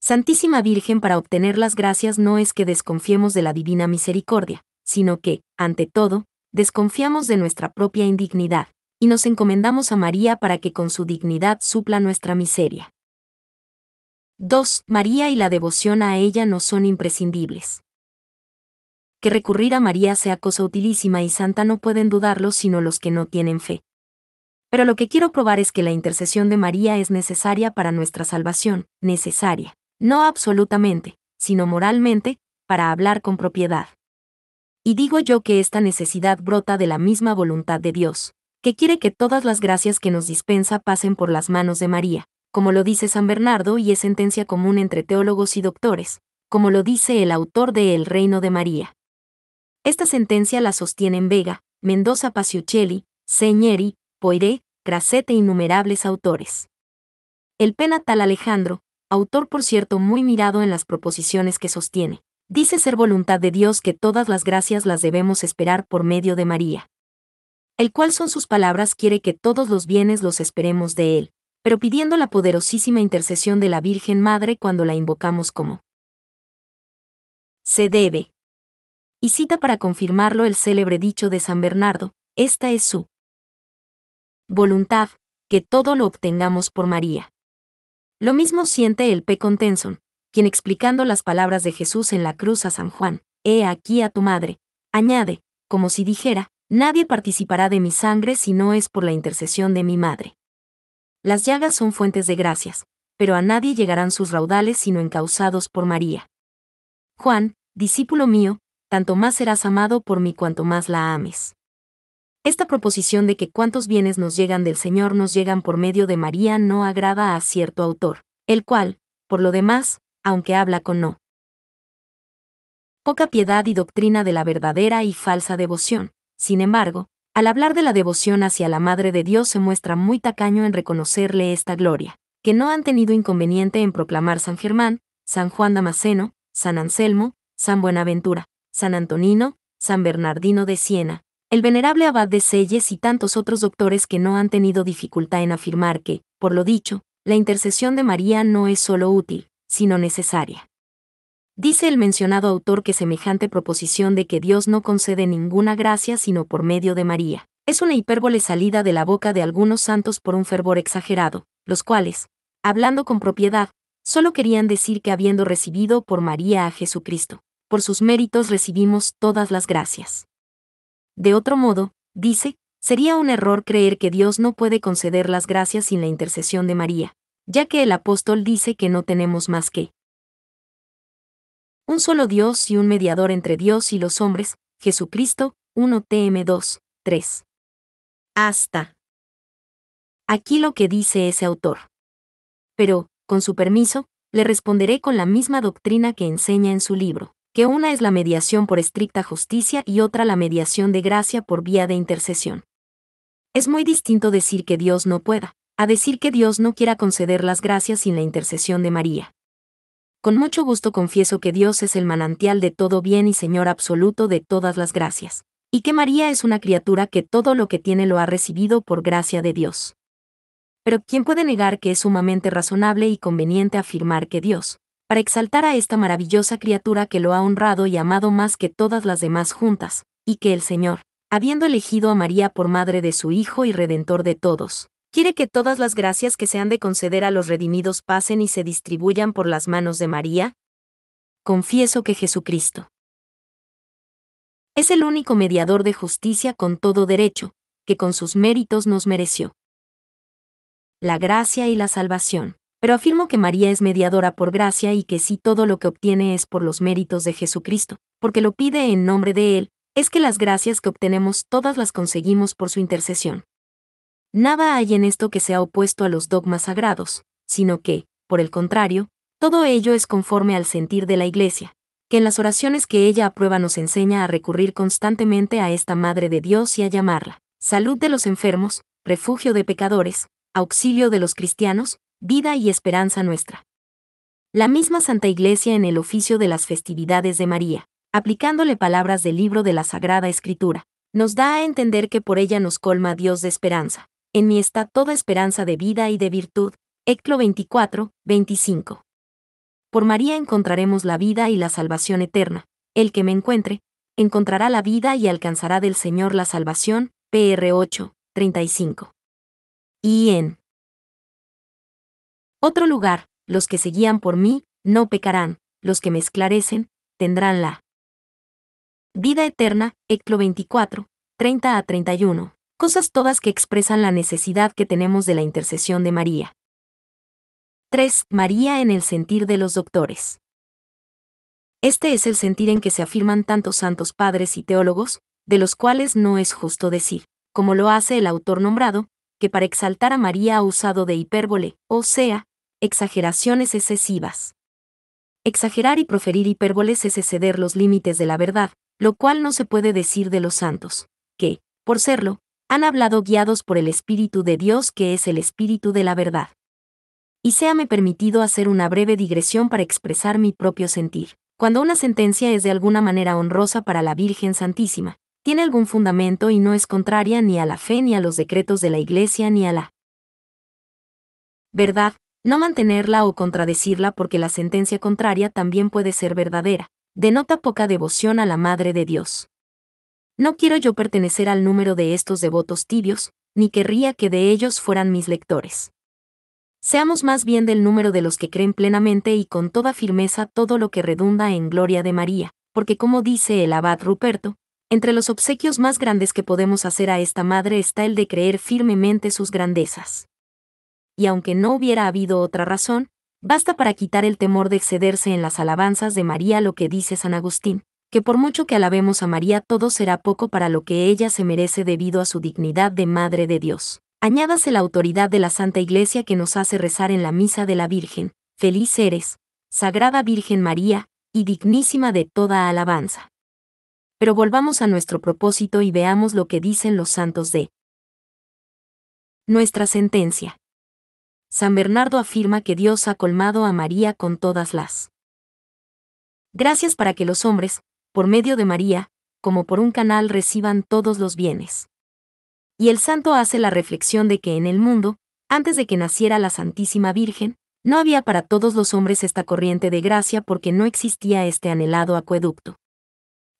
Santísima Virgen para obtener las gracias no es que desconfiemos de la divina misericordia, sino que, ante todo, desconfiamos de nuestra propia indignidad, y nos encomendamos a María para que con su dignidad supla nuestra miseria. 2. María y la devoción a ella no son imprescindibles. Que recurrir a María sea cosa utilísima y santa no pueden dudarlo sino los que no tienen fe. Pero lo que quiero probar es que la intercesión de María es necesaria para nuestra salvación, necesaria, no absolutamente, sino moralmente, para hablar con propiedad. Y digo yo que esta necesidad brota de la misma voluntad de Dios, que quiere que todas las gracias que nos dispensa pasen por las manos de María, como lo dice San Bernardo y es sentencia común entre teólogos y doctores, como lo dice el autor de El Reino de María. Esta sentencia la sostienen Vega, Mendoza Paciuchelli, Señeri, Poiré, Grasset e innumerables autores. El penatal tal Alejandro, autor por cierto muy mirado en las proposiciones que sostiene, dice ser voluntad de Dios que todas las gracias las debemos esperar por medio de María. El cual son sus palabras quiere que todos los bienes los esperemos de Él, pero pidiendo la poderosísima intercesión de la Virgen Madre cuando la invocamos como se debe. Y cita para confirmarlo el célebre dicho de San Bernardo, esta es su voluntad, que todo lo obtengamos por María. Lo mismo siente el P. Contenson, quien explicando las palabras de Jesús en la cruz a San Juan, he aquí a tu madre, añade, como si dijera, nadie participará de mi sangre si no es por la intercesión de mi madre. Las llagas son fuentes de gracias, pero a nadie llegarán sus raudales sino encausados por María. Juan, discípulo mío, tanto más serás amado por mí cuanto más la ames. Esta proposición de que cuantos bienes nos llegan del Señor nos llegan por medio de María no agrada a cierto autor, el cual, por lo demás, aunque habla con no. Poca piedad y doctrina de la verdadera y falsa devoción, sin embargo, al hablar de la devoción hacia la Madre de Dios se muestra muy tacaño en reconocerle esta gloria, que no han tenido inconveniente en proclamar San Germán, San Juan Damasceno, San Anselmo, San Buenaventura, San Antonino, San Bernardino de Siena, el venerable abad de Selles y tantos otros doctores que no han tenido dificultad en afirmar que, por lo dicho, la intercesión de María no es solo útil, sino necesaria. Dice el mencionado autor que semejante proposición de que Dios no concede ninguna gracia sino por medio de María, es una hipérbole salida de la boca de algunos santos por un fervor exagerado, los cuales, hablando con propiedad, solo querían decir que habiendo recibido por María a Jesucristo, por sus méritos recibimos todas las gracias. De otro modo, dice, sería un error creer que Dios no puede conceder las gracias sin la intercesión de María, ya que el apóstol dice que no tenemos más que un solo Dios y un mediador entre Dios y los hombres, Jesucristo, 1 TM 2, 3. Hasta. Aquí lo que dice ese autor. Pero, con su permiso, le responderé con la misma doctrina que enseña en su libro, que una es la mediación por estricta justicia y otra la mediación de gracia por vía de intercesión. Es muy distinto decir que Dios no pueda, a decir que Dios no quiera conceder las gracias sin la intercesión de María. Con mucho gusto confieso que Dios es el manantial de todo bien y Señor absoluto de todas las gracias, y que María es una criatura que todo lo que tiene lo ha recibido por gracia de Dios. Pero ¿quién puede negar que es sumamente razonable y conveniente afirmar que Dios, para exaltar a esta maravillosa criatura que lo ha honrado y amado más que todas las demás juntas, y que el Señor, habiendo elegido a María por madre de su Hijo y Redentor de todos, quiere que todas las gracias que se han de conceder a los redimidos pasen y se distribuyan por las manos de María? Confieso que Jesucristo es el único mediador de justicia con todo derecho, que con sus méritos nos mereció. La gracia y la salvación. Pero afirmo que María es mediadora por gracia y que si todo lo que obtiene es por los méritos de Jesucristo, porque lo pide en nombre de Él, es que las gracias que obtenemos todas las conseguimos por su intercesión. Nada hay en esto que sea opuesto a los dogmas sagrados, sino que, por el contrario, todo ello es conforme al sentir de la Iglesia, que en las oraciones que ella aprueba nos enseña a recurrir constantemente a esta Madre de Dios y a llamarla, salud de los enfermos, refugio de pecadores, auxilio de los cristianos, vida y esperanza nuestra. La misma Santa Iglesia en el oficio de las festividades de María, aplicándole palabras del libro de la Sagrada Escritura, nos da a entender que por ella nos colma Dios de esperanza, en mí está toda esperanza de vida y de virtud. Eclo 24, 25. Por María encontraremos la vida y la salvación eterna. El que me encuentre, encontrará la vida y alcanzará del Señor la salvación. PR 8, 35. Y en otro lugar, los que seguían por mí, no pecarán, los que me esclarecen, tendrán la vida eterna. Eclo 24, 30 a 31 cosas todas que expresan la necesidad que tenemos de la intercesión de María. 3. María en el sentir de los doctores. Este es el sentir en que se afirman tantos santos padres y teólogos, de los cuales no es justo decir, como lo hace el autor nombrado, que para exaltar a María ha usado de hipérbole, o sea, exageraciones excesivas. Exagerar y proferir hipérboles es exceder los límites de la verdad, lo cual no se puede decir de los santos, que, por serlo, han hablado guiados por el Espíritu de Dios que es el Espíritu de la verdad. Y séame permitido hacer una breve digresión para expresar mi propio sentir. Cuando una sentencia es de alguna manera honrosa para la Virgen Santísima, tiene algún fundamento y no es contraria ni a la fe ni a los decretos de la Iglesia ni a la verdad, no mantenerla o contradecirla porque la sentencia contraria también puede ser verdadera, denota poca devoción a la Madre de Dios. No quiero yo pertenecer al número de estos devotos tibios, ni querría que de ellos fueran mis lectores. Seamos más bien del número de los que creen plenamente y con toda firmeza todo lo que redunda en gloria de María, porque como dice el abad Ruperto, entre los obsequios más grandes que podemos hacer a esta madre está el de creer firmemente sus grandezas. Y aunque no hubiera habido otra razón, basta para quitar el temor de excederse en las alabanzas de María lo que dice San Agustín que por mucho que alabemos a María todo será poco para lo que ella se merece debido a su dignidad de Madre de Dios. Añádase la autoridad de la Santa Iglesia que nos hace rezar en la Misa de la Virgen. Feliz eres, Sagrada Virgen María, y dignísima de toda alabanza. Pero volvamos a nuestro propósito y veamos lo que dicen los santos de nuestra sentencia. San Bernardo afirma que Dios ha colmado a María con todas las gracias para que los hombres, por medio de María, como por un canal reciban todos los bienes. Y el santo hace la reflexión de que en el mundo, antes de que naciera la Santísima Virgen, no había para todos los hombres esta corriente de gracia porque no existía este anhelado acueducto.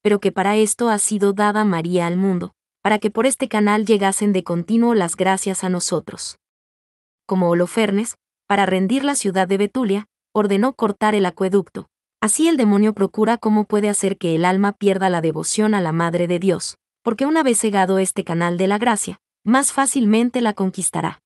Pero que para esto ha sido dada María al mundo, para que por este canal llegasen de continuo las gracias a nosotros. Como Holofernes, para rendir la ciudad de Betulia, ordenó cortar el acueducto, Así el demonio procura cómo puede hacer que el alma pierda la devoción a la Madre de Dios, porque una vez cegado este canal de la gracia, más fácilmente la conquistará.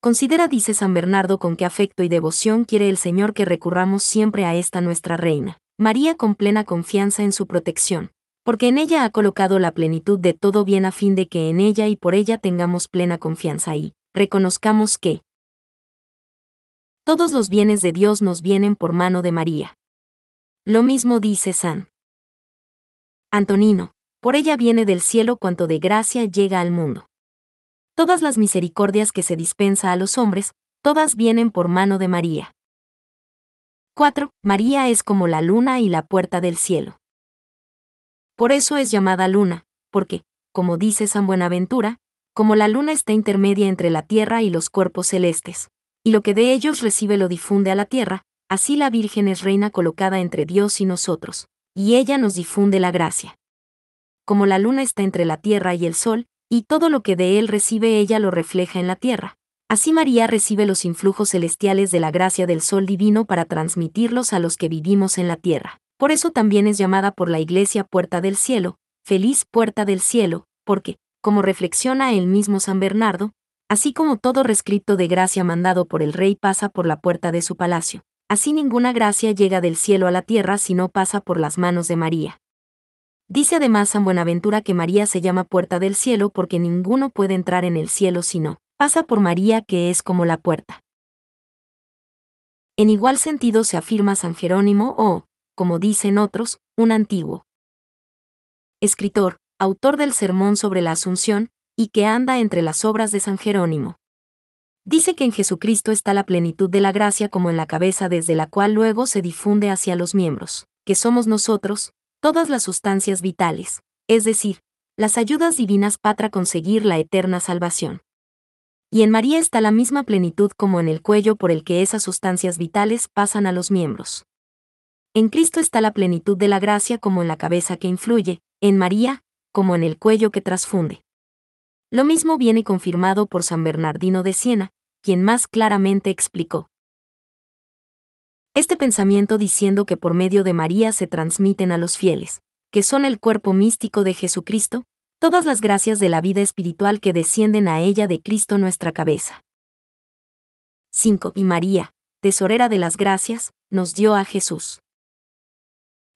Considera, dice San Bernardo, con qué afecto y devoción quiere el Señor que recurramos siempre a esta nuestra reina, María con plena confianza en su protección, porque en ella ha colocado la plenitud de todo bien a fin de que en ella y por ella tengamos plena confianza y reconozcamos que todos los bienes de Dios nos vienen por mano de María. Lo mismo dice San Antonino, por ella viene del cielo cuanto de gracia llega al mundo. Todas las misericordias que se dispensa a los hombres, todas vienen por mano de María. 4. María es como la luna y la puerta del cielo. Por eso es llamada luna, porque, como dice San Buenaventura, como la luna está intermedia entre la tierra y los cuerpos celestes, y lo que de ellos recibe lo difunde a la tierra, Así la Virgen es reina colocada entre Dios y nosotros, y ella nos difunde la gracia. Como la luna está entre la tierra y el sol, y todo lo que de él recibe ella lo refleja en la tierra. Así María recibe los influjos celestiales de la gracia del sol divino para transmitirlos a los que vivimos en la tierra. Por eso también es llamada por la Iglesia Puerta del Cielo, feliz Puerta del Cielo, porque, como reflexiona el mismo San Bernardo, así como todo rescripto de gracia mandado por el Rey pasa por la puerta de su palacio, Así ninguna gracia llega del cielo a la tierra si no pasa por las manos de María. Dice además San Buenaventura que María se llama puerta del cielo porque ninguno puede entrar en el cielo si no pasa por María que es como la puerta. En igual sentido se afirma San Jerónimo o, como dicen otros, un antiguo. Escritor, autor del Sermón sobre la Asunción, y que anda entre las obras de San Jerónimo dice que en Jesucristo está la plenitud de la gracia como en la cabeza desde la cual luego se difunde hacia los miembros, que somos nosotros, todas las sustancias vitales, es decir, las ayudas divinas para conseguir la eterna salvación. Y en María está la misma plenitud como en el cuello por el que esas sustancias vitales pasan a los miembros. En Cristo está la plenitud de la gracia como en la cabeza que influye, en María, como en el cuello que trasfunde. Lo mismo viene confirmado por San Bernardino de Siena, quien más claramente explicó. Este pensamiento diciendo que por medio de María se transmiten a los fieles, que son el cuerpo místico de Jesucristo, todas las gracias de la vida espiritual que descienden a ella de Cristo nuestra cabeza. 5. Y María, tesorera de las gracias, nos dio a Jesús.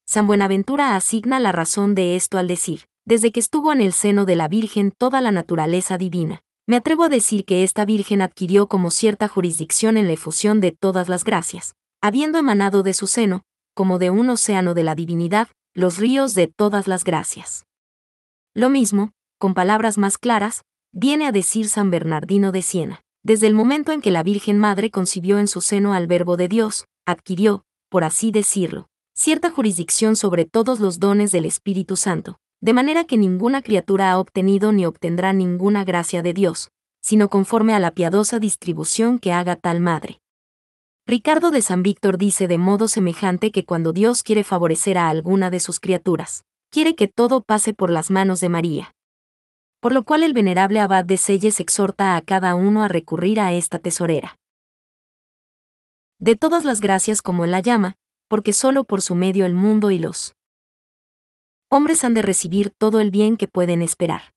San Buenaventura asigna la razón de esto al decir, desde que estuvo en el seno de la Virgen toda la naturaleza divina, me atrevo a decir que esta Virgen adquirió como cierta jurisdicción en la efusión de todas las gracias, habiendo emanado de su seno, como de un océano de la divinidad, los ríos de todas las gracias. Lo mismo, con palabras más claras, viene a decir San Bernardino de Siena. Desde el momento en que la Virgen Madre concibió en su seno al Verbo de Dios, adquirió, por así decirlo, cierta jurisdicción sobre todos los dones del Espíritu Santo, de manera que ninguna criatura ha obtenido ni obtendrá ninguna gracia de Dios, sino conforme a la piadosa distribución que haga tal madre. Ricardo de San Víctor dice de modo semejante que cuando Dios quiere favorecer a alguna de sus criaturas, quiere que todo pase por las manos de María. Por lo cual el venerable abad de Selles exhorta a cada uno a recurrir a esta tesorera. De todas las gracias como la llama, porque solo por su medio el mundo y los hombres han de recibir todo el bien que pueden esperar.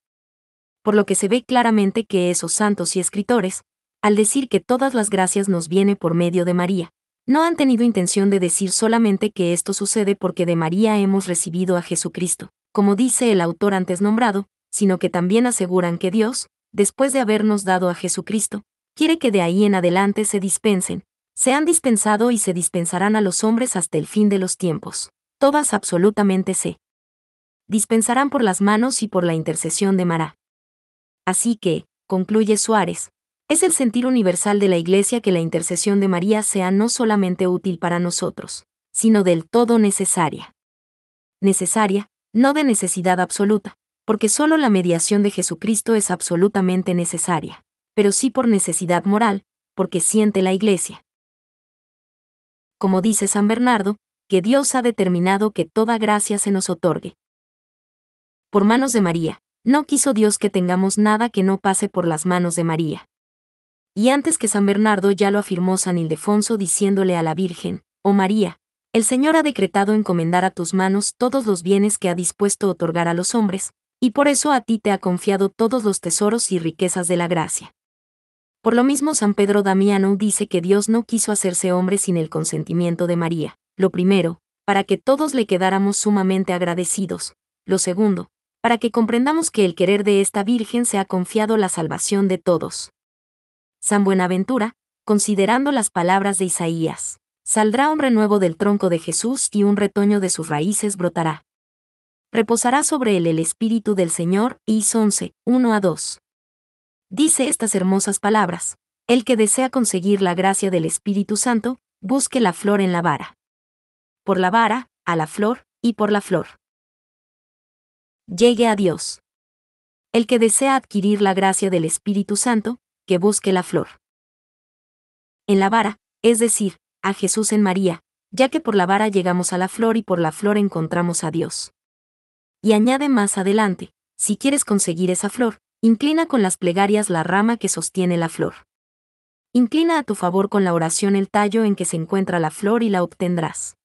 Por lo que se ve claramente que esos santos y escritores, al decir que todas las gracias nos viene por medio de María, no han tenido intención de decir solamente que esto sucede porque de María hemos recibido a Jesucristo, como dice el autor antes nombrado, sino que también aseguran que Dios, después de habernos dado a Jesucristo, quiere que de ahí en adelante se dispensen, se han dispensado y se dispensarán a los hombres hasta el fin de los tiempos. Todas absolutamente sé dispensarán por las manos y por la intercesión de Mará. Así que, concluye Suárez, es el sentir universal de la Iglesia que la intercesión de María sea no solamente útil para nosotros, sino del todo necesaria. Necesaria, no de necesidad absoluta, porque solo la mediación de Jesucristo es absolutamente necesaria, pero sí por necesidad moral, porque siente la Iglesia. Como dice San Bernardo, que Dios ha determinado que toda gracia se nos otorgue, por manos de María. No quiso Dios que tengamos nada que no pase por las manos de María. Y antes que San Bernardo ya lo afirmó San Ildefonso diciéndole a la Virgen, Oh María, el Señor ha decretado encomendar a tus manos todos los bienes que ha dispuesto otorgar a los hombres, y por eso a ti te ha confiado todos los tesoros y riquezas de la gracia. Por lo mismo San Pedro Damiano dice que Dios no quiso hacerse hombre sin el consentimiento de María, lo primero, para que todos le quedáramos sumamente agradecidos, lo segundo, para que comprendamos que el querer de esta Virgen se ha confiado la salvación de todos. San Buenaventura, considerando las palabras de Isaías, saldrá un renuevo del tronco de Jesús y un retoño de sus raíces brotará. Reposará sobre él el Espíritu del Señor, y 11, 1 a 2. Dice estas hermosas palabras, el que desea conseguir la gracia del Espíritu Santo, busque la flor en la vara. Por la vara, a la flor, y por la flor llegue a Dios. El que desea adquirir la gracia del Espíritu Santo, que busque la flor. En la vara, es decir, a Jesús en María, ya que por la vara llegamos a la flor y por la flor encontramos a Dios. Y añade más adelante, si quieres conseguir esa flor, inclina con las plegarias la rama que sostiene la flor. Inclina a tu favor con la oración el tallo en que se encuentra la flor y la obtendrás.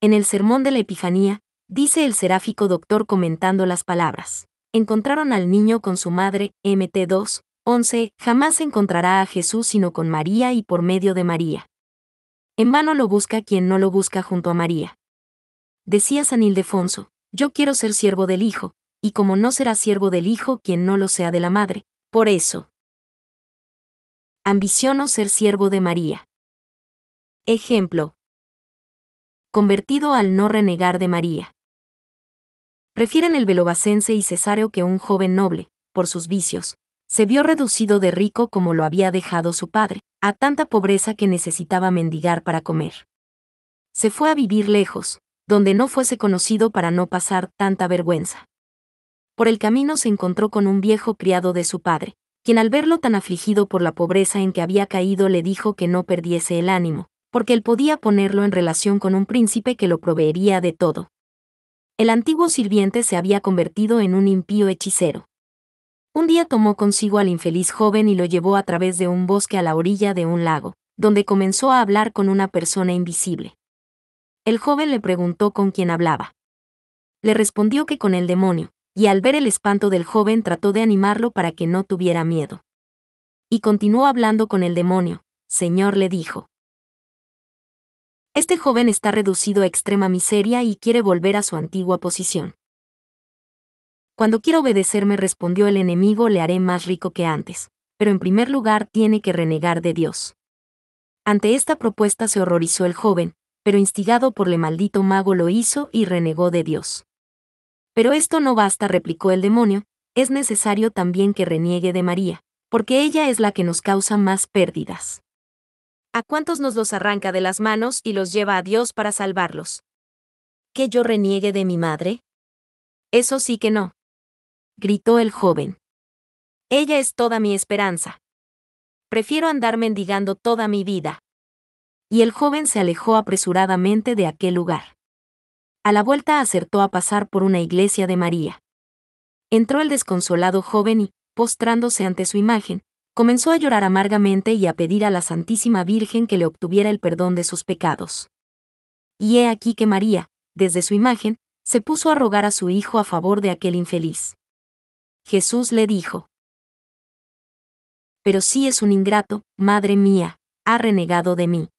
En el sermón de la Epifanía, dice el seráfico doctor comentando las palabras. Encontraron al niño con su madre, MT2, 11, jamás encontrará a Jesús sino con María y por medio de María. En vano lo busca quien no lo busca junto a María. Decía San Ildefonso, yo quiero ser siervo del Hijo, y como no será siervo del Hijo quien no lo sea de la Madre, por eso. Ambiciono ser siervo de María. Ejemplo. Convertido al no renegar de María prefieren el velobacense y cesáreo que un joven noble, por sus vicios, se vio reducido de rico como lo había dejado su padre, a tanta pobreza que necesitaba mendigar para comer. Se fue a vivir lejos, donde no fuese conocido para no pasar tanta vergüenza. Por el camino se encontró con un viejo criado de su padre, quien al verlo tan afligido por la pobreza en que había caído le dijo que no perdiese el ánimo, porque él podía ponerlo en relación con un príncipe que lo proveería de todo. El antiguo sirviente se había convertido en un impío hechicero. Un día tomó consigo al infeliz joven y lo llevó a través de un bosque a la orilla de un lago, donde comenzó a hablar con una persona invisible. El joven le preguntó con quién hablaba. Le respondió que con el demonio, y al ver el espanto del joven trató de animarlo para que no tuviera miedo. Y continuó hablando con el demonio, Señor le dijo, este joven está reducido a extrema miseria y quiere volver a su antigua posición. Cuando quiera obedecerme, respondió el enemigo, le haré más rico que antes, pero en primer lugar tiene que renegar de Dios. Ante esta propuesta se horrorizó el joven, pero instigado por el maldito mago lo hizo y renegó de Dios. Pero esto no basta, replicó el demonio, es necesario también que reniegue de María, porque ella es la que nos causa más pérdidas. ¿A cuántos nos los arranca de las manos y los lleva a Dios para salvarlos? ¿Que yo reniegue de mi madre? Eso sí que no. Gritó el joven. Ella es toda mi esperanza. Prefiero andar mendigando toda mi vida. Y el joven se alejó apresuradamente de aquel lugar. A la vuelta acertó a pasar por una iglesia de María. Entró el desconsolado joven y, postrándose ante su imagen, comenzó a llorar amargamente y a pedir a la Santísima Virgen que le obtuviera el perdón de sus pecados. Y he aquí que María, desde su imagen, se puso a rogar a su hijo a favor de aquel infeliz. Jesús le dijo, Pero si es un ingrato, madre mía, ha renegado de mí.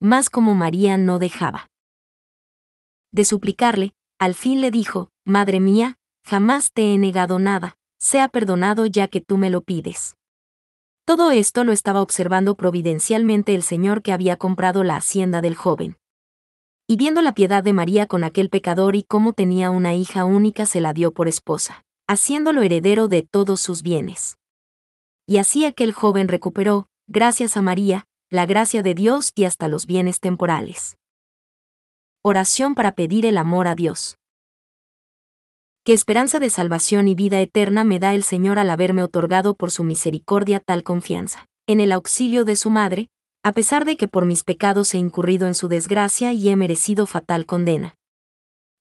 Más como María no dejaba. De suplicarle, al fin le dijo, Madre mía, jamás te he negado nada, sea perdonado ya que tú me lo pides. Todo esto lo estaba observando providencialmente el señor que había comprado la hacienda del joven. Y viendo la piedad de María con aquel pecador y cómo tenía una hija única, se la dio por esposa, haciéndolo heredero de todos sus bienes. Y así aquel joven recuperó, gracias a María, la gracia de Dios y hasta los bienes temporales. Oración para pedir el amor a Dios qué esperanza de salvación y vida eterna me da el Señor al haberme otorgado por su misericordia tal confianza, en el auxilio de su madre, a pesar de que por mis pecados he incurrido en su desgracia y he merecido fatal condena.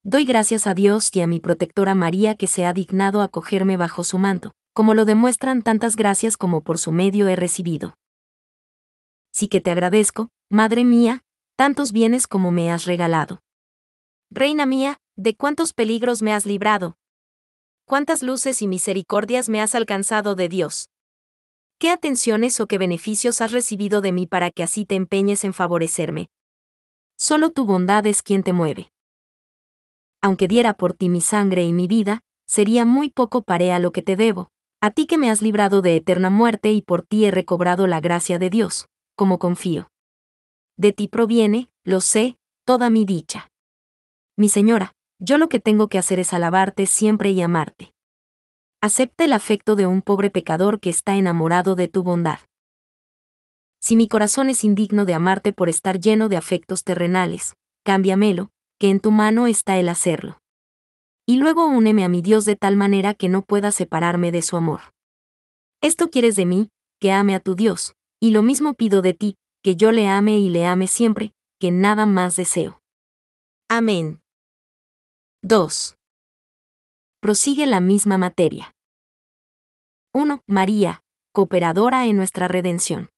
Doy gracias a Dios y a mi protectora María que se ha dignado acogerme bajo su manto, como lo demuestran tantas gracias como por su medio he recibido. Sí que te agradezco, Madre mía, tantos bienes como me has regalado. Reina mía, de cuántos peligros me has librado. Cuántas luces y misericordias me has alcanzado de Dios. ¿Qué atenciones o qué beneficios has recibido de mí para que así te empeñes en favorecerme? Solo tu bondad es quien te mueve. Aunque diera por ti mi sangre y mi vida, sería muy poco paré a lo que te debo, a ti que me has librado de eterna muerte y por ti he recobrado la gracia de Dios, como confío. De ti proviene, lo sé, toda mi dicha. Mi señora, yo lo que tengo que hacer es alabarte siempre y amarte. Acepta el afecto de un pobre pecador que está enamorado de tu bondad. Si mi corazón es indigno de amarte por estar lleno de afectos terrenales, cámbiamelo, que en tu mano está el hacerlo. Y luego úneme a mi Dios de tal manera que no pueda separarme de su amor. Esto quieres de mí, que ame a tu Dios, y lo mismo pido de ti, que yo le ame y le ame siempre, que nada más deseo. Amén. 2. Prosigue la misma materia. 1. María, cooperadora en nuestra redención.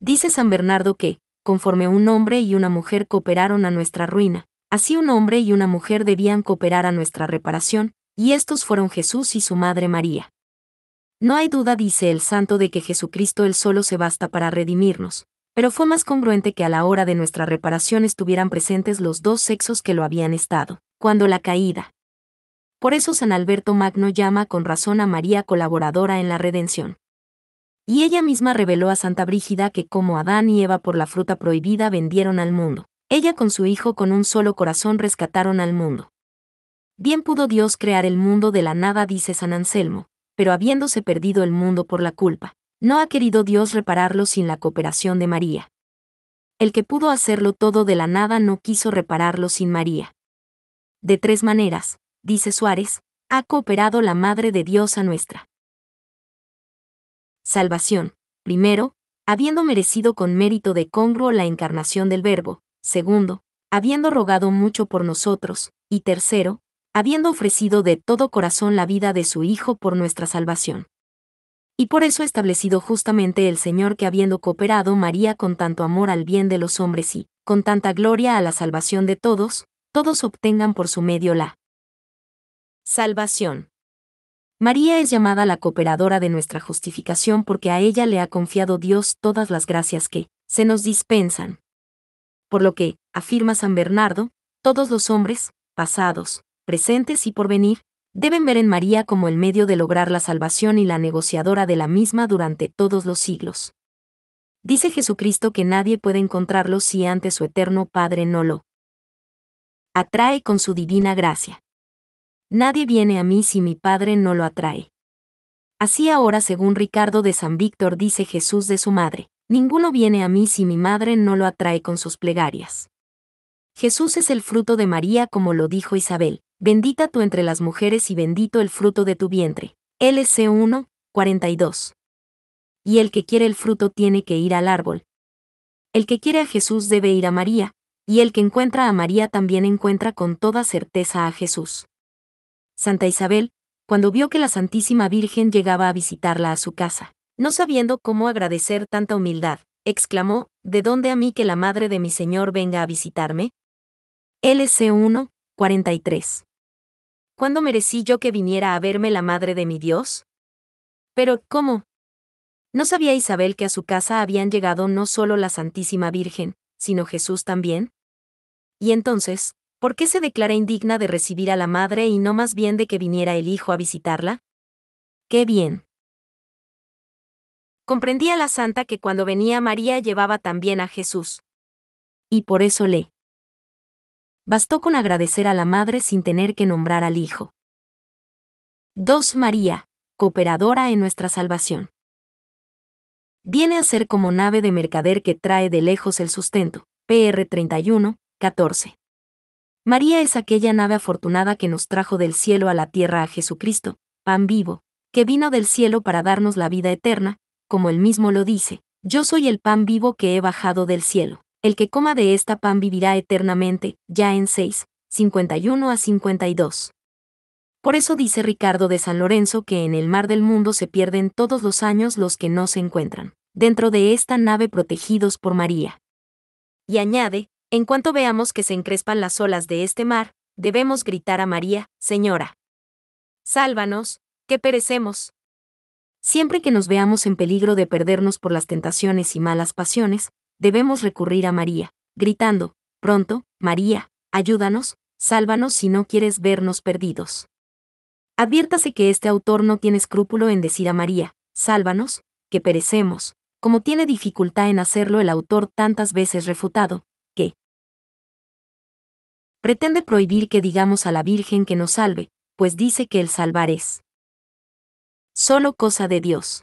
Dice San Bernardo que, conforme un hombre y una mujer cooperaron a nuestra ruina, así un hombre y una mujer debían cooperar a nuestra reparación, y estos fueron Jesús y su madre María. No hay duda, dice el santo, de que Jesucristo él solo se basta para redimirnos, pero fue más congruente que a la hora de nuestra reparación estuvieran presentes los dos sexos que lo habían estado cuando la caída. Por eso San Alberto Magno llama con razón a María colaboradora en la redención. Y ella misma reveló a Santa Brígida que como Adán y Eva por la fruta prohibida vendieron al mundo, ella con su hijo con un solo corazón rescataron al mundo. Bien pudo Dios crear el mundo de la nada, dice San Anselmo, pero habiéndose perdido el mundo por la culpa, no ha querido Dios repararlo sin la cooperación de María. El que pudo hacerlo todo de la nada no quiso repararlo sin María de tres maneras, dice Suárez, ha cooperado la Madre de Dios a nuestra salvación. Primero, habiendo merecido con mérito de congruo la encarnación del Verbo. Segundo, habiendo rogado mucho por nosotros. Y tercero, habiendo ofrecido de todo corazón la vida de su Hijo por nuestra salvación. Y por eso establecido justamente el Señor que habiendo cooperado María con tanto amor al bien de los hombres y, con tanta gloria a la salvación de todos, todos obtengan por su medio la salvación. María es llamada la cooperadora de nuestra justificación porque a ella le ha confiado Dios todas las gracias que se nos dispensan. Por lo que, afirma San Bernardo, todos los hombres, pasados, presentes y por venir, deben ver en María como el medio de lograr la salvación y la negociadora de la misma durante todos los siglos. Dice Jesucristo que nadie puede encontrarlo si ante su eterno Padre no lo atrae con su divina gracia. Nadie viene a mí si mi Padre no lo atrae. Así ahora, según Ricardo de San Víctor, dice Jesús de su madre, ninguno viene a mí si mi madre no lo atrae con sus plegarias. Jesús es el fruto de María, como lo dijo Isabel, bendita tú entre las mujeres y bendito el fruto de tu vientre. LC 1, 42. Y el que quiere el fruto tiene que ir al árbol. El que quiere a Jesús debe ir a María, y el que encuentra a María también encuentra con toda certeza a Jesús. Santa Isabel, cuando vio que la Santísima Virgen llegaba a visitarla a su casa, no sabiendo cómo agradecer tanta humildad, exclamó, ¿De dónde a mí que la madre de mi Señor venga a visitarme? LC 1, 43. ¿Cuándo merecí yo que viniera a verme la madre de mi Dios? Pero, ¿cómo? No sabía Isabel que a su casa habían llegado no solo la Santísima Virgen, sino Jesús también. Y entonces, ¿por qué se declara indigna de recibir a la madre y no más bien de que viniera el hijo a visitarla? ¡Qué bien! Comprendía la santa que cuando venía María llevaba también a Jesús. Y por eso le bastó con agradecer a la madre sin tener que nombrar al hijo. 2. María, cooperadora en nuestra salvación. Viene a ser como nave de mercader que trae de lejos el sustento, PR 31, 14. María es aquella nave afortunada que nos trajo del cielo a la tierra a Jesucristo, pan vivo, que vino del cielo para darnos la vida eterna, como él mismo lo dice, yo soy el pan vivo que he bajado del cielo, el que coma de esta pan vivirá eternamente, ya en 6, 51 a 52. Por eso dice Ricardo de San Lorenzo que en el mar del mundo se pierden todos los años los que no se encuentran, dentro de esta nave protegidos por María. Y añade, en cuanto veamos que se encrespan las olas de este mar, debemos gritar a María, Señora. Sálvanos, que perecemos. Siempre que nos veamos en peligro de perdernos por las tentaciones y malas pasiones, debemos recurrir a María, gritando, pronto, María, ayúdanos, sálvanos si no quieres vernos perdidos. Adviértase que este autor no tiene escrúpulo en decir a María, sálvanos, que perecemos, como tiene dificultad en hacerlo el autor tantas veces refutado, pretende prohibir que digamos a la Virgen que nos salve, pues dice que el salvar es solo cosa de Dios.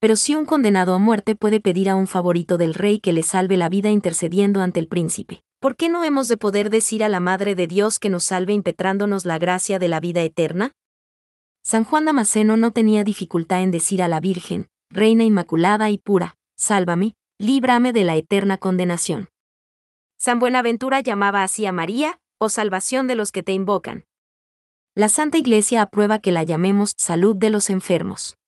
Pero si un condenado a muerte puede pedir a un favorito del rey que le salve la vida intercediendo ante el príncipe, ¿por qué no hemos de poder decir a la Madre de Dios que nos salve impetrándonos la gracia de la vida eterna? San Juan Damasceno no tenía dificultad en decir a la Virgen, Reina Inmaculada y pura, sálvame, líbrame de la eterna condenación. San Buenaventura llamaba así a María, o oh, salvación de los que te invocan. La Santa Iglesia aprueba que la llamemos salud de los enfermos.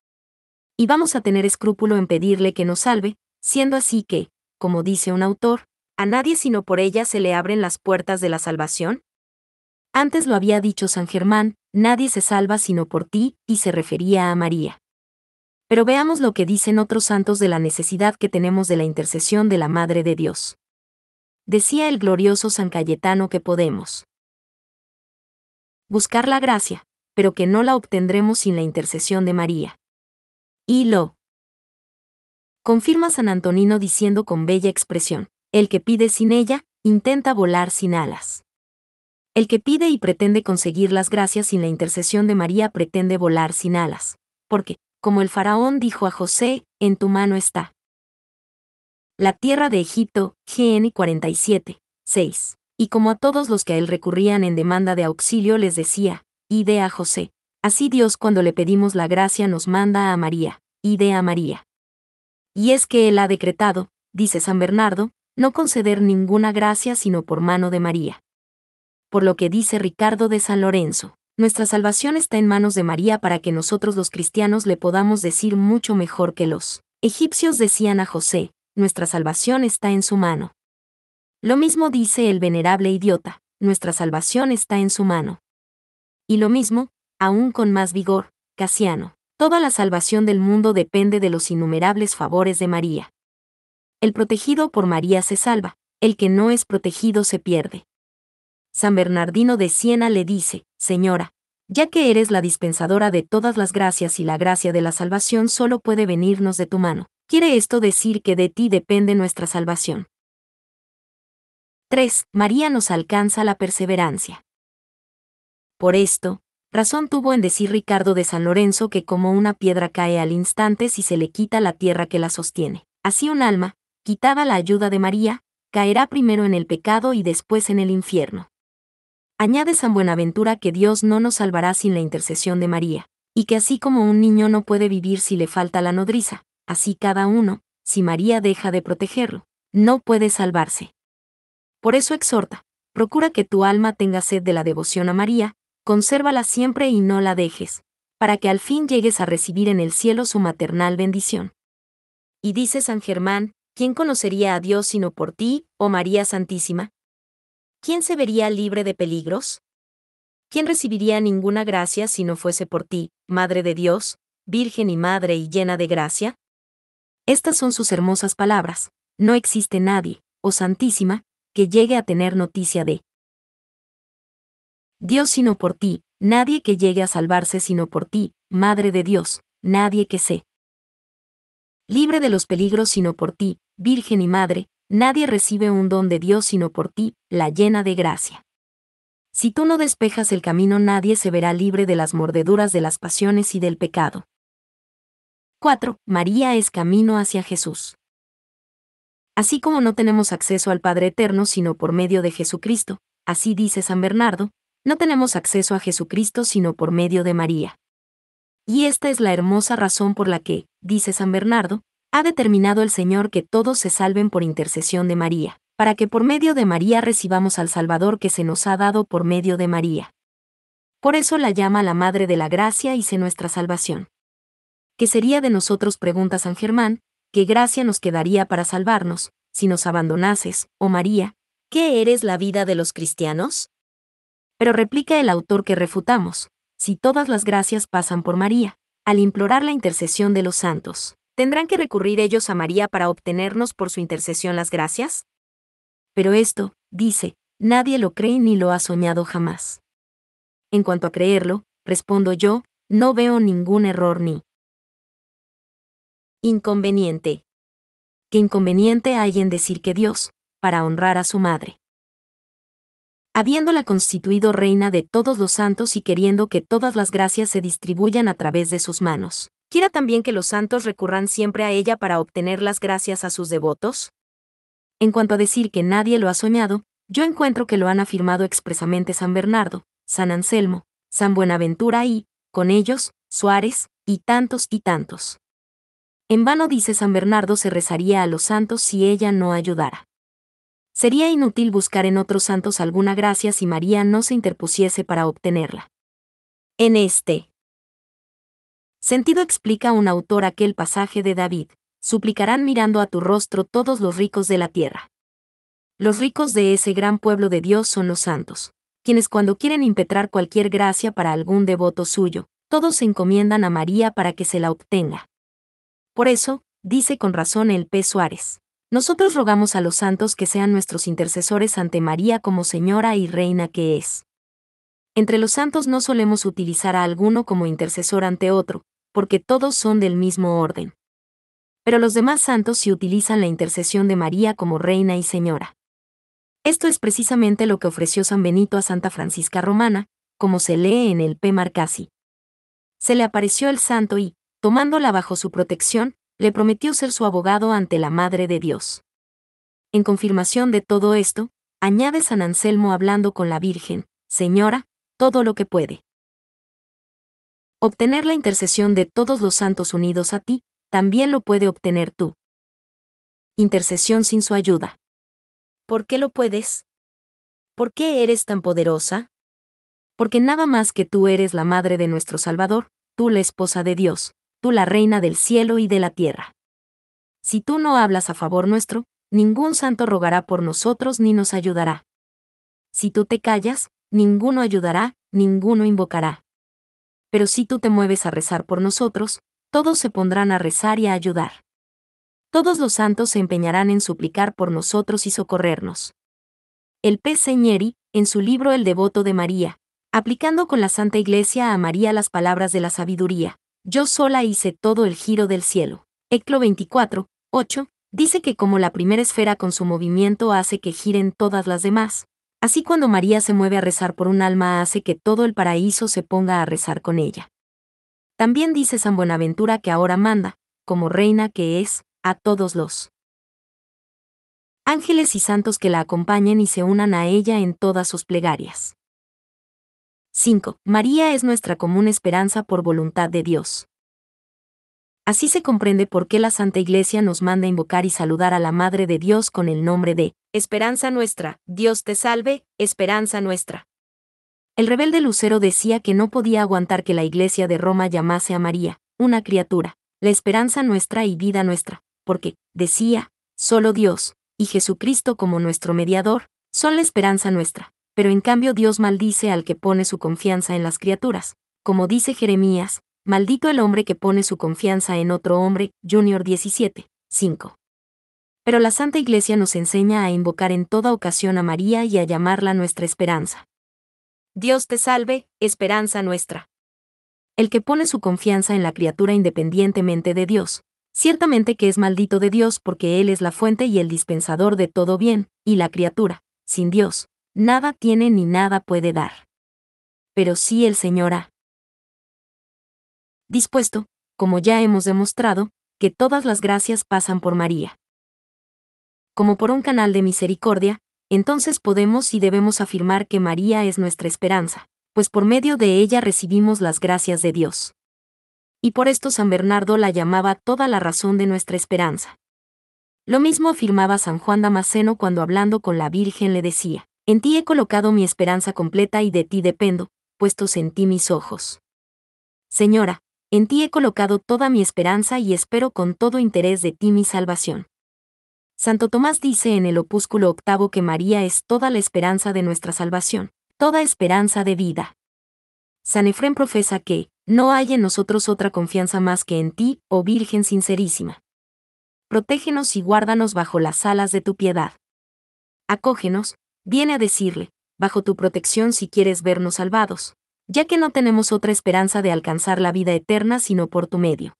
Y vamos a tener escrúpulo en pedirle que nos salve, siendo así que, como dice un autor, a nadie sino por ella se le abren las puertas de la salvación. Antes lo había dicho San Germán, nadie se salva sino por ti, y se refería a María. Pero veamos lo que dicen otros santos de la necesidad que tenemos de la intercesión de la Madre de Dios decía el glorioso San Cayetano que podemos buscar la gracia, pero que no la obtendremos sin la intercesión de María. Y lo confirma San Antonino diciendo con bella expresión, el que pide sin ella, intenta volar sin alas. El que pide y pretende conseguir las gracias sin la intercesión de María pretende volar sin alas, porque, como el faraón dijo a José, en tu mano está la tierra de Egipto, GN 47, 6. Y como a todos los que a él recurrían en demanda de auxilio les decía, Ide a José. Así Dios cuando le pedimos la gracia nos manda a María, Ide a María. Y es que él ha decretado, dice San Bernardo, no conceder ninguna gracia sino por mano de María. Por lo que dice Ricardo de San Lorenzo, nuestra salvación está en manos de María para que nosotros los cristianos le podamos decir mucho mejor que los egipcios decían a José, nuestra salvación está en su mano. Lo mismo dice el venerable idiota, nuestra salvación está en su mano. Y lo mismo, aún con más vigor, Casiano, toda la salvación del mundo depende de los innumerables favores de María. El protegido por María se salva, el que no es protegido se pierde. San Bernardino de Siena le dice, Señora, ya que eres la dispensadora de todas las gracias y la gracia de la salvación solo puede venirnos de tu mano, quiere esto decir que de ti depende nuestra salvación. 3. María nos alcanza la perseverancia. Por esto, razón tuvo en decir Ricardo de San Lorenzo que como una piedra cae al instante si se le quita la tierra que la sostiene, así un alma, quitada la ayuda de María, caerá primero en el pecado y después en el infierno. Añade San Buenaventura que Dios no nos salvará sin la intercesión de María, y que así como un niño no puede vivir si le falta la nodriza, Así cada uno, si María deja de protegerlo, no puede salvarse. Por eso exhorta, procura que tu alma tenga sed de la devoción a María, consérvala siempre y no la dejes, para que al fin llegues a recibir en el cielo su maternal bendición. Y dice San Germán, ¿quién conocería a Dios sino por ti, oh María Santísima? ¿Quién se vería libre de peligros? ¿Quién recibiría ninguna gracia si no fuese por ti, Madre de Dios, Virgen y Madre y llena de gracia? Estas son sus hermosas palabras. No existe nadie, oh Santísima, que llegue a tener noticia de Dios sino por ti, nadie que llegue a salvarse sino por ti, Madre de Dios, nadie que sé. libre de los peligros sino por ti, Virgen y Madre, nadie recibe un don de Dios sino por ti, la llena de gracia. Si tú no despejas el camino nadie se verá libre de las mordeduras de las pasiones y del pecado. 4. María es camino hacia Jesús. Así como no tenemos acceso al Padre Eterno sino por medio de Jesucristo, así dice San Bernardo, no tenemos acceso a Jesucristo sino por medio de María. Y esta es la hermosa razón por la que, dice San Bernardo, ha determinado el Señor que todos se salven por intercesión de María, para que por medio de María recibamos al Salvador que se nos ha dado por medio de María. Por eso la llama la Madre de la Gracia y sé nuestra salvación. ¿Qué sería de nosotros? pregunta San Germán, ¿qué gracia nos quedaría para salvarnos, si nos abandonases, oh María? ¿Qué eres la vida de los cristianos? Pero replica el autor que refutamos, si todas las gracias pasan por María, al implorar la intercesión de los santos, ¿tendrán que recurrir ellos a María para obtenernos por su intercesión las gracias? Pero esto, dice, nadie lo cree ni lo ha soñado jamás. En cuanto a creerlo, respondo yo, no veo ningún error ni Inconveniente. ¿Qué inconveniente hay en decir que Dios, para honrar a su madre, habiéndola constituido reina de todos los santos y queriendo que todas las gracias se distribuyan a través de sus manos. ¿Quiera también que los santos recurran siempre a ella para obtener las gracias a sus devotos? En cuanto a decir que nadie lo ha soñado, yo encuentro que lo han afirmado expresamente San Bernardo, San Anselmo, San Buenaventura y, con ellos, Suárez, y tantos y tantos. En vano dice San Bernardo se rezaría a los santos si ella no ayudara. Sería inútil buscar en otros santos alguna gracia si María no se interpusiese para obtenerla. En este sentido explica un autor aquel pasaje de David, suplicarán mirando a tu rostro todos los ricos de la tierra. Los ricos de ese gran pueblo de Dios son los santos, quienes cuando quieren impetrar cualquier gracia para algún devoto suyo, todos se encomiendan a María para que se la obtenga. Por eso, dice con razón el P. Suárez. Nosotros rogamos a los santos que sean nuestros intercesores ante María como Señora y Reina que es. Entre los santos no solemos utilizar a alguno como intercesor ante otro, porque todos son del mismo orden. Pero los demás santos sí utilizan la intercesión de María como Reina y Señora. Esto es precisamente lo que ofreció San Benito a Santa Francisca Romana, como se lee en el P. Marcasi. Se le apareció el santo y, tomándola bajo su protección, le prometió ser su abogado ante la Madre de Dios. En confirmación de todo esto, añade San Anselmo hablando con la Virgen, Señora, todo lo que puede. Obtener la intercesión de todos los santos unidos a ti, también lo puede obtener tú. Intercesión sin su ayuda. ¿Por qué lo puedes? ¿Por qué eres tan poderosa? Porque nada más que tú eres la madre de nuestro Salvador, tú la esposa de Dios, tú la reina del cielo y de la tierra. Si tú no hablas a favor nuestro, ningún santo rogará por nosotros ni nos ayudará. Si tú te callas, ninguno ayudará, ninguno invocará. Pero si tú te mueves a rezar por nosotros, todos se pondrán a rezar y a ayudar. Todos los santos se empeñarán en suplicar por nosotros y socorrernos. El P. Señeri, en su libro El devoto de María, aplicando con la Santa Iglesia a María las palabras de la sabiduría, yo sola hice todo el giro del cielo. Eclo 24, 8, dice que como la primera esfera con su movimiento hace que giren todas las demás, así cuando María se mueve a rezar por un alma hace que todo el paraíso se ponga a rezar con ella. También dice San Buenaventura que ahora manda, como reina que es, a todos los ángeles y santos que la acompañen y se unan a ella en todas sus plegarias. 5. María es nuestra común esperanza por voluntad de Dios. Así se comprende por qué la Santa Iglesia nos manda invocar y saludar a la Madre de Dios con el nombre de Esperanza nuestra, Dios te salve, esperanza nuestra. El rebelde Lucero decía que no podía aguantar que la Iglesia de Roma llamase a María, una criatura, la esperanza nuestra y vida nuestra, porque, decía, solo Dios, y Jesucristo como nuestro mediador, son la esperanza nuestra pero en cambio Dios maldice al que pone su confianza en las criaturas, como dice Jeremías, maldito el hombre que pone su confianza en otro hombre, Junior 17, 5. Pero la Santa Iglesia nos enseña a invocar en toda ocasión a María y a llamarla nuestra esperanza. Dios te salve, esperanza nuestra. El que pone su confianza en la criatura independientemente de Dios, ciertamente que es maldito de Dios porque Él es la fuente y el dispensador de todo bien, y la criatura, sin Dios, nada tiene ni nada puede dar. Pero sí el Señor ha dispuesto, como ya hemos demostrado, que todas las gracias pasan por María. Como por un canal de misericordia, entonces podemos y debemos afirmar que María es nuestra esperanza, pues por medio de ella recibimos las gracias de Dios. Y por esto San Bernardo la llamaba toda la razón de nuestra esperanza. Lo mismo afirmaba San Juan Damasceno cuando hablando con la Virgen le decía, en ti he colocado mi esperanza completa y de ti dependo, puestos en ti mis ojos. Señora, en ti he colocado toda mi esperanza y espero con todo interés de ti mi salvación. Santo Tomás dice en el opúsculo octavo que María es toda la esperanza de nuestra salvación, toda esperanza de vida. San Efrén profesa que, no hay en nosotros otra confianza más que en ti, oh Virgen sincerísima. Protégenos y guárdanos bajo las alas de tu piedad. Acógenos, viene a decirle, bajo tu protección si quieres vernos salvados, ya que no tenemos otra esperanza de alcanzar la vida eterna sino por tu medio.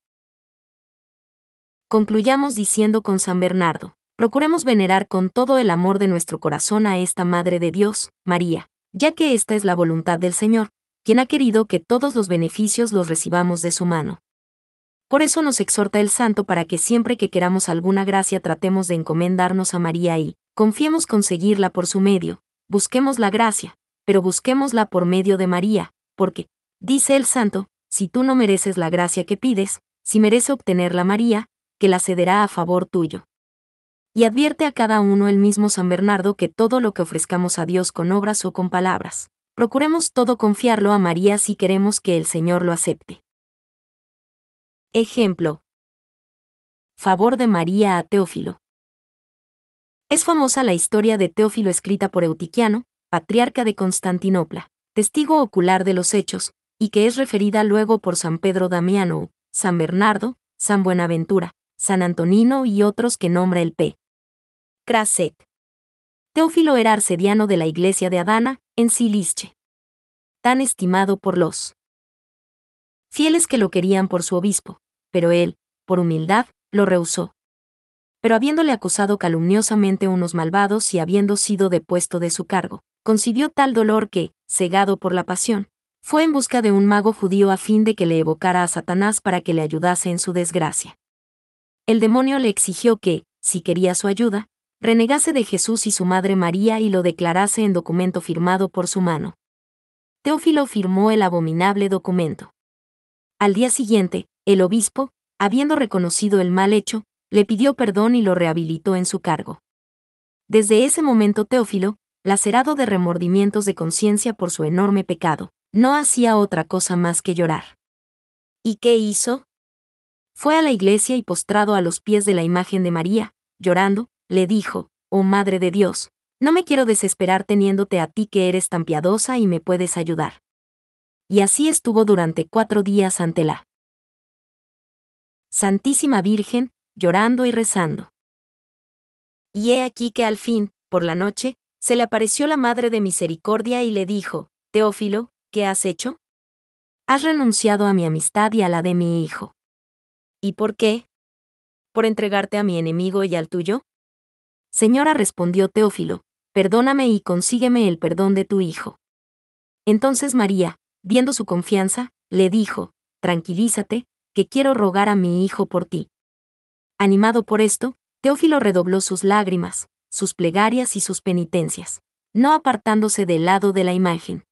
Concluyamos diciendo con San Bernardo, procuremos venerar con todo el amor de nuestro corazón a esta Madre de Dios, María, ya que esta es la voluntad del Señor, quien ha querido que todos los beneficios los recibamos de su mano. Por eso nos exhorta el santo para que siempre que queramos alguna gracia tratemos de encomendarnos a María y, confiemos conseguirla por su medio, busquemos la gracia, pero busquémosla por medio de María, porque, dice el santo, si tú no mereces la gracia que pides, si merece obtenerla María, que la cederá a favor tuyo. Y advierte a cada uno el mismo San Bernardo que todo lo que ofrezcamos a Dios con obras o con palabras, procuremos todo confiarlo a María si queremos que el Señor lo acepte. Ejemplo. Favor de María a Teófilo. Es famosa la historia de Teófilo escrita por Eutiquiano, patriarca de Constantinopla, testigo ocular de los hechos, y que es referida luego por San Pedro Damiano, San Bernardo, San Buenaventura, San Antonino y otros que nombra el P. Craset. Teófilo era arcediano de la iglesia de Adana, en Siliche. Tan estimado por los fieles que lo querían por su obispo, pero él, por humildad, lo rehusó. Pero habiéndole acusado calumniosamente unos malvados y habiendo sido depuesto de su cargo, concibió tal dolor que, cegado por la pasión, fue en busca de un mago judío a fin de que le evocara a Satanás para que le ayudase en su desgracia. El demonio le exigió que, si quería su ayuda, renegase de Jesús y su madre María y lo declarase en documento firmado por su mano. Teófilo firmó el abominable documento. Al día siguiente, el obispo, habiendo reconocido el mal hecho, le pidió perdón y lo rehabilitó en su cargo. Desde ese momento Teófilo, lacerado de remordimientos de conciencia por su enorme pecado, no hacía otra cosa más que llorar. ¿Y qué hizo? Fue a la iglesia y postrado a los pies de la imagen de María, llorando, le dijo, Oh Madre de Dios, no me quiero desesperar teniéndote a ti que eres tan piadosa y me puedes ayudar. Y así estuvo durante cuatro días ante la Santísima Virgen, llorando y rezando. Y he aquí que al fin, por la noche, se le apareció la Madre de Misericordia y le dijo, Teófilo, ¿qué has hecho? Has renunciado a mi amistad y a la de mi hijo. ¿Y por qué? ¿Por entregarte a mi enemigo y al tuyo? Señora respondió Teófilo, perdóname y consígueme el perdón de tu hijo. Entonces María, viendo su confianza, le dijo, Tranquilízate, que quiero rogar a mi hijo por ti. Animado por esto, Teófilo redobló sus lágrimas, sus plegarias y sus penitencias, no apartándose del lado de la imagen.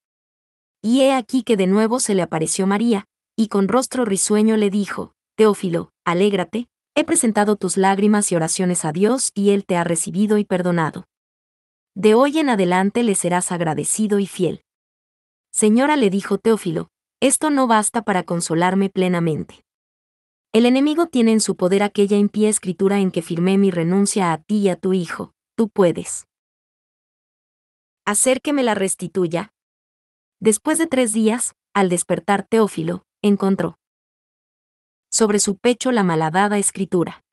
Y he aquí que de nuevo se le apareció María, y con rostro risueño le dijo, Teófilo, alégrate, he presentado tus lágrimas y oraciones a Dios y Él te ha recibido y perdonado. De hoy en adelante le serás agradecido y fiel. Señora le dijo Teófilo, esto no basta para consolarme plenamente. El enemigo tiene en su poder aquella impía escritura en que firmé mi renuncia a ti y a tu hijo. Tú puedes. Hacer que me la restituya. Después de tres días, al despertar Teófilo, encontró sobre su pecho la malhadada escritura.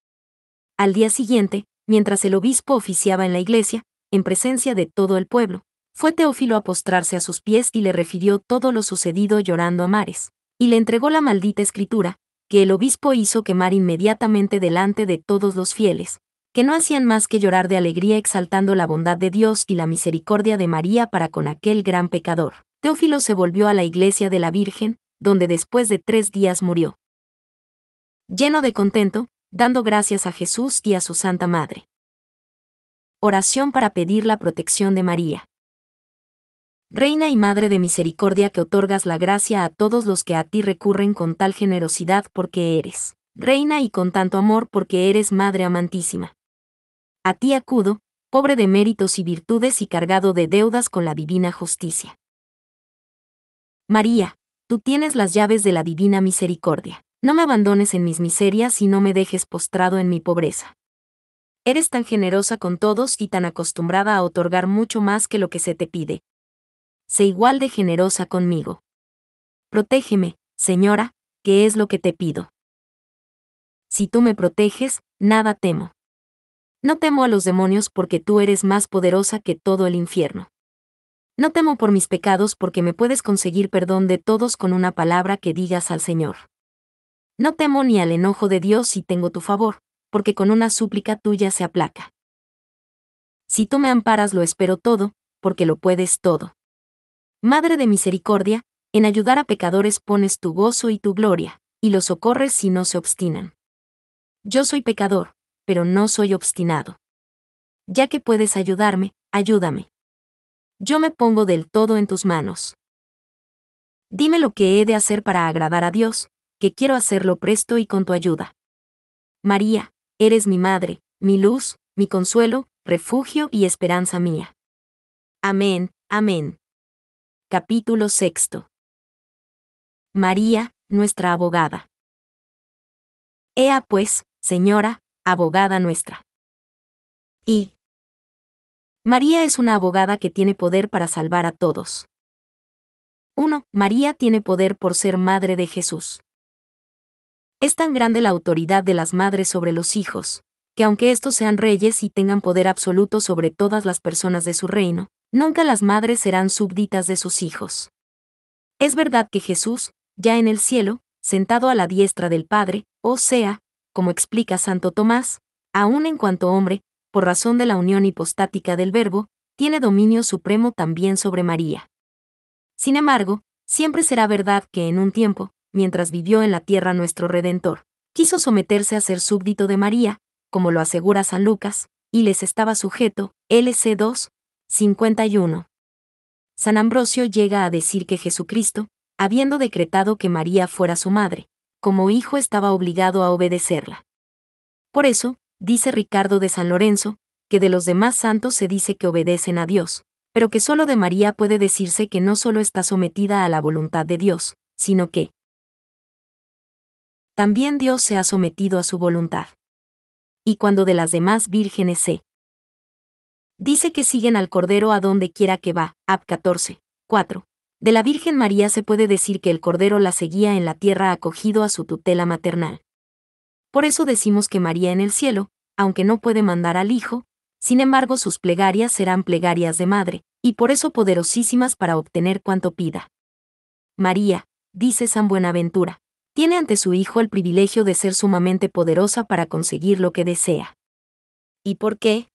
Al día siguiente, mientras el obispo oficiaba en la iglesia, en presencia de todo el pueblo, fue Teófilo a postrarse a sus pies y le refirió todo lo sucedido llorando a mares, y le entregó la maldita escritura, que el obispo hizo quemar inmediatamente delante de todos los fieles, que no hacían más que llorar de alegría exaltando la bondad de Dios y la misericordia de María para con aquel gran pecador. Teófilo se volvió a la iglesia de la Virgen, donde después de tres días murió. Lleno de contento, dando gracias a Jesús y a su Santa Madre. Oración para pedir la protección de María. Reina y Madre de Misericordia que otorgas la gracia a todos los que a ti recurren con tal generosidad porque eres, Reina y con tanto amor porque eres Madre amantísima. A ti acudo, pobre de méritos y virtudes y cargado de deudas con la divina justicia. María, tú tienes las llaves de la divina misericordia. No me abandones en mis miserias y no me dejes postrado en mi pobreza. Eres tan generosa con todos y tan acostumbrada a otorgar mucho más que lo que se te pide, sé igual de generosa conmigo. Protégeme, Señora, que es lo que te pido. Si tú me proteges, nada temo. No temo a los demonios porque tú eres más poderosa que todo el infierno. No temo por mis pecados porque me puedes conseguir perdón de todos con una palabra que digas al Señor. No temo ni al enojo de Dios si tengo tu favor, porque con una súplica tuya se aplaca. Si tú me amparas lo espero todo, porque lo puedes todo. Madre de misericordia, en ayudar a pecadores pones tu gozo y tu gloria, y los socorres si no se obstinan. Yo soy pecador, pero no soy obstinado. Ya que puedes ayudarme, ayúdame. Yo me pongo del todo en tus manos. Dime lo que he de hacer para agradar a Dios, que quiero hacerlo presto y con tu ayuda. María, eres mi madre, mi luz, mi consuelo, refugio y esperanza mía. Amén, amén. Capítulo sexto. María, nuestra abogada. Ea pues, señora, abogada nuestra. Y. María es una abogada que tiene poder para salvar a todos. 1. María tiene poder por ser madre de Jesús. Es tan grande la autoridad de las madres sobre los hijos, que aunque estos sean reyes y tengan poder absoluto sobre todas las personas de su reino, nunca las madres serán súbditas de sus hijos. Es verdad que Jesús, ya en el cielo, sentado a la diestra del Padre, o sea, como explica Santo Tomás, aún en cuanto hombre, por razón de la unión hipostática del Verbo, tiene dominio supremo también sobre María. Sin embargo, siempre será verdad que en un tiempo, mientras vivió en la tierra nuestro Redentor, quiso someterse a ser súbdito de María, como lo asegura San Lucas, y les estaba sujeto, LC2, 51. San Ambrosio llega a decir que Jesucristo, habiendo decretado que María fuera su madre, como hijo estaba obligado a obedecerla. Por eso, dice Ricardo de San Lorenzo, que de los demás santos se dice que obedecen a Dios, pero que solo de María puede decirse que no solo está sometida a la voluntad de Dios, sino que también Dios se ha sometido a su voluntad. Y cuando de las demás vírgenes se dice que siguen al Cordero a donde quiera que va. Ap 14. 4. De la Virgen María se puede decir que el Cordero la seguía en la tierra acogido a su tutela maternal. Por eso decimos que María en el cielo, aunque no puede mandar al Hijo, sin embargo sus plegarias serán plegarias de madre, y por eso poderosísimas para obtener cuanto pida. María, dice San Buenaventura, tiene ante su Hijo el privilegio de ser sumamente poderosa para conseguir lo que desea. ¿Y por qué?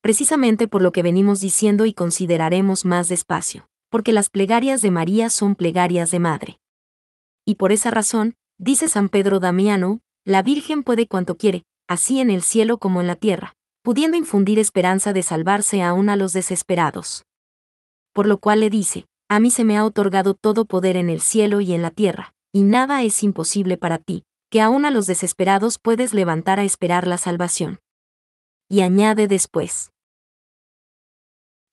precisamente por lo que venimos diciendo y consideraremos más despacio, porque las plegarias de María son plegarias de madre. Y por esa razón, dice San Pedro Damiano, la Virgen puede cuanto quiere, así en el cielo como en la tierra, pudiendo infundir esperanza de salvarse aún a los desesperados. Por lo cual le dice, a mí se me ha otorgado todo poder en el cielo y en la tierra, y nada es imposible para ti, que aún a los desesperados puedes levantar a esperar la salvación y añade después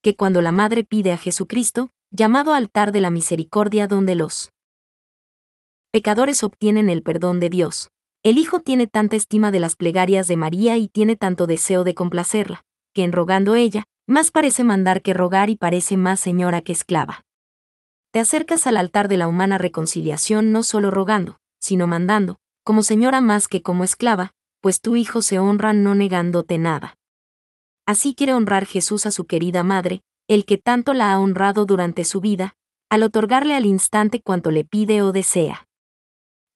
que cuando la Madre pide a Jesucristo, llamado altar de la misericordia donde los pecadores obtienen el perdón de Dios, el Hijo tiene tanta estima de las plegarias de María y tiene tanto deseo de complacerla, que en rogando ella, más parece mandar que rogar y parece más señora que esclava. Te acercas al altar de la humana reconciliación no solo rogando, sino mandando, como señora más que como esclava, pues tu Hijo se honra no negándote nada. Así quiere honrar Jesús a su querida madre, el que tanto la ha honrado durante su vida, al otorgarle al instante cuanto le pide o desea.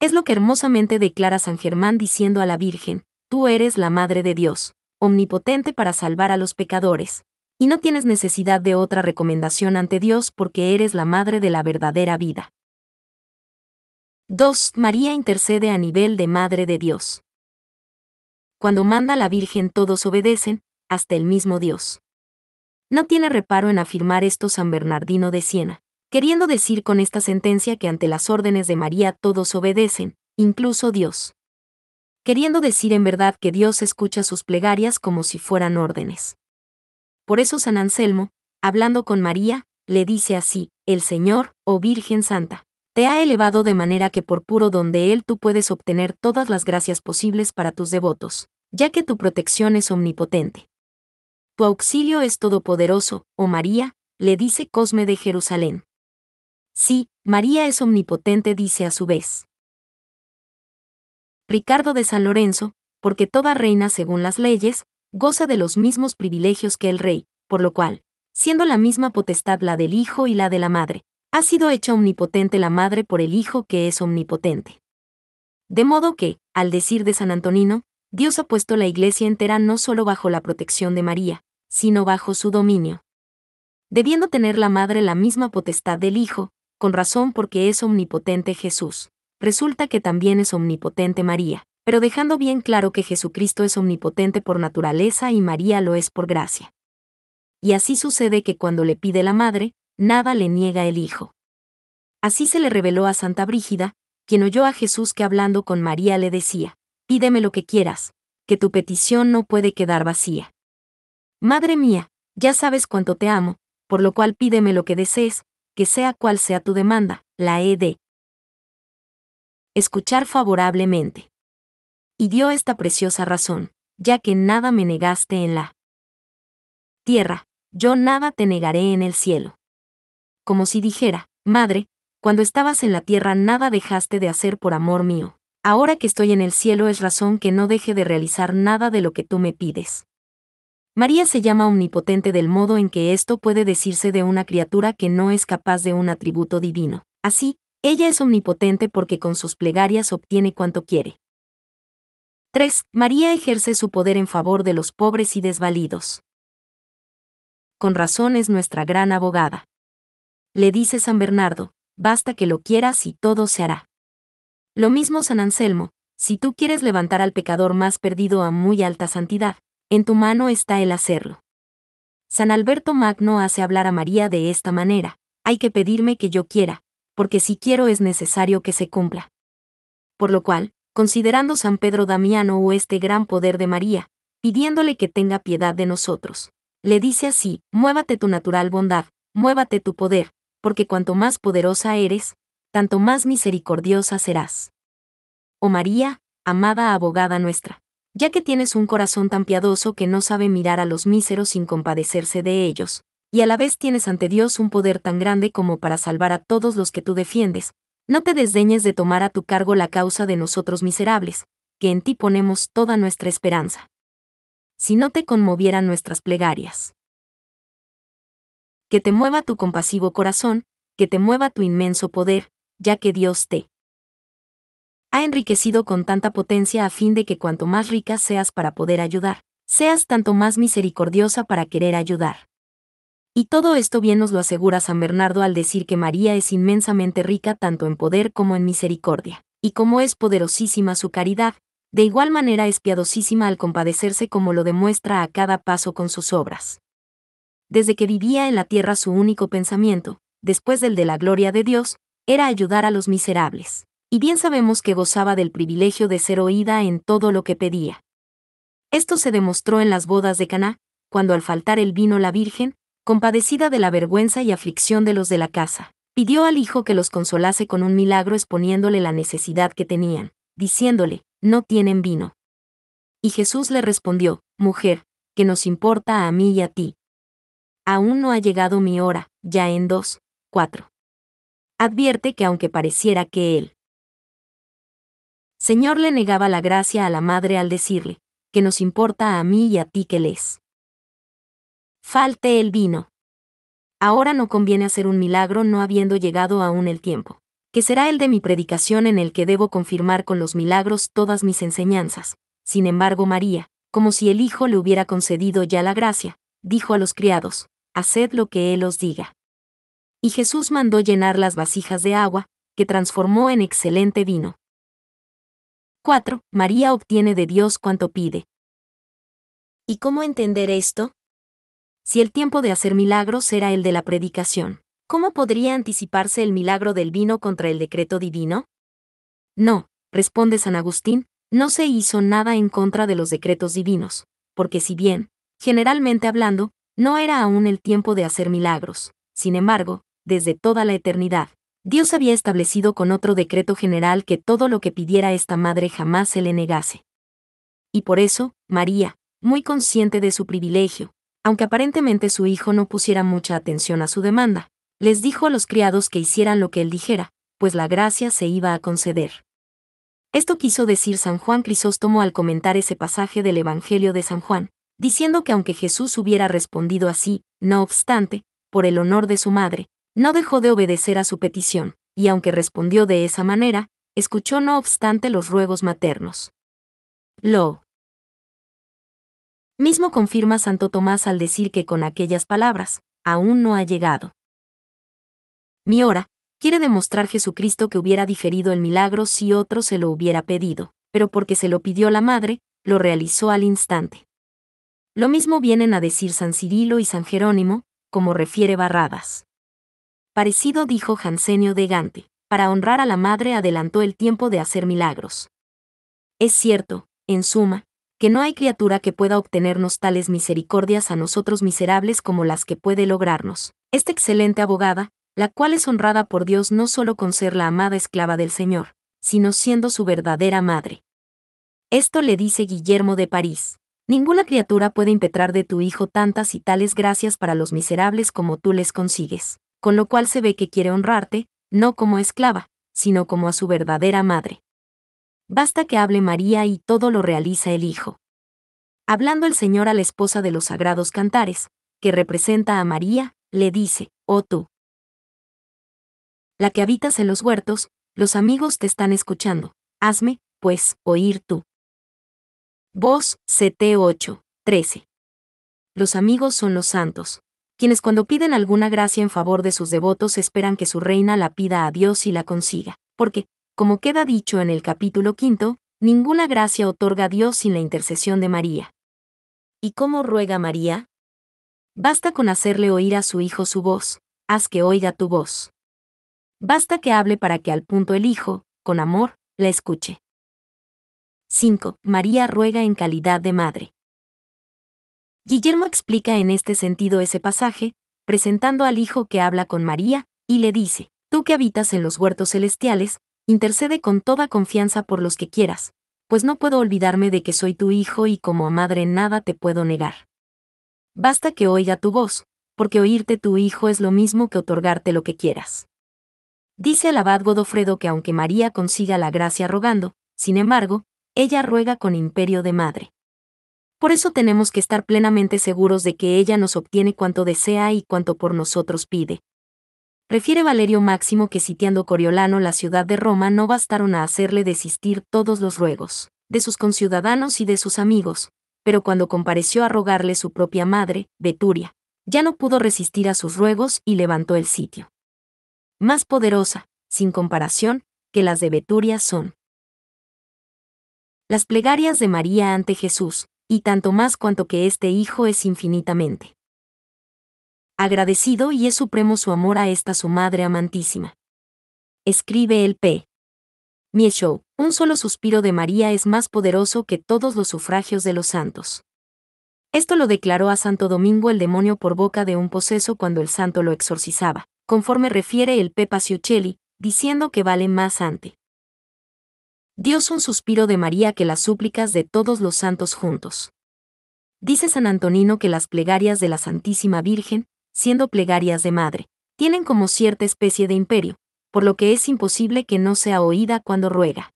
Es lo que hermosamente declara San Germán diciendo a la Virgen, Tú eres la Madre de Dios, omnipotente para salvar a los pecadores, y no tienes necesidad de otra recomendación ante Dios porque eres la Madre de la verdadera vida. 2. María intercede a nivel de Madre de Dios cuando manda la Virgen todos obedecen, hasta el mismo Dios. No tiene reparo en afirmar esto San Bernardino de Siena, queriendo decir con esta sentencia que ante las órdenes de María todos obedecen, incluso Dios. Queriendo decir en verdad que Dios escucha sus plegarias como si fueran órdenes. Por eso San Anselmo, hablando con María, le dice así, el Señor, o oh Virgen Santa, te ha elevado de manera que por puro donde Él tú puedes obtener todas las gracias posibles para tus devotos, ya que tu protección es omnipotente. Tu auxilio es todopoderoso, oh María, le dice Cosme de Jerusalén. Sí, María es omnipotente, dice a su vez. Ricardo de San Lorenzo, porque toda reina según las leyes, goza de los mismos privilegios que el rey, por lo cual, siendo la misma potestad la del hijo y la de la madre, ha sido hecha omnipotente la Madre por el Hijo que es omnipotente. De modo que, al decir de San Antonino, Dios ha puesto la Iglesia entera no solo bajo la protección de María, sino bajo su dominio. Debiendo tener la Madre la misma potestad del Hijo, con razón porque es omnipotente Jesús, resulta que también es omnipotente María, pero dejando bien claro que Jesucristo es omnipotente por naturaleza y María lo es por gracia. Y así sucede que cuando le pide la Madre, nada le niega el Hijo. Así se le reveló a Santa Brígida, quien oyó a Jesús que hablando con María le decía, Pídeme lo que quieras, que tu petición no puede quedar vacía. Madre mía, ya sabes cuánto te amo, por lo cual pídeme lo que desees, que sea cual sea tu demanda, la he de escuchar favorablemente. Y dio esta preciosa razón, ya que nada me negaste en la tierra, yo nada te negaré en el cielo como si dijera, Madre, cuando estabas en la tierra nada dejaste de hacer por amor mío. Ahora que estoy en el cielo es razón que no deje de realizar nada de lo que tú me pides. María se llama omnipotente del modo en que esto puede decirse de una criatura que no es capaz de un atributo divino. Así, ella es omnipotente porque con sus plegarias obtiene cuanto quiere. 3. María ejerce su poder en favor de los pobres y desvalidos. Con razón es nuestra gran abogada le dice San Bernardo, basta que lo quieras y todo se hará. Lo mismo San Anselmo, si tú quieres levantar al pecador más perdido a muy alta santidad, en tu mano está el hacerlo. San Alberto Magno hace hablar a María de esta manera, hay que pedirme que yo quiera, porque si quiero es necesario que se cumpla. Por lo cual, considerando San Pedro Damiano o este gran poder de María, pidiéndole que tenga piedad de nosotros, le dice así, muévate tu natural bondad, muévate tu poder, porque cuanto más poderosa eres, tanto más misericordiosa serás. Oh María, amada abogada nuestra, ya que tienes un corazón tan piadoso que no sabe mirar a los míseros sin compadecerse de ellos, y a la vez tienes ante Dios un poder tan grande como para salvar a todos los que tú defiendes, no te desdeñes de tomar a tu cargo la causa de nosotros miserables, que en ti ponemos toda nuestra esperanza. Si no te conmovieran nuestras plegarias que te mueva tu compasivo corazón, que te mueva tu inmenso poder, ya que Dios te ha enriquecido con tanta potencia a fin de que cuanto más rica seas para poder ayudar, seas tanto más misericordiosa para querer ayudar. Y todo esto bien nos lo asegura San Bernardo al decir que María es inmensamente rica tanto en poder como en misericordia, y como es poderosísima su caridad, de igual manera es piadosísima al compadecerse como lo demuestra a cada paso con sus obras. Desde que vivía en la tierra su único pensamiento, después del de la gloria de Dios, era ayudar a los miserables. Y bien sabemos que gozaba del privilegio de ser oída en todo lo que pedía. Esto se demostró en las bodas de Caná, cuando al faltar el vino la Virgen, compadecida de la vergüenza y aflicción de los de la casa, pidió al hijo que los consolase con un milagro exponiéndole la necesidad que tenían, diciéndole, no tienen vino. Y Jesús le respondió, Mujer, que nos importa a mí y a ti, aún no ha llegado mi hora, ya en 2, 4. Advierte que aunque pareciera que él, Señor le negaba la gracia a la madre al decirle, que nos importa a mí y a ti que les falte el vino. Ahora no conviene hacer un milagro no habiendo llegado aún el tiempo, que será el de mi predicación en el que debo confirmar con los milagros todas mis enseñanzas. Sin embargo, María, como si el Hijo le hubiera concedido ya la gracia, dijo a los criados, haced lo que Él os diga. Y Jesús mandó llenar las vasijas de agua, que transformó en excelente vino. 4. María obtiene de Dios cuanto pide. ¿Y cómo entender esto? Si el tiempo de hacer milagros era el de la predicación, ¿cómo podría anticiparse el milagro del vino contra el decreto divino? No, responde San Agustín, no se hizo nada en contra de los decretos divinos, porque si bien, generalmente hablando, no era aún el tiempo de hacer milagros. Sin embargo, desde toda la eternidad, Dios había establecido con otro decreto general que todo lo que pidiera esta madre jamás se le negase. Y por eso, María, muy consciente de su privilegio, aunque aparentemente su hijo no pusiera mucha atención a su demanda, les dijo a los criados que hicieran lo que él dijera, pues la gracia se iba a conceder. Esto quiso decir San Juan Crisóstomo al comentar ese pasaje del Evangelio de San Juan, diciendo que aunque Jesús hubiera respondido así, no obstante, por el honor de su madre, no dejó de obedecer a su petición, y aunque respondió de esa manera, escuchó no obstante los ruegos maternos. Lo mismo confirma Santo Tomás al decir que con aquellas palabras, aún no ha llegado. Mi hora, quiere demostrar Jesucristo que hubiera diferido el milagro si otro se lo hubiera pedido, pero porque se lo pidió la madre, lo realizó al instante. Lo mismo vienen a decir San Cirilo y San Jerónimo, como refiere Barradas. Parecido dijo Jansenio de Gante, para honrar a la madre adelantó el tiempo de hacer milagros. Es cierto, en suma, que no hay criatura que pueda obtenernos tales misericordias a nosotros miserables como las que puede lograrnos. Esta excelente abogada, la cual es honrada por Dios no solo con ser la amada esclava del Señor, sino siendo su verdadera madre. Esto le dice Guillermo de París. Ninguna criatura puede impetrar de tu hijo tantas y tales gracias para los miserables como tú les consigues, con lo cual se ve que quiere honrarte, no como esclava, sino como a su verdadera madre. Basta que hable María y todo lo realiza el Hijo. Hablando el Señor a la esposa de los sagrados cantares, que representa a María, le dice, oh tú, la que habitas en los huertos, los amigos te están escuchando, hazme, pues, oír tú. Voz CT 8, 13. Los amigos son los santos, quienes cuando piden alguna gracia en favor de sus devotos esperan que su reina la pida a Dios y la consiga, porque, como queda dicho en el capítulo quinto, ninguna gracia otorga a Dios sin la intercesión de María. ¿Y cómo ruega María? Basta con hacerle oír a su hijo su voz, haz que oiga tu voz. Basta que hable para que al punto el hijo, con amor, la escuche. 5. María ruega en calidad de madre. Guillermo explica en este sentido ese pasaje, presentando al Hijo que habla con María, y le dice, Tú que habitas en los huertos celestiales, intercede con toda confianza por los que quieras, pues no puedo olvidarme de que soy tu Hijo y como madre nada te puedo negar. Basta que oiga tu voz, porque oírte tu Hijo es lo mismo que otorgarte lo que quieras. Dice el abad Godofredo que aunque María consiga la gracia rogando, sin embargo, ella ruega con imperio de madre. Por eso tenemos que estar plenamente seguros de que ella nos obtiene cuanto desea y cuanto por nosotros pide. Refiere Valerio Máximo que sitiando Coriolano la ciudad de Roma no bastaron a hacerle desistir todos los ruegos, de sus conciudadanos y de sus amigos, pero cuando compareció a rogarle su propia madre, Veturia, ya no pudo resistir a sus ruegos y levantó el sitio. Más poderosa, sin comparación, que las de Veturia son las plegarias de María ante Jesús, y tanto más cuanto que este Hijo es infinitamente agradecido y es supremo su amor a esta su Madre amantísima. Escribe el P. Mieshow, un solo suspiro de María es más poderoso que todos los sufragios de los santos. Esto lo declaró a Santo Domingo el demonio por boca de un poseso cuando el santo lo exorcizaba, conforme refiere el P. Paciocelli, diciendo que vale más ante Dios un suspiro de María que las súplicas de todos los santos juntos. Dice San Antonino que las plegarias de la Santísima Virgen, siendo plegarias de madre, tienen como cierta especie de imperio, por lo que es imposible que no sea oída cuando ruega.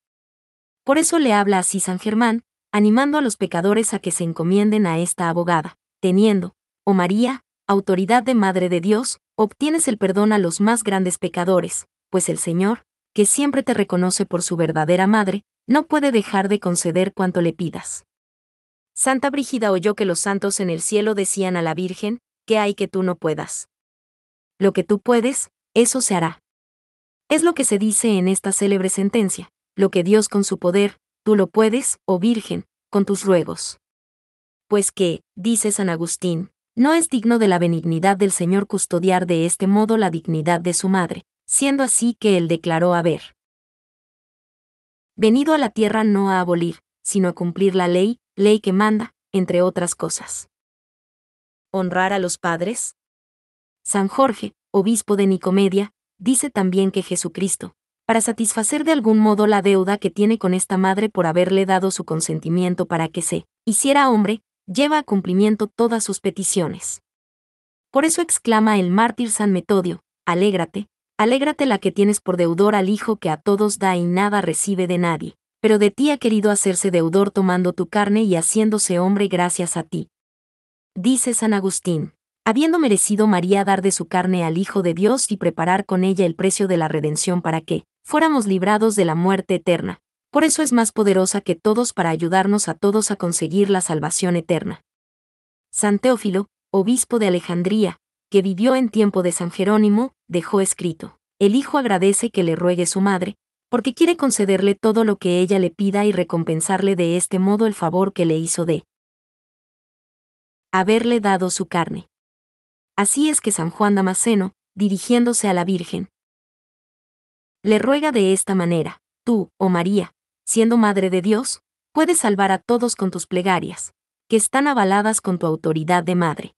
Por eso le habla así San Germán, animando a los pecadores a que se encomienden a esta abogada, teniendo, oh María, autoridad de Madre de Dios, obtienes el perdón a los más grandes pecadores, pues el Señor, que siempre te reconoce por su verdadera madre, no puede dejar de conceder cuanto le pidas. Santa Brígida oyó que los santos en el cielo decían a la Virgen, ¿qué hay que tú no puedas? Lo que tú puedes, eso se hará. Es lo que se dice en esta célebre sentencia, lo que Dios con su poder, tú lo puedes, oh Virgen, con tus ruegos. Pues que, dice San Agustín, no es digno de la benignidad del Señor custodiar de este modo la dignidad de su madre, siendo así que él declaró haber venido a la tierra no a abolir, sino a cumplir la ley, ley que manda, entre otras cosas. Honrar a los padres. San Jorge, obispo de Nicomedia, dice también que Jesucristo, para satisfacer de algún modo la deuda que tiene con esta madre por haberle dado su consentimiento para que se hiciera hombre, lleva a cumplimiento todas sus peticiones. Por eso exclama el mártir San Metodio, alégrate, Alégrate la que tienes por deudor al Hijo que a todos da y nada recibe de nadie, pero de ti ha querido hacerse deudor tomando tu carne y haciéndose hombre gracias a ti. Dice San Agustín, habiendo merecido María dar de su carne al Hijo de Dios y preparar con ella el precio de la redención para que, fuéramos librados de la muerte eterna. Por eso es más poderosa que todos para ayudarnos a todos a conseguir la salvación eterna. San Teófilo, obispo de Alejandría, que vivió en tiempo de San Jerónimo, dejó escrito. El hijo agradece que le ruegue su madre, porque quiere concederle todo lo que ella le pida y recompensarle de este modo el favor que le hizo de haberle dado su carne. Así es que San Juan Damasceno, dirigiéndose a la Virgen, le ruega de esta manera, tú, oh María, siendo Madre de Dios, puedes salvar a todos con tus plegarias, que están avaladas con tu autoridad de Madre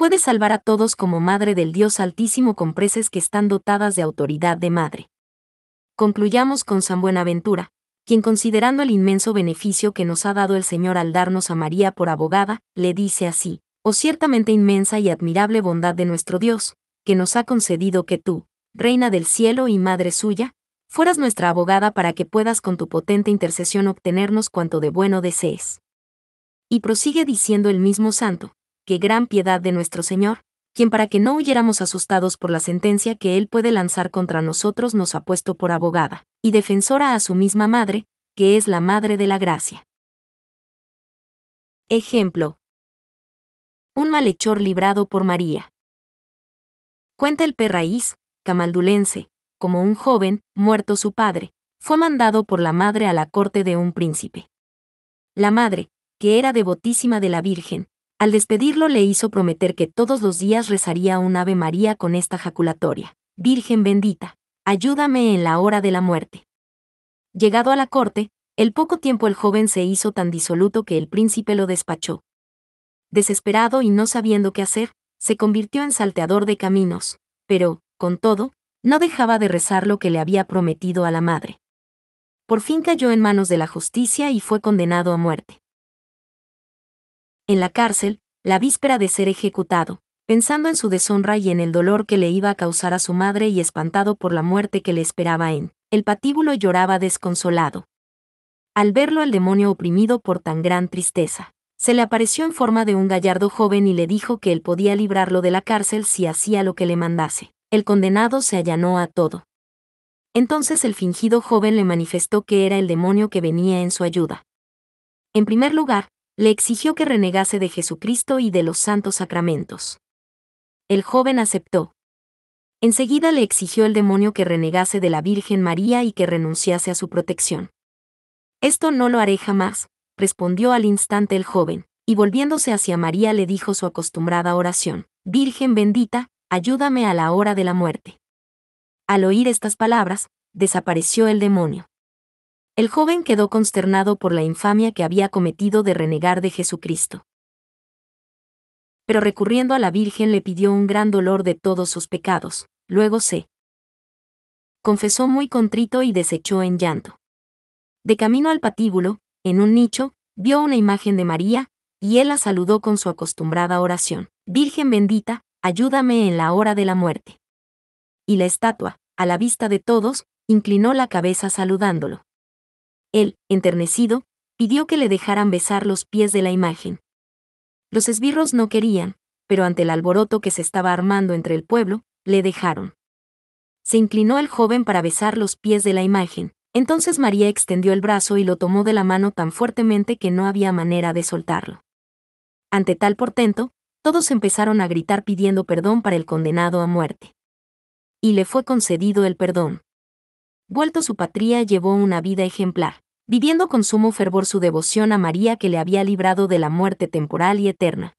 puede salvar a todos como Madre del Dios Altísimo con preces que están dotadas de autoridad de Madre. Concluyamos con San Buenaventura, quien considerando el inmenso beneficio que nos ha dado el Señor al darnos a María por abogada, le dice así, oh ciertamente inmensa y admirable bondad de nuestro Dios, que nos ha concedido que tú, Reina del cielo y Madre suya, fueras nuestra abogada para que puedas con tu potente intercesión obtenernos cuanto de bueno desees. Y prosigue diciendo el mismo santo, gran piedad de nuestro Señor, quien para que no huyéramos asustados por la sentencia que Él puede lanzar contra nosotros nos ha puesto por abogada, y defensora a su misma madre, que es la madre de la gracia. Ejemplo. Un malhechor librado por María. Cuenta el perraíz, camaldulense, como un joven, muerto su padre, fue mandado por la madre a la corte de un príncipe. La madre, que era devotísima de la Virgen, al despedirlo le hizo prometer que todos los días rezaría un Ave María con esta jaculatoria. Virgen bendita, ayúdame en la hora de la muerte. Llegado a la corte, el poco tiempo el joven se hizo tan disoluto que el príncipe lo despachó. Desesperado y no sabiendo qué hacer, se convirtió en salteador de caminos, pero, con todo, no dejaba de rezar lo que le había prometido a la madre. Por fin cayó en manos de la justicia y fue condenado a muerte en la cárcel, la víspera de ser ejecutado, pensando en su deshonra y en el dolor que le iba a causar a su madre y espantado por la muerte que le esperaba en. El patíbulo lloraba desconsolado. Al verlo al demonio oprimido por tan gran tristeza, se le apareció en forma de un gallardo joven y le dijo que él podía librarlo de la cárcel si hacía lo que le mandase. El condenado se allanó a todo. Entonces el fingido joven le manifestó que era el demonio que venía en su ayuda. En primer lugar, le exigió que renegase de Jesucristo y de los santos sacramentos. El joven aceptó. Enseguida le exigió el demonio que renegase de la Virgen María y que renunciase a su protección. Esto no lo haré jamás, respondió al instante el joven, y volviéndose hacia María le dijo su acostumbrada oración, Virgen bendita, ayúdame a la hora de la muerte. Al oír estas palabras, desapareció el demonio. El joven quedó consternado por la infamia que había cometido de renegar de Jesucristo. Pero recurriendo a la Virgen le pidió un gran dolor de todos sus pecados, luego se confesó muy contrito y desechó en llanto. De camino al patíbulo, en un nicho, vio una imagen de María, y él la saludó con su acostumbrada oración. Virgen bendita, ayúdame en la hora de la muerte. Y la estatua, a la vista de todos, inclinó la cabeza saludándolo. Él, enternecido, pidió que le dejaran besar los pies de la imagen. Los esbirros no querían, pero ante el alboroto que se estaba armando entre el pueblo, le dejaron. Se inclinó el joven para besar los pies de la imagen, entonces María extendió el brazo y lo tomó de la mano tan fuertemente que no había manera de soltarlo. Ante tal portento, todos empezaron a gritar pidiendo perdón para el condenado a muerte. Y le fue concedido el perdón vuelto a su patria, llevó una vida ejemplar, viviendo con sumo fervor su devoción a María que le había librado de la muerte temporal y eterna.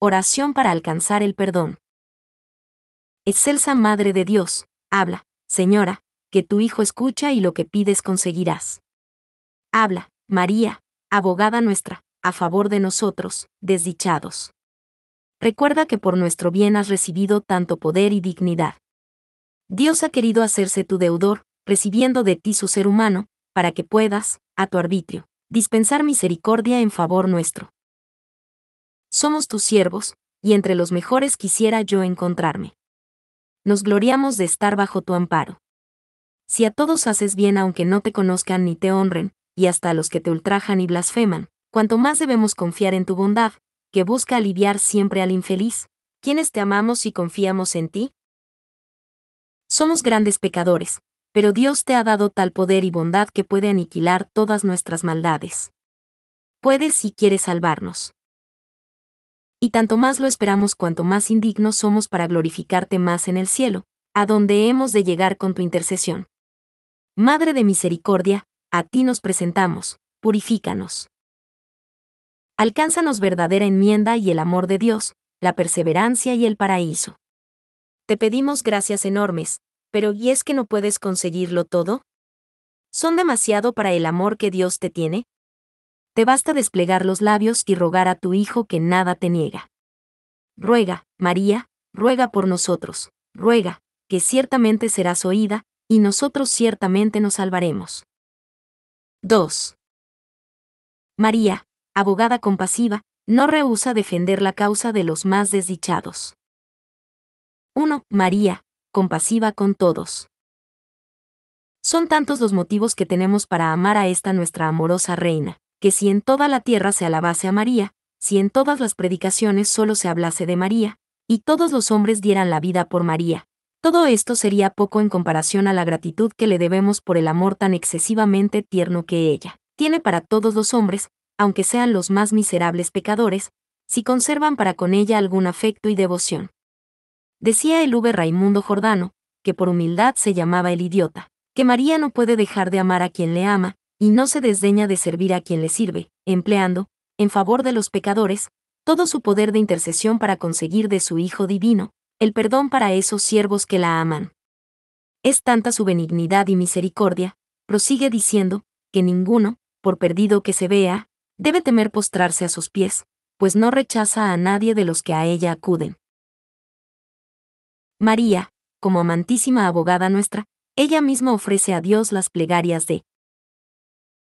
Oración para alcanzar el perdón. Excelsa Madre de Dios, habla, Señora, que tu Hijo escucha y lo que pides conseguirás. Habla, María, abogada nuestra, a favor de nosotros, desdichados. Recuerda que por nuestro bien has recibido tanto poder y dignidad. Dios ha querido hacerse tu deudor, recibiendo de ti su ser humano, para que puedas, a tu arbitrio, dispensar misericordia en favor nuestro. Somos tus siervos, y entre los mejores quisiera yo encontrarme. Nos gloriamos de estar bajo tu amparo. Si a todos haces bien aunque no te conozcan ni te honren, y hasta a los que te ultrajan y blasfeman, cuanto más debemos confiar en tu bondad, que busca aliviar siempre al infeliz, quienes te amamos y confiamos en ti, somos grandes pecadores, pero Dios te ha dado tal poder y bondad que puede aniquilar todas nuestras maldades. Puedes si quieres salvarnos. Y tanto más lo esperamos cuanto más indignos somos para glorificarte más en el cielo, a donde hemos de llegar con tu intercesión. Madre de misericordia, a ti nos presentamos, purifícanos. Alcánzanos verdadera enmienda y el amor de Dios, la perseverancia y el paraíso. Te pedimos gracias enormes, pero ¿y es que no puedes conseguirlo todo? ¿Son demasiado para el amor que Dios te tiene? Te basta desplegar los labios y rogar a tu Hijo que nada te niega. Ruega, María, ruega por nosotros, ruega, que ciertamente serás oída, y nosotros ciertamente nos salvaremos. 2. María, abogada compasiva, no rehúsa defender la causa de los más desdichados. 1. María, compasiva con todos. Son tantos los motivos que tenemos para amar a esta nuestra amorosa reina, que si en toda la tierra se alabase a María, si en todas las predicaciones solo se hablase de María, y todos los hombres dieran la vida por María, todo esto sería poco en comparación a la gratitud que le debemos por el amor tan excesivamente tierno que ella tiene para todos los hombres, aunque sean los más miserables pecadores, si conservan para con ella algún afecto y devoción. Decía el V. Raimundo Jordano, que por humildad se llamaba el idiota, que María no puede dejar de amar a quien le ama, y no se desdeña de servir a quien le sirve, empleando, en favor de los pecadores, todo su poder de intercesión para conseguir de su Hijo Divino, el perdón para esos siervos que la aman. Es tanta su benignidad y misericordia, prosigue diciendo, que ninguno, por perdido que se vea, debe temer postrarse a sus pies, pues no rechaza a nadie de los que a ella acuden. María, como amantísima abogada nuestra, ella misma ofrece a Dios las plegarias de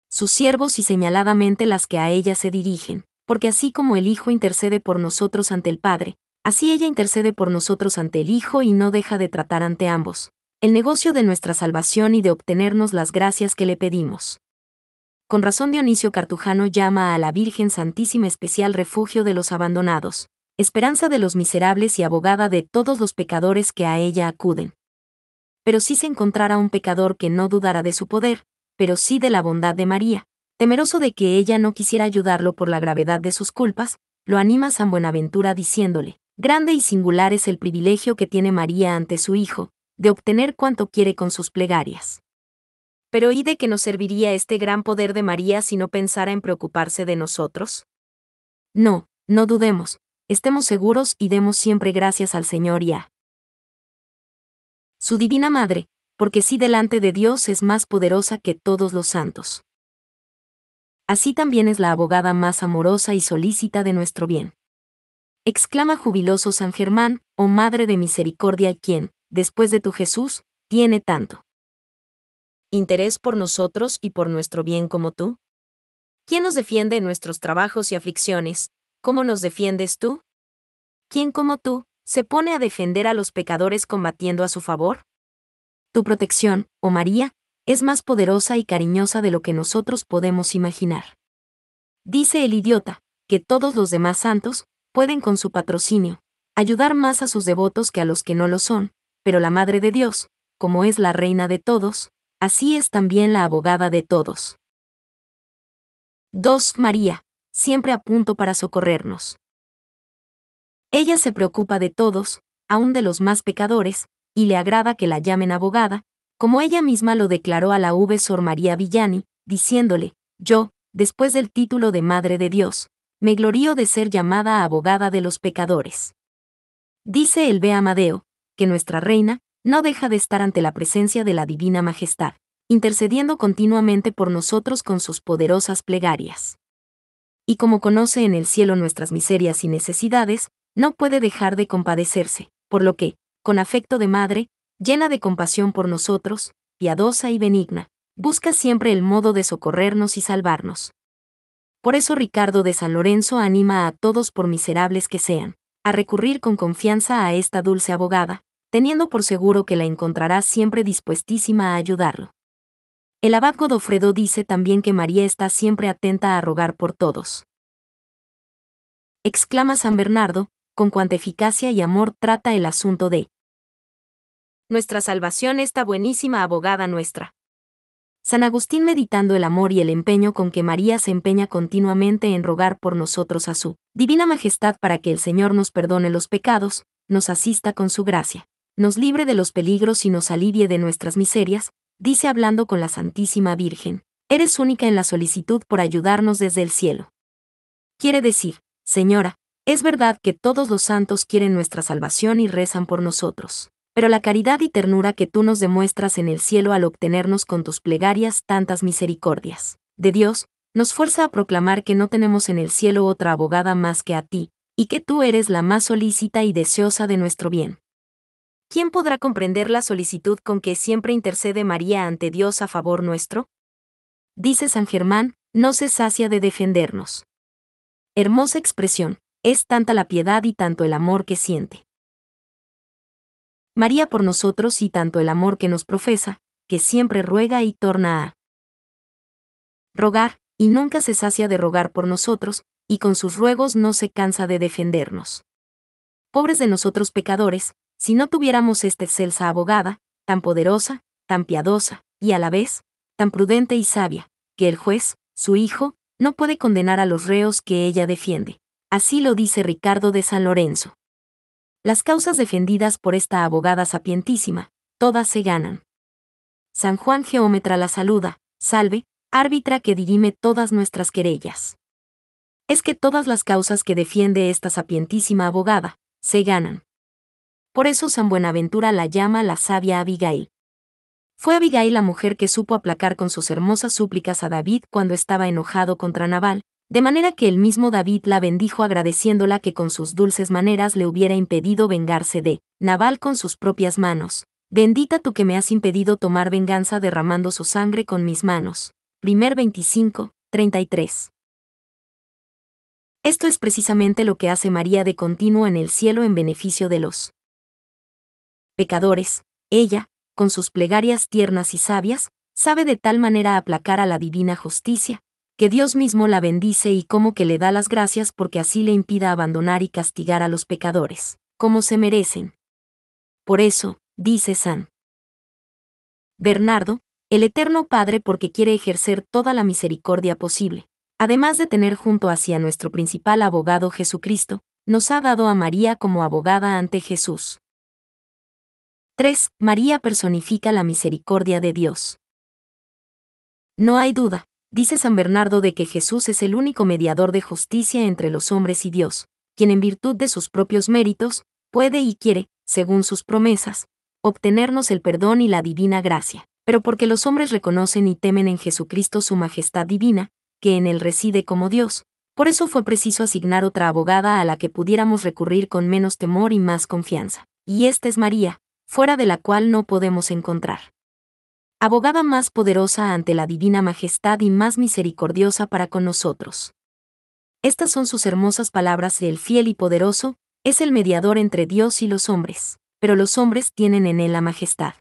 sus siervos y señaladamente las que a ella se dirigen, porque así como el Hijo intercede por nosotros ante el Padre, así ella intercede por nosotros ante el Hijo y no deja de tratar ante ambos, el negocio de nuestra salvación y de obtenernos las gracias que le pedimos. Con razón Dionisio Cartujano llama a la Virgen Santísima especial refugio de los abandonados, esperanza de los miserables y abogada de todos los pecadores que a ella acuden. Pero si se encontrara un pecador que no dudara de su poder, pero sí de la bondad de María, temeroso de que ella no quisiera ayudarlo por la gravedad de sus culpas, lo anima San Buenaventura diciéndole, Grande y singular es el privilegio que tiene María ante su Hijo, de obtener cuanto quiere con sus plegarias. Pero ¿y de qué nos serviría este gran poder de María si no pensara en preocuparse de nosotros? No, no dudemos, estemos seguros y demos siempre gracias al Señor y a su Divina Madre, porque sí delante de Dios es más poderosa que todos los santos. Así también es la abogada más amorosa y solícita de nuestro bien. Exclama jubiloso San Germán, oh Madre de Misericordia, quien, después de tu Jesús, tiene tanto interés por nosotros y por nuestro bien como tú. ¿Quién nos defiende en nuestros trabajos y aflicciones, ¿Cómo nos defiendes tú? ¿Quién como tú se pone a defender a los pecadores combatiendo a su favor? Tu protección, oh María, es más poderosa y cariñosa de lo que nosotros podemos imaginar. Dice el idiota, que todos los demás santos pueden con su patrocinio ayudar más a sus devotos que a los que no lo son, pero la Madre de Dios, como es la reina de todos, así es también la abogada de todos. 2. María, siempre a punto para socorrernos. Ella se preocupa de todos, aun de los más pecadores, y le agrada que la llamen abogada, como ella misma lo declaró a la V Sor María Villani, diciéndole, yo, después del título de Madre de Dios, me glorío de ser llamada abogada de los pecadores. Dice el B. Amadeo, que nuestra reina, no deja de estar ante la presencia de la Divina Majestad, intercediendo continuamente por nosotros con sus poderosas plegarias y como conoce en el cielo nuestras miserias y necesidades, no puede dejar de compadecerse, por lo que, con afecto de madre, llena de compasión por nosotros, piadosa y benigna, busca siempre el modo de socorrernos y salvarnos. Por eso Ricardo de San Lorenzo anima a todos, por miserables que sean, a recurrir con confianza a esta dulce abogada, teniendo por seguro que la encontrará siempre dispuestísima a ayudarlo. El abaco Ofredo dice también que María está siempre atenta a rogar por todos. Exclama San Bernardo, con cuanta eficacia y amor trata el asunto de nuestra salvación esta buenísima abogada nuestra. San Agustín meditando el amor y el empeño con que María se empeña continuamente en rogar por nosotros a su Divina Majestad para que el Señor nos perdone los pecados, nos asista con su gracia, nos libre de los peligros y nos alivie de nuestras miserias, dice hablando con la Santísima Virgen, eres única en la solicitud por ayudarnos desde el cielo. Quiere decir, Señora, es verdad que todos los santos quieren nuestra salvación y rezan por nosotros, pero la caridad y ternura que tú nos demuestras en el cielo al obtenernos con tus plegarias tantas misericordias, de Dios, nos fuerza a proclamar que no tenemos en el cielo otra abogada más que a ti, y que tú eres la más solícita y deseosa de nuestro bien. ¿quién podrá comprender la solicitud con que siempre intercede María ante Dios a favor nuestro? Dice San Germán, no se sacia de defendernos. Hermosa expresión, es tanta la piedad y tanto el amor que siente. María por nosotros y tanto el amor que nos profesa, que siempre ruega y torna a rogar, y nunca se sacia de rogar por nosotros, y con sus ruegos no se cansa de defendernos. Pobres de nosotros pecadores, si no tuviéramos esta excelsa abogada, tan poderosa, tan piadosa, y a la vez, tan prudente y sabia, que el juez, su hijo, no puede condenar a los reos que ella defiende. Así lo dice Ricardo de San Lorenzo. Las causas defendidas por esta abogada sapientísima, todas se ganan. San Juan Geómetra la saluda, salve, árbitra que dirime todas nuestras querellas. Es que todas las causas que defiende esta sapientísima abogada, se ganan. Por eso San Buenaventura la llama la sabia Abigail. Fue Abigail la mujer que supo aplacar con sus hermosas súplicas a David cuando estaba enojado contra Nabal, de manera que el mismo David la bendijo agradeciéndola que con sus dulces maneras le hubiera impedido vengarse de Nabal con sus propias manos. Bendita tú que me has impedido tomar venganza derramando su sangre con mis manos. Primer 25, 33. Esto es precisamente lo que hace María de continuo en el cielo en beneficio de los pecadores, ella, con sus plegarias tiernas y sabias, sabe de tal manera aplacar a la divina justicia, que Dios mismo la bendice y como que le da las gracias porque así le impida abandonar y castigar a los pecadores, como se merecen. Por eso, dice San Bernardo, el Eterno Padre porque quiere ejercer toda la misericordia posible, además de tener junto hacia nuestro principal abogado Jesucristo, nos ha dado a María como abogada ante Jesús. 3. María personifica la misericordia de Dios. No hay duda, dice San Bernardo, de que Jesús es el único mediador de justicia entre los hombres y Dios, quien en virtud de sus propios méritos, puede y quiere, según sus promesas, obtenernos el perdón y la divina gracia. Pero porque los hombres reconocen y temen en Jesucristo su majestad divina, que en él reside como Dios, por eso fue preciso asignar otra abogada a la que pudiéramos recurrir con menos temor y más confianza. Y esta es María, fuera de la cual no podemos encontrar. Abogada más poderosa ante la divina majestad y más misericordiosa para con nosotros. Estas son sus hermosas palabras el fiel y poderoso, es el mediador entre Dios y los hombres, pero los hombres tienen en él la majestad.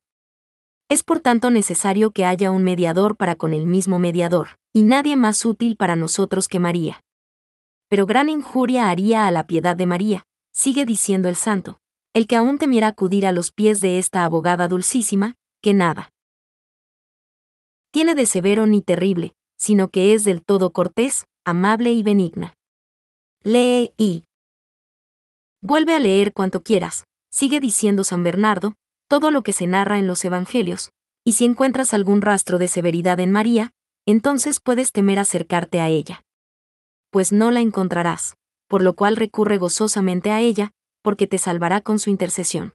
Es por tanto necesario que haya un mediador para con el mismo mediador, y nadie más útil para nosotros que María. Pero gran injuria haría a la piedad de María, sigue diciendo el santo, el que aún temiera acudir a los pies de esta abogada dulcísima, que nada tiene de severo ni terrible, sino que es del todo cortés, amable y benigna. Lee y vuelve a leer cuanto quieras, sigue diciendo San Bernardo, todo lo que se narra en los Evangelios, y si encuentras algún rastro de severidad en María, entonces puedes temer acercarte a ella. Pues no la encontrarás, por lo cual recurre gozosamente a ella, porque te salvará con su intercesión.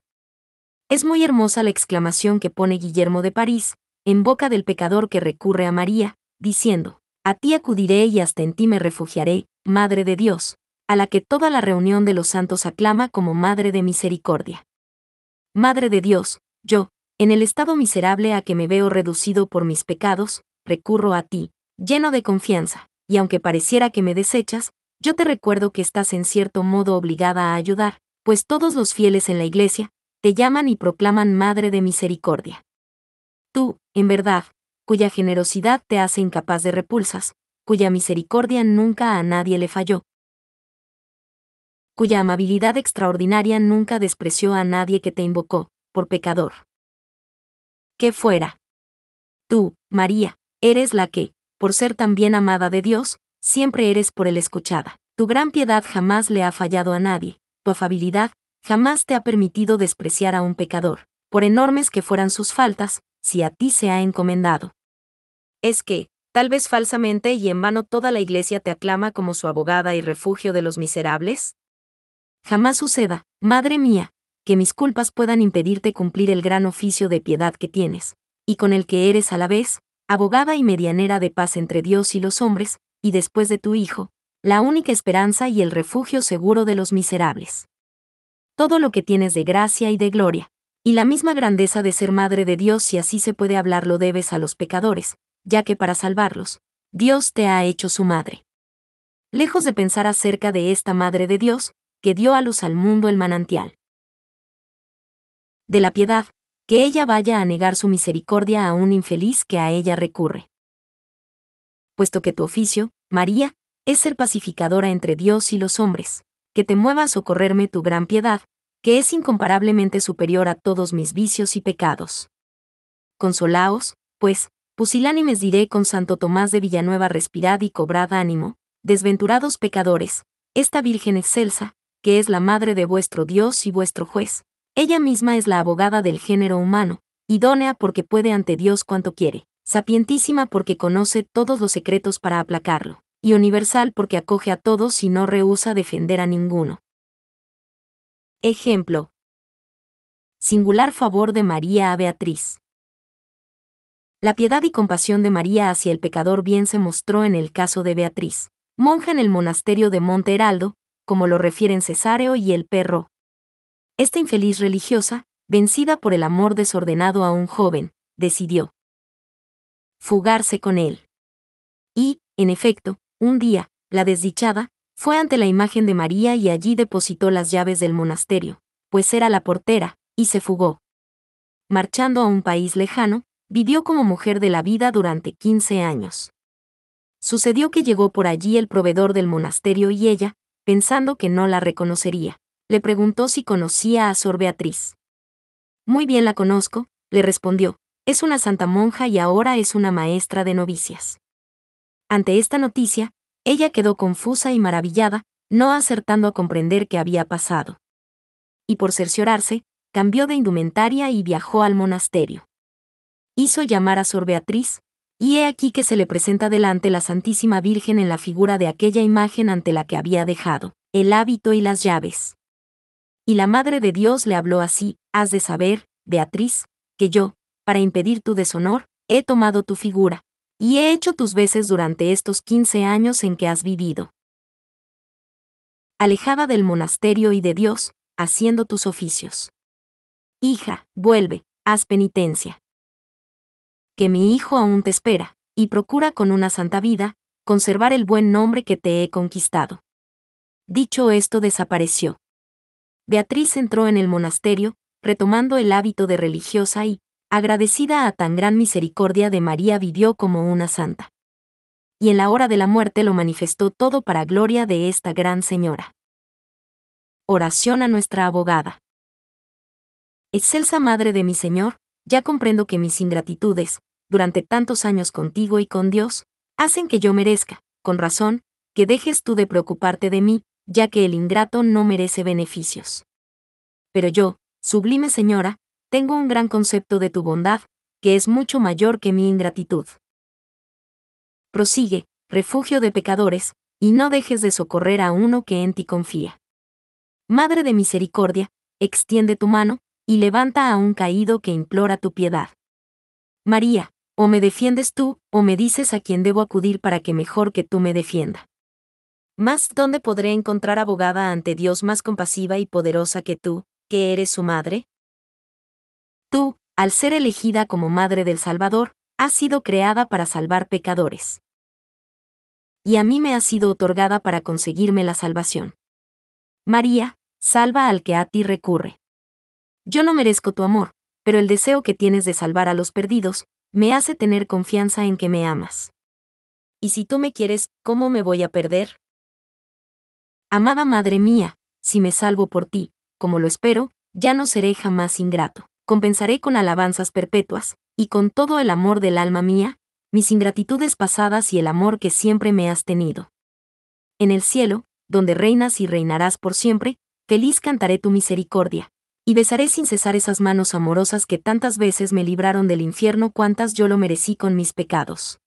Es muy hermosa la exclamación que pone Guillermo de París, en boca del pecador que recurre a María, diciendo, A ti acudiré y hasta en ti me refugiaré, Madre de Dios, a la que toda la reunión de los santos aclama como Madre de Misericordia. Madre de Dios, yo, en el estado miserable a que me veo reducido por mis pecados, recurro a ti, lleno de confianza, y aunque pareciera que me desechas, yo te recuerdo que estás en cierto modo obligada a ayudar, pues todos los fieles en la iglesia, te llaman y proclaman Madre de Misericordia. Tú, en verdad, cuya generosidad te hace incapaz de repulsas, cuya misericordia nunca a nadie le falló, cuya amabilidad extraordinaria nunca despreció a nadie que te invocó, por pecador. Que fuera. Tú, María, eres la que, por ser tan bien amada de Dios, siempre eres por él escuchada. Tu gran piedad jamás le ha fallado a nadie, tu afabilidad, jamás te ha permitido despreciar a un pecador, por enormes que fueran sus faltas, si a ti se ha encomendado. Es que, tal vez falsamente y en vano toda la Iglesia te aclama como su abogada y refugio de los miserables? Jamás suceda, madre mía, que mis culpas puedan impedirte cumplir el gran oficio de piedad que tienes, y con el que eres a la vez, abogada y medianera de paz entre Dios y los hombres, y después de tu Hijo, la única esperanza y el refugio seguro de los miserables. Todo lo que tienes de gracia y de gloria, y la misma grandeza de ser madre de Dios si así se puede hablar lo debes a los pecadores, ya que para salvarlos, Dios te ha hecho su madre. Lejos de pensar acerca de esta madre de Dios, que dio a luz al mundo el manantial. De la piedad, que ella vaya a negar su misericordia a un infeliz que a ella recurre. Puesto que tu oficio, María, es ser pacificadora entre Dios y los hombres, que te mueva a socorrerme tu gran piedad, que es incomparablemente superior a todos mis vicios y pecados. Consolaos, pues, pusilánimes diré con Santo Tomás de Villanueva, respirad y cobrad ánimo, desventurados pecadores, esta Virgen excelsa, que es la madre de vuestro Dios y vuestro juez, ella misma es la abogada del género humano, idónea porque puede ante Dios cuanto quiere, sapientísima porque conoce todos los secretos para aplacarlo y universal porque acoge a todos y no rehúsa defender a ninguno. Ejemplo. Singular favor de María a Beatriz. La piedad y compasión de María hacia el pecador bien se mostró en el caso de Beatriz, monja en el monasterio de Monte Heraldo, como lo refieren Cesáreo y el perro. Esta infeliz religiosa, vencida por el amor desordenado a un joven, decidió fugarse con él. Y, en efecto, un día, la desdichada, fue ante la imagen de María y allí depositó las llaves del monasterio, pues era la portera, y se fugó. Marchando a un país lejano, vivió como mujer de la vida durante 15 años. Sucedió que llegó por allí el proveedor del monasterio y ella, pensando que no la reconocería, le preguntó si conocía a Sor Beatriz. Muy bien la conozco, le respondió, es una santa monja y ahora es una maestra de novicias. Ante esta noticia, ella quedó confusa y maravillada, no acertando a comprender qué había pasado. Y por cerciorarse, cambió de indumentaria y viajó al monasterio. Hizo llamar a Sor Beatriz, y he aquí que se le presenta delante la Santísima Virgen en la figura de aquella imagen ante la que había dejado, el hábito y las llaves. Y la Madre de Dios le habló así, has de saber, Beatriz, que yo, para impedir tu deshonor, he tomado tu figura, y he hecho tus veces durante estos quince años en que has vivido. Alejada del monasterio y de Dios, haciendo tus oficios. Hija, vuelve, haz penitencia. Que mi hijo aún te espera, y procura con una santa vida, conservar el buen nombre que te he conquistado. Dicho esto desapareció. Beatriz entró en el monasterio, retomando el hábito de religiosa y, agradecida a tan gran misericordia de María vivió como una santa. Y en la hora de la muerte lo manifestó todo para gloria de esta gran señora. Oración a nuestra abogada. Excelsa Madre de mi Señor, ya comprendo que mis ingratitudes, durante tantos años contigo y con Dios, hacen que yo merezca, con razón, que dejes tú de preocuparte de mí, ya que el ingrato no merece beneficios. Pero yo, sublime Señora, tengo un gran concepto de tu bondad, que es mucho mayor que mi ingratitud. Prosigue, refugio de pecadores, y no dejes de socorrer a uno que en ti confía. Madre de misericordia, extiende tu mano, y levanta a un caído que implora tu piedad. María, o me defiendes tú, o me dices a quién debo acudir para que mejor que tú me defienda. Más dónde podré encontrar abogada ante Dios más compasiva y poderosa que tú, que eres su madre? Tú, al ser elegida como Madre del Salvador, has sido creada para salvar pecadores. Y a mí me ha sido otorgada para conseguirme la salvación. María, salva al que a ti recurre. Yo no merezco tu amor, pero el deseo que tienes de salvar a los perdidos, me hace tener confianza en que me amas. Y si tú me quieres, ¿cómo me voy a perder? Amada Madre mía, si me salvo por ti, como lo espero, ya no seré jamás ingrato compensaré con alabanzas perpetuas, y con todo el amor del alma mía, mis ingratitudes pasadas y el amor que siempre me has tenido. En el cielo, donde reinas y reinarás por siempre, feliz cantaré tu misericordia, y besaré sin cesar esas manos amorosas que tantas veces me libraron del infierno cuantas yo lo merecí con mis pecados.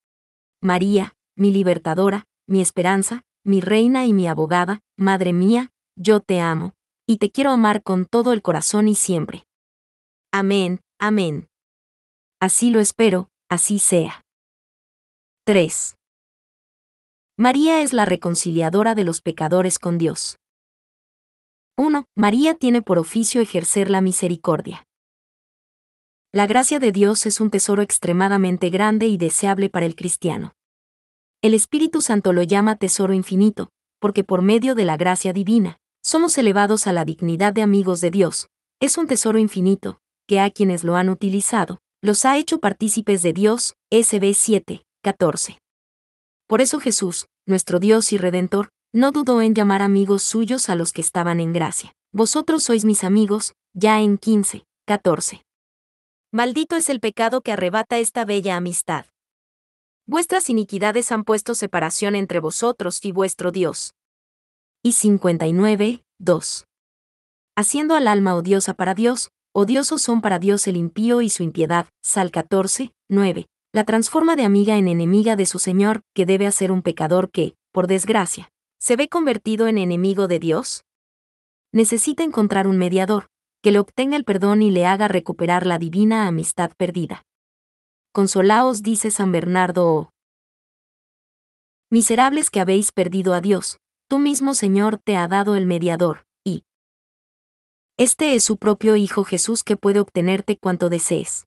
María, mi libertadora, mi esperanza, mi reina y mi abogada, madre mía, yo te amo, y te quiero amar con todo el corazón y siempre. Amén, amén. Así lo espero, así sea. 3. María es la reconciliadora de los pecadores con Dios. 1. María tiene por oficio ejercer la misericordia. La gracia de Dios es un tesoro extremadamente grande y deseable para el cristiano. El Espíritu Santo lo llama tesoro infinito, porque por medio de la gracia divina, somos elevados a la dignidad de amigos de Dios. Es un tesoro infinito, que a quienes lo han utilizado, los ha hecho partícipes de Dios, SB 7, 14. Por eso Jesús, nuestro Dios y Redentor, no dudó en llamar amigos suyos a los que estaban en gracia. Vosotros sois mis amigos, ya en 15, 14. Maldito es el pecado que arrebata esta bella amistad. Vuestras iniquidades han puesto separación entre vosotros y vuestro Dios. Y 59, 2. Haciendo al alma odiosa para Dios, odiosos son para Dios el impío y su impiedad. Sal 14, 9. La transforma de amiga en enemiga de su Señor, que debe hacer un pecador que, por desgracia, se ve convertido en enemigo de Dios. Necesita encontrar un mediador, que le obtenga el perdón y le haga recuperar la divina amistad perdida. Consolaos, dice San Bernardo. Miserables que habéis perdido a Dios, tú mismo Señor te ha dado el mediador, este es su propio Hijo Jesús que puede obtenerte cuanto desees.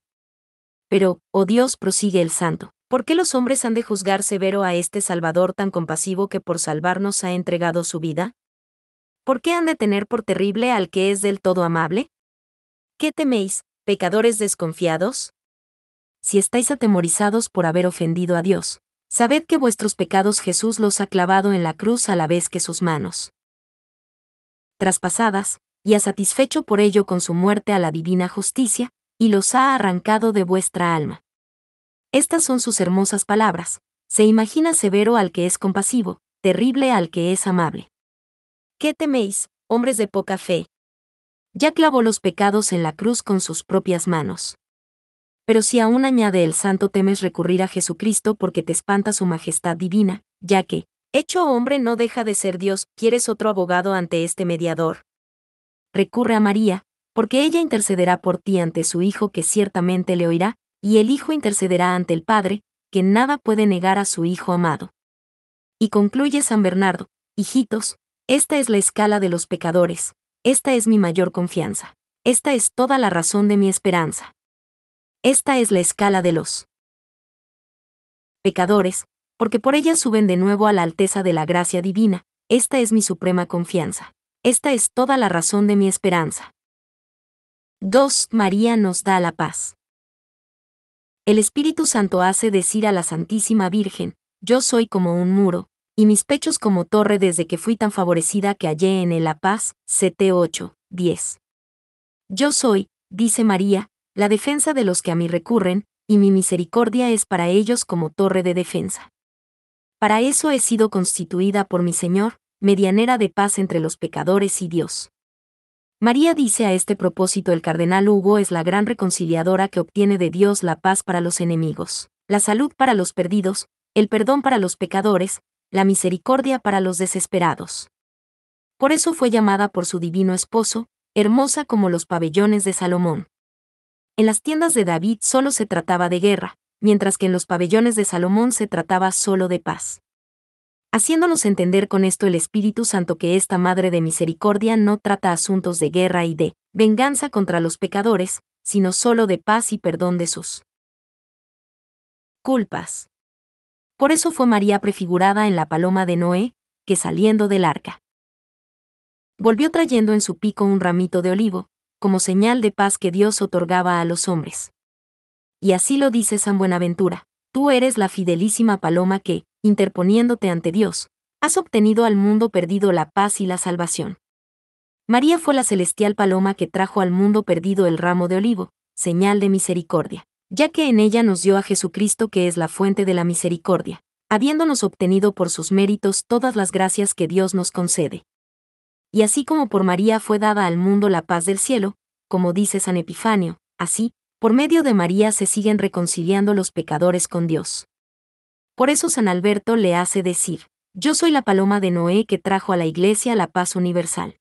Pero, oh Dios, prosigue el santo, ¿por qué los hombres han de juzgar severo a este Salvador tan compasivo que por salvarnos ha entregado su vida? ¿Por qué han de tener por terrible al que es del todo amable? ¿Qué teméis, pecadores desconfiados? Si estáis atemorizados por haber ofendido a Dios, sabed que vuestros pecados Jesús los ha clavado en la cruz a la vez que sus manos. Traspasadas, y ha satisfecho por ello con su muerte a la divina justicia, y los ha arrancado de vuestra alma. Estas son sus hermosas palabras, se imagina severo al que es compasivo, terrible al que es amable. ¿Qué teméis, hombres de poca fe? Ya clavó los pecados en la cruz con sus propias manos. Pero si aún añade el santo temes recurrir a Jesucristo porque te espanta su majestad divina, ya que, hecho hombre no deja de ser Dios, ¿quieres otro abogado ante este mediador, recurre a María, porque ella intercederá por ti ante su Hijo que ciertamente le oirá, y el Hijo intercederá ante el Padre, que nada puede negar a su Hijo amado. Y concluye San Bernardo, hijitos, esta es la escala de los pecadores, esta es mi mayor confianza, esta es toda la razón de mi esperanza. Esta es la escala de los pecadores, porque por ella suben de nuevo a la alteza de la gracia divina, esta es mi suprema confianza. Esta es toda la razón de mi esperanza. 2. María nos da la paz. El Espíritu Santo hace decir a la Santísima Virgen, yo soy como un muro, y mis pechos como torre desde que fui tan favorecida que hallé en él la paz. CT 8, 10. Yo soy, dice María, la defensa de los que a mí recurren, y mi misericordia es para ellos como torre de defensa. Para eso he sido constituida por mi Señor, medianera de paz entre los pecadores y Dios. María dice a este propósito el cardenal Hugo es la gran reconciliadora que obtiene de Dios la paz para los enemigos, la salud para los perdidos, el perdón para los pecadores, la misericordia para los desesperados. Por eso fue llamada por su divino esposo, hermosa como los pabellones de Salomón. En las tiendas de David solo se trataba de guerra, mientras que en los pabellones de Salomón se trataba solo de paz haciéndonos entender con esto el Espíritu Santo que esta Madre de Misericordia no trata asuntos de guerra y de venganza contra los pecadores, sino solo de paz y perdón de sus culpas. Por eso fue María prefigurada en la paloma de Noé, que saliendo del arca. Volvió trayendo en su pico un ramito de olivo, como señal de paz que Dios otorgaba a los hombres. Y así lo dice San Buenaventura tú eres la fidelísima paloma que, interponiéndote ante Dios, has obtenido al mundo perdido la paz y la salvación. María fue la celestial paloma que trajo al mundo perdido el ramo de olivo, señal de misericordia, ya que en ella nos dio a Jesucristo que es la fuente de la misericordia, habiéndonos obtenido por sus méritos todas las gracias que Dios nos concede. Y así como por María fue dada al mundo la paz del cielo, como dice San Epifanio, así, por medio de María se siguen reconciliando los pecadores con Dios. Por eso San Alberto le hace decir, yo soy la paloma de Noé que trajo a la iglesia la paz universal.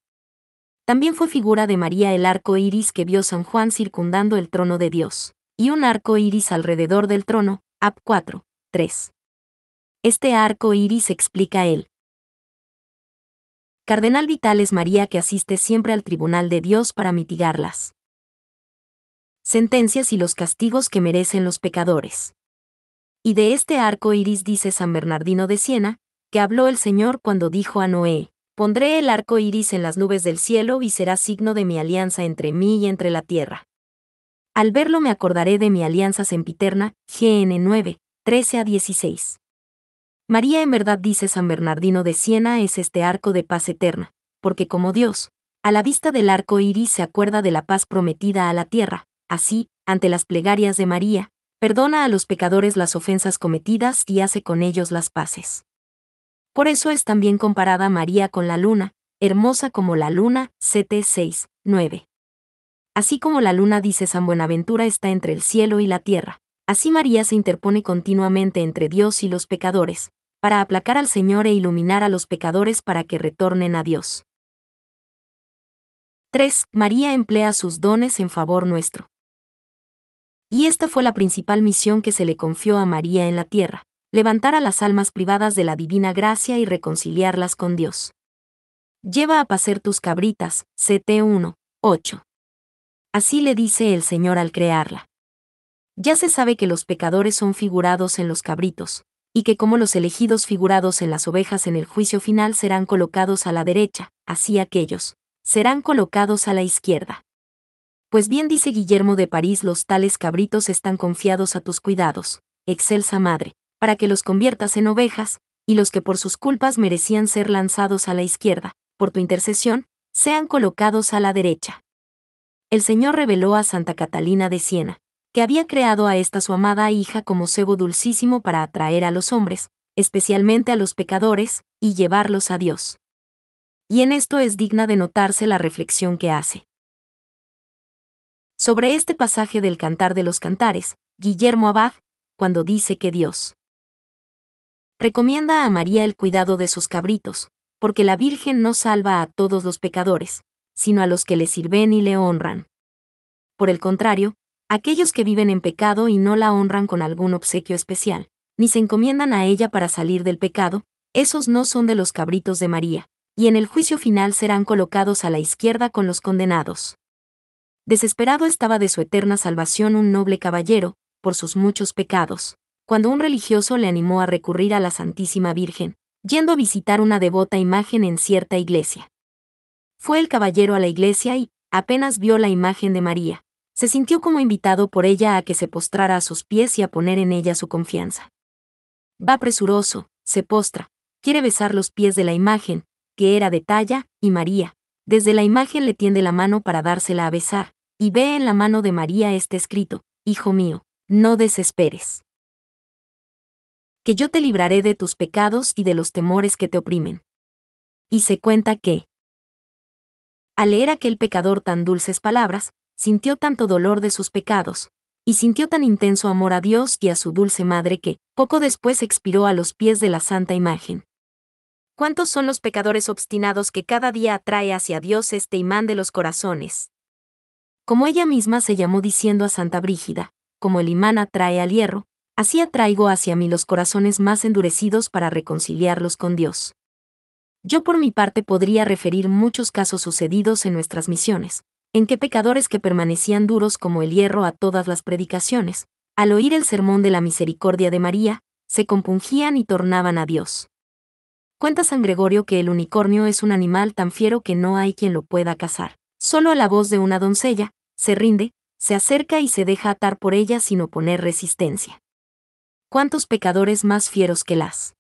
También fue figura de María el arco iris que vio San Juan circundando el trono de Dios, y un arco iris alrededor del trono, Ap 4, 3. Este arco iris explica él. Cardenal vital es María que asiste siempre al tribunal de Dios para mitigarlas sentencias y los castigos que merecen los pecadores. Y de este arco iris dice San Bernardino de Siena, que habló el Señor cuando dijo a Noé: Pondré el arco iris en las nubes del cielo y será signo de mi alianza entre mí y entre la tierra. Al verlo me acordaré de mi alianza sempiterna, GN 9, 13 a 16. María en verdad dice San Bernardino de Siena es este arco de paz eterna, porque como Dios, a la vista del arco iris se acuerda de la paz prometida a la tierra, Así, ante las plegarias de María, perdona a los pecadores las ofensas cometidas y hace con ellos las paces. Por eso es también comparada María con la luna, hermosa como la luna, CT Así como la luna dice San Buenaventura está entre el cielo y la tierra, así María se interpone continuamente entre Dios y los pecadores, para aplacar al Señor e iluminar a los pecadores para que retornen a Dios. 3. María emplea sus dones en favor nuestro. Y esta fue la principal misión que se le confió a María en la tierra, levantar a las almas privadas de la divina gracia y reconciliarlas con Dios. Lleva a pacer tus cabritas, CT 1, 8. Así le dice el Señor al crearla. Ya se sabe que los pecadores son figurados en los cabritos, y que como los elegidos figurados en las ovejas en el juicio final serán colocados a la derecha, así aquellos, serán colocados a la izquierda. Pues bien dice Guillermo de París, los tales cabritos están confiados a tus cuidados, excelsa madre, para que los conviertas en ovejas, y los que por sus culpas merecían ser lanzados a la izquierda, por tu intercesión, sean colocados a la derecha. El Señor reveló a Santa Catalina de Siena, que había creado a esta su amada hija como cebo dulcísimo para atraer a los hombres, especialmente a los pecadores, y llevarlos a Dios. Y en esto es digna de notarse la reflexión que hace sobre este pasaje del Cantar de los Cantares, Guillermo Abad, cuando dice que Dios recomienda a María el cuidado de sus cabritos, porque la Virgen no salva a todos los pecadores, sino a los que le sirven y le honran. Por el contrario, aquellos que viven en pecado y no la honran con algún obsequio especial, ni se encomiendan a ella para salir del pecado, esos no son de los cabritos de María, y en el juicio final serán colocados a la izquierda con los condenados. Desesperado estaba de su eterna salvación un noble caballero, por sus muchos pecados, cuando un religioso le animó a recurrir a la Santísima Virgen, yendo a visitar una devota imagen en cierta iglesia. Fue el caballero a la iglesia y, apenas vio la imagen de María, se sintió como invitado por ella a que se postrara a sus pies y a poner en ella su confianza. Va presuroso, se postra, quiere besar los pies de la imagen, que era de talla, y María, desde la imagen le tiende la mano para dársela a besar, y ve en la mano de María este escrito, Hijo mío, no desesperes. Que yo te libraré de tus pecados y de los temores que te oprimen. Y se cuenta que, al leer aquel pecador tan dulces palabras, sintió tanto dolor de sus pecados, y sintió tan intenso amor a Dios y a su dulce madre que, poco después, expiró a los pies de la santa imagen. ¿Cuántos son los pecadores obstinados que cada día atrae hacia Dios este imán de los corazones? como ella misma se llamó diciendo a Santa Brígida, como el imán atrae al hierro, así atraigo hacia mí los corazones más endurecidos para reconciliarlos con Dios. Yo por mi parte podría referir muchos casos sucedidos en nuestras misiones, en que pecadores que permanecían duros como el hierro a todas las predicaciones, al oír el sermón de la misericordia de María, se compungían y tornaban a Dios. Cuenta San Gregorio que el unicornio es un animal tan fiero que no hay quien lo pueda cazar. Solo a la voz de una doncella, se rinde, se acerca y se deja atar por ella sin oponer resistencia. ¿Cuántos pecadores más fieros que las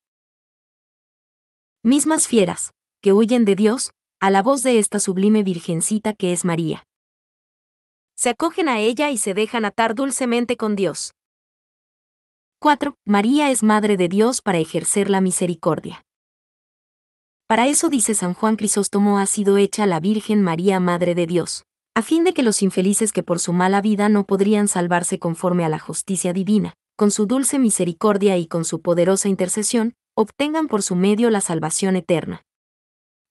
mismas fieras, que huyen de Dios, a la voz de esta sublime virgencita que es María? Se acogen a ella y se dejan atar dulcemente con Dios. 4. María es Madre de Dios para ejercer la misericordia. Para eso dice San Juan Crisóstomo ha sido hecha la Virgen María Madre de Dios a fin de que los infelices que por su mala vida no podrían salvarse conforme a la justicia divina, con su dulce misericordia y con su poderosa intercesión, obtengan por su medio la salvación eterna.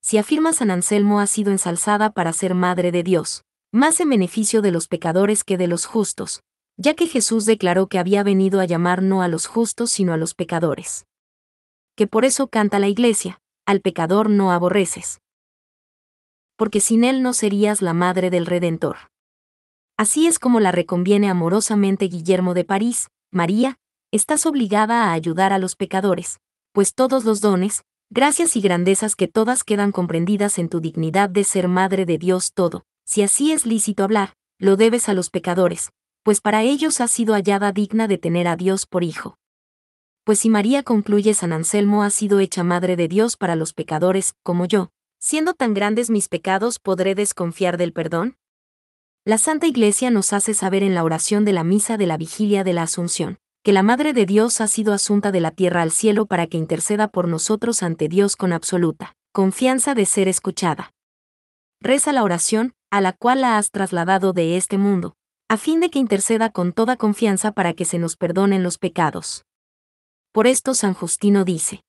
Si afirma San Anselmo ha sido ensalzada para ser Madre de Dios, más en beneficio de los pecadores que de los justos, ya que Jesús declaró que había venido a llamar no a los justos sino a los pecadores. Que por eso canta la Iglesia, al pecador no aborreces porque sin él no serías la madre del Redentor. Así es como la reconviene amorosamente Guillermo de París, María, estás obligada a ayudar a los pecadores, pues todos los dones, gracias y grandezas que todas quedan comprendidas en tu dignidad de ser madre de Dios todo, si así es lícito hablar, lo debes a los pecadores, pues para ellos has sido hallada digna de tener a Dios por hijo. Pues si María concluye San Anselmo ha sido hecha madre de Dios para los pecadores, como yo, Siendo tan grandes mis pecados, ¿podré desconfiar del perdón? La Santa Iglesia nos hace saber en la oración de la misa de la vigilia de la Asunción, que la Madre de Dios ha sido asunta de la tierra al cielo para que interceda por nosotros ante Dios con absoluta confianza de ser escuchada. Reza la oración, a la cual la has trasladado de este mundo, a fin de que interceda con toda confianza para que se nos perdonen los pecados. Por esto San Justino dice,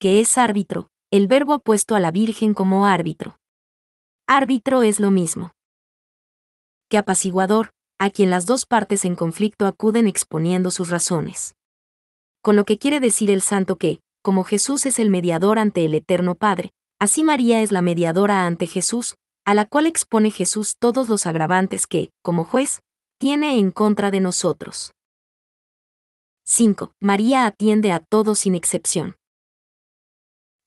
que es árbitro, el verbo puesto a la Virgen como árbitro. Árbitro es lo mismo que apaciguador, a quien las dos partes en conflicto acuden exponiendo sus razones. Con lo que quiere decir el santo que, como Jesús es el mediador ante el Eterno Padre, así María es la mediadora ante Jesús, a la cual expone Jesús todos los agravantes que, como juez, tiene en contra de nosotros. 5. María atiende a todos sin excepción.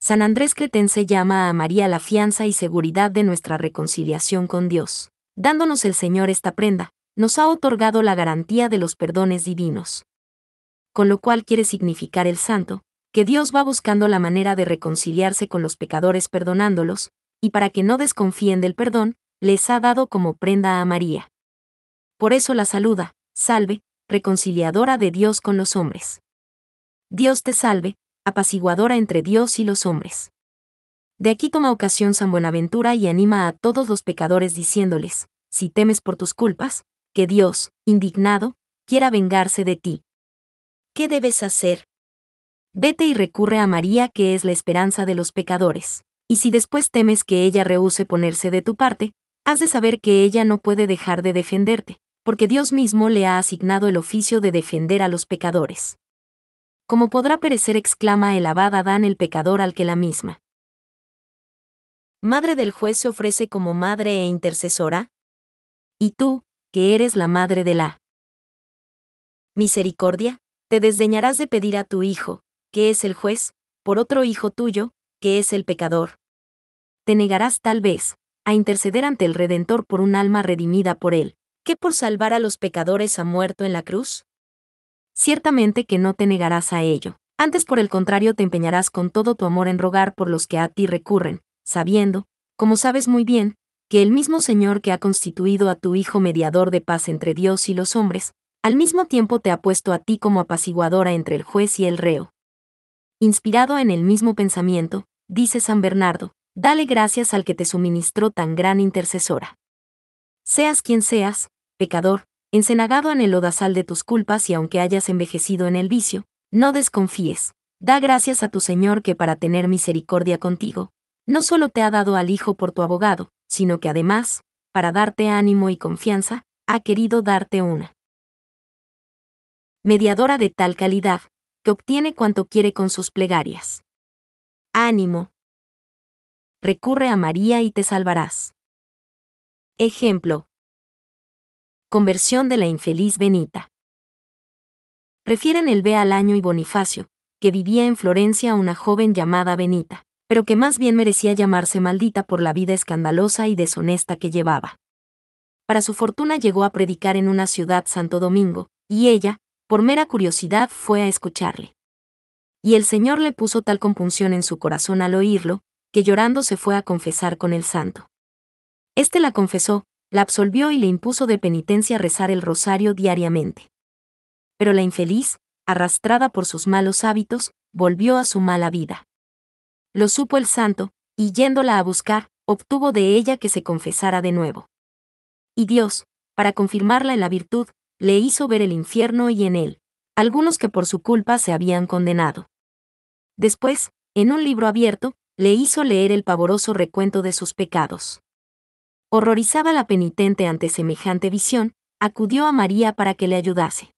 San Andrés Cretense llama a María la fianza y seguridad de nuestra reconciliación con Dios. Dándonos el Señor esta prenda, nos ha otorgado la garantía de los perdones divinos. Con lo cual quiere significar el santo, que Dios va buscando la manera de reconciliarse con los pecadores perdonándolos, y para que no desconfíen del perdón, les ha dado como prenda a María. Por eso la saluda, salve, reconciliadora de Dios con los hombres. Dios te salve, apaciguadora entre Dios y los hombres. De aquí toma ocasión San Buenaventura y anima a todos los pecadores diciéndoles, si temes por tus culpas, que Dios, indignado, quiera vengarse de ti. ¿Qué debes hacer? Vete y recurre a María que es la esperanza de los pecadores, y si después temes que ella rehúse ponerse de tu parte, has de saber que ella no puede dejar de defenderte, porque Dios mismo le ha asignado el oficio de defender a los pecadores. Como podrá perecer, exclama el abad Adán el pecador al que la misma. Madre del juez se ofrece como madre e intercesora. Y tú, que eres la madre de la misericordia, te desdeñarás de pedir a tu hijo, que es el juez, por otro hijo tuyo, que es el pecador. Te negarás tal vez, a interceder ante el Redentor por un alma redimida por él, que por salvar a los pecadores ha muerto en la cruz? ciertamente que no te negarás a ello. Antes por el contrario te empeñarás con todo tu amor en rogar por los que a ti recurren, sabiendo, como sabes muy bien, que el mismo Señor que ha constituido a tu Hijo mediador de paz entre Dios y los hombres, al mismo tiempo te ha puesto a ti como apaciguadora entre el juez y el reo. Inspirado en el mismo pensamiento, dice San Bernardo, dale gracias al que te suministró tan gran intercesora. Seas quien seas, pecador, encenagado en el odazal de tus culpas y aunque hayas envejecido en el vicio, no desconfíes. Da gracias a tu Señor que para tener misericordia contigo, no solo te ha dado al Hijo por tu abogado, sino que además, para darte ánimo y confianza, ha querido darte una. Mediadora de tal calidad, que obtiene cuanto quiere con sus plegarias. Ánimo. Recurre a María y te salvarás. Ejemplo, Conversión de la infeliz Benita. Prefieren el B al año y Bonifacio, que vivía en Florencia una joven llamada Benita, pero que más bien merecía llamarse maldita por la vida escandalosa y deshonesta que llevaba. Para su fortuna llegó a predicar en una ciudad Santo Domingo, y ella, por mera curiosidad, fue a escucharle. Y el Señor le puso tal compunción en su corazón al oírlo, que llorando se fue a confesar con el santo. Este la confesó, la absolvió y le impuso de penitencia rezar el rosario diariamente. Pero la infeliz, arrastrada por sus malos hábitos, volvió a su mala vida. Lo supo el santo, y yéndola a buscar, obtuvo de ella que se confesara de nuevo. Y Dios, para confirmarla en la virtud, le hizo ver el infierno y en él, algunos que por su culpa se habían condenado. Después, en un libro abierto, le hizo leer el pavoroso recuento de sus pecados horrorizaba la penitente ante semejante visión, acudió a María para que le ayudase.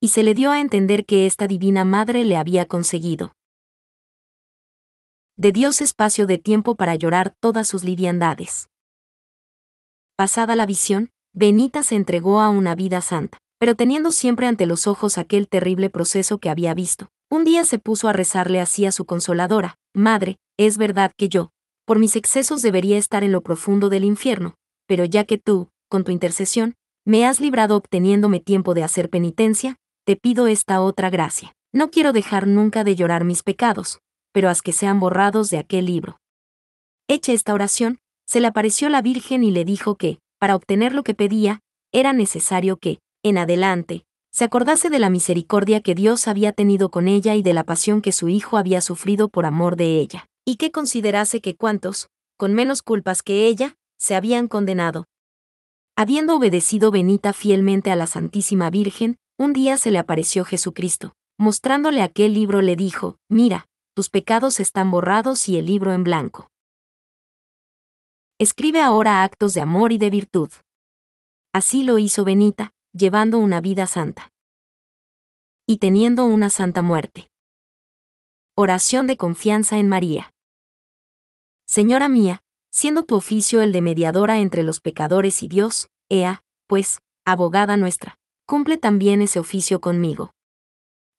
Y se le dio a entender que esta divina madre le había conseguido. De Dios espacio de tiempo para llorar todas sus liviandades. Pasada la visión, Benita se entregó a una vida santa, pero teniendo siempre ante los ojos aquel terrible proceso que había visto, un día se puso a rezarle así a su consoladora, Madre, es verdad que yo, por mis excesos debería estar en lo profundo del infierno, pero ya que tú, con tu intercesión, me has librado obteniéndome tiempo de hacer penitencia, te pido esta otra gracia. No quiero dejar nunca de llorar mis pecados, pero haz que sean borrados de aquel libro. Hecha esta oración, se le apareció la Virgen y le dijo que, para obtener lo que pedía, era necesario que, en adelante, se acordase de la misericordia que Dios había tenido con ella y de la pasión que su Hijo había sufrido por amor de ella y que considerase que cuantos, con menos culpas que ella, se habían condenado. Habiendo obedecido Benita fielmente a la Santísima Virgen, un día se le apareció Jesucristo. Mostrándole aquel libro le dijo, Mira, tus pecados están borrados y el libro en blanco. Escribe ahora actos de amor y de virtud. Así lo hizo Benita, llevando una vida santa. Y teniendo una santa muerte. Oración de confianza en María. Señora mía, siendo tu oficio el de mediadora entre los pecadores y Dios, ea, pues, abogada nuestra, cumple también ese oficio conmigo.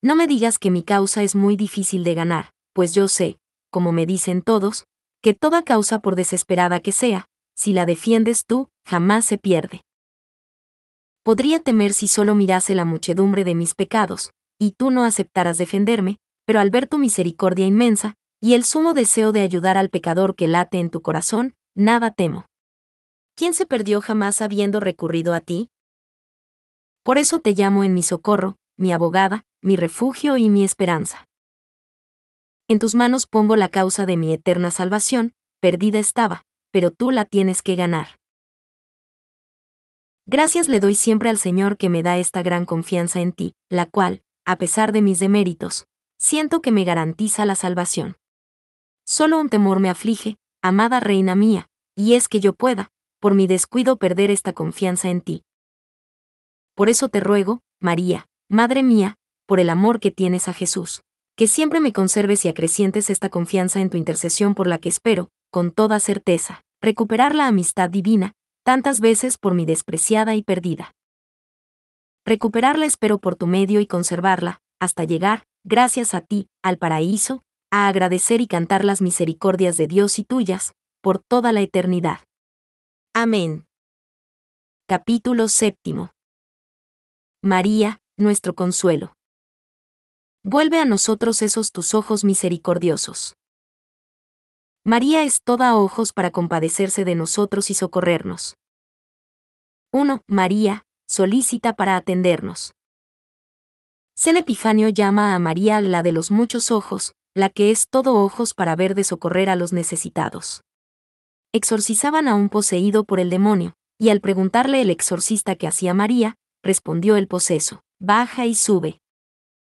No me digas que mi causa es muy difícil de ganar, pues yo sé, como me dicen todos, que toda causa por desesperada que sea, si la defiendes tú, jamás se pierde. Podría temer si solo mirase la muchedumbre de mis pecados, y tú no aceptaras defenderme, pero al ver tu misericordia inmensa, y el sumo deseo de ayudar al pecador que late en tu corazón, nada temo. ¿Quién se perdió jamás habiendo recurrido a ti? Por eso te llamo en mi socorro, mi abogada, mi refugio y mi esperanza. En tus manos pongo la causa de mi eterna salvación, perdida estaba, pero tú la tienes que ganar. Gracias le doy siempre al Señor que me da esta gran confianza en ti, la cual, a pesar de mis deméritos, siento que me garantiza la salvación. Solo un temor me aflige, amada reina mía, y es que yo pueda, por mi descuido, perder esta confianza en ti. Por eso te ruego, María, Madre mía, por el amor que tienes a Jesús, que siempre me conserves y acrecientes esta confianza en tu intercesión por la que espero, con toda certeza, recuperar la amistad divina, tantas veces por mi despreciada y perdida. Recuperarla espero por tu medio y conservarla, hasta llegar, gracias a ti, al paraíso, a agradecer y cantar las misericordias de Dios y tuyas, por toda la eternidad. Amén. Capítulo séptimo. María, nuestro consuelo. Vuelve a nosotros esos tus ojos misericordiosos. María es toda ojos para compadecerse de nosotros y socorrernos. 1. María, solícita para atendernos. San Epifanio llama a María la de los muchos ojos, la que es todo ojos para ver de socorrer a los necesitados. Exorcizaban a un poseído por el demonio, y al preguntarle el exorcista qué hacía María, respondió el poseso, baja y sube.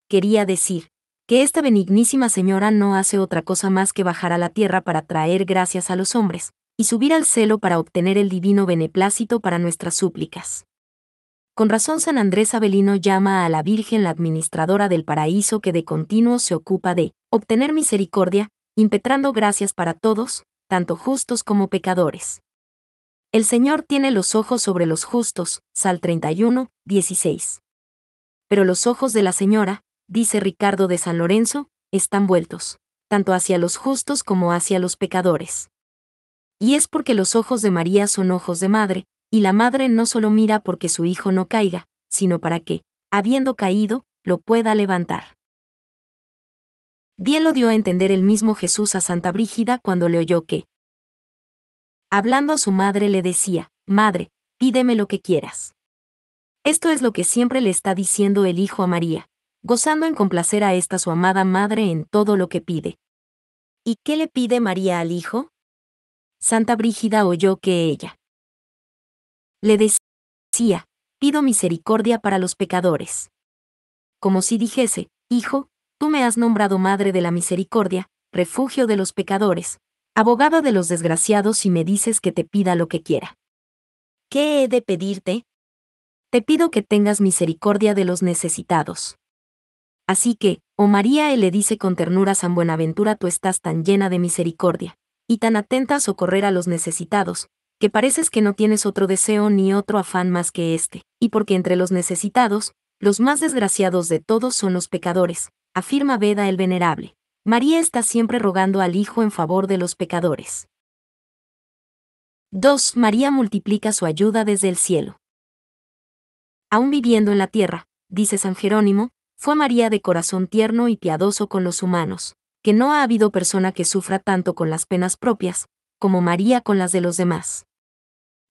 Quería decir, que esta benignísima señora no hace otra cosa más que bajar a la tierra para traer gracias a los hombres, y subir al celo para obtener el divino beneplácito para nuestras súplicas. Con razón San Andrés Avelino llama a la Virgen la administradora del paraíso que de continuo se ocupa de obtener misericordia, impetrando gracias para todos, tanto justos como pecadores. El Señor tiene los ojos sobre los justos, Sal 31, 16. Pero los ojos de la Señora, dice Ricardo de San Lorenzo, están vueltos, tanto hacia los justos como hacia los pecadores. Y es porque los ojos de María son ojos de madre, y la madre no solo mira porque su hijo no caiga, sino para que, habiendo caído, lo pueda levantar. Bien lo dio a entender el mismo Jesús a Santa Brígida cuando le oyó que, hablando a su madre, le decía, Madre, pídeme lo que quieras. Esto es lo que siempre le está diciendo el Hijo a María, gozando en complacer a esta su amada madre en todo lo que pide. ¿Y qué le pide María al Hijo? Santa Brígida oyó que ella le decía, pido misericordia para los pecadores. Como si dijese, Hijo, tú me has nombrado Madre de la Misericordia, refugio de los pecadores, abogada de los desgraciados y me dices que te pida lo que quiera. ¿Qué he de pedirte? Te pido que tengas misericordia de los necesitados. Así que, oh María, él le dice con ternura San Buenaventura, tú estás tan llena de misericordia, y tan atenta a socorrer a los necesitados, pareces que no tienes otro deseo ni otro afán más que este, y porque entre los necesitados, los más desgraciados de todos son los pecadores, afirma Veda el Venerable. María está siempre rogando al Hijo en favor de los pecadores. 2. María multiplica su ayuda desde el cielo. Aún viviendo en la tierra, dice San Jerónimo, fue María de corazón tierno y piadoso con los humanos, que no ha habido persona que sufra tanto con las penas propias, como María con las de los demás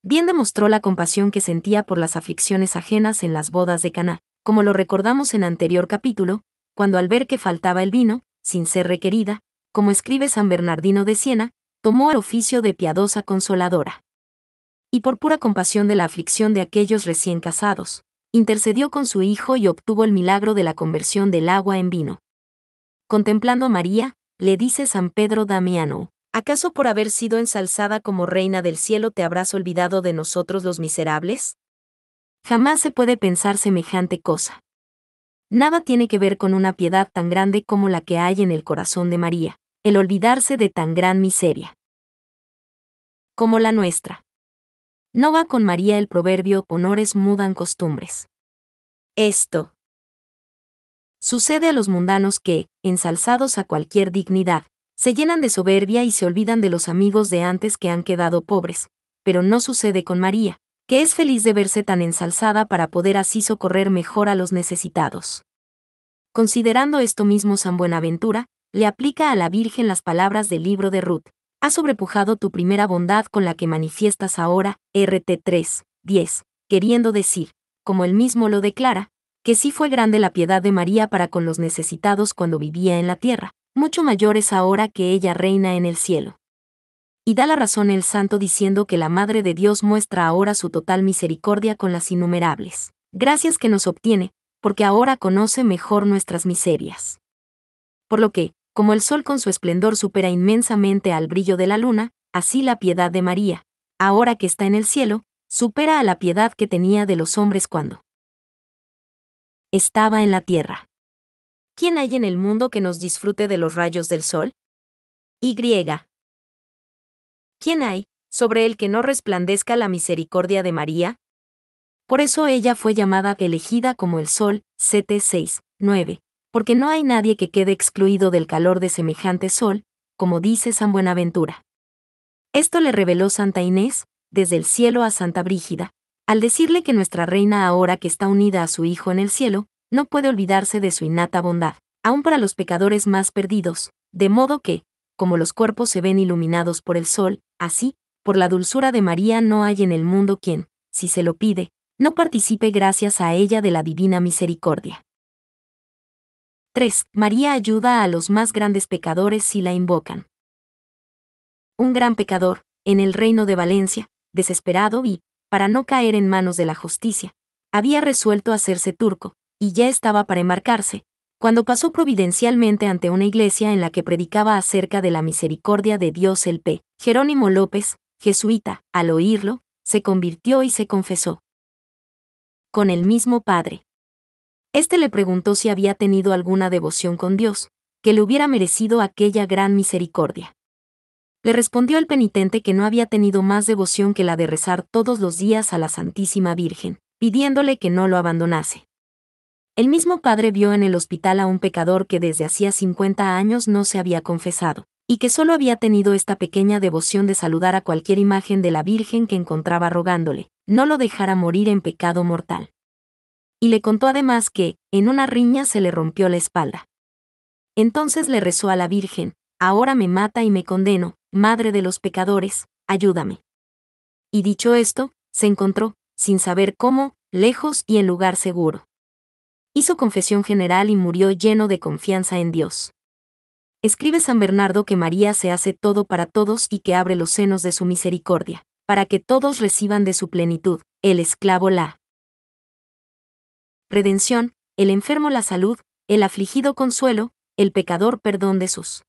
bien demostró la compasión que sentía por las aflicciones ajenas en las bodas de Caná, como lo recordamos en anterior capítulo, cuando al ver que faltaba el vino, sin ser requerida, como escribe San Bernardino de Siena, tomó el oficio de piadosa consoladora. Y por pura compasión de la aflicción de aquellos recién casados, intercedió con su hijo y obtuvo el milagro de la conversión del agua en vino. Contemplando a María, le dice San Pedro Damiano, ¿Acaso por haber sido ensalzada como reina del cielo te habrás olvidado de nosotros los miserables? Jamás se puede pensar semejante cosa. Nada tiene que ver con una piedad tan grande como la que hay en el corazón de María, el olvidarse de tan gran miseria. Como la nuestra. No va con María el proverbio honores mudan costumbres. Esto sucede a los mundanos que, ensalzados a cualquier dignidad, se llenan de soberbia y se olvidan de los amigos de antes que han quedado pobres, pero no sucede con María, que es feliz de verse tan ensalzada para poder así socorrer mejor a los necesitados. Considerando esto mismo San Buenaventura, le aplica a la Virgen las palabras del libro de Ruth. Ha sobrepujado tu primera bondad con la que manifiestas ahora, RT 3, 10, queriendo decir, como él mismo lo declara, que sí fue grande la piedad de María para con los necesitados cuando vivía en la tierra, mucho mayor es ahora que ella reina en el cielo. Y da la razón el santo diciendo que la Madre de Dios muestra ahora su total misericordia con las innumerables gracias que nos obtiene, porque ahora conoce mejor nuestras miserias. Por lo que, como el sol con su esplendor supera inmensamente al brillo de la luna, así la piedad de María, ahora que está en el cielo, supera a la piedad que tenía de los hombres cuando estaba en la tierra. ¿Quién hay en el mundo que nos disfrute de los rayos del sol? Y. ¿Quién hay, sobre el que no resplandezca la misericordia de María? Por eso ella fue llamada elegida como el sol, CT 6, 9, porque no hay nadie que quede excluido del calor de semejante sol, como dice San Buenaventura. Esto le reveló Santa Inés, desde el cielo a Santa Brígida, al decirle que nuestra reina ahora que está unida a su Hijo en el cielo, no puede olvidarse de su innata bondad, aun para los pecadores más perdidos, de modo que, como los cuerpos se ven iluminados por el sol, así, por la dulzura de María no hay en el mundo quien, si se lo pide, no participe gracias a ella de la divina misericordia. 3. María ayuda a los más grandes pecadores si la invocan. Un gran pecador, en el reino de Valencia, desesperado y, para no caer en manos de la justicia. Había resuelto hacerse turco, y ya estaba para embarcarse, cuando pasó providencialmente ante una iglesia en la que predicaba acerca de la misericordia de Dios el P. Jerónimo López, jesuita, al oírlo, se convirtió y se confesó. Con el mismo padre. Este le preguntó si había tenido alguna devoción con Dios, que le hubiera merecido aquella gran misericordia. Le respondió el penitente que no había tenido más devoción que la de rezar todos los días a la Santísima Virgen, pidiéndole que no lo abandonase. El mismo padre vio en el hospital a un pecador que desde hacía 50 años no se había confesado, y que solo había tenido esta pequeña devoción de saludar a cualquier imagen de la Virgen que encontraba rogándole, no lo dejara morir en pecado mortal. Y le contó además que, en una riña se le rompió la espalda. Entonces le rezó a la Virgen, ahora me mata y me condeno, Madre de los pecadores, ayúdame. Y dicho esto, se encontró, sin saber cómo, lejos y en lugar seguro. Hizo confesión general y murió lleno de confianza en Dios. Escribe San Bernardo que María se hace todo para todos y que abre los senos de su misericordia, para que todos reciban de su plenitud, el esclavo la redención, el enfermo la salud, el afligido consuelo, el pecador perdón de sus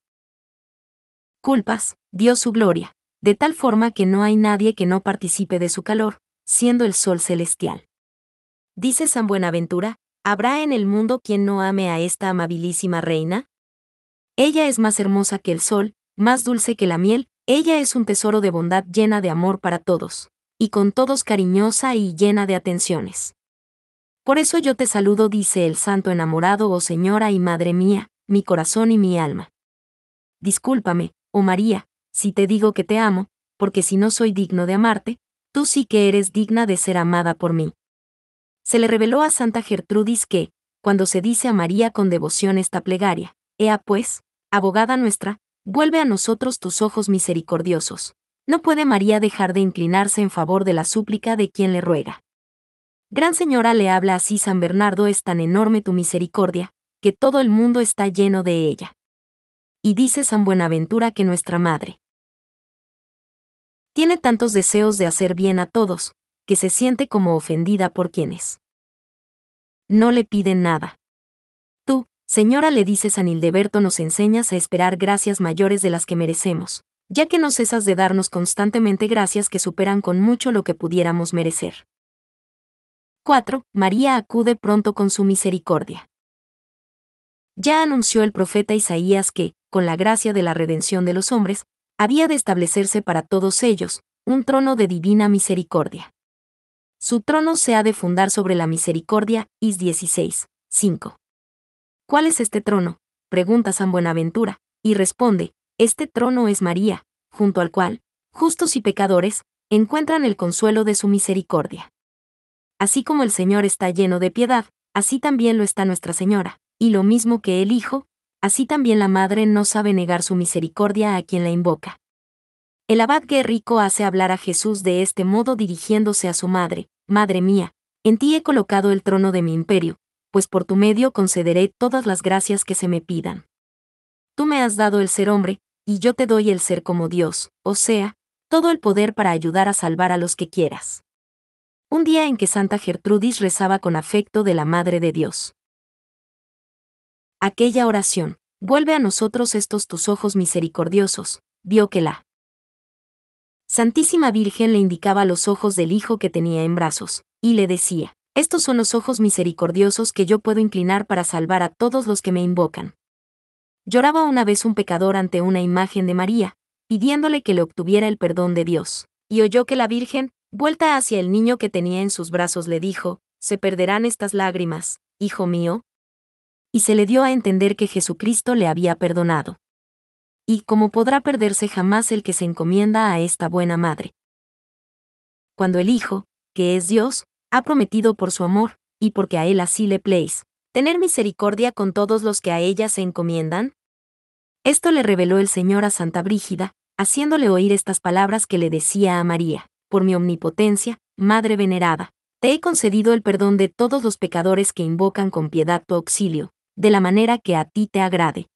culpas, Dios su gloria, de tal forma que no hay nadie que no participe de su calor, siendo el sol celestial. Dice San Buenaventura, ¿habrá en el mundo quien no ame a esta amabilísima reina? Ella es más hermosa que el sol, más dulce que la miel, ella es un tesoro de bondad llena de amor para todos, y con todos cariñosa y llena de atenciones. Por eso yo te saludo, dice el santo enamorado, oh Señora y Madre mía, mi corazón y mi alma. Discúlpame, oh María, si te digo que te amo, porque si no soy digno de amarte, tú sí que eres digna de ser amada por mí. Se le reveló a Santa Gertrudis que, cuando se dice a María con devoción esta plegaria, Ea pues, abogada nuestra, vuelve a nosotros tus ojos misericordiosos. No puede María dejar de inclinarse en favor de la súplica de quien le ruega. Gran Señora le habla así San Bernardo es tan enorme tu misericordia, que todo el mundo está lleno de ella y dice San Buenaventura que nuestra Madre tiene tantos deseos de hacer bien a todos, que se siente como ofendida por quienes no le piden nada. Tú, señora, le dice San Hildeberto, nos enseñas a esperar gracias mayores de las que merecemos, ya que no cesas de darnos constantemente gracias que superan con mucho lo que pudiéramos merecer. 4. María acude pronto con su misericordia. Ya anunció el profeta Isaías que, con la gracia de la redención de los hombres, había de establecerse para todos ellos un trono de divina misericordia. Su trono se ha de fundar sobre la misericordia, Is 16, ¿Cuál es este trono? pregunta San Buenaventura, y responde, este trono es María, junto al cual, justos y pecadores, encuentran el consuelo de su misericordia. Así como el Señor está lleno de piedad, así también lo está Nuestra Señora, y lo mismo que el Hijo, así también la Madre no sabe negar su misericordia a quien la invoca. El abad Guerrico hace hablar a Jesús de este modo dirigiéndose a su madre, Madre mía, en ti he colocado el trono de mi imperio, pues por tu medio concederé todas las gracias que se me pidan. Tú me has dado el ser hombre, y yo te doy el ser como Dios, o sea, todo el poder para ayudar a salvar a los que quieras. Un día en que Santa Gertrudis rezaba con afecto de la Madre de Dios aquella oración, vuelve a nosotros estos tus ojos misericordiosos, vio que la Santísima Virgen le indicaba los ojos del hijo que tenía en brazos, y le decía, estos son los ojos misericordiosos que yo puedo inclinar para salvar a todos los que me invocan. Lloraba una vez un pecador ante una imagen de María, pidiéndole que le obtuviera el perdón de Dios, y oyó que la Virgen, vuelta hacia el niño que tenía en sus brazos, le dijo, Se perderán estas lágrimas, hijo mío, y se le dio a entender que Jesucristo le había perdonado. Y cómo podrá perderse jamás el que se encomienda a esta buena madre. Cuando el Hijo, que es Dios, ha prometido por su amor, y porque a él así le pleis, tener misericordia con todos los que a ella se encomiendan? Esto le reveló el Señor a Santa Brígida, haciéndole oír estas palabras que le decía a María, por mi omnipotencia, Madre venerada, te he concedido el perdón de todos los pecadores que invocan con piedad tu auxilio, de la manera que a ti te agrade.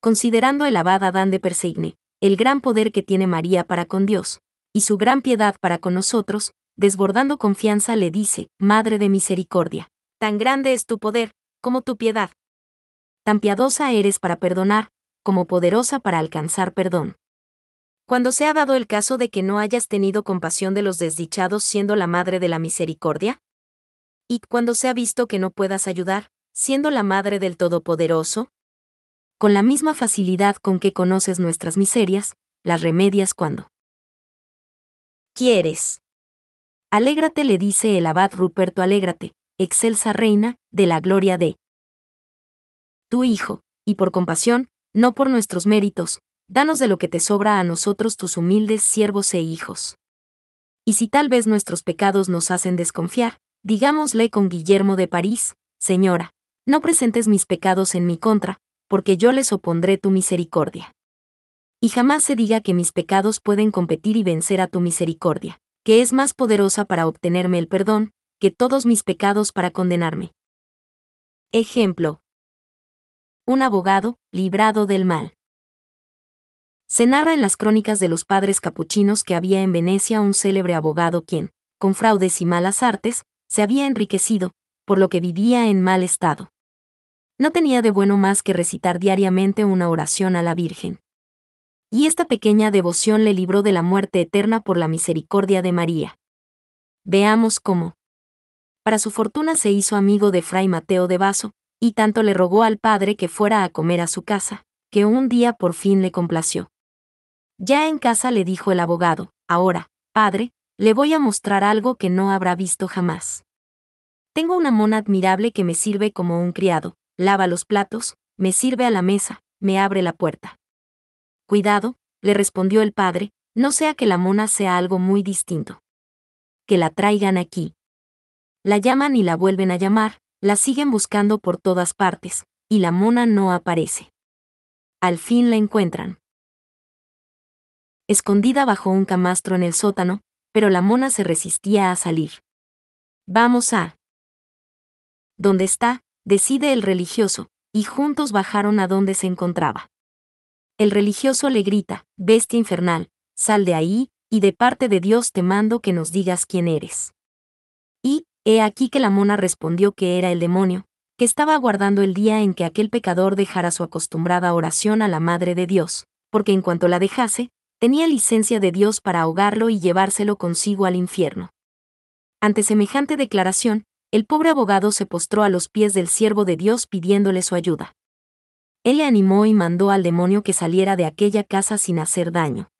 Considerando el abad Adán de Persigne, el gran poder que tiene María para con Dios, y su gran piedad para con nosotros, desbordando confianza le dice, Madre de misericordia, tan grande es tu poder, como tu piedad. Tan piadosa eres para perdonar, como poderosa para alcanzar perdón. Cuando se ha dado el caso de que no hayas tenido compasión de los desdichados siendo la Madre de la Misericordia? ¿Y cuando se ha visto que no puedas ayudar, siendo la Madre del Todopoderoso? Con la misma facilidad con que conoces nuestras miserias, las remedias cuando quieres. Alégrate le dice el abad Ruperto, alégrate, excelsa reina, de la gloria de tu Hijo, y por compasión, no por nuestros méritos, danos de lo que te sobra a nosotros tus humildes siervos e hijos. Y si tal vez nuestros pecados nos hacen desconfiar, digámosle con Guillermo de París, Señora, no presentes mis pecados en mi contra, porque yo les opondré tu misericordia. Y jamás se diga que mis pecados pueden competir y vencer a tu misericordia, que es más poderosa para obtenerme el perdón, que todos mis pecados para condenarme. Ejemplo. Un abogado, librado del mal. Se narra en las crónicas de los padres capuchinos que había en Venecia un célebre abogado quien, con fraudes y malas artes, se había enriquecido, por lo que vivía en mal estado. No tenía de bueno más que recitar diariamente una oración a la Virgen. Y esta pequeña devoción le libró de la muerte eterna por la misericordia de María. Veamos cómo. Para su fortuna se hizo amigo de Fray Mateo de Vaso, y tanto le rogó al padre que fuera a comer a su casa, que un día por fin le complació. Ya en casa le dijo el abogado, ahora, padre, le voy a mostrar algo que no habrá visto jamás. Tengo una mona admirable que me sirve como un criado, lava los platos, me sirve a la mesa, me abre la puerta. Cuidado, le respondió el padre, no sea que la mona sea algo muy distinto. Que la traigan aquí. La llaman y la vuelven a llamar, la siguen buscando por todas partes, y la mona no aparece. Al fin la encuentran. Escondida bajo un camastro en el sótano, pero la mona se resistía a salir. Vamos a, Dónde está, decide el religioso, y juntos bajaron a donde se encontraba. El religioso le grita, bestia infernal, sal de ahí, y de parte de Dios te mando que nos digas quién eres. Y, he aquí que la mona respondió que era el demonio, que estaba aguardando el día en que aquel pecador dejara su acostumbrada oración a la Madre de Dios, porque en cuanto la dejase, tenía licencia de Dios para ahogarlo y llevárselo consigo al infierno. Ante semejante declaración, el pobre abogado se postró a los pies del siervo de Dios pidiéndole su ayuda. Él le animó y mandó al demonio que saliera de aquella casa sin hacer daño.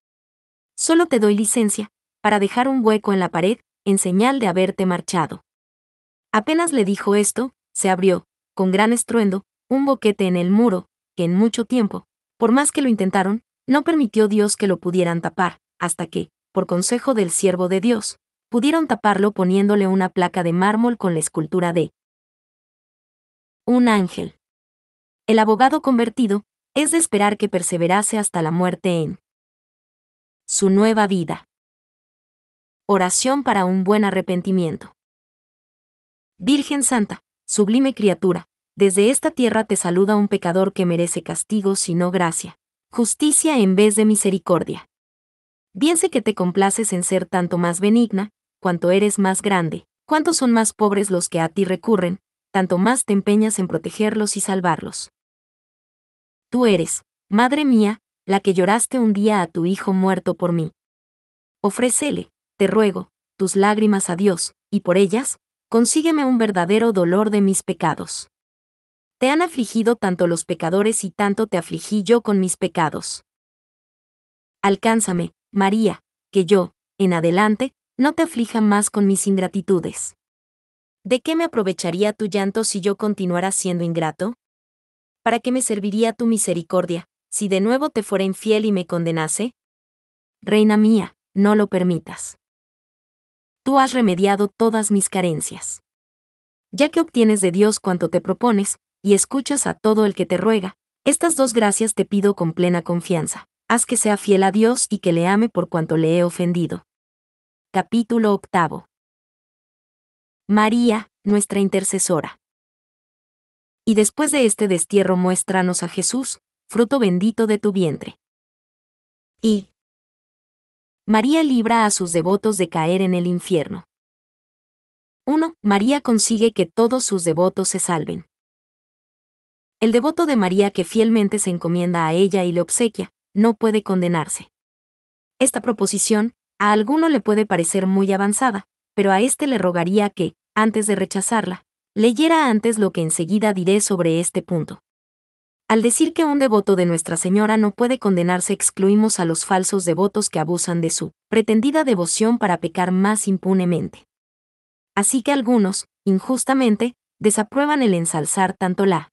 Solo te doy licencia, para dejar un hueco en la pared, en señal de haberte marchado. Apenas le dijo esto, se abrió, con gran estruendo, un boquete en el muro, que en mucho tiempo, por más que lo intentaron, no permitió Dios que lo pudieran tapar, hasta que, por consejo del siervo de Dios, pudieron taparlo poniéndole una placa de mármol con la escultura de un ángel. El abogado convertido es de esperar que perseverase hasta la muerte en su nueva vida. Oración para un buen arrepentimiento. Virgen Santa, sublime criatura, desde esta tierra te saluda un pecador que merece castigo sino gracia, justicia en vez de misericordia. Bien que te complaces en ser tanto más benigna, cuanto eres más grande, cuánto son más pobres los que a ti recurren, tanto más te empeñas en protegerlos y salvarlos. Tú eres, madre mía, la que lloraste un día a tu hijo muerto por mí. Ofrécele, te ruego, tus lágrimas a Dios, y por ellas, consígueme un verdadero dolor de mis pecados. Te han afligido tanto los pecadores y tanto te afligí yo con mis pecados. Alcánzame, María, que yo, en adelante, no te aflija más con mis ingratitudes. ¿De qué me aprovecharía tu llanto si yo continuara siendo ingrato? ¿Para qué me serviría tu misericordia, si de nuevo te fuera infiel y me condenase? Reina mía, no lo permitas. Tú has remediado todas mis carencias. Ya que obtienes de Dios cuanto te propones, y escuchas a todo el que te ruega, estas dos gracias te pido con plena confianza. Haz que sea fiel a Dios y que le ame por cuanto le he ofendido. Capítulo octavo. María, nuestra intercesora. Y después de este destierro muéstranos a Jesús, fruto bendito de tu vientre. Y. María libra a sus devotos de caer en el infierno. 1. María consigue que todos sus devotos se salven. El devoto de María que fielmente se encomienda a ella y le obsequia, no puede condenarse. Esta proposición, a alguno le puede parecer muy avanzada, pero a este le rogaría que, antes de rechazarla, leyera antes lo que enseguida diré sobre este punto. Al decir que un devoto de Nuestra Señora no puede condenarse, excluimos a los falsos devotos que abusan de su pretendida devoción para pecar más impunemente. Así que algunos, injustamente, desaprueban el ensalzar tanto la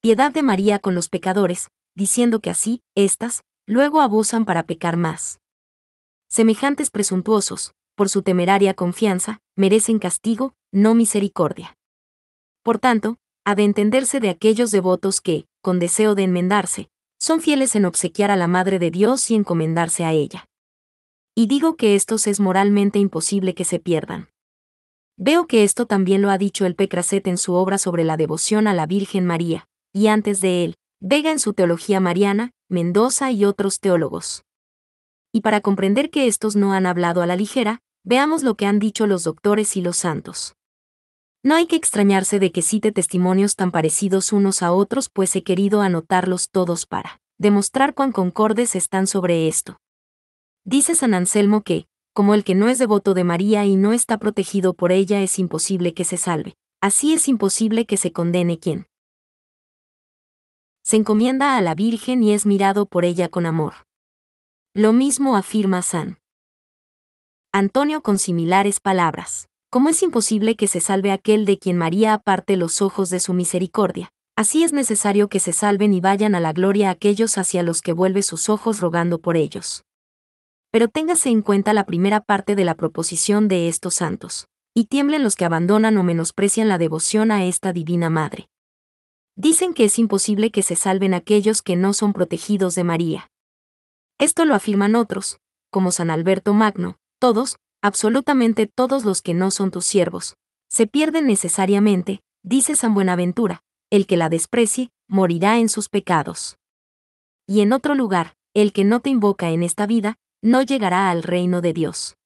piedad de María con los pecadores, diciendo que así, éstas, luego abusan para pecar más. Semejantes presuntuosos, por su temeraria confianza, merecen castigo, no misericordia. Por tanto, ha de entenderse de aquellos devotos que, con deseo de enmendarse, son fieles en obsequiar a la Madre de Dios y encomendarse a ella. Y digo que estos es moralmente imposible que se pierdan. Veo que esto también lo ha dicho el Pecracet en su obra sobre la devoción a la Virgen María, y antes de él, Vega en su Teología Mariana, Mendoza y otros teólogos y para comprender que estos no han hablado a la ligera, veamos lo que han dicho los doctores y los santos. No hay que extrañarse de que cite testimonios tan parecidos unos a otros, pues he querido anotarlos todos para demostrar cuán concordes están sobre esto. Dice San Anselmo que, como el que no es devoto de María y no está protegido por ella es imposible que se salve, así es imposible que se condene quien se encomienda a la Virgen y es mirado por ella con amor. Lo mismo afirma San Antonio con similares palabras. Como es imposible que se salve aquel de quien María aparte los ojos de su misericordia? Así es necesario que se salven y vayan a la gloria aquellos hacia los que vuelve sus ojos rogando por ellos. Pero téngase en cuenta la primera parte de la proposición de estos santos, y tiemblen los que abandonan o menosprecian la devoción a esta Divina Madre. Dicen que es imposible que se salven aquellos que no son protegidos de María. Esto lo afirman otros, como San Alberto Magno, todos, absolutamente todos los que no son tus siervos, se pierden necesariamente, dice San Buenaventura, el que la desprecie, morirá en sus pecados. Y en otro lugar, el que no te invoca en esta vida, no llegará al reino de Dios.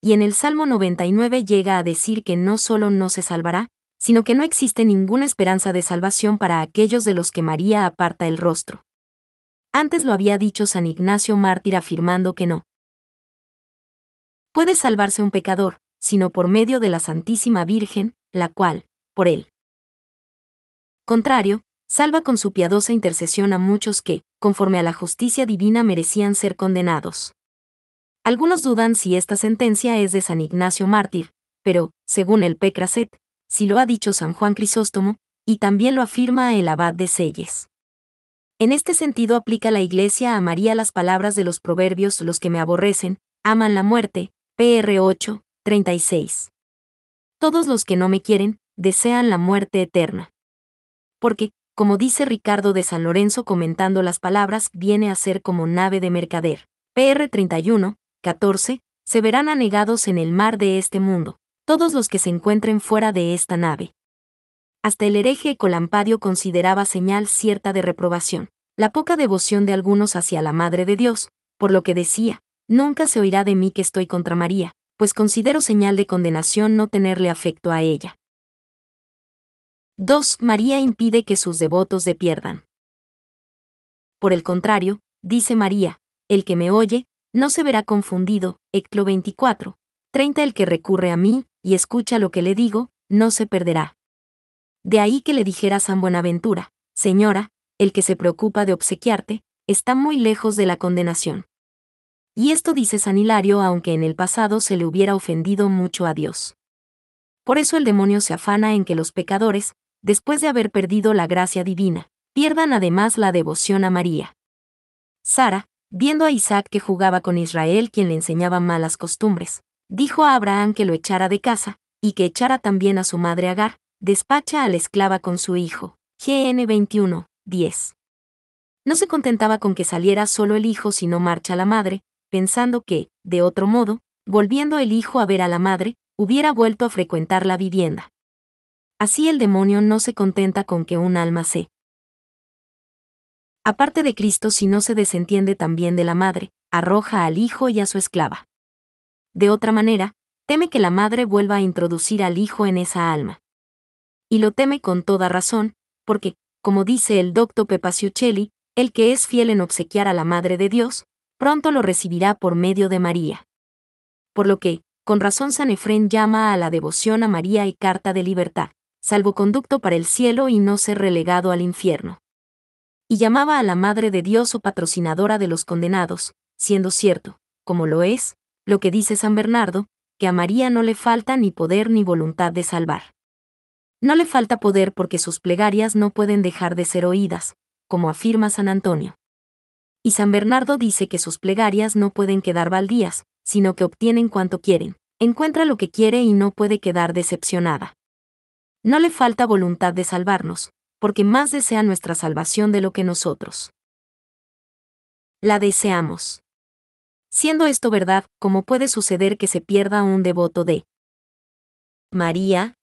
Y en el Salmo 99 llega a decir que no solo no se salvará, sino que no existe ninguna esperanza de salvación para aquellos de los que María aparta el rostro. Antes lo había dicho San Ignacio Mártir afirmando que no. Puede salvarse un pecador, sino por medio de la Santísima Virgen, la cual, por él. Contrario, salva con su piadosa intercesión a muchos que, conforme a la justicia divina, merecían ser condenados. Algunos dudan si esta sentencia es de San Ignacio Mártir, pero, según el Pecraset, si lo ha dicho San Juan Crisóstomo, y también lo afirma el abad de Selles. En este sentido aplica la Iglesia a María las palabras de los proverbios los que me aborrecen, aman la muerte, PR 8, 36. Todos los que no me quieren, desean la muerte eterna. Porque, como dice Ricardo de San Lorenzo comentando las palabras, viene a ser como nave de mercader. PR 31, 14, se verán anegados en el mar de este mundo, todos los que se encuentren fuera de esta nave. Hasta el hereje Colampadio consideraba señal cierta de reprobación, la poca devoción de algunos hacia la Madre de Dios, por lo que decía, nunca se oirá de mí que estoy contra María, pues considero señal de condenación no tenerle afecto a ella. 2. María impide que sus devotos se pierdan. Por el contrario, dice María, el que me oye, no se verá confundido, Eclo 24, 30 el que recurre a mí, y escucha lo que le digo, no se perderá. De ahí que le dijera San Buenaventura, Señora, el que se preocupa de obsequiarte, está muy lejos de la condenación. Y esto dice San Hilario aunque en el pasado se le hubiera ofendido mucho a Dios. Por eso el demonio se afana en que los pecadores, después de haber perdido la gracia divina, pierdan además la devoción a María. Sara, viendo a Isaac que jugaba con Israel quien le enseñaba malas costumbres, dijo a Abraham que lo echara de casa, y que echara también a su madre Agar, Despacha a la esclava con su hijo. GN 21, 10. No se contentaba con que saliera solo el hijo sino marcha la madre, pensando que, de otro modo, volviendo el hijo a ver a la madre, hubiera vuelto a frecuentar la vivienda. Así el demonio no se contenta con que un alma se aparte de Cristo si no se desentiende también de la madre, arroja al hijo y a su esclava. De otra manera, teme que la madre vuelva a introducir al hijo en esa alma y lo teme con toda razón, porque, como dice el doctor Pepaciuccelli, el que es fiel en obsequiar a la Madre de Dios, pronto lo recibirá por medio de María. Por lo que, con razón San Efrén llama a la devoción a María y carta de libertad, salvoconducto para el cielo y no ser relegado al infierno. Y llamaba a la Madre de Dios o patrocinadora de los condenados, siendo cierto, como lo es, lo que dice San Bernardo, que a María no le falta ni poder ni voluntad de salvar. No le falta poder porque sus plegarias no pueden dejar de ser oídas, como afirma San Antonio. Y San Bernardo dice que sus plegarias no pueden quedar baldías, sino que obtienen cuanto quieren, encuentra lo que quiere y no puede quedar decepcionada. No le falta voluntad de salvarnos, porque más desea nuestra salvación de lo que nosotros. La deseamos. Siendo esto verdad, ¿cómo puede suceder que se pierda un devoto de María,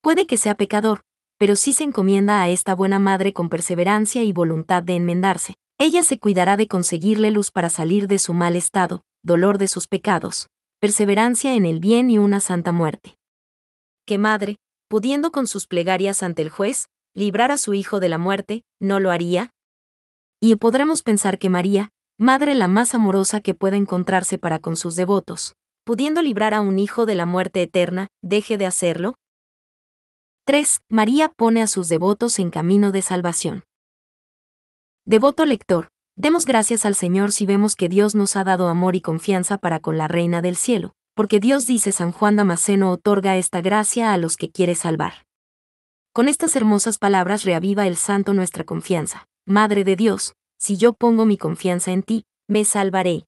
Puede que sea pecador, pero sí se encomienda a esta buena madre con perseverancia y voluntad de enmendarse. Ella se cuidará de conseguirle luz para salir de su mal estado, dolor de sus pecados, perseverancia en el bien y una santa muerte. ¿Qué madre, pudiendo con sus plegarias ante el juez, librar a su hijo de la muerte, no lo haría? Y podremos pensar que María, madre la más amorosa que pueda encontrarse para con sus devotos, pudiendo librar a un hijo de la muerte eterna, deje de hacerlo? 3. María pone a sus devotos en camino de salvación. Devoto lector, demos gracias al Señor si vemos que Dios nos ha dado amor y confianza para con la Reina del Cielo, porque Dios dice San Juan Damasceno otorga esta gracia a los que quiere salvar. Con estas hermosas palabras reaviva el santo nuestra confianza. Madre de Dios, si yo pongo mi confianza en ti, me salvaré.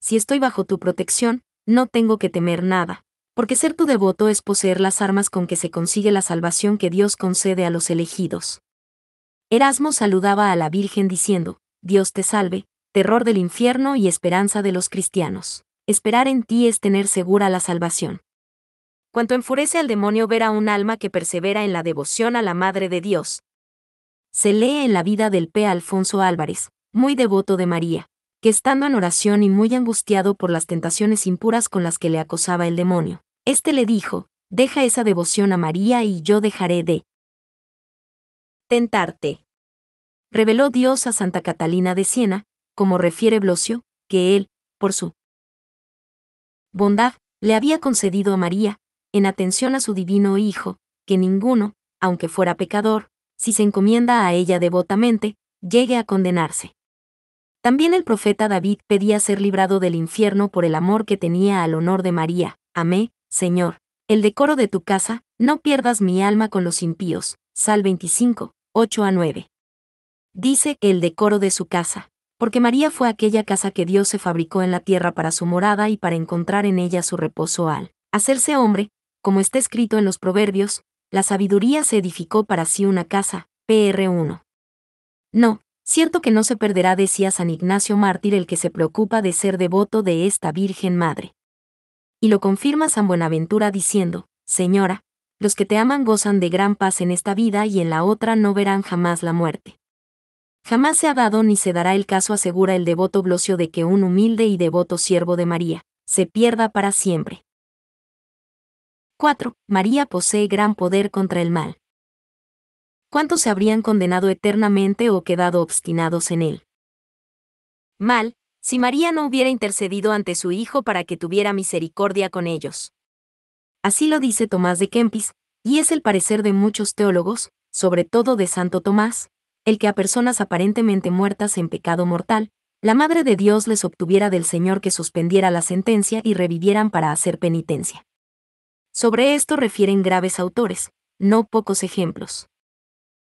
Si estoy bajo tu protección, no tengo que temer nada, porque ser tu devoto es poseer las armas con que se consigue la salvación que Dios concede a los elegidos. Erasmo saludaba a la Virgen diciendo, Dios te salve, terror del infierno y esperanza de los cristianos. Esperar en ti es tener segura la salvación. Cuanto enfurece al demonio ver a un alma que persevera en la devoción a la Madre de Dios. Se lee en la vida del P. Alfonso Álvarez, muy devoto de María, que estando en oración y muy angustiado por las tentaciones impuras con las que le acosaba el demonio, este le dijo, deja esa devoción a María y yo dejaré de tentarte. Reveló Dios a Santa Catalina de Siena, como refiere Blosio, que él, por su bondad, le había concedido a María, en atención a su divino Hijo, que ninguno, aunque fuera pecador, si se encomienda a ella devotamente, llegue a condenarse. También el profeta David pedía ser librado del infierno por el amor que tenía al honor de María. Amé, Señor, el decoro de tu casa, no pierdas mi alma con los impíos. Sal 25, 8 a 9. Dice el decoro de su casa, porque María fue aquella casa que Dios se fabricó en la tierra para su morada y para encontrar en ella su reposo al hacerse hombre, como está escrito en los proverbios, la sabiduría se edificó para sí una casa, PR 1. No, cierto que no se perderá, decía San Ignacio Mártir, el que se preocupa de ser devoto de esta Virgen Madre. Y lo confirma San Buenaventura diciendo, Señora, los que te aman gozan de gran paz en esta vida y en la otra no verán jamás la muerte. Jamás se ha dado ni se dará el caso, asegura el devoto Blosio, de que un humilde y devoto siervo de María, se pierda para siempre. 4. María posee gran poder contra el mal. ¿Cuántos se habrían condenado eternamente o quedado obstinados en él? Mal, si María no hubiera intercedido ante su Hijo para que tuviera misericordia con ellos. Así lo dice Tomás de Kempis, y es el parecer de muchos teólogos, sobre todo de Santo Tomás, el que a personas aparentemente muertas en pecado mortal, la Madre de Dios les obtuviera del Señor que suspendiera la sentencia y revivieran para hacer penitencia. Sobre esto refieren graves autores, no pocos ejemplos.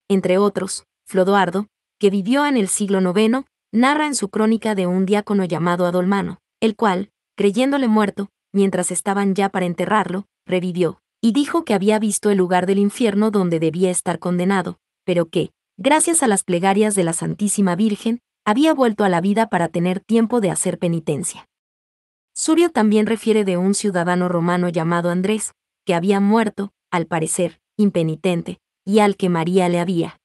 Entre otros, Flodoardo, que vivió en el siglo IX, narra en su crónica de un diácono llamado Adolmano, el cual, creyéndole muerto, mientras estaban ya para enterrarlo, revivió, y dijo que había visto el lugar del infierno donde debía estar condenado, pero que, gracias a las plegarias de la Santísima Virgen, había vuelto a la vida para tener tiempo de hacer penitencia. Surio también refiere de un ciudadano romano llamado Andrés, que había muerto, al parecer, impenitente, y al que María le había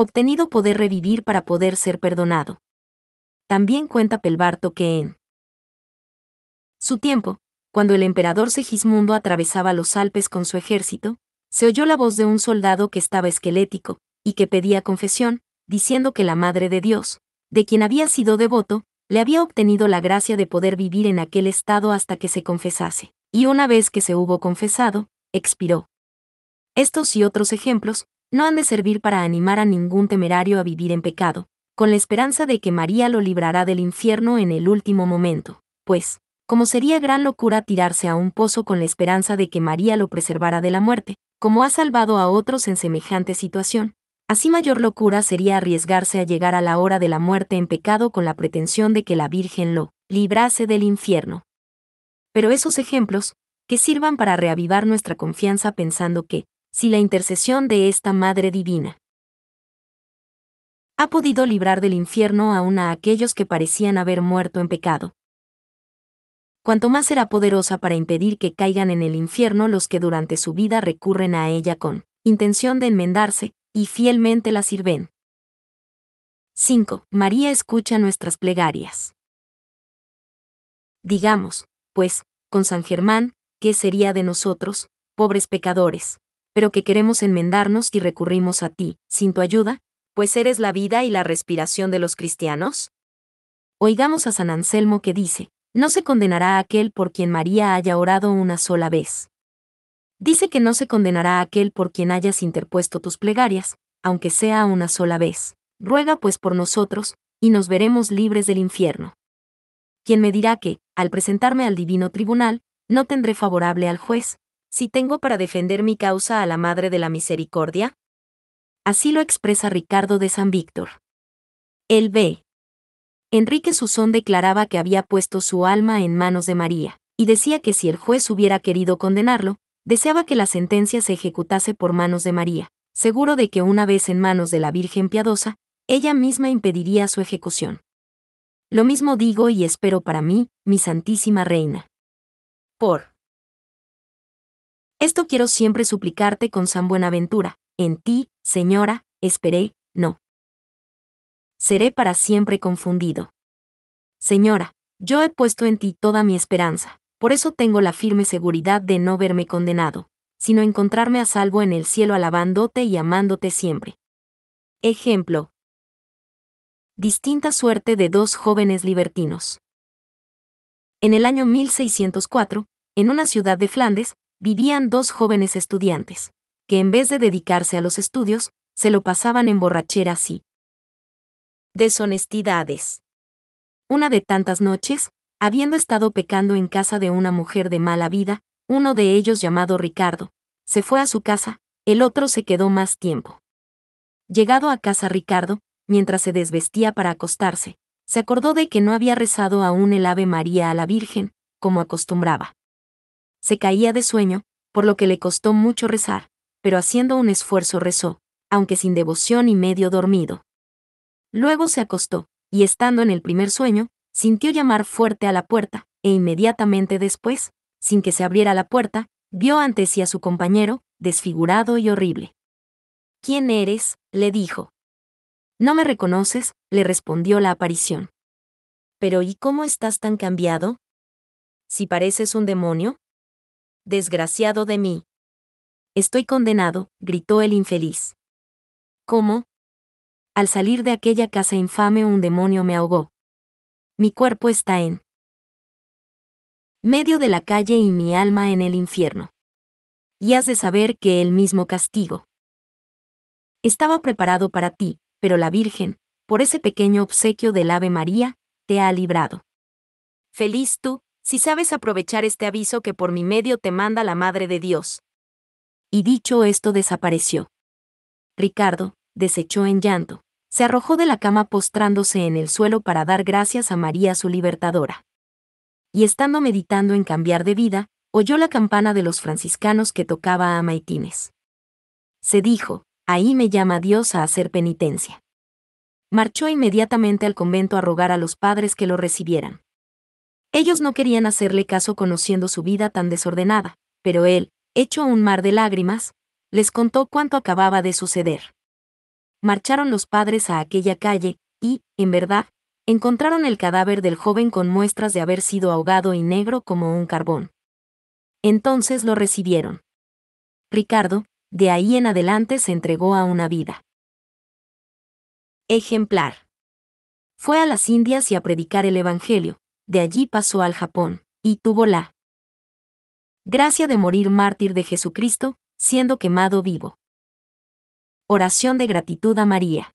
obtenido poder revivir para poder ser perdonado. También cuenta Pelbarto que en su tiempo, cuando el emperador Segismundo atravesaba los Alpes con su ejército, se oyó la voz de un soldado que estaba esquelético, y que pedía confesión, diciendo que la Madre de Dios, de quien había sido devoto, le había obtenido la gracia de poder vivir en aquel estado hasta que se confesase, y una vez que se hubo confesado, expiró. Estos y otros ejemplos no han de servir para animar a ningún temerario a vivir en pecado, con la esperanza de que María lo librará del infierno en el último momento, pues, como sería gran locura tirarse a un pozo con la esperanza de que María lo preservara de la muerte, como ha salvado a otros en semejante situación, así mayor locura sería arriesgarse a llegar a la hora de la muerte en pecado con la pretensión de que la Virgen lo librase del infierno. Pero esos ejemplos, que sirvan para reavivar nuestra confianza pensando que, si la intercesión de esta Madre Divina ha podido librar del infierno aún a aquellos que parecían haber muerto en pecado. Cuanto más será poderosa para impedir que caigan en el infierno los que durante su vida recurren a ella con intención de enmendarse, y fielmente la sirven. 5. María escucha nuestras plegarias. Digamos, pues, con San Germán, ¿qué sería de nosotros, pobres pecadores? pero que queremos enmendarnos y recurrimos a ti, sin tu ayuda, pues eres la vida y la respiración de los cristianos? Oigamos a San Anselmo que dice, no se condenará aquel por quien María haya orado una sola vez. Dice que no se condenará aquel por quien hayas interpuesto tus plegarias, aunque sea una sola vez. Ruega pues por nosotros, y nos veremos libres del infierno. ¿Quién me dirá que, al presentarme al divino tribunal, no tendré favorable al juez, si tengo para defender mi causa a la Madre de la Misericordia? Así lo expresa Ricardo de San Víctor. El B. Enrique Susón declaraba que había puesto su alma en manos de María, y decía que si el juez hubiera querido condenarlo, deseaba que la sentencia se ejecutase por manos de María, seguro de que una vez en manos de la Virgen piadosa, ella misma impediría su ejecución. Lo mismo digo y espero para mí, mi Santísima Reina. Por esto quiero siempre suplicarte con San Buenaventura, en ti, Señora, esperé, no. Seré para siempre confundido. Señora, yo he puesto en ti toda mi esperanza, por eso tengo la firme seguridad de no verme condenado, sino encontrarme a salvo en el cielo alabándote y amándote siempre. Ejemplo. Distinta suerte de dos jóvenes libertinos. En el año 1604, en una ciudad de Flandes, vivían dos jóvenes estudiantes, que en vez de dedicarse a los estudios, se lo pasaban en borracheras y deshonestidades. Una de tantas noches, habiendo estado pecando en casa de una mujer de mala vida, uno de ellos llamado Ricardo, se fue a su casa, el otro se quedó más tiempo. Llegado a casa Ricardo, mientras se desvestía para acostarse, se acordó de que no había rezado aún el Ave María a la Virgen, como acostumbraba se caía de sueño, por lo que le costó mucho rezar, pero haciendo un esfuerzo rezó, aunque sin devoción y medio dormido. Luego se acostó, y estando en el primer sueño, sintió llamar fuerte a la puerta, e inmediatamente después, sin que se abriera la puerta, vio ante sí a su compañero, desfigurado y horrible. ¿Quién eres? le dijo. No me reconoces, le respondió la aparición. Pero ¿y cómo estás tan cambiado? Si pareces un demonio, desgraciado de mí. Estoy condenado, gritó el infeliz. ¿Cómo? Al salir de aquella casa infame un demonio me ahogó. Mi cuerpo está en medio de la calle y mi alma en el infierno. Y has de saber que el mismo castigo estaba preparado para ti, pero la Virgen, por ese pequeño obsequio del Ave María, te ha librado. Feliz tú, si sabes aprovechar este aviso que por mi medio te manda la Madre de Dios. Y dicho esto desapareció. Ricardo, desechó en llanto, se arrojó de la cama postrándose en el suelo para dar gracias a María su libertadora. Y estando meditando en cambiar de vida, oyó la campana de los franciscanos que tocaba a Maitines. Se dijo, ahí me llama Dios a hacer penitencia. Marchó inmediatamente al convento a rogar a los padres que lo recibieran. Ellos no querían hacerle caso conociendo su vida tan desordenada, pero él, hecho un mar de lágrimas, les contó cuánto acababa de suceder. Marcharon los padres a aquella calle, y, en verdad, encontraron el cadáver del joven con muestras de haber sido ahogado y negro como un carbón. Entonces lo recibieron. Ricardo, de ahí en adelante se entregó a una vida. Ejemplar. Fue a las Indias y a predicar el Evangelio, de allí pasó al Japón, y tuvo la gracia de morir mártir de Jesucristo, siendo quemado vivo. Oración de gratitud a María.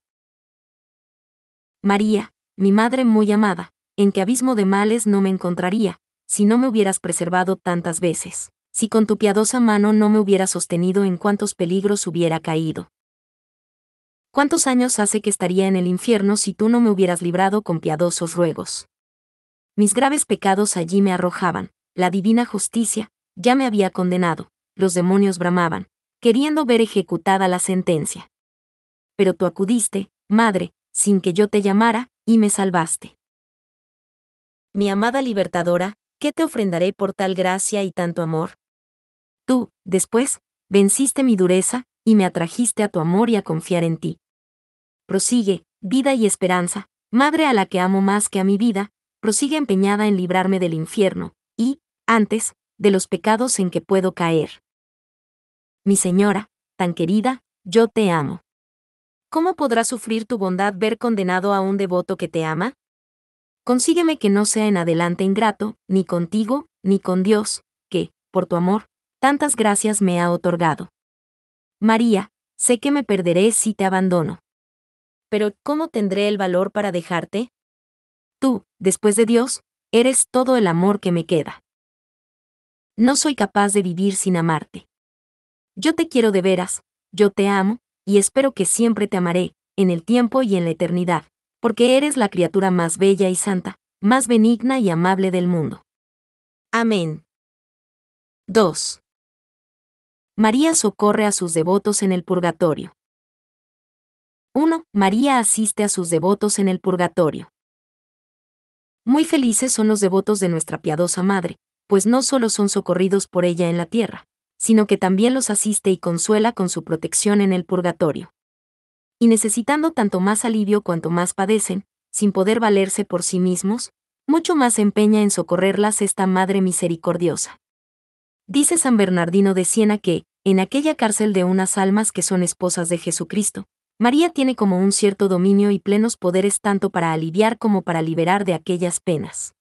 María, mi madre muy amada, en qué abismo de males no me encontraría, si no me hubieras preservado tantas veces, si con tu piadosa mano no me hubieras sostenido en cuantos peligros hubiera caído. ¿Cuántos años hace que estaría en el infierno si tú no me hubieras librado con piadosos ruegos? Mis graves pecados allí me arrojaban, la divina justicia, ya me había condenado, los demonios bramaban, queriendo ver ejecutada la sentencia. Pero tú acudiste, madre, sin que yo te llamara, y me salvaste. Mi amada libertadora, ¿qué te ofrendaré por tal gracia y tanto amor? Tú, después, venciste mi dureza, y me atrajiste a tu amor y a confiar en ti. Prosigue, vida y esperanza, madre a la que amo más que a mi vida, prosigue empeñada en librarme del infierno, y, antes, de los pecados en que puedo caer. Mi señora, tan querida, yo te amo. ¿Cómo podrá sufrir tu bondad ver condenado a un devoto que te ama? Consígueme que no sea en adelante ingrato, ni contigo, ni con Dios, que, por tu amor, tantas gracias me ha otorgado. María, sé que me perderé si te abandono. Pero, ¿cómo tendré el valor para dejarte? Tú, después de Dios, eres todo el amor que me queda. No soy capaz de vivir sin amarte. Yo te quiero de veras, yo te amo, y espero que siempre te amaré, en el tiempo y en la eternidad, porque eres la criatura más bella y santa, más benigna y amable del mundo. Amén. 2. María socorre a sus devotos en el purgatorio. 1. María asiste a sus devotos en el purgatorio. Muy felices son los devotos de nuestra piadosa Madre, pues no solo son socorridos por ella en la tierra, sino que también los asiste y consuela con su protección en el purgatorio. Y necesitando tanto más alivio cuanto más padecen, sin poder valerse por sí mismos, mucho más empeña en socorrerlas esta Madre misericordiosa. Dice San Bernardino de Siena que, en aquella cárcel de unas almas que son esposas de Jesucristo, María tiene como un cierto dominio y plenos poderes tanto para aliviar como para liberar de aquellas penas.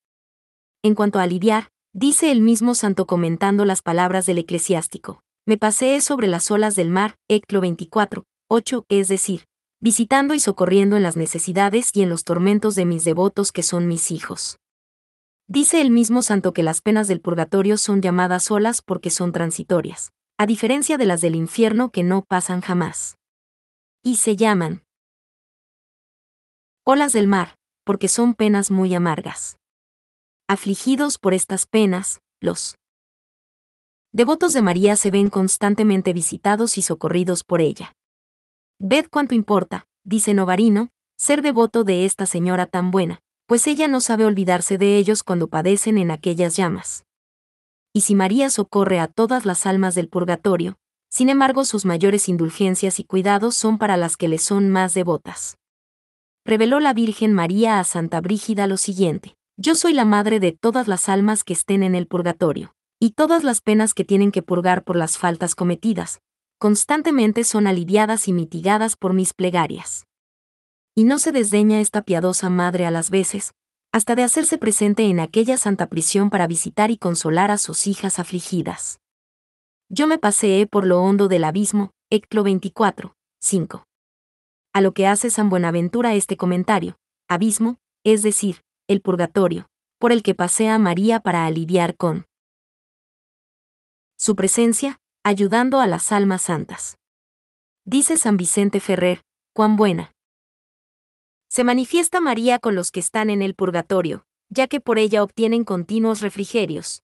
En cuanto a aliviar, dice el mismo santo comentando las palabras del eclesiástico, me paseé sobre las olas del mar, Eclo 24, 8, es decir, visitando y socorriendo en las necesidades y en los tormentos de mis devotos que son mis hijos. Dice el mismo santo que las penas del purgatorio son llamadas olas porque son transitorias, a diferencia de las del infierno que no pasan jamás. Y se llaman olas del mar, porque son penas muy amargas. Afligidos por estas penas, los devotos de María se ven constantemente visitados y socorridos por ella. Ved cuánto importa, dice Novarino, ser devoto de esta señora tan buena, pues ella no sabe olvidarse de ellos cuando padecen en aquellas llamas. Y si María socorre a todas las almas del purgatorio, sin embargo sus mayores indulgencias y cuidados son para las que le son más devotas. Reveló la Virgen María a Santa Brígida lo siguiente, Yo soy la madre de todas las almas que estén en el purgatorio, y todas las penas que tienen que purgar por las faltas cometidas, constantemente son aliviadas y mitigadas por mis plegarias. Y no se desdeña esta piadosa madre a las veces, hasta de hacerse presente en aquella santa prisión para visitar y consolar a sus hijas afligidas. Yo me paseé por lo hondo del abismo, Eclo 24, 5. A lo que hace San Buenaventura este comentario, abismo, es decir, el purgatorio, por el que pasea María para aliviar con su presencia, ayudando a las almas santas. Dice San Vicente Ferrer, cuán buena. Se manifiesta María con los que están en el purgatorio, ya que por ella obtienen continuos refrigerios.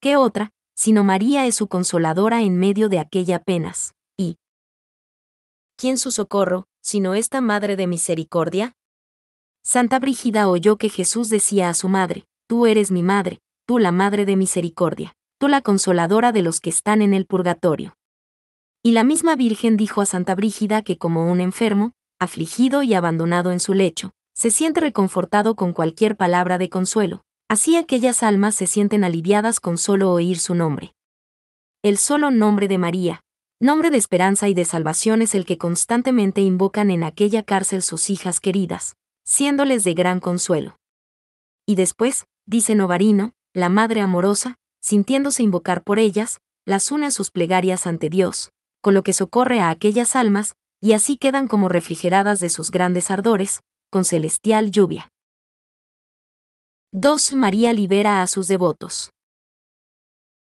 ¿Qué otra, sino María es su consoladora en medio de aquella penas. ¿Y quién su socorro, sino esta Madre de Misericordia? Santa Brígida oyó que Jesús decía a su madre, Tú eres mi madre, tú la Madre de Misericordia, tú la consoladora de los que están en el purgatorio. Y la misma Virgen dijo a Santa Brígida que como un enfermo, afligido y abandonado en su lecho, se siente reconfortado con cualquier palabra de consuelo, Así aquellas almas se sienten aliviadas con solo oír su nombre. El solo nombre de María, nombre de esperanza y de salvación es el que constantemente invocan en aquella cárcel sus hijas queridas, siéndoles de gran consuelo. Y después, dice Novarino, la Madre amorosa, sintiéndose invocar por ellas, las une a sus plegarias ante Dios, con lo que socorre a aquellas almas, y así quedan como refrigeradas de sus grandes ardores, con celestial lluvia. 2. María libera a sus devotos.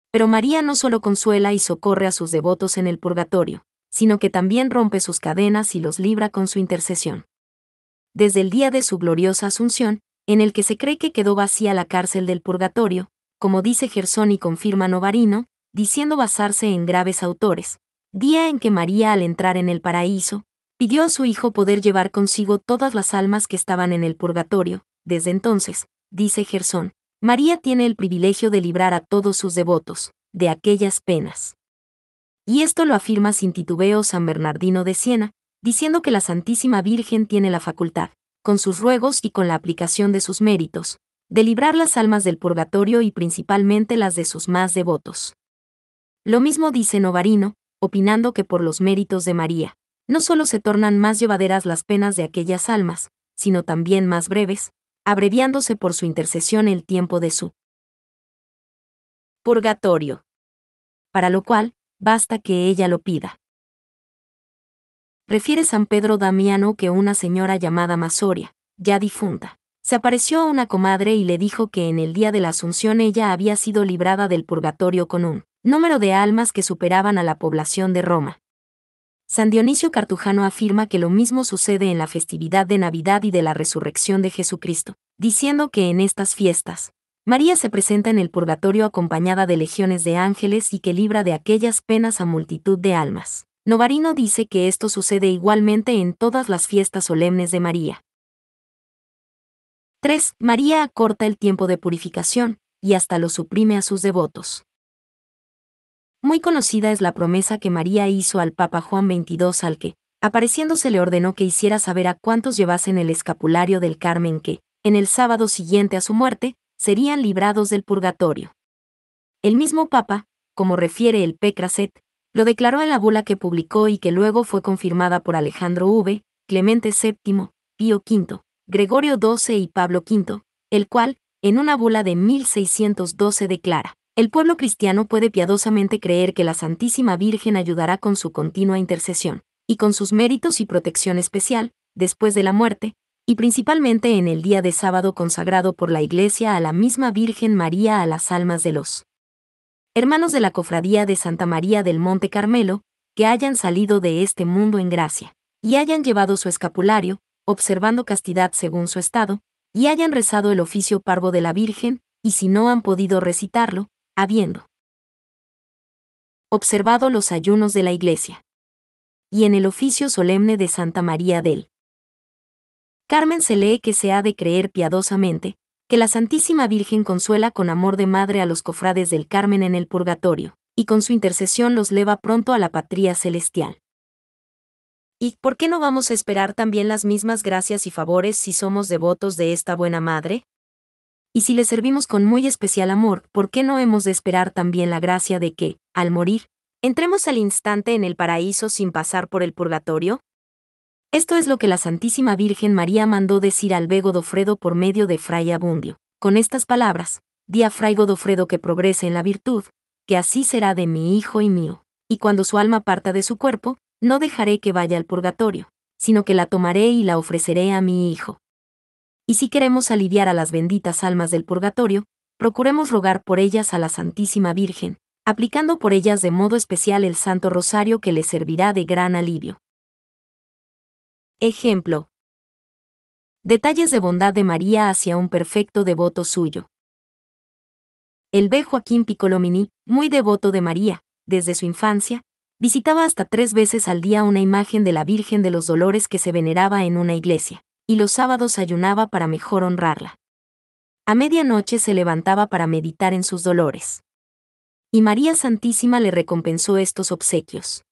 Pero María no solo consuela y socorre a sus devotos en el purgatorio, sino que también rompe sus cadenas y los libra con su intercesión. Desde el día de su gloriosa asunción, en el que se cree que quedó vacía la cárcel del purgatorio, como dice Gersón y confirma Novarino, diciendo basarse en graves autores, día en que María al entrar en el paraíso, pidió a su hijo poder llevar consigo todas las almas que estaban en el purgatorio, desde entonces, dice Gersón, María tiene el privilegio de librar a todos sus devotos de aquellas penas. Y esto lo afirma sin titubeo San Bernardino de Siena, diciendo que la Santísima Virgen tiene la facultad, con sus ruegos y con la aplicación de sus méritos, de librar las almas del purgatorio y principalmente las de sus más devotos. Lo mismo dice Novarino, opinando que por los méritos de María, no solo se tornan más llevaderas las penas de aquellas almas, sino también más breves, abreviándose por su intercesión el tiempo de su purgatorio, para lo cual basta que ella lo pida. Refiere San Pedro Damiano que una señora llamada Masoria, ya difunta, se apareció a una comadre y le dijo que en el día de la Asunción ella había sido librada del purgatorio con un número de almas que superaban a la población de Roma, San Dionisio Cartujano afirma que lo mismo sucede en la festividad de Navidad y de la resurrección de Jesucristo, diciendo que en estas fiestas, María se presenta en el purgatorio acompañada de legiones de ángeles y que libra de aquellas penas a multitud de almas. Novarino dice que esto sucede igualmente en todas las fiestas solemnes de María. 3. María acorta el tiempo de purificación, y hasta lo suprime a sus devotos. Muy conocida es la promesa que María hizo al Papa Juan XXII al que, apareciéndose le ordenó que hiciera saber a cuántos llevasen el escapulario del Carmen que, en el sábado siguiente a su muerte, serían librados del purgatorio. El mismo Papa, como refiere el Pecraset, lo declaró en la bula que publicó y que luego fue confirmada por Alejandro V, Clemente VII, Pío V, Gregorio XII y Pablo V, el cual, en una bula de 1612 declara el pueblo cristiano puede piadosamente creer que la Santísima Virgen ayudará con su continua intercesión, y con sus méritos y protección especial, después de la muerte, y principalmente en el día de sábado consagrado por la Iglesia a la misma Virgen María a las almas de los hermanos de la Cofradía de Santa María del Monte Carmelo, que hayan salido de este mundo en gracia, y hayan llevado su escapulario, observando castidad según su estado, y hayan rezado el oficio parvo de la Virgen, y si no han podido recitarlo, habiendo observado los ayunos de la iglesia y en el oficio solemne de Santa María del Carmen se lee que se ha de creer piadosamente, que la Santísima Virgen consuela con amor de madre a los cofrades del Carmen en el purgatorio, y con su intercesión los leva pronto a la patria celestial. ¿Y por qué no vamos a esperar también las mismas gracias y favores si somos devotos de esta buena madre? y si le servimos con muy especial amor, ¿por qué no hemos de esperar también la gracia de que, al morir, entremos al instante en el paraíso sin pasar por el purgatorio? Esto es lo que la Santísima Virgen María mandó decir al Bego Godofredo por medio de Fray Abundio. Con estas palabras, di a Fray Godofredo que progrese en la virtud, que así será de mi hijo y mío, y cuando su alma parta de su cuerpo, no dejaré que vaya al purgatorio, sino que la tomaré y la ofreceré a mi hijo y si queremos aliviar a las benditas almas del purgatorio, procuremos rogar por ellas a la Santísima Virgen, aplicando por ellas de modo especial el Santo Rosario que les servirá de gran alivio. Ejemplo. Detalles de bondad de María hacia un perfecto devoto suyo. El B. Joaquín Piccolomini, muy devoto de María, desde su infancia, visitaba hasta tres veces al día una imagen de la Virgen de los Dolores que se veneraba en una iglesia y los sábados ayunaba para mejor honrarla. A medianoche se levantaba para meditar en sus dolores. Y María Santísima le recompensó estos obsequios.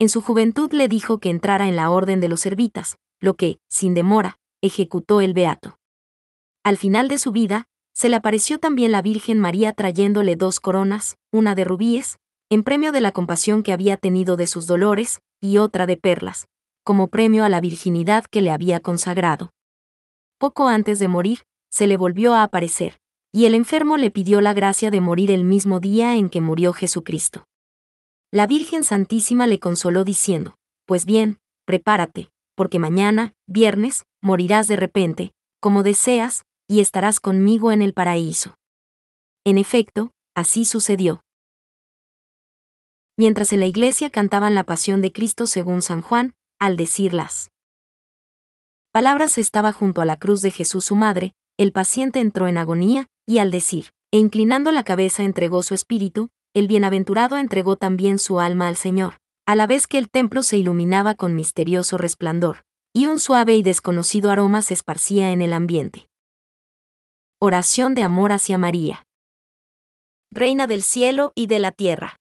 En su juventud le dijo que entrara en la orden de los servitas, lo que, sin demora, ejecutó el beato. Al final de su vida, se le apareció también la Virgen María trayéndole dos coronas, una de rubíes, en premio de la compasión que había tenido de sus dolores, y otra de perlas, como premio a la virginidad que le había consagrado. Poco antes de morir, se le volvió a aparecer, y el enfermo le pidió la gracia de morir el mismo día en que murió Jesucristo. La Virgen Santísima le consoló diciendo, Pues bien, prepárate, porque mañana, viernes, morirás de repente, como deseas, y estarás conmigo en el paraíso. En efecto, así sucedió. Mientras en la iglesia cantaban la pasión de Cristo según San Juan, al decirlas palabras estaba junto a la cruz de Jesús su madre, el paciente entró en agonía, y al decir, e inclinando la cabeza entregó su espíritu, el bienaventurado entregó también su alma al Señor, a la vez que el templo se iluminaba con misterioso resplandor, y un suave y desconocido aroma se esparcía en el ambiente. Oración de amor hacia María. Reina del cielo y de la tierra.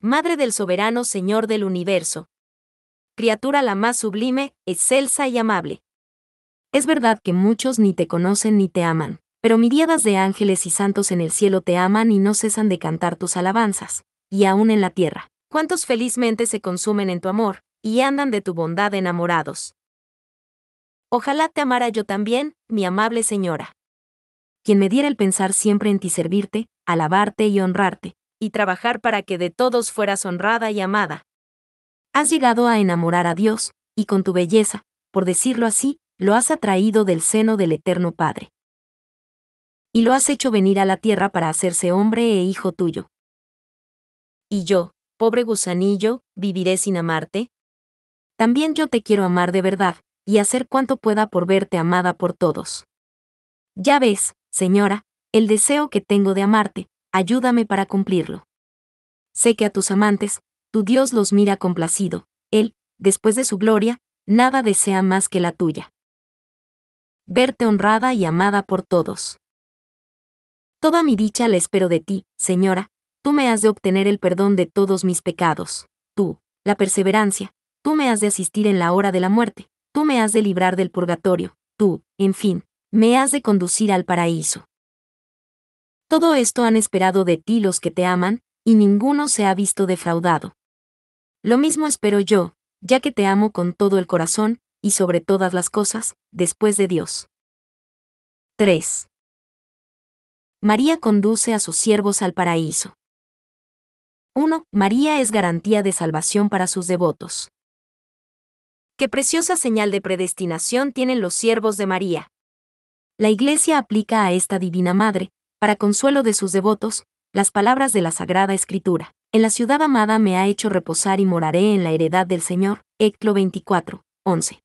Madre del soberano Señor del universo, criatura la más sublime, excelsa y amable. Es verdad que muchos ni te conocen ni te aman, pero miríadas de ángeles y santos en el cielo te aman y no cesan de cantar tus alabanzas, y aún en la tierra. ¿Cuántos felizmente se consumen en tu amor, y andan de tu bondad enamorados? Ojalá te amara yo también, mi amable señora. Quien me diera el pensar siempre en ti servirte, alabarte y honrarte, y trabajar para que de todos fueras honrada y amada, Has llegado a enamorar a Dios, y con tu belleza, por decirlo así, lo has atraído del seno del Eterno Padre. Y lo has hecho venir a la tierra para hacerse hombre e hijo tuyo. Y yo, pobre gusanillo, viviré sin amarte. También yo te quiero amar de verdad, y hacer cuanto pueda por verte amada por todos. Ya ves, señora, el deseo que tengo de amarte, ayúdame para cumplirlo. Sé que a tus amantes, tu Dios los mira complacido. Él, después de su gloria, nada desea más que la tuya. Verte honrada y amada por todos. Toda mi dicha la espero de ti, Señora, tú me has de obtener el perdón de todos mis pecados, tú, la perseverancia, tú me has de asistir en la hora de la muerte, tú me has de librar del purgatorio, tú, en fin, me has de conducir al paraíso. Todo esto han esperado de ti los que te aman, y ninguno se ha visto defraudado. Lo mismo espero yo, ya que te amo con todo el corazón, y sobre todas las cosas, después de Dios. 3. María conduce a sus siervos al paraíso. 1. María es garantía de salvación para sus devotos. Qué preciosa señal de predestinación tienen los siervos de María. La Iglesia aplica a esta Divina Madre, para consuelo de sus devotos, las palabras de la Sagrada Escritura. En la ciudad amada me ha hecho reposar y moraré en la heredad del Señor. Eclo 24, 11.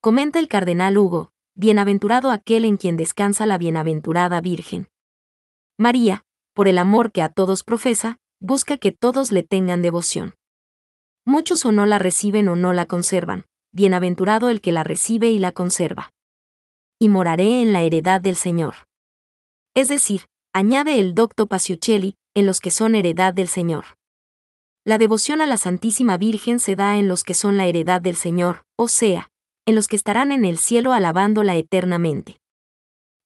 Comenta el cardenal Hugo, bienaventurado aquel en quien descansa la bienaventurada Virgen. María, por el amor que a todos profesa, busca que todos le tengan devoción. Muchos o no la reciben o no la conservan, bienaventurado el que la recibe y la conserva. Y moraré en la heredad del Señor. Es decir, añade el docto Paciuccelli, en los que son heredad del Señor. La devoción a la Santísima Virgen se da en los que son la heredad del Señor, o sea, en los que estarán en el cielo alabándola eternamente.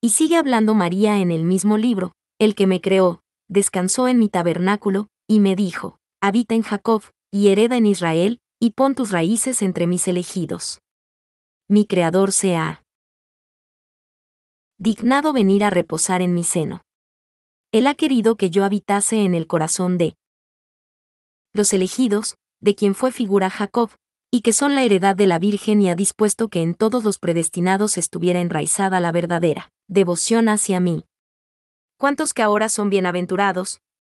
Y sigue hablando María en el mismo libro, el que me creó, descansó en mi tabernáculo, y me dijo, habita en Jacob, y hereda en Israel, y pon tus raíces entre mis elegidos. Mi Creador sea dignado venir a reposar en mi seno. Él ha querido que yo habitase en el corazón de los elegidos, de quien fue figura Jacob, y que son la heredad de la Virgen y ha dispuesto que en todos los predestinados estuviera enraizada la verdadera devoción hacia mí. ¿Cuántos que ahora son bienaventurados,